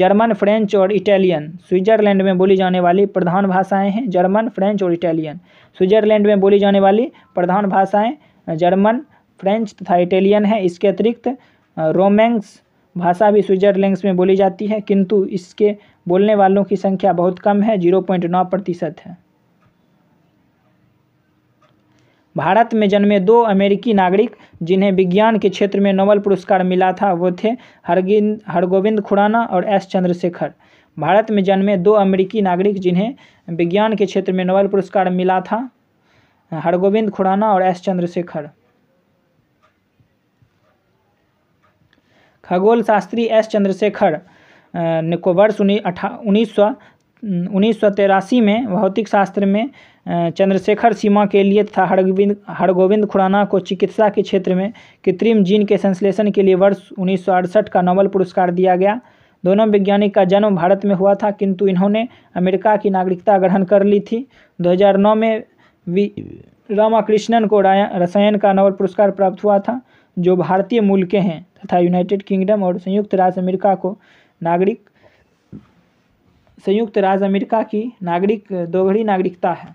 जर्मन फ्रेंच और इटालियन स्विट्ज़रलैंड में बोली जाने वाली प्रधान भाषाएं हैं जर्मन फ्रेंच और इटालियन स्विट्ज़रलैंड में बोली जाने वाली प्रधान भाषाएं जर्मन फ्रेंच तथा इटालियन है इसके अतिरिक्त रोमेंस भाषा भी स्विट्ज़रलैंड में बोली जाती है किंतु इसके बोलने वालों की संख्या बहुत कम है जीरो पॉइंट नौ प्रतिशत है भारत में जन्मे दो अमेरिकी नागरिक जिन्हें विज्ञान के क्षेत्र में नोबल पुरस्कार मिला था वो थे हरगिंद हरगोविंद खुराना और एस चंद्रशेखर भारत में जन्मे दो अमेरिकी नागरिक जिन्हें विज्ञान के क्षेत्र में नोबल पुरस्कार मिला था हरगोविंद खुराना और एस चंद्रशेखर खगोल शास्त्री एस चंद्रशेखर ने को वर्ष उन्नीस सौ उन्नीस सौ तिरासी में भौतिक शास्त्र में चंद्रशेखर सीमा के लिए तथा हरगोविंद हरगोविंद खुराना को चिकित्सा के क्षेत्र में कृत्रिम जीन के संश्लेषण के लिए वर्ष उन्नीस का नोबल पुरस्कार दिया गया दोनों वैज्ञानिक का जन्म भारत में हुआ था किंतु इन्होंने अमेरिका की नागरिकता ग्रहण कर ली थी 2009 में वी रामाकृष्णन को रसायन का नोबल पुरस्कार प्राप्त हुआ था जो भारतीय मूल के हैं तथा यूनाइटेड किंगडम और संयुक्त राज्य अमेरिका को नागरिक संयुक्त राज्य अमेरिका की नागरिक दोगड़ी नागरिकता है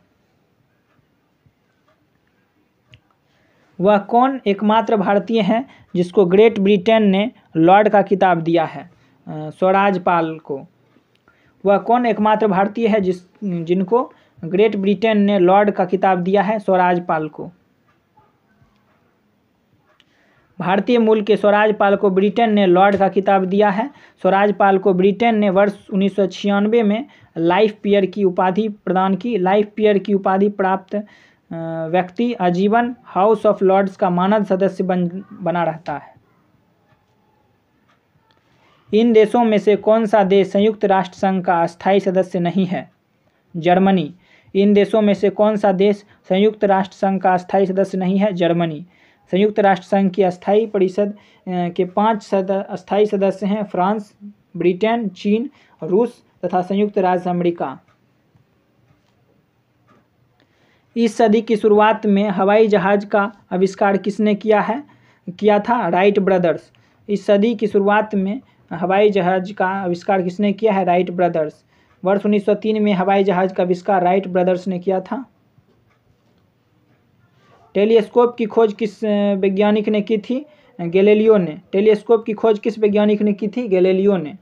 वह कौन एकमात्र भारतीय हैं जिसको ग्रेट ब्रिटेन ने लॉर्ड का किताब दिया है स्वराजपाल को वह कौन एकमात्र भारतीय है जिस जिनको ग्रेट ब्रिटेन ने लॉर्ड का किताब दिया है स्वराजपाल को भारतीय मूल के स्वराजपाल को ब्रिटेन ने लॉर्ड का किताब दिया है स्वराजपाल को ब्रिटेन ने वर्ष उन्नीस में लाइफ पियर की उपाधि प्रदान की लाइफ पियर की उपाधि प्राप्त व्यक्ति आजीवन हाउस ऑफ लॉर्ड्स का मानद सदस्य बन बना रहता है इन देशों में से कौन सा देश संयुक्त राष्ट्र संघ का अस्थायी सदस्य नहीं है जर्मनी इन देशों में से कौन सा देश संयुक्त राष्ट्र संघ का अस्थायी सदस्य नहीं है जर्मनी संयुक्त राष्ट्र संघ की अस्थायी परिषद के पाँच सद, अस्थायी सदस्य हैं फ्रांस ब्रिटेन चीन रूस तथा संयुक्त राज्य अमेरिका इस सदी की शुरुआत में हवाई जहाज़ का आविष्कार किसने किया है किया था राइट ब्रदर्स इस सदी की शुरुआत में हवाई जहाज़ का आविष्कार किसने किया है राइट ब्रदर्स वर्ष 1903 में हवाई जहाज़ का आविष्कार राइट ब्रदर्स ने किया था टेलीस्कोप की खोज किस वैज्ञानिक ने की थी गैलीलियो ने टेलीस्कोप की खोज किस वैज्ञानिक ने की थी गैलीलियो ने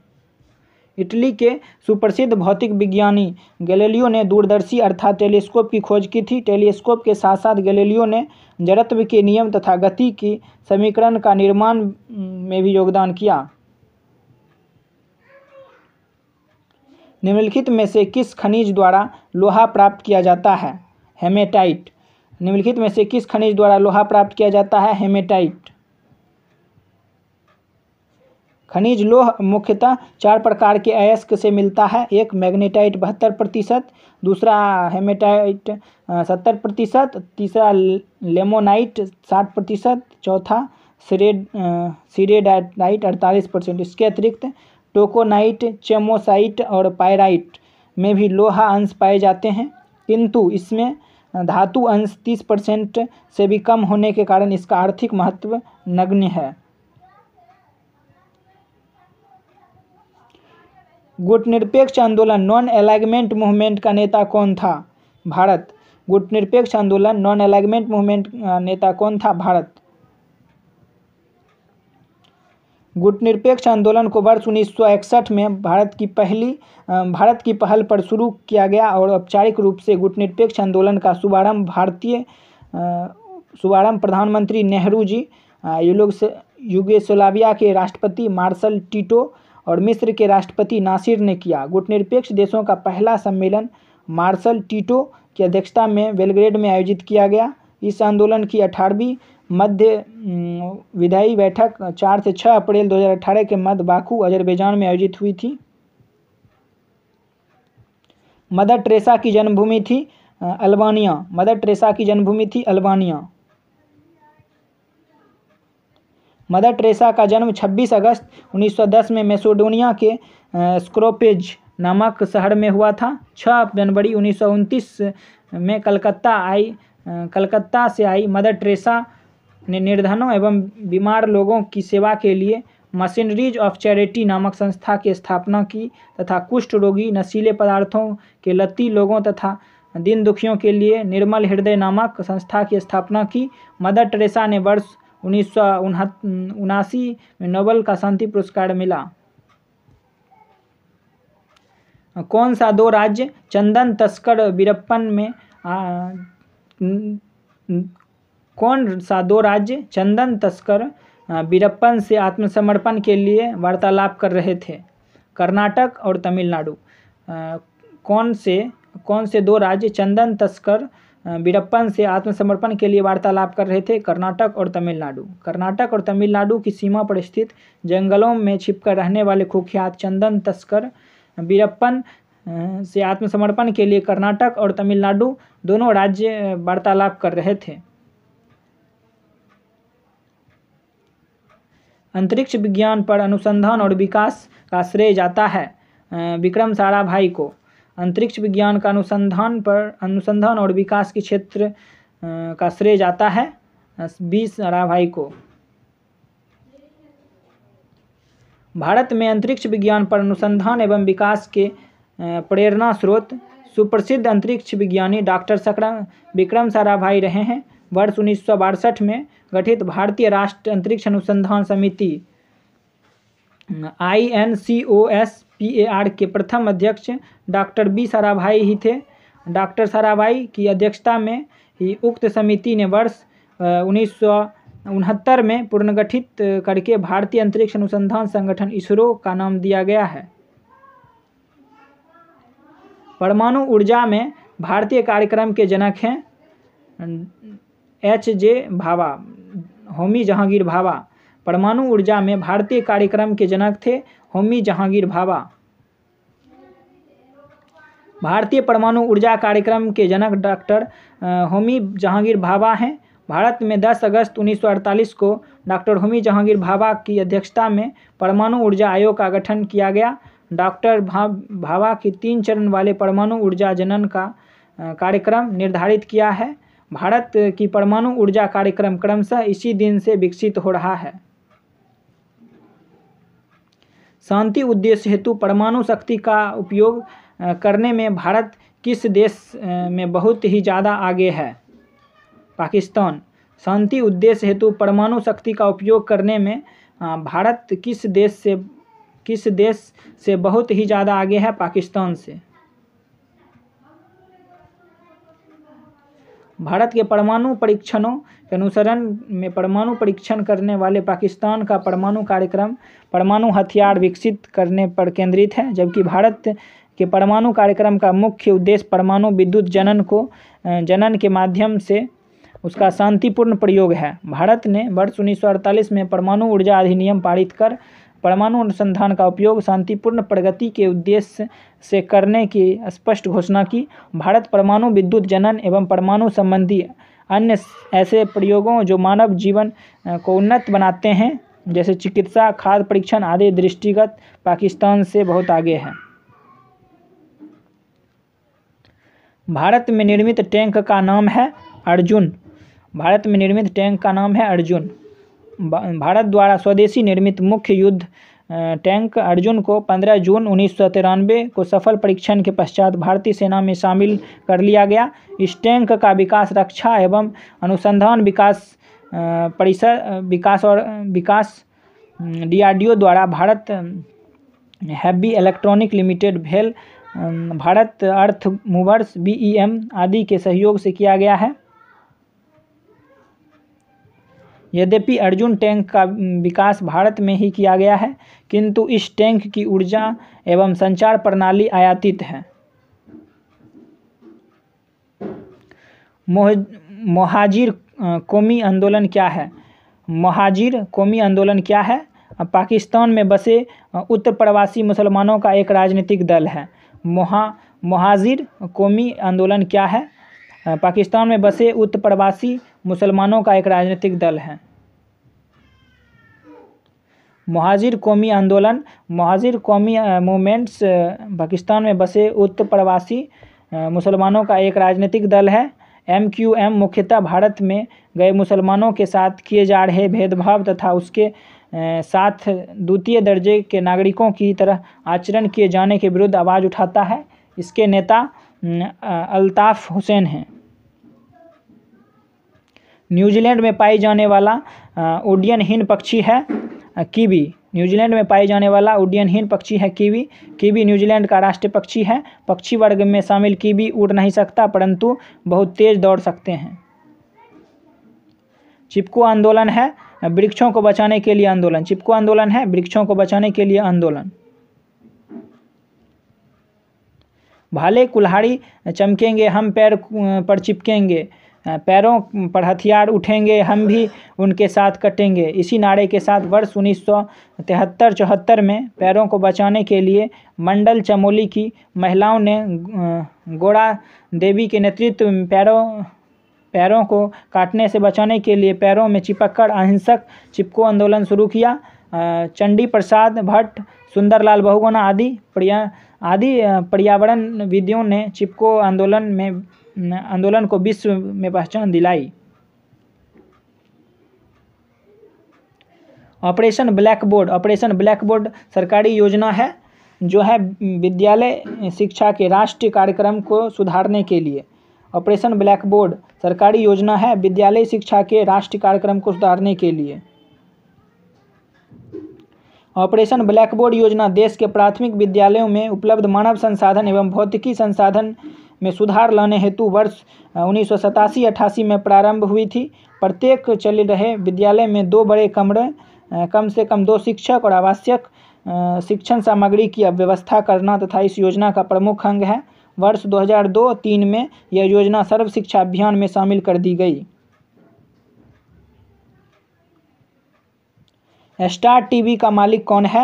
इटली के सुप्रसिद्ध भौतिक विज्ञानी गैलीलियो ने दूरदर्शी अर्थात टेलीस्कोप की खोज की थी टेलीस्कोप के साथ साथ गैलीलियो ने जड़त्व के नियम तथा गति की समीकरण का निर्माण में भी योगदान किया निम्नलिखित में से किस खनिज द्वारा लोहा प्राप्त किया जाता है हेमेटाइट निम्नलिखित में से किस खनिज द्वारा लोहा प्राप्त किया जाता है हेमेटाइट खनिज लोह मुख्यतः चार प्रकार के अयस्क से मिलता है एक मैग्नेटाइट बहत्तर प्रतिशत दूसरा हेमेटाइट सत्तर प्रतिशत तीसरा लेमोनाइट साठ प्रतिशत चौथा सीरेड सीरेडाइट अड़तालीस परसेंट इसके अतिरिक्त टोकोनाइट चेमोसाइट और पायराइट में भी लोहा अंश पाए जाते हैं किंतु इसमें धातु अंश तीस परसेंट से भी कम होने के कारण इसका आर्थिक महत्व नग्न है गुटनिरपेक्ष आंदोलन नॉन अलाइगमेंट मूवमेंट का नेता कौन था भारत गुटनिरपेक्ष आंदोलन नॉन अलाइगमेंट मूवमेंट का नेता कौन था भारत गुटनिरपेक्ष आंदोलन को वर्ष इकसठ में भारत की पहली भारत की पहल पर शुरू किया गया और औपचारिक रूप से गुटनिरपेक्ष आंदोलन का शुभारंभ भारतीय शुभारंभ प्रधानमंत्री नेहरू जी ये से के राष्ट्रपति मार्शल टीटो और मिस्र के राष्ट्रपति नासिर ने किया गुटनिरपेक्ष देशों का पहला सम्मेलन मार्शल टीटो की अध्यक्षता में बेलग्रेड में आयोजित किया गया इस आंदोलन की अठारहवीं मध्य विधायी बैठक चार से छः अप्रैल 2018 के मध्य बाकू अजरबैजान में आयोजित हुई थी मदर ट्रेसा की जन्मभूमि थी अल्बानिया मदर ट्रेसा की जन्मभूमि थी अल्बानिया मदर ट्रेसा का जन्म 26 अगस्त 1910 में मेसोडोनिया के स्क्रोपेज नामक शहर में हुआ था 6 जनवरी उन्नीस में कलकत्ता आई कलकत्ता से आई मदर ट्रेसा ने निर्धनों एवं बीमार लोगों की सेवा के लिए मशीनरीज ऑफ चैरिटी नामक संस्था की स्थापना की तथा कुष्ठ रोगी नशीले पदार्थों के लत्ती लोगों तथा दिन दुखियों के लिए निर्मल हृदय नामक संस्था की स्थापना की मदर टेरेसा ने वर्ष उन्नीस उनासी में नोबल का शांति पुरस्कार मिला कौन सा दो राज्य चंदन तस्कर बीरप्पन में आ, कौन सा दो राज्य चंदन तस्कर बीरप्पन से आत्मसमर्पण के लिए वार्तालाप कर रहे थे कर्नाटक और तमिलनाडु कौन से कौन से दो राज्य चंदन तस्कर वीरप्पन से आत्मसमर्पण के लिए वार्तालाप कर रहे थे कर्नाटक और तमिलनाडु कर्नाटक और तमिलनाडु की सीमा पर स्थित जंगलों में छिपकर रहने वाले कुख्यात चंदन तस्कर वीरप्पन से आत्मसमर्पण के लिए कर्नाटक और तमिलनाडु दोनों राज्य वार्तालाप कर रहे थे अंतरिक्ष विज्ञान पर अनुसंधान और विकास का श्रेय जाता है विक्रम साराभाई को अंतरिक्ष विज्ञान का अनुसंधान पर अनुसंधान और विकास के क्षेत्र का श्रेय जाता है बी साराभाई को भारत में अंतरिक्ष विज्ञान पर अनुसंधान एवं विकास के प्रेरणा स्रोत सुप्रसिद्ध अंतरिक्ष विज्ञानी डॉक्टर सकरम विक्रम साराभाई रहे हैं वर्ष उन्नीस में गठित भारतीय राष्ट्र अंतरिक्ष अनुसंधान समिति I N C O S PAR के प्रथम अध्यक्ष डॉक्टर बी साराभाई ही थे डॉक्टर साराभाई की अध्यक्षता में ही उक्त समिति ने वर्ष उन्नीस उनहत्तर में पुनर्गठित करके भारतीय अंतरिक्ष अनुसंधान संगठन इसरो का नाम दिया गया है परमाणु ऊर्जा में भारतीय कार्यक्रम के जनक हैं एच जे भाभा होमी जहांगीर भाभा परमाणु ऊर्जा में भारतीय कार्यक्रम के जनक थे होमी जहांगीर भाभा भारतीय परमाणु ऊर्जा कार्यक्रम के जनक डॉक्टर होमी जहांगीर भाभा हैं भारत में 10 अगस्त 1948 को डॉक्टर होमी जहांगीर भाभा की अध्यक्षता में परमाणु ऊर्जा आयोग का गठन किया गया डॉक्टर भा भाभा की तीन चरण वाले परमाणु ऊर्जा जनन का कार्यक्रम निर्धारित किया है भारत की परमाणु ऊर्जा कार्यक्रम क्रमशः इसी दिन से विकसित हो रहा है शांति उद्देश्य हेतु परमाणु शक्ति का उपयोग करने में भारत किस देश में बहुत ही ज़्यादा आगे है पाकिस्तान शांति उद्देश्य हेतु परमाणु शक्ति का उपयोग करने में भारत किस देश से किस देश से बहुत ही ज़्यादा आगे है पाकिस्तान से भारत के परमाणु परीक्षणों के अनुसरण में परमाणु परीक्षण करने वाले पाकिस्तान का परमाणु कार्यक्रम परमाणु हथियार विकसित करने पर केंद्रित है जबकि भारत के परमाणु कार्यक्रम का मुख्य उद्देश्य परमाणु विद्युत जनन को जनन के माध्यम से उसका शांतिपूर्ण प्रयोग है भारत ने वर्ष उन्नीस में परमाणु ऊर्जा अधिनियम पारित कर परमाणु अनुसंधान का उपयोग शांतिपूर्ण प्रगति के उद्देश्य से करने की स्पष्ट घोषणा की भारत परमाणु विद्युत जनन एवं परमाणु संबंधी अन्य ऐसे प्रयोगों जो मानव जीवन को उन्नत बनाते हैं जैसे चिकित्सा खाद्य परीक्षण आदि दृष्टिगत पाकिस्तान से बहुत आगे है भारत में निर्मित टैंक का नाम है अर्जुन भारत में निर्मित टैंक का नाम है अर्जुन भारत द्वारा स्वदेशी निर्मित मुख्य युद्ध टैंक अर्जुन को 15 जून उन्नीस को सफल परीक्षण के पश्चात भारतीय सेना में शामिल कर लिया गया इस टैंक का विकास रक्षा एवं अनुसंधान विकास परिसर विकास और विकास डीआरडीओ द्वारा भारत हैवी इलेक्ट्रॉनिक लिमिटेड भेल भारत अर्थ मूवर्स बीईएम आदि के सहयोग से किया गया है यद्यपि अर्जुन टैंक का विकास भारत में ही किया गया है किंतु इस टैंक की ऊर्जा एवं संचार प्रणाली आयातित है मोह महाजिर कौमी आंदोलन क्या है महाजिर कौमी आंदोलन क्या है पाकिस्तान में बसे उत्तर प्रवासी मुसलमानों का एक राजनीतिक दल है मोहा महाजिर कौमी आंदोलन क्या है पाकिस्तान में बसे उत्तर प्रवासी मुसलमानों का एक राजनीतिक दल है महाजिर कौमी आंदोलन महाजिर कौमी मूवमेंट्स पाकिस्तान में बसे उत्तर प्रवासी मुसलमानों का एक राजनीतिक दल है एम क्यू एम मुख्यतः भारत में गए मुसलमानों के साथ किए जा रहे भेदभाव तथा उसके साथ द्वितीय दर्जे के नागरिकों की तरह आचरण किए जाने के विरुद्ध आवाज़ उठाता है इसके नेता अल्ताफ़ हुसैन हैं न्यूजीलैंड में पाई जाने वाला उड्डयन हीन पक्षी है कीवी न्यूजीलैंड में पाई जाने वाला उड्डयनहीन पक्षी है कीवी कीवी न्यूजीलैंड का राष्ट्रीय पक्षी है पक्षी वर्ग में शामिल कीवी उड़ नहीं सकता परंतु बहुत तेज दौड़ सकते हैं चिपको आंदोलन है वृक्षों को बचाने के लिए आंदोलन चिपको आंदोलन है वृक्षों को बचाने के लिए आंदोलन भाले कुल्हाड़ी चमकेंगे हम पैर पर चिपकेंगे पैरों पर हथियार उठेंगे हम भी उनके साथ कटेंगे इसी नारे के साथ वर्ष उन्नीस सौ तिहत्तर चौहत्तर में पैरों को बचाने के लिए मंडल चमोली की महिलाओं ने गोड़ा देवी के नेतृत्व में पैरों पैरों को काटने से बचाने के लिए पैरों में चिपककर अहिंसक चिपको आंदोलन शुरू किया चंडी प्रसाद भट्ट सुंदरलाल बहुगुणा आदि पर्या आदि पर्यावरण विधियों ने चिपको आंदोलन में आंदोलन को विश्व में पहचान दिलाई Operation Blackboard Operation Blackboard सरकारी योजना है जो है विद्यालय शिक्षा के राष्ट्रीय कार्यक्रम को सुधारने के लिए ऑपरेशन ब्लैक बोर्ड सरकारी योजना है विद्यालय शिक्षा के राष्ट्रीय कार्यक्रम को सुधारने के लिए ऑपरेशन ब्लैक बोर्ड योजना देश के प्राथमिक विद्यालयों में उपलब्ध मानव संसाधन एवं भौतिकी संसाधन में सुधार लाने हेतु वर्ष उन्नीस सौ में प्रारंभ हुई थी प्रत्येक चल रहे विद्यालय में दो बड़े कमरे कम से कम दो शिक्षक और आवश्यक शिक्षण सामग्री की व्यवस्था करना तथा इस योजना का प्रमुख अंग है वर्ष 2002-3 में यह योजना सर्व शिक्षा अभियान में शामिल कर दी गई स्टार टीवी का मालिक कौन है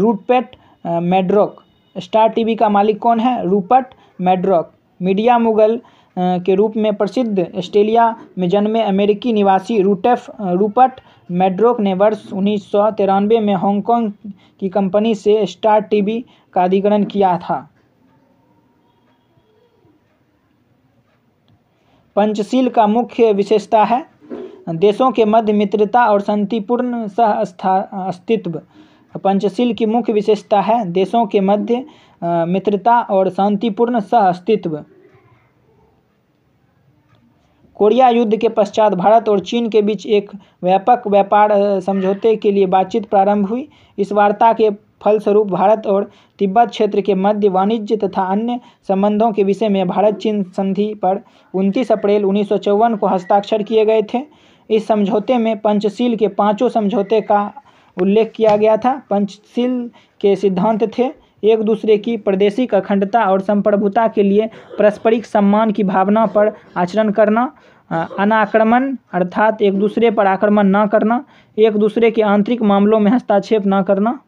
रूटपेट मेड्रोक स्टार टीवी का मालिक कौन है रूपट मैड्रॉक मीडिया मुगल के रूप में प्रसिद्ध ऑस्ट्रेलिया में जन्मे अमेरिकी निवासी रूटेफ रूपर्ट मैड्रोक ने वर्ष उन्नीस सौ तिरानवे में हांगकांग की कंपनी से स्टार टीवी का अधिग्रहण किया था पंचशील का मुख्य विशेषता है देशों के मध्य मित्रता और शांतिपूर्ण सह अस्तित्व पंचशील की मुख्य विशेषता है देशों के मध्य मित्रता और शांतिपूर्ण सह अस्तित्व कोरिया युद्ध के पश्चात भारत और चीन के बीच एक व्यापक व्यापार समझौते के लिए बातचीत प्रारंभ हुई इस वार्ता के फलस्वरूप भारत और तिब्बत क्षेत्र के मध्य वाणिज्य तथा अन्य संबंधों के विषय में भारत चीन संधि पर 29 अप्रैल उन्नीस को हस्ताक्षर किए गए थे इस समझौते में पंचशील के पांचों समझौते का उल्लेख किया गया था पंचशील के सिद्धांत थे एक दूसरे की प्रदेशिक अखंडता और संप्रभुता के लिए पारस्परिक सम्मान की भावना पर आचरण करना अनाक्रमण अर्थात एक दूसरे पर आक्रमण न करना एक दूसरे के आंतरिक मामलों में हस्तक्षेप न करना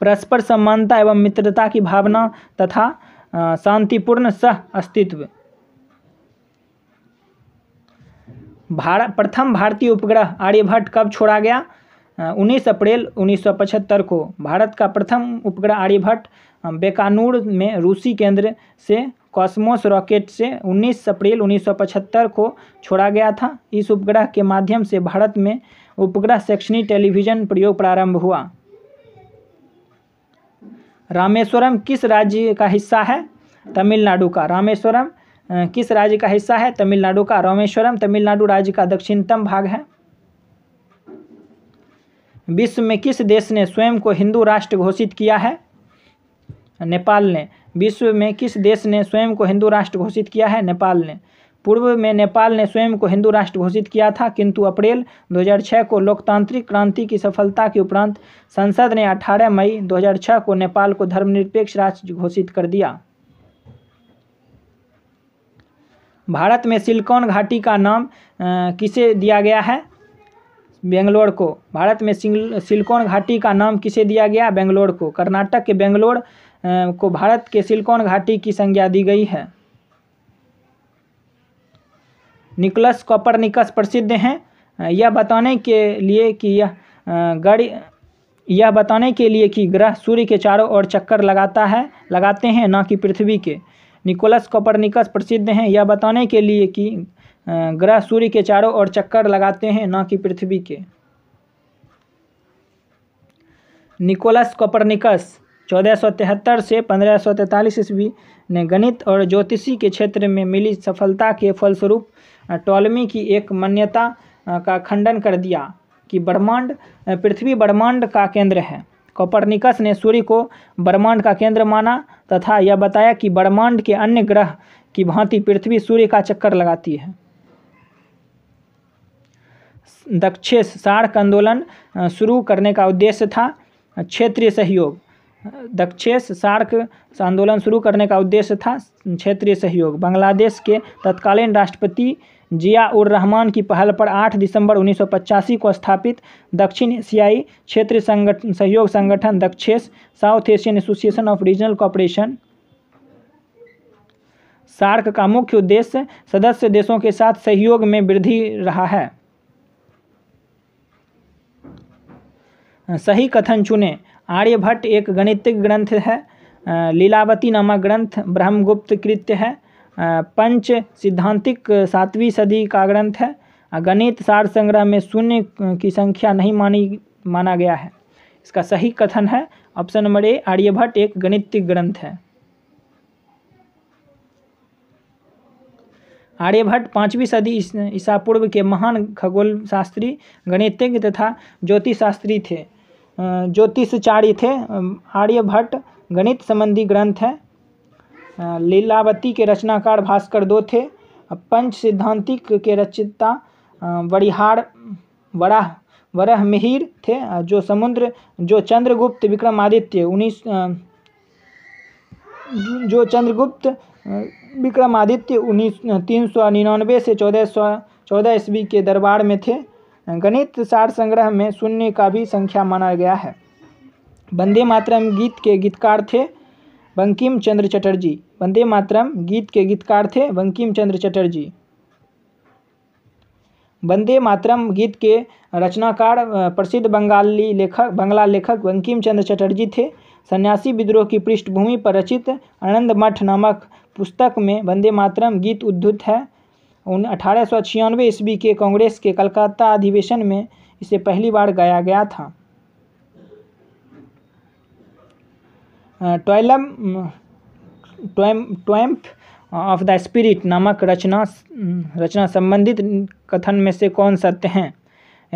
परस्पर समानता एवं मित्रता की भावना तथा शांतिपूर्ण सह अस्तित्व भारत प्रथम भारतीय उपग्रह आर्यभट्ट कब छोड़ा गया हाँ, उन्नीस अप्रैल 1975 को भारत का प्रथम उपग्रह आर्यभट्ट हाँ, बेकानूर में रूसी केंद्र से कॉस्मोस रॉकेट से 19 अप्रैल 1975 को छोड़ा गया था इस उपग्रह के माध्यम से भारत में उपग्रह सेक्शनी टेलीविजन प्रयोग प्रारंभ हुआ रामेश्वरम किस राज्य का हिस्सा है तमिलनाडु का रामेश्वरम हाँ, किस राज्य का हिस्सा है तमिलनाडु का रामेश्वरम तमिलनाडु राज्य का दक्षिणतम भाग है विश्व में किस देश ने स्वयं को हिंदू राष्ट्र घोषित किया है नेपाल ने विश्व में किस देश ने स्वयं को हिंदू राष्ट्र घोषित किया है नेपाल ने पूर्व में नेपाल ने स्वयं को हिंदू राष्ट्र घोषित किया था किंतु अप्रैल 2006 को लोकतांत्रिक क्रांति की सफलता के उपरांत संसद ने 18 मई 2006 को नेपाल को धर्मनिरपेक्ष राष्ट्र घोषित कर दिया भारत में सिलिकॉन घाटी का नाम किसे दिया गया है बेंगलोर को भारत में सिलिकॉन घाटी का नाम किसे दिया गया बेंगलोर को कर्नाटक के बेंगलोर को भारत के सिलिकॉन घाटी की संज्ञा दी गई है निकोलस कॉपरनिकस प्रसिद्ध हैं यह बताने के लिए कि यह गढ़ यह बताने के लिए कि ग्रह सूर्य के चारों ओर चक्कर लगाता है लगाते हैं ना कि पृथ्वी के निकोलस कॉपरनिकस प्रसिद्ध हैं यह बताने के लिए कि ग्रह सूर्य के चारों ओर चक्कर लगाते हैं न कि पृथ्वी के निकोलस कोपरनिकस चौदह सौ तिहत्तर से पंद्रह सौ तैंतालीस ईस्वी ने गणित और ज्योतिषी के क्षेत्र में मिली सफलता के फलस्वरूप टॉलमी की एक मान्यता का खंडन कर दिया कि ब्रह्मांड पृथ्वी ब्रह्मांड का केंद्र है कोपरनिकस ने सूर्य को ब्रह्मांड का केंद्र माना तथा यह बताया कि ब्रह्मांड के अन्य ग्रह की भांति पृथ्वी सूर्य का चक्कर लगाती है दक्षेस सार्क आंदोलन शुरू करने का उद्देश्य था क्षेत्रीय सहयोग दक्षेस सार्क आंदोलन शुरू करने का उद्देश्य था क्षेत्रीय सहयोग बांग्लादेश के तत्कालीन राष्ट्रपति जिया उर रहमान की पहल पर 8 दिसंबर 1985 को स्थापित दक्षिण एशियाई क्षेत्रीय संगठन सहयोग संगठन दक्षेस South Asian Association of Regional Cooperation SAARC का मुख्य उद्देश्य सदस्य देशों के साथ सहयोग में वृद्धि रहा है सही कथन चुने आर्यभट्ट एक गणितिक ग्रंथ है लीलावती नामक ग्रंथ ब्रह्मगुप्त कृत्य है पंच सिद्धांतिक सातवीं सदी का ग्रंथ है गणित सार संग्रह में शून्य की संख्या नहीं मानी माना गया है इसका सही कथन है ऑप्शन नंबर ए आर्यभट्ट एक गणितिक ग्रंथ है आर्यभट्ट पाँचवीं सदी ईसा पूर्व के महान खगोल शास्त्री गणितज्ञ तथा ज्योतिष शास्त्री थे ज्योतिषचार्य थे आर्यभट्ट गणित संबंधी ग्रंथ है लीलावती के रचनाकार भास्कर दो थे पंच सिद्धांतिक के रचिता वरिहार वराह वरह मिहिर थे जो समुद्र जो चंद्रगुप्त विक्रमादित्य उन्नीस जो चंद्रगुप्त विक्रमादित्य उन्नीस तीन सौ निन्यानवे से चौदह सौ चौदह ईस्वी के दरबार में थे गणित सार संग्रह में शून्य का भी संख्या माना गया है वंदे मातरम गीत के गीतकार थे बंकिम चंद्र चटर्जी वंदे मातरम गीत के गीतकार थे बंकिम चंद्र चटर्जी वंदे मातरम गीत के रचनाकार प्रसिद्ध बंगाली लेखक बंगला लेखक बंकिम चंद्र चटर्जी थे सन्यासी विद्रोह की पृष्ठभूमि पर रचित आनंद मठ नामक पुस्तक में वंदे मातरम गीत उद्धुत है उन अठारह सौ छियानवे ईस्वी के कांग्रेस के कलकत्ता अधिवेशन में इसे पहली बार गाया गया था ट्वेलम ट्वेम्प ऑफ द स्पिरिट नामक रचना रचना संबंधित कथन में से कौन सत्य हैं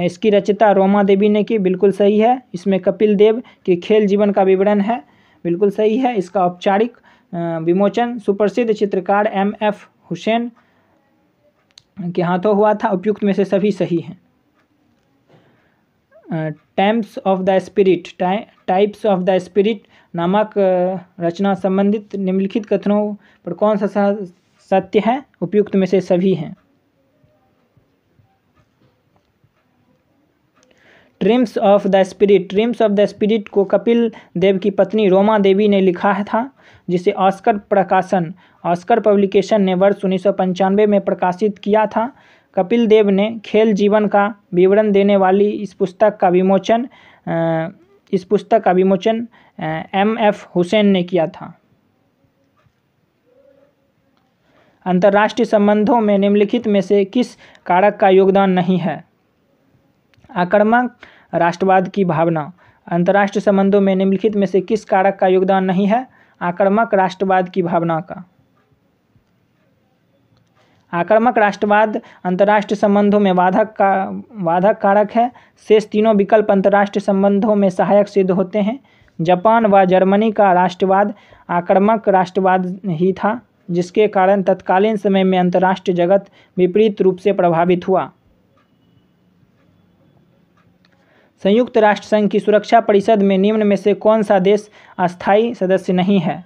इसकी रचना रोमा देवी ने की बिल्कुल सही है इसमें कपिल देव के खेल जीवन का विवरण है बिल्कुल सही है इसका औपचारिक विमोचन सुप्रसिद्ध चित्रकार एम एफ हुसैन के हाथों तो हुआ था उपयुक्त में से सभी सही हैं times of the spirit types of the spirit नामक रचना संबंधित निम्नलिखित कथनों पर कौन सा सत्य है उपयुक्त में से सभी हैं trims of the spirit trims of the spirit को कपिल देव की पत्नी रोमा देवी ने लिखा था जिसे ऑस्कर प्रकाशन ऑस्कर पब्लिकेशन ने वर्ष उन्नीस में प्रकाशित किया था कपिल देव ने खेल जीवन का विवरण देने वाली इस पुस्तक का विमोचन इस पुस्तक का विमोचन एम एफ हुसैन ने किया था अंतर्राष्ट्रीय संबंधों में निम्नलिखित में से किस कारक का योगदान नहीं है आक्रमक राष्ट्रवाद की भावना अंतर्राष्ट्रीय संबंधों में निम्नलिखित में से किस कारक का योगदान नहीं है आक्रामक राष्ट्रवाद की भावना का आक्रामक राष्ट्रवाद अंतर्राष्ट्रीय संबंधों में बाधक का बाधक कारक है शेष तीनों विकल्प अंतर्राष्ट्रीय संबंधों में सहायक सिद्ध होते हैं जापान व जर्मनी का राष्ट्रवाद आक्रामक राष्ट्रवाद ही था जिसके कारण तत्कालीन समय में अंतर्राष्ट्रीय जगत विपरीत रूप से प्रभावित हुआ संयुक्त राष्ट्र संघ की सुरक्षा परिषद में निम्न में से कौन सा देश अस्थायी सदस्य नहीं है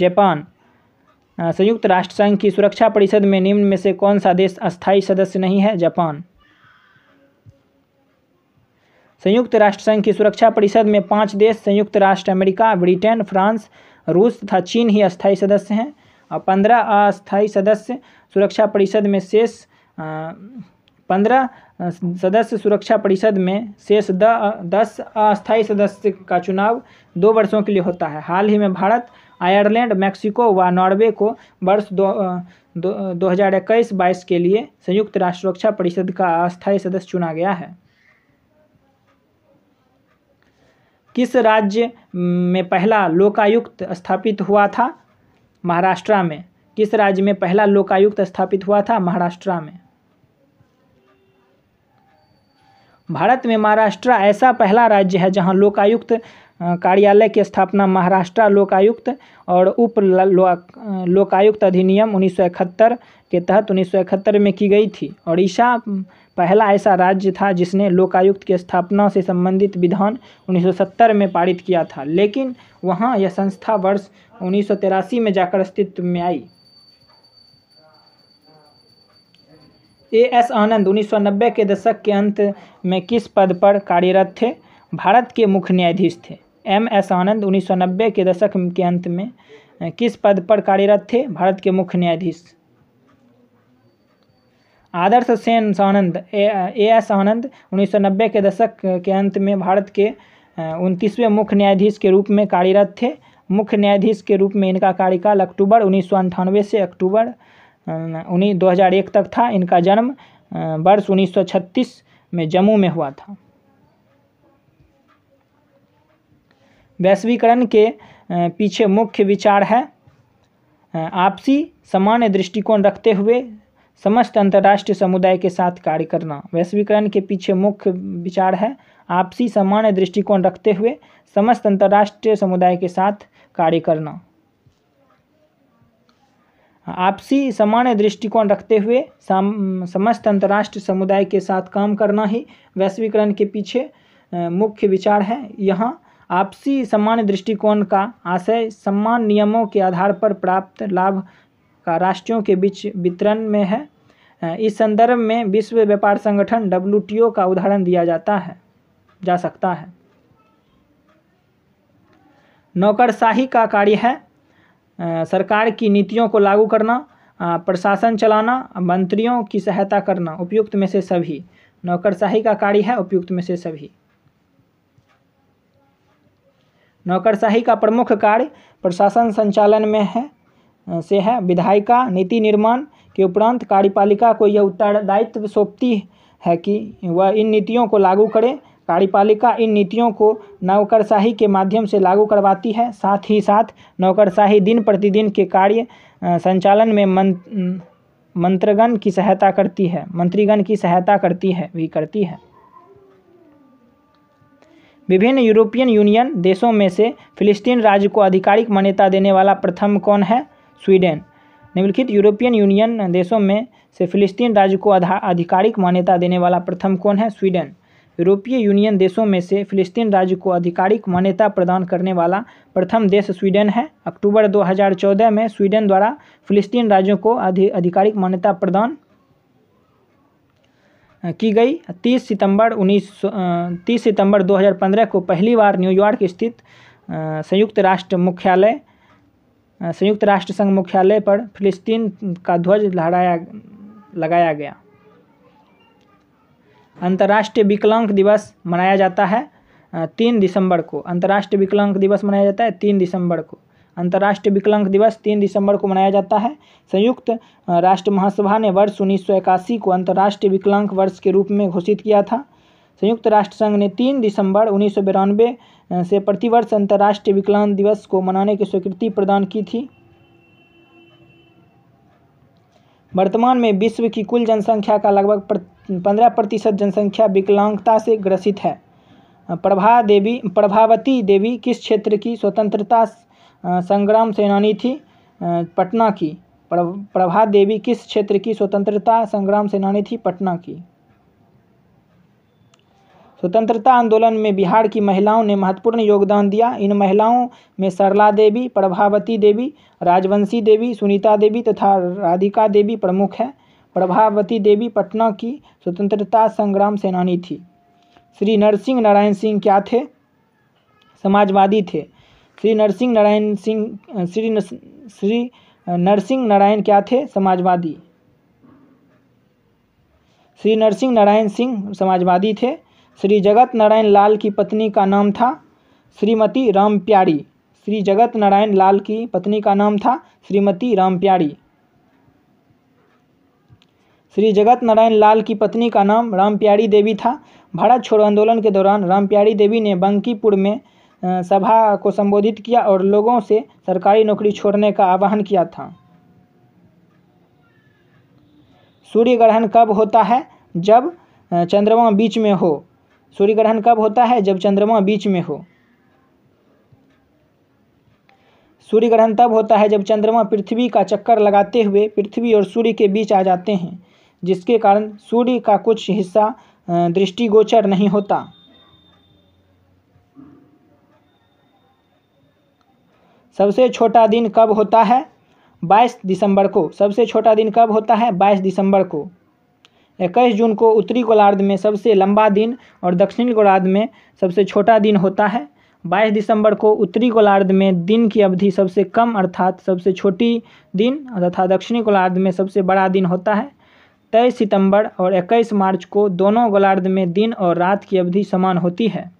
जापान संयुक्त राष्ट्र संघ की सुरक्षा परिषद में निम्न में से कौन सा देश अस्थायी सदस्य नहीं है जापान संयुक्त राष्ट्र संघ की सुरक्षा परिषद में पांच देश संयुक्त राष्ट्र अमेरिका ब्रिटेन फ्रांस रूस तथा चीन ही अस्थायी सदस्य हैं और पंद्रह अस्थायी सदस्य सुरक्षा परिषद में शेष पंद्रह सदस्य सुरक्षा परिषद में शेष द, दस अस्थायी सदस्य का चुनाव दो वर्षों के लिए होता है हाल ही में भारत आयरलैंड मैक्सिको व नॉर्वे को वर्ष दो दो हज़ार इक्कीस बाईस के लिए संयुक्त राष्ट्र सुरक्षा परिषद का अस्थायी सदस्य चुना गया है किस राज्य में पहला लोकायुक्त स्थापित हुआ था महाराष्ट्र में किस राज्य में पहला लोकायुक्त स्थापित हुआ था महाराष्ट्र में भारत में महाराष्ट्र ऐसा पहला राज्य है जहां लोकायुक्त कार्यालय की स्थापना महाराष्ट्र लोकायुक्त और उप लोकायुक्त अधिनियम उन्नीस के तहत उन्नीस में की गई थी ओडिशा पहला ऐसा राज्य था जिसने लोकायुक्त की स्थापना से संबंधित विधान 1970 में पारित किया था लेकिन वहाँ यह संस्था वर्ष उन्नीस में जाकर अस्तित्व में आई ए एस आनंद 1990 के दशक के अंत में किस पद पर कार्यरत थे भारत के मुख्य न्यायाधीश थे एम एस आनंद 1990 के दशक के अंत में किस पद पर कार्यरत थे भारत के मुख्य न्यायाधीश आदर्श सेन आनंद ए एस आनंद 1990 के दशक के अंत में भारत के उनतीसवें मुख्य न्यायाधीश के रूप में कार्यरत थे मुख्य न्यायाधीश के रूप में इनका कार्यकाल अक्टूबर उन्नीस से अक्टूबर उन्हीं 2001 तक था इनका जन्म वर्ष 1936 में जम्मू में हुआ था वैश्वीकरण के पीछे मुख्य विचार है आपसी सामान्य दृष्टिकोण रखते हुए समस्त अंतर्राष्ट्रीय समुदाय के साथ कार्य करना वैश्वीकरण के पीछे मुख्य विचार है आपसी सामान्य दृष्टिकोण रखते हुए समस्त अंतर्राष्ट्रीय समुदाय के साथ कार्य करना आपसी सामान्य दृष्टिकोण रखते हुए समस्त अंतर्राष्ट्रीय समुदाय के साथ काम करना ही वैश्वीकरण के पीछे मुख्य विचार है यहाँ आपसी सामान्य दृष्टिकोण का आशय सम्मान नियमों के आधार पर प्राप्त लाभ का राष्ट्रों के बीच वितरण में है इस संदर्भ में विश्व व्यापार संगठन डब्ल्यू का उदाहरण दिया जाता है जा सकता है नौकरशाही का कार्य है सरकार की नीतियों को लागू करना प्रशासन चलाना मंत्रियों की सहायता करना उपयुक्त में से सभी नौकरशाही का कार्य है उपयुक्त में से सभी नौकरशाही का प्रमुख कार्य प्रशासन संचालन में है से है विधायिका नीति निर्माण के उपरांत कार्यपालिका को यह उत्तरदायित्व सौंपती है कि वह इन नीतियों को लागू करें कार्यपालिका इन नीतियों को नौकरशाही के माध्यम से लागू करवाती है साथ ही साथ नौकरशाही दिन प्रतिदिन के कार्य संचालन में मन मंत्रगण की सहायता करती है मंत्रीगण की सहायता करती है भी करती है विभिन्न यूरोपियन यूनियन देशों में से फिलिस्तीन राज्य को आधिकारिक मान्यता देने वाला प्रथम कौन है स्वीडन निम्नलिखित यूरोपियन यूनियन देशों में से फिलिस्तीन राज्य को आधिकारिक मान्यता देने वाला प्रथम कौन है स्वीडन यूरोपीय यूनियन देशों में से फिलिस्तीन राज्य को आधिकारिक मान्यता प्रदान करने वाला प्रथम देश स्वीडन है अक्टूबर 2014 में स्वीडन द्वारा फिलिस्तीन राज्यों को आधिकारिक मान्यता प्रदान की गई 30 सितंबर 19 30 सितंबर 2015 को पहली बार न्यूयॉर्क स्थित संयुक्त राष्ट्र मुख्यालय संयुक्त राष्ट्र संघ मुख्यालय पर फिलिस्तीन का ध्वज लहराया लगाया गया अंतर्राष्ट्रीय विकलांग दिवस मनाया जाता है तीन दिसंबर को अंतर्राष्ट्रीय विकलांग दिवस मनाया जाता है तीन दिसंबर को अंतर्राष्ट्रीय विकलांग दिवस तीन दिसंबर को मनाया जाता है संयुक्त राष्ट्र महासभा ने वर्ष उन्नीस को अंतर्राष्ट्रीय विकलांग वर्ष के रूप में घोषित किया था संयुक्त राष्ट्र संघ ने तीन दिसंबर उन्नीस से प्रतिवर्ष अंतर्राष्ट्रीय विकलांग दिवस को मनाने की स्वीकृति प्रदान की थी वर्तमान में विश्व की कुल जनसंख्या का लगभग पंद्रह प्रतिशत जनसंख्या विकलांगता से ग्रसित है प्रभा देवी प्रभावती देवी किस क्षेत्र की स्वतंत्रता संग्राम सेनानी थी पटना की प्रभा देवी किस क्षेत्र की स्वतंत्रता संग्राम सेनानी थी पटना की स्वतंत्रता आंदोलन में बिहार की महिलाओं ने महत्वपूर्ण योगदान दिया इन महिलाओं में सरला देवी प्रभावती देवी राजवंशी देवी सुनीता देवी तथा राधिका देवी प्रमुख हैं प्रभावती देवी पटना की स्वतंत्रता संग्राम सेनानी थी श्री नरसिंह नारायण सिंह क्या थे समाजवादी थे श्री नरसिंह नारायण सिंह श्री श्री नरसिंह नारायण क्या थे समाजवादी श्री नरसिंह नारायण सिंह समाजवादी थे श्री जगत नारायण लाल की पत्नी का नाम था श्रीमती राम प्यारी श्री जगत नारायण लाल की पत्नी का नाम था श्रीमती राम प्यारी श्री जगत नारायण लाल की पत्नी का नाम रामप्यारी देवी था भारत छोड़ो आंदोलन के दौरान रामप्यारी देवी ने बंकीपुर में सभा को संबोधित किया और लोगों से सरकारी नौकरी छोड़ने का आह्वान किया था सूर्य ग्रहण कब होता है जब चंद्रमा बीच में हो सूर्य ग्रहण कब होता है जब चंद्रमा बीच में हो सूर्य ग्रहण तब होता है जब चंद्रमा पृथ्वी का चक्कर लगाते हुए पृथ्वी और सूर्य के बीच आ जाते हैं जिसके कारण सूर्य का कुछ हिस्सा दृष्टिगोचर नहीं होता सबसे छोटा दिन कब होता है 22 दिसंबर को सबसे छोटा दिन कब होता है 22 दिसंबर को 21 जून को उत्तरी गोलार्ध में सबसे लंबा दिन और दक्षिणी गोलार्ध में सबसे छोटा दिन होता है 22 दिसंबर को उत्तरी गोलार्ध में दिन की अवधि सबसे कम अर्थात सबसे छोटी दिन तथा दक्षिणी गोलार्ध में सबसे बड़ा दिन होता है तेईस सितंबर और इक्कीस मार्च को दोनों गोलार्ध में दिन और रात की अवधि समान होती है